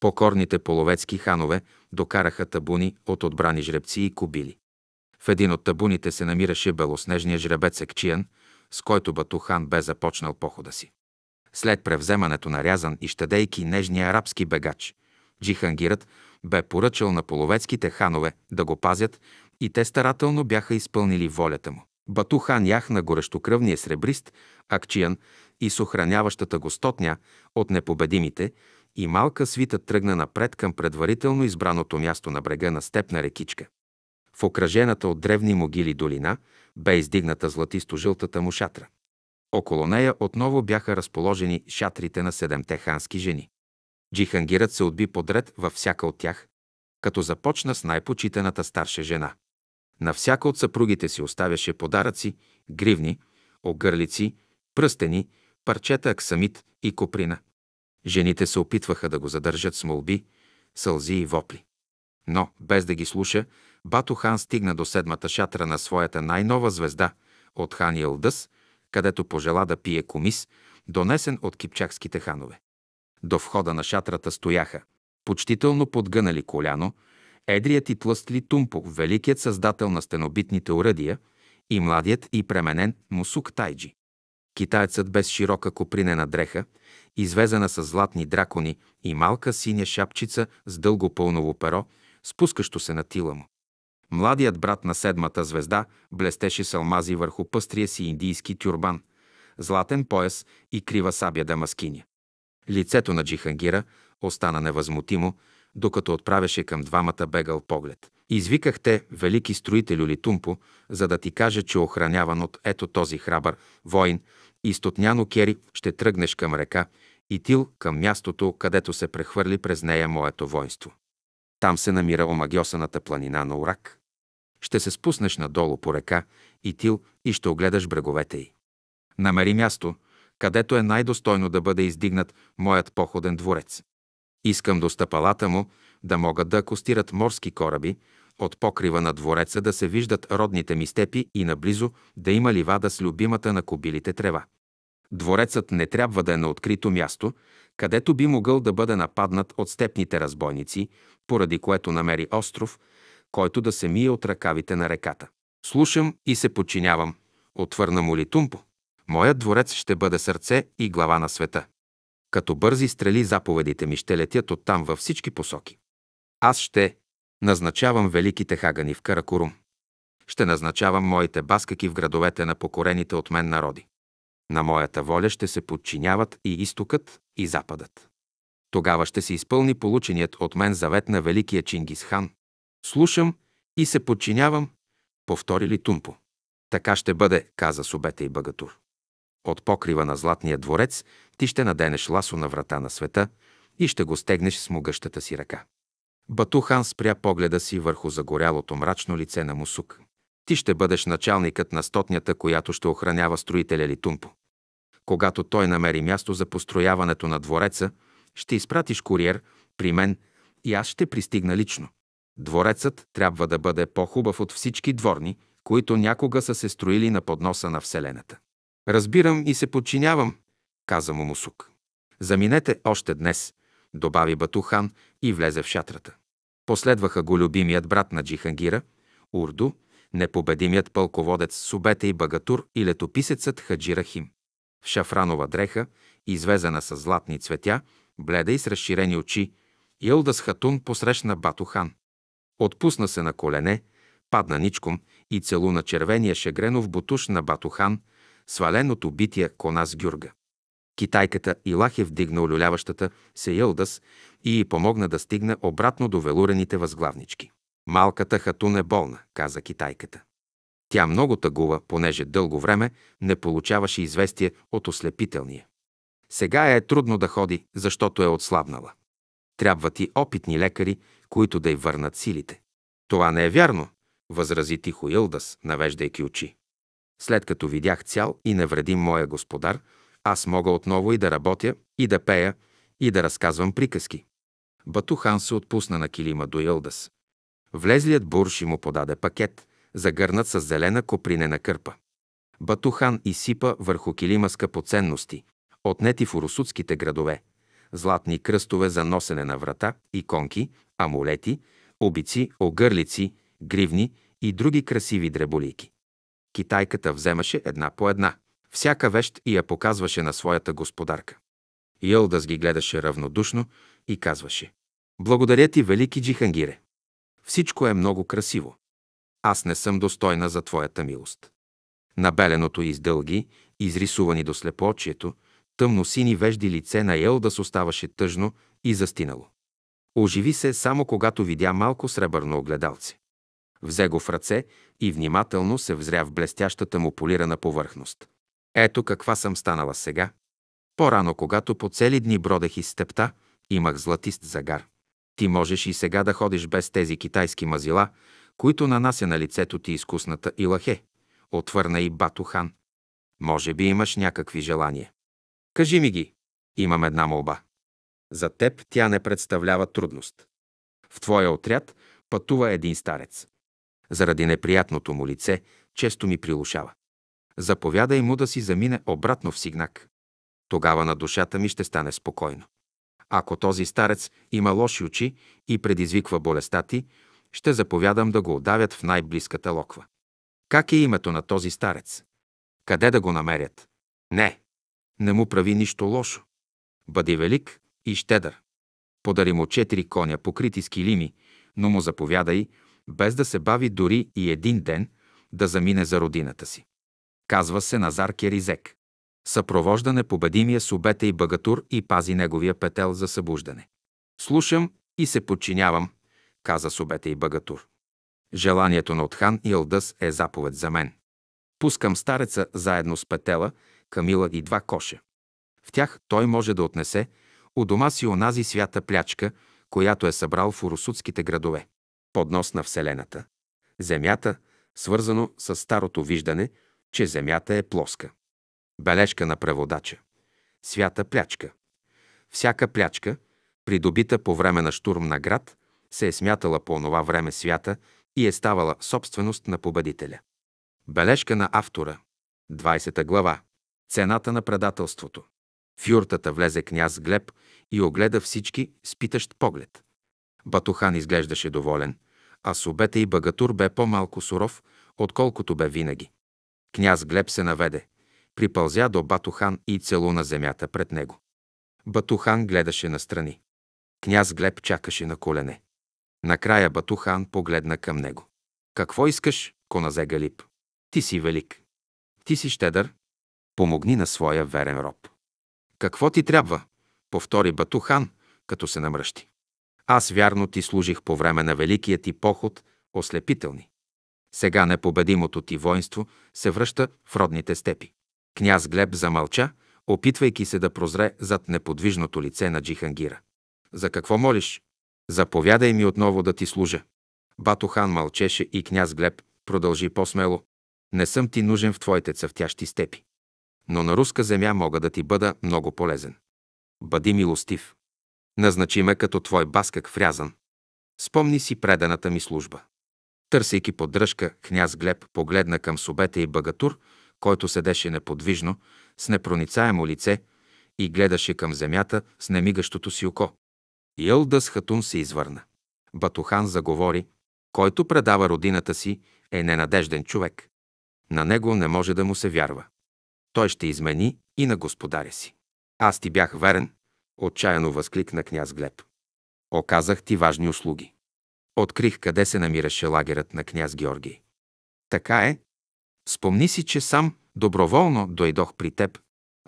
Покорните половецки ханове докараха табуни от отбрани жребци и кобили. В един от табуните се намираше белоснежния жребец Екчиян, с който Батухан бе започнал похода си. След превземането на Рязан и щадейки нежния арабски бегач, Джихангирът бе поръчал на половецките ханове да го пазят и те старателно бяха изпълнили волята му. Батухан ях на горещокръвния сребрист, акчиян и съхраняващата го стотня от непобедимите и малка свита тръгна напред към предварително избраното място на брега на степна рекичка. В окръжената от древни могили долина бе издигната златисто-жълтата му шатра. Около нея отново бяха разположени шатрите на седемте хански жени. Джихангирът се отби подред във всяка от тях, като започна с най-почитаната старша жена. На всяка от съпругите си оставяше подаръци, гривни, огърлици, пръстени, парчета аксамит и коприна. Жените се опитваха да го задържат с молби, сълзи и вопли. Но, без да ги слуша, Бато хан стигна до седмата шатра на своята най-нова звезда от хан Илдъс, където пожела да пие комис, донесен от кипчакските ханове. До входа на шатрата стояха, почтително подгънали коляно, едрият и тлъстли Тумпо, великият създател на стенобитните уръдия, и младият и пременен Мусук Тайджи. Китаецът без широка копринена дреха, извезена с златни дракони и малка синя шапчица с дълго пълново перо, спускащо се на тила му. Младият брат на седмата звезда блестеше с алмази върху пъстрия си индийски тюрбан, златен пояс и крива сабя дамаскиня. Лицето на Джихангира остана невъзмутимо, докато отправяше към двамата бегал поглед. Извиках те, велики строителю Литумпо, за да ти кажа, че охраняван от ето този храбър воин и стотняно кери ще тръгнеш към река и тил към мястото, където се прехвърли през нея моето воинство. Там се намира омагиосаната планина на Урак. Ще се спуснеш надолу по река и тил и ще огледаш бреговете й. Намери място, където е най-достойно да бъде издигнат моят походен дворец. Искам до стъпалата му да могат да акостират морски кораби, от покрива на двореца да се виждат родните ми степи и наблизо да има ливада с любимата на кобилите трева. Дворецът не трябва да е на открито място, където би могъл да бъде нападнат от степните разбойници, поради което намери остров, който да се мие от ръкавите на реката. Слушам и се подчинявам, отвърна му Литумпо. Моят дворец ще бъде сърце и глава на света. Като бързи стрели заповедите ми ще летят оттам във всички посоки. Аз ще назначавам великите хагани в Каракурум. Ще назначавам моите баскаки в градовете на покорените от мен народи. На моята воля ще се подчиняват и изтокът, и западът. Тогава ще се изпълни полученият от мен завет на великия Чингисхан. Слушам и се подчинявам, повтори ли Тумпо. Така ще бъде, каза Субета и Багатур под покрива на Златния дворец ти ще наденеш ласо на врата на света и ще го стегнеш с могъщата си ръка. Батухан спря погледа си върху загорялото мрачно лице на Мусук. Ти ще бъдеш началникът на стотнята, която ще охранява строителя Литумпо. Когато той намери място за построяването на двореца, ще изпратиш куриер при мен и аз ще пристигна лично. Дворецът трябва да бъде по-хубав от всички дворни, които някога са се строили на подноса на Вселената. Разбирам и се подчинявам, каза му Мусук. Заминете още днес, добави Батухан и влезе в шатрата. Последваха го любимият брат на Джихангира, Урду, непобедимият пълководец Субета и Багатур и летописецът Хаджи Рахим. В шафранова дреха, извезена с златни цветя, бледа и с разширени очи, Илдас Хатун посрещна Батухан. Отпусна се на колене, падна ничком и целуна червения шегренов бутуш на Батухан – свален от убития кона с гюрга. Китайката Илах е вдигна олюляващата се Йълдас и й помогна да стигне обратно до велурените възглавнички. Малката хатун е болна, каза китайката. Тя много тъгува, понеже дълго време не получаваше известие от ослепителния. Сега е трудно да ходи, защото е отслабнала. Трябва ти опитни лекари, които да й върнат силите. Това не е вярно, възрази тихо Илдас, навеждайки очи. След като видях цял и невредим моя господар, аз мога отново и да работя, и да пея, и да разказвам приказки. Батухан се отпусна на килима до Илдас. Влезлият бурши му подаде пакет, загърнат с зелена копринена кърпа. Батухан изсипа върху килима скъпоценности, отнети в урусутските градове. Златни кръстове за носене на врата, иконки, амулети, обици, огърлици, гривни и други красиви дреболики. Китайката вземаше една по една, всяка вещ и я показваше на своята господарка. Йълдас ги гледаше равнодушно и казваше «Благодаря ти, велики Джихангире! Всичко е много красиво. Аз не съм достойна за твоята милост». Набеленото издълги, из дълги, изрисувани до слепоочието, тъмно-сини вежди лице на Йълдас оставаше тъжно и застинало. Оживи се само когато видя малко сребърно огледалце. Взе го в ръце и внимателно се взря в блестящата му полирана повърхност. Ето каква съм станала сега. По-рано, когато по цели дни бродех из степта, имах златист загар. Ти можеш и сега да ходиш без тези китайски мазила, които нанася на лицето ти изкусната и лахе, отвърна и Бату хан. Може би имаш някакви желания. Кажи ми ги. Имам една молба. За теб тя не представлява трудност. В твоя отряд пътува един старец заради неприятното му лице, често ми прилушава. Заповядай му да си замине обратно в Сигнак. Тогава на душата ми ще стане спокойно. Ако този старец има лоши очи и предизвиква болестта ти, ще заповядам да го отдавят в най-близката локва. Как е името на този старец? Къде да го намерят? Не, не му прави нищо лошо. Бъди велик и щедър. Подари му четири коня, покрити с килими, но му заповядай без да се бави дори и един ден да замине за родината си. Казва се Назар Керизек. Съпровожда непобедимия субета и багатур и пази неговия петел за събуждане. Слушам и се подчинявам, каза субета и багатур. Желанието на Отхан и Алдъс е заповед за мен. Пускам стареца заедно с петела, камила и два коша. В тях той може да отнесе у дома си онази свята плячка, която е събрал в урусутските градове поднос на Вселената. Земята, свързано с старото виждане, че Земята е плоска. Бележка на преводача. Свята плячка. Всяка плячка, придобита по време на штурм на град, се е смятала по онова време свята и е ставала собственост на победителя. Бележка на автора. 20 глава. Цената на предателството. В юртата влезе княз Глеб и огледа всички с питащ поглед. Батухан изглеждаше доволен, а Субета и Багатур бе по-малко суров, отколкото бе винаги. Княз Глеб се наведе, припълзя до Батухан и целуна земята пред него. Батухан гледаше настрани. Княз Глеб чакаше на колене. Накрая Батухан погледна към него. Какво искаш, коназе Галип? Ти си велик. Ти си щедър. Помогни на своя верен роб. Какво ти трябва? Повтори Батухан, като се намръщи. Аз вярно ти служих по време на великият ти поход, ослепителни. Сега непобедимото ти воинство се връща в родните степи. Княз Глеб замълча, опитвайки се да прозре зад неподвижното лице на Джихангира. За какво молиш? Заповядай ми отново да ти служа. Батохан мълчеше и княз Глеб продължи по-смело. Не съм ти нужен в твоите цъфтящи степи. Но на руска земя мога да ти бъда много полезен. Бъди милостив. Назначи ме като твой баскак врязан. Спомни си преданата ми служба. Търсейки поддръжка, княз Глеб погледна към собете и багатур, който седеше неподвижно, с непроницаемо лице и гледаше към земята с немигащото си око. Йълдас Хатун се извърна. Батухан заговори, който предава родината си, е ненадежден човек. На него не може да му се вярва. Той ще измени и на господаря си. Аз ти бях верен, Отчаяно възкликна княз Глеб. Оказах ти важни услуги. Открих къде се намираше лагерът на княз Георгий. Така е. Спомни си, че сам доброволно дойдох при теб.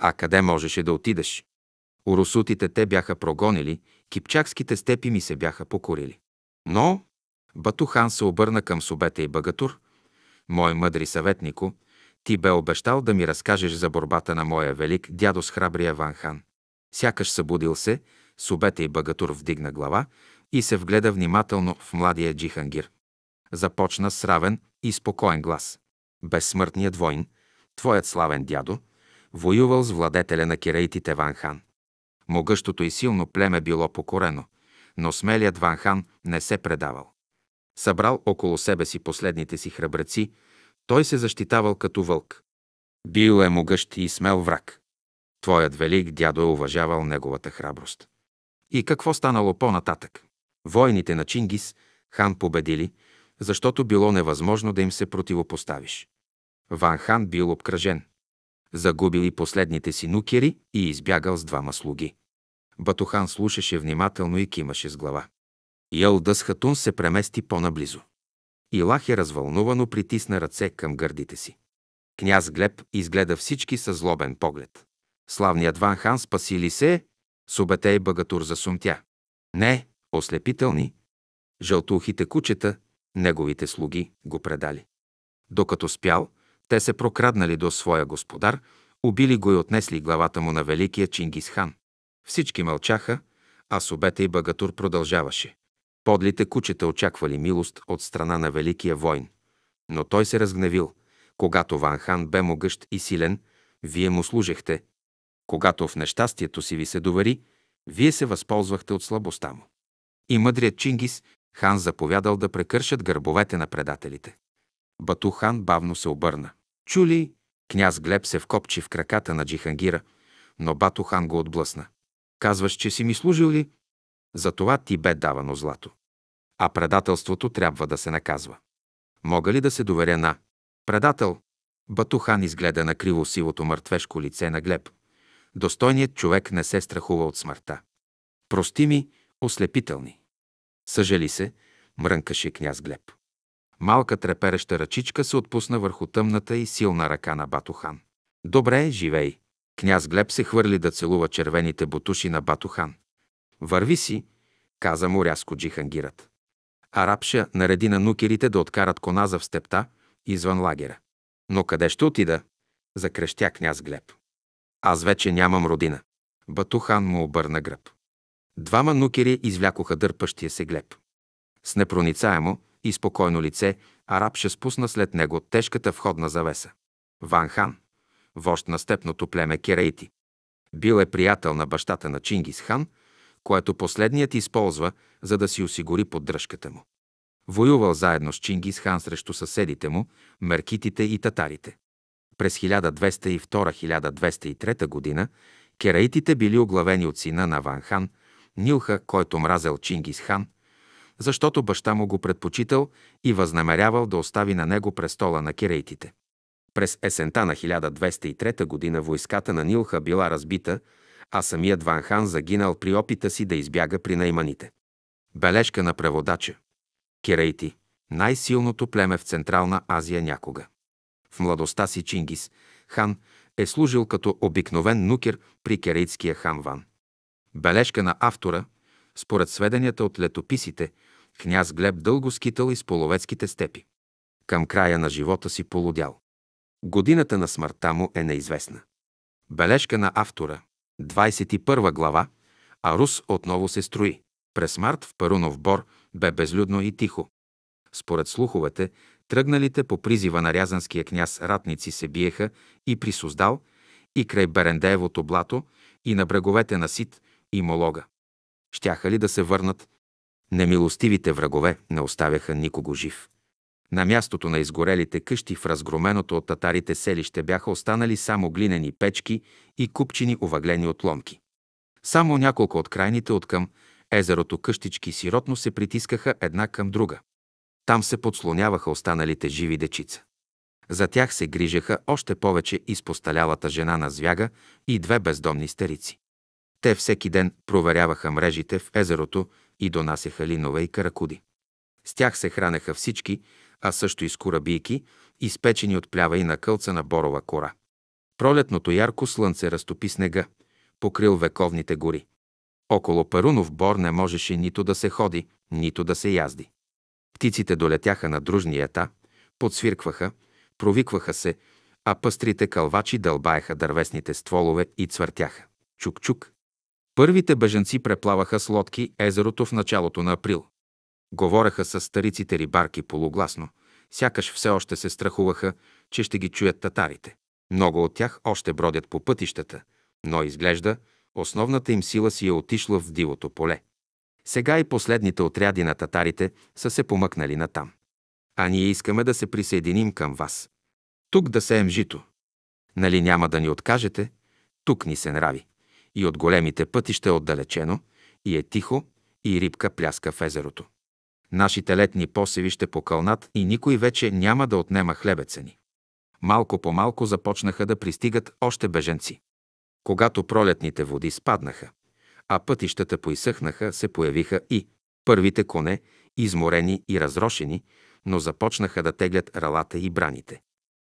А къде можеше да отидеш? Урусутите те бяха прогонили, кипчакските степи ми се бяха покорили. Но Батухан се обърна към субета и Багатур. Мой мъдри съветнико, ти бе обещал да ми разкажеш за борбата на моя велик дядо с храбрия Ван Хан. Сякаш събудил се, Субета и Багатур вдигна глава и се вгледа внимателно в младия Джихангир. Започна с равен и спокоен глас. Безсмъртният войн, твоят славен дядо, воювал с владетеля на кирейтите Ван Хан. Могъщото и силно племе било покорено, но смелият Ван Хан не се предавал. Събрал около себе си последните си храбреци, той се защитавал като вълк. Бил е могъщ и смел враг. Твоят велик дядо е уважавал неговата храброст. И какво станало по-нататък? Войните на Чингис хан победили, защото било невъзможно да им се противопоставиш. Ван хан бил обкръжен. Загубили последните си нукери и избягал с двама слуги. Батухан слушаше внимателно и кимаше с глава. Йълдъс Хатун се премести по-наблизо. Илах е развълнувано притисна ръце към гърдите си. Княз Глеб изгледа всички със злобен поглед. Славният ван хан спаси ли се, Субетей Багатур засумтя. Не, ослепителни. Жълтухите кучета, неговите слуги, го предали. Докато спял, те се прокраднали до своя господар, убили го и отнесли главата му на великия Чингисхан. Всички мълчаха, а Субета и Багатур продължаваше. Подлите кучета очаквали милост от страна на великия войн. Но той се разгневил. Когато Ван Хан бе могъщ и силен, вие му служехте, когато в нещастието си ви се довари, вие се възползвахте от слабостта му. И мъдрият Чингис хан заповядал да прекършат гърбовете на предателите. Бату хан бавно се обърна. Чули, княз Глеб се вкопчи в краката на Джихангира, но Бату хан го отблъсна. Казваш, че си ми служил ли? За това ти бе давано злато. А предателството трябва да се наказва. Мога ли да се доверя на предател? Батухан изгледа на криво сивото мъртвешко лице на Глеб достойният човек не се страхува от смъртта. Прости ми, ослепителни. Съжали се, мрънкаше княз Глеб. Малка трепереща ръчичка се отпусна върху тъмната и силна ръка на Батухан. Добре, живей. Княз Глеб се хвърли да целува червените бутуши на Батухан. Върви си, каза му рязко джихангират. Арабша нареди на нукерите да откарат коназа в степта, извън лагера. Но къде ще отида? Закрещя княз Глеб. Аз вече нямам родина. Батухан му обърна гръб. Двама нукери извлякоха дърпащия се глеб. С непроницаемо и спокойно лице арабша спусна след него тежката входна завеса. Ван Хан, вожд на степното племе Керейти. Бил е приятел на бащата на Чингис Хан, което последният използва, за да си осигури поддръжката му. Воювал заедно с Чингис Хан срещу съседите му, меркитите и татарите. През 1202-1203 година кераитите били оглавени от сина на Ванхан, Нилха, който мразел Чингис хан, защото баща му го предпочитал и възнамерявал да остави на него престола на Кераитите. През есента на 1203 година войската на Нилха била разбита, а самият Ванхан загинал при опита си да избяга при найманите. Бележка на преводача. Кераити – най-силното племе в Централна Азия някога. В младостта си Чингис хан е служил като обикновен нукер при керейтския хан Ван. Бележка на автора, според сведенията от летописите, княз Глеб дълго скитал из половецките степи. Към края на живота си полудял. Годината на смъртта му е неизвестна. Бележка на автора. 21 глава, а Рус отново се строи. През март в Парунов бор бе безлюдно и тихо. Според слуховете, Тръгналите по призива на рязанския княз ратници се биеха и при Суздал, и край Берендеевото блато, и на бреговете на Сит и Молога. Щяха ли да се върнат? Немилостивите врагове не оставяха никого жив. На мястото на изгорелите къщи в разгроменото от татарите селище бяха останали само глинени печки и купчини оваглени отломки. Само няколко от крайните откъм, езерото къщички сиротно се притискаха една към друга. Там се подслоняваха останалите живи дечица. За тях се грижаха още повече изпосталялата жена на звяга и две бездомни старици. Те всеки ден проверяваха мрежите в езерото и донасяха линове и каракуди. С тях се хранеха всички, а също и с корабийки, изпечени от плява и кълца на борова кора. Пролетното ярко слънце разтопи снега, покрил вековните гори. Около Перунов бор не можеше нито да се ходи, нито да се язди. Птиците долетяха на дружния ета, подсвиркваха, провикваха се, а пъстрите кълвачи дълбаеха дървесните стволове и цвъртяха. Чук-чук. Първите бъженци преплаваха с лодки езерото в началото на април. Говореха с стариците рибарки полугласно, сякаш все още се страхуваха, че ще ги чуят татарите. Много от тях още бродят по пътищата, но изглежда, основната им сила си е отишла в дивото поле. Сега и последните отряди на татарите са се помъкнали натам. А ние искаме да се присъединим към вас. Тук да сеем жито. Нали няма да ни откажете? Тук ни се нрави. И от големите пътища е отдалечено, и е тихо, и рибка пляска в езерото. Нашите летни посеви ще покълнат и никой вече няма да отнема хлебеца ни. Малко по малко започнаха да пристигат още беженци. Когато пролетните води спаднаха, а пътищата поисъхнаха, се появиха и първите коне, изморени и разрошени, но започнаха да теглят ралата и браните.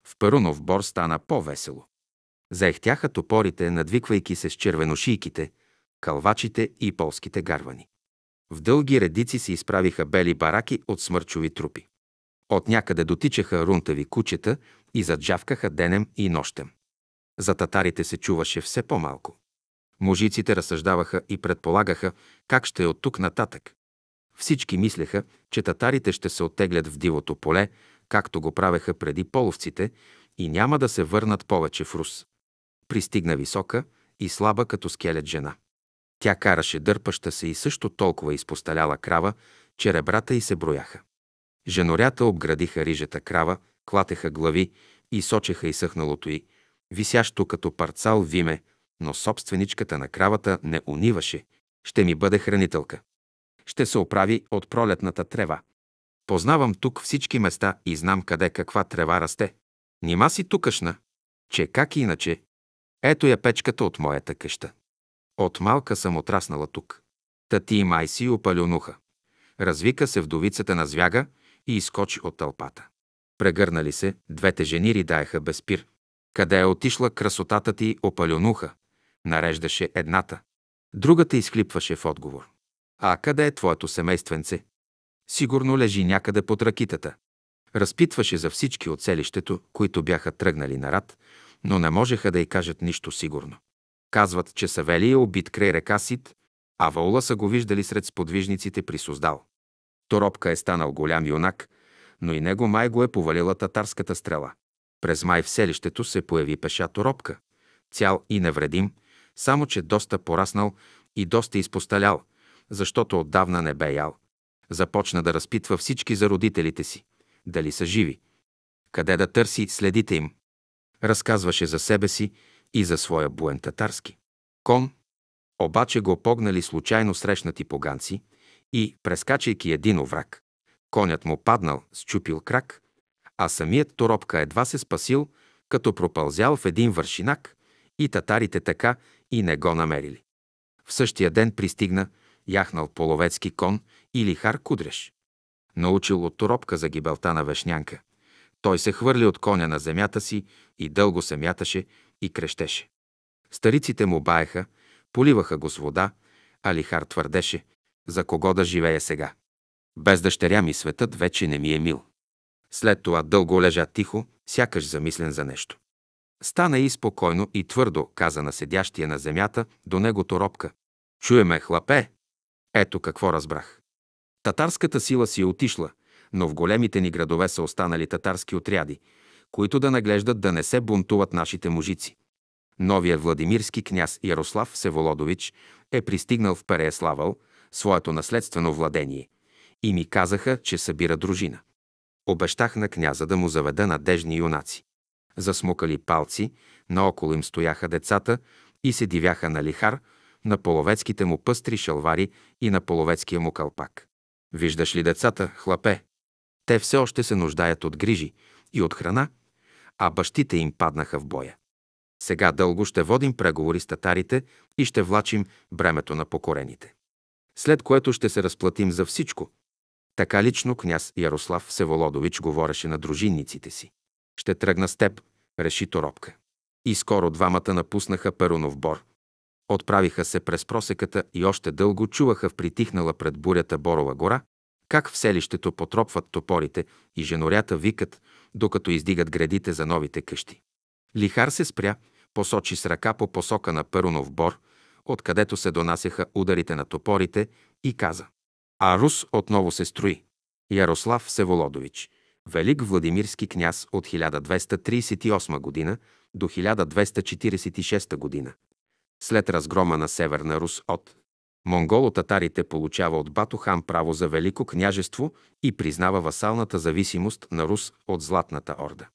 В Парунов бор стана по-весело. Заехтяха топорите, надвиквайки се с червеношийките, калвачите и полските гарвани. В дълги редици се изправиха бели бараки от смърчови трупи. От някъде дотичаха рунтави кучета и заджавкаха денем и нощем. За татарите се чуваше все по-малко. Мужиците разсъждаваха и предполагаха как ще е от тук нататък. Всички мислеха, че татарите ще се оттеглят в дивото поле, както го правеха преди половците, и няма да се върнат повече в Рус. Пристигна висока и слаба като скелет жена. Тя караше дърпаща се и също толкова изпосталяла крава, че ребрата й се брояха. Женорята обградиха рижата крава, клатеха глави и сочеха изсъхналото й, висящо като парцал виме – но собственичката на кравата не униваше. Ще ми бъде хранителка. Ще се оправи от пролетната трева. Познавам тук всички места и знам къде каква трева расте. Нима си тукашна, че как иначе? Ето я печката от моята къща. От малка съм отраснала тук. Та и май си опалюнуха. Развика се вдовицата на звяга и изкочи от тълпата. Прегърнали се, двете жени ридаеха без пир. Къде е отишла красотата ти, опалюнуха? Нареждаше едната. Другата изхлипваше в отговор. А къде е твоето семейственце? Сигурно лежи някъде под ракитата. Разпитваше за всички от селището, които бяха тръгнали на рад, но не можеха да й кажат нищо сигурно. Казват, че Савели е убит край река Сит, а Ваула са го виждали сред сподвижниците при Суздал. Торопка е станал голям юнак, но и него май го е повалила татарската стрела. През май в селището се появи пеша Торопка, цял и невредим, само че доста пораснал и доста изпосталял, защото отдавна не бе ял. Започна да разпитва всички за родителите си, дали са живи, къде да търси следите им. Разказваше за себе си и за своя буен татарски. Кон, обаче го погнали случайно срещнати поганци и, прескачайки един овраг, конят му паднал, счупил крак, а самият торопка едва се спасил, като пропълзял в един вършинак и татарите така и не го намерили. В същия ден пристигна яхнал половецки кон и лихар кудреш. Научил от торопка за гибелта на вешнянка. Той се хвърли от коня на земята си и дълго се мяташе и крещеше. Стариците му баеха, поливаха го с вода, а лихар твърдеше, за кого да живее сега. Без дъщеря ми светът вече не ми е мил. След това дълго лежа тихо, сякаш замислен за нещо. Стана и спокойно и твърдо каза на седящия на земята до него торопка. Чуеме, хлапе! Ето какво разбрах. Татарската сила си е отишла, но в големите ни градове са останали татарски отряди, които да наглеждат да не се бунтуват нашите мужици. Новият владимирски княз Ярослав Севолодович е пристигнал в Переяславъл, своето наследствено владение, и ми казаха, че събира дружина. Обещах на княза да му заведа надежни юнаци засмукали палци, наоколо им стояха децата и се дивяха на лихар, на половецките му пъстри шалвари и на половецкия му калпак. Виждаш ли децата, хлапе? Те все още се нуждаят от грижи и от храна, а бащите им паднаха в боя. Сега дълго ще водим преговори с татарите и ще влачим бремето на покорените. След което ще се разплатим за всичко. Така лично княз Ярослав Севолодович говореше на дружинниците си. Ще тръгна с теб, реши Торопка. И скоро двамата напуснаха Перунов бор. Отправиха се през просеката и още дълго чуваха в притихнала пред бурята Борова гора, как в селището потропват топорите и женорята викат, докато издигат градите за новите къщи. Лихар се спря, посочи с ръка по посока на Перунов бор, откъдето се донасяха ударите на топорите и каза. А Рус отново се строи. Ярослав Севолодович, велик Владимирски княз от 1238 година до 1246 година. След разгрома на Северна Рус от монголо-татарите получава от Батохан право за велико княжество и признава васалната зависимост на Рус от Златната Орда.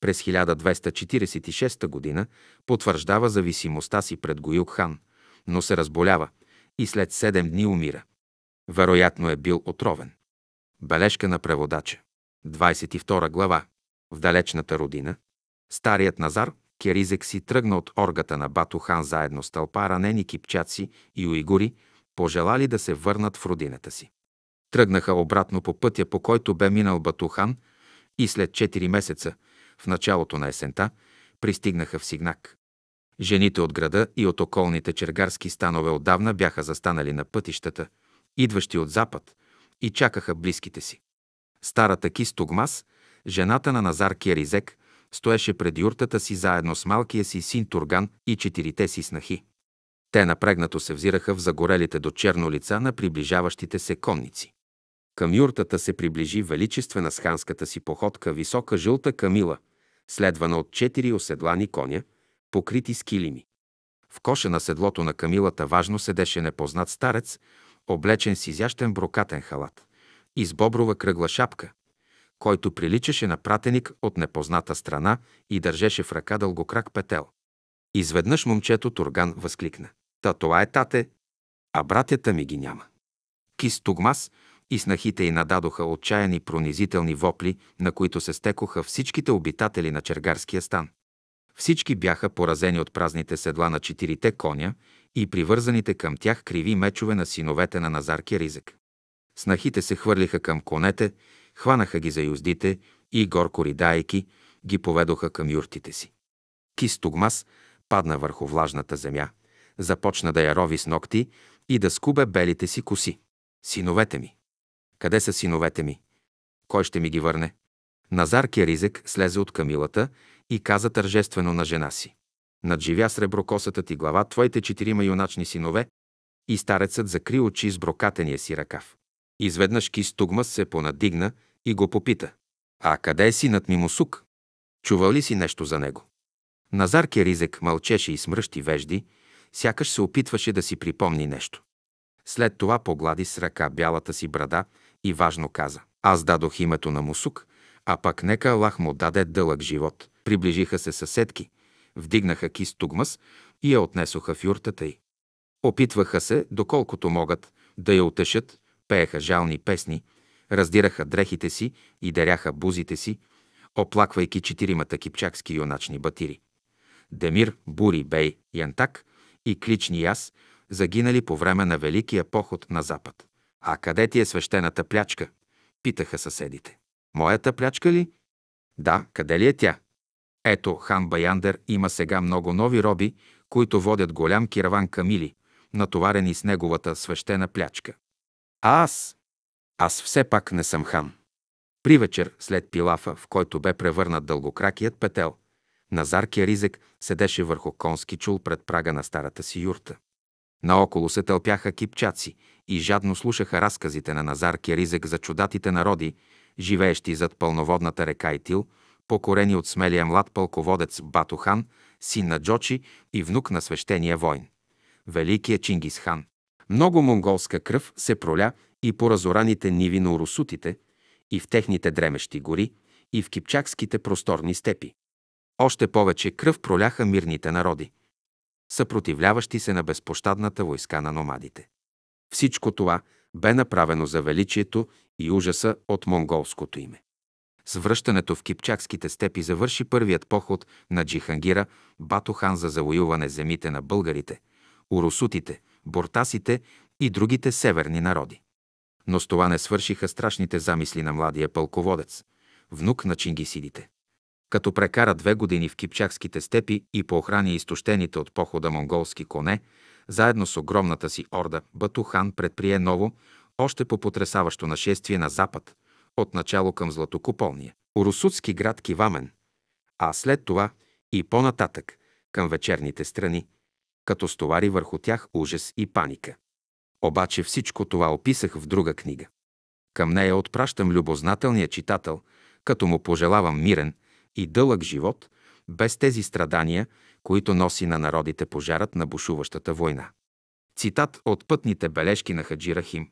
През 1246 г. потвърждава зависимостта си пред Гоюк хан, но се разболява и след 7 дни умира. Вероятно е бил отровен. Бележка на преводача. 22 глава. В далечната родина. Старият Назар, Керизек си тръгна от оргата на Батухан заедно с тълпа ранени кипчаци и уигури, пожелали да се върнат в родината си. Тръгнаха обратно по пътя, по който бе минал Батухан и след 4 месеца, в началото на есента, пристигнаха в Сигнак. Жените от града и от околните чергарски станове отдавна бяха застанали на пътищата, идващи от запад, и чакаха близките си. Старата Кистогмас, жената на Назар Керизек, стоеше пред юртата си заедно с малкия си син Турган и четирите си снахи. Те напрегнато се взираха в загорелите до черно лица на приближаващите се конници. Към юртата се приближи величествена с ханската си походка висока жълта камила, следвана от четири оседлани коня, покрити с килими. В коша на седлото на камилата важно седеше непознат старец, облечен с изящен брокатен халат и с боброва кръгла шапка, който приличаше на пратеник от непозната страна и държеше в ръка дългокрак петел. Изведнъж момчето Турган възкликна. Та това е тате, а братята ми ги няма. Кис Тугмас и снахите й нададоха отчаяни пронизителни вопли, на които се стекоха всичките обитатели на чергарския стан. Всички бяха поразени от празните седла на четирите коня и привързаните към тях криви мечове на синовете на Назар Киризък. Снахите се хвърлиха към конете, хванаха ги за юздите и, горко ридайки, ги поведоха към юртите си. Кистогмас падна върху влажната земя, започна да я рови с ногти и да скубе белите си коси. Синовете ми! Къде са синовете ми? Кой ще ми ги върне? Назар Керизек слезе от камилата и каза тържествено на жена си. Надживя среброкосата ти глава твоите четирима юначни синове и старецът закри очи с брокатения си ръкав. Изведнъж Кистугмас се понадигна и го попита. А къде е синът ми Мусук? Чувал ли си нещо за него? Назар Керизек мълчеше и смръщи вежди, сякаш се опитваше да си припомни нещо. След това поглади с ръка бялата си брада и важно каза. Аз дадох името на Мусук, а пък нека Аллах му даде дълъг живот. Приближиха се съседки, вдигнаха кис Тугмас и я отнесоха в юртата й. Опитваха се, доколкото могат, да я утешат, пееха жални песни, раздираха дрехите си и даряха бузите си, оплаквайки четиримата кипчакски юначни батири. Демир, Бури, Бей, Янтак и Клични Яс загинали по време на Великия поход на Запад. А къде ти е свещената плячка? Питаха съседите. Моята плячка ли? Да, къде ли е тя? Ето, хан Баяндер има сега много нови роби, които водят голям кираван камили, натоварени с неговата свещена плячка. А аз? Аз все пак не съм хан. При вечер, след пилафа, в който бе превърнат дългокракият петел, Назар Керизек седеше върху конски чул пред прага на старата си юрта. Наоколо се тълпяха кипчаци и жадно слушаха разказите на Назар Керизек за чудатите народи, живеещи зад пълноводната река Итил, покорени от смелия млад пълководец Батохан, син на Джочи и внук на свещения войн, великия Чингисхан. Много монголска кръв се проля и по разораните ниви на урусутите, и в техните дремещи гори, и в кипчакските просторни степи. Още повече кръв проляха мирните народи, съпротивляващи се на безпощадната войска на номадите. Всичко това бе направено за величието и ужаса от монголското име. С връщането в кипчакските степи завърши първият поход на Джихангира Батохан за завоюване земите на българите, урусутите – бортасите и другите северни народи. Но с това не свършиха страшните замисли на младия пълководец, внук на чингисидите. Като прекара две години в кипчакските степи и по охрани изтощените от похода монголски коне, заедно с огромната си орда, Батухан предприе ново, още по потрясаващо нашествие на запад, от начало към Златокуполния, Урусутски град Кивамен, а след това и по-нататък към вечерните страни – като стовари върху тях ужас и паника. Обаче всичко това описах в друга книга. Към нея отпращам любознателния читател, като му пожелавам мирен и дълъг живот, без тези страдания, които носи на народите пожарът на бушуващата война. Цитат от пътните бележки на Хаджирахим.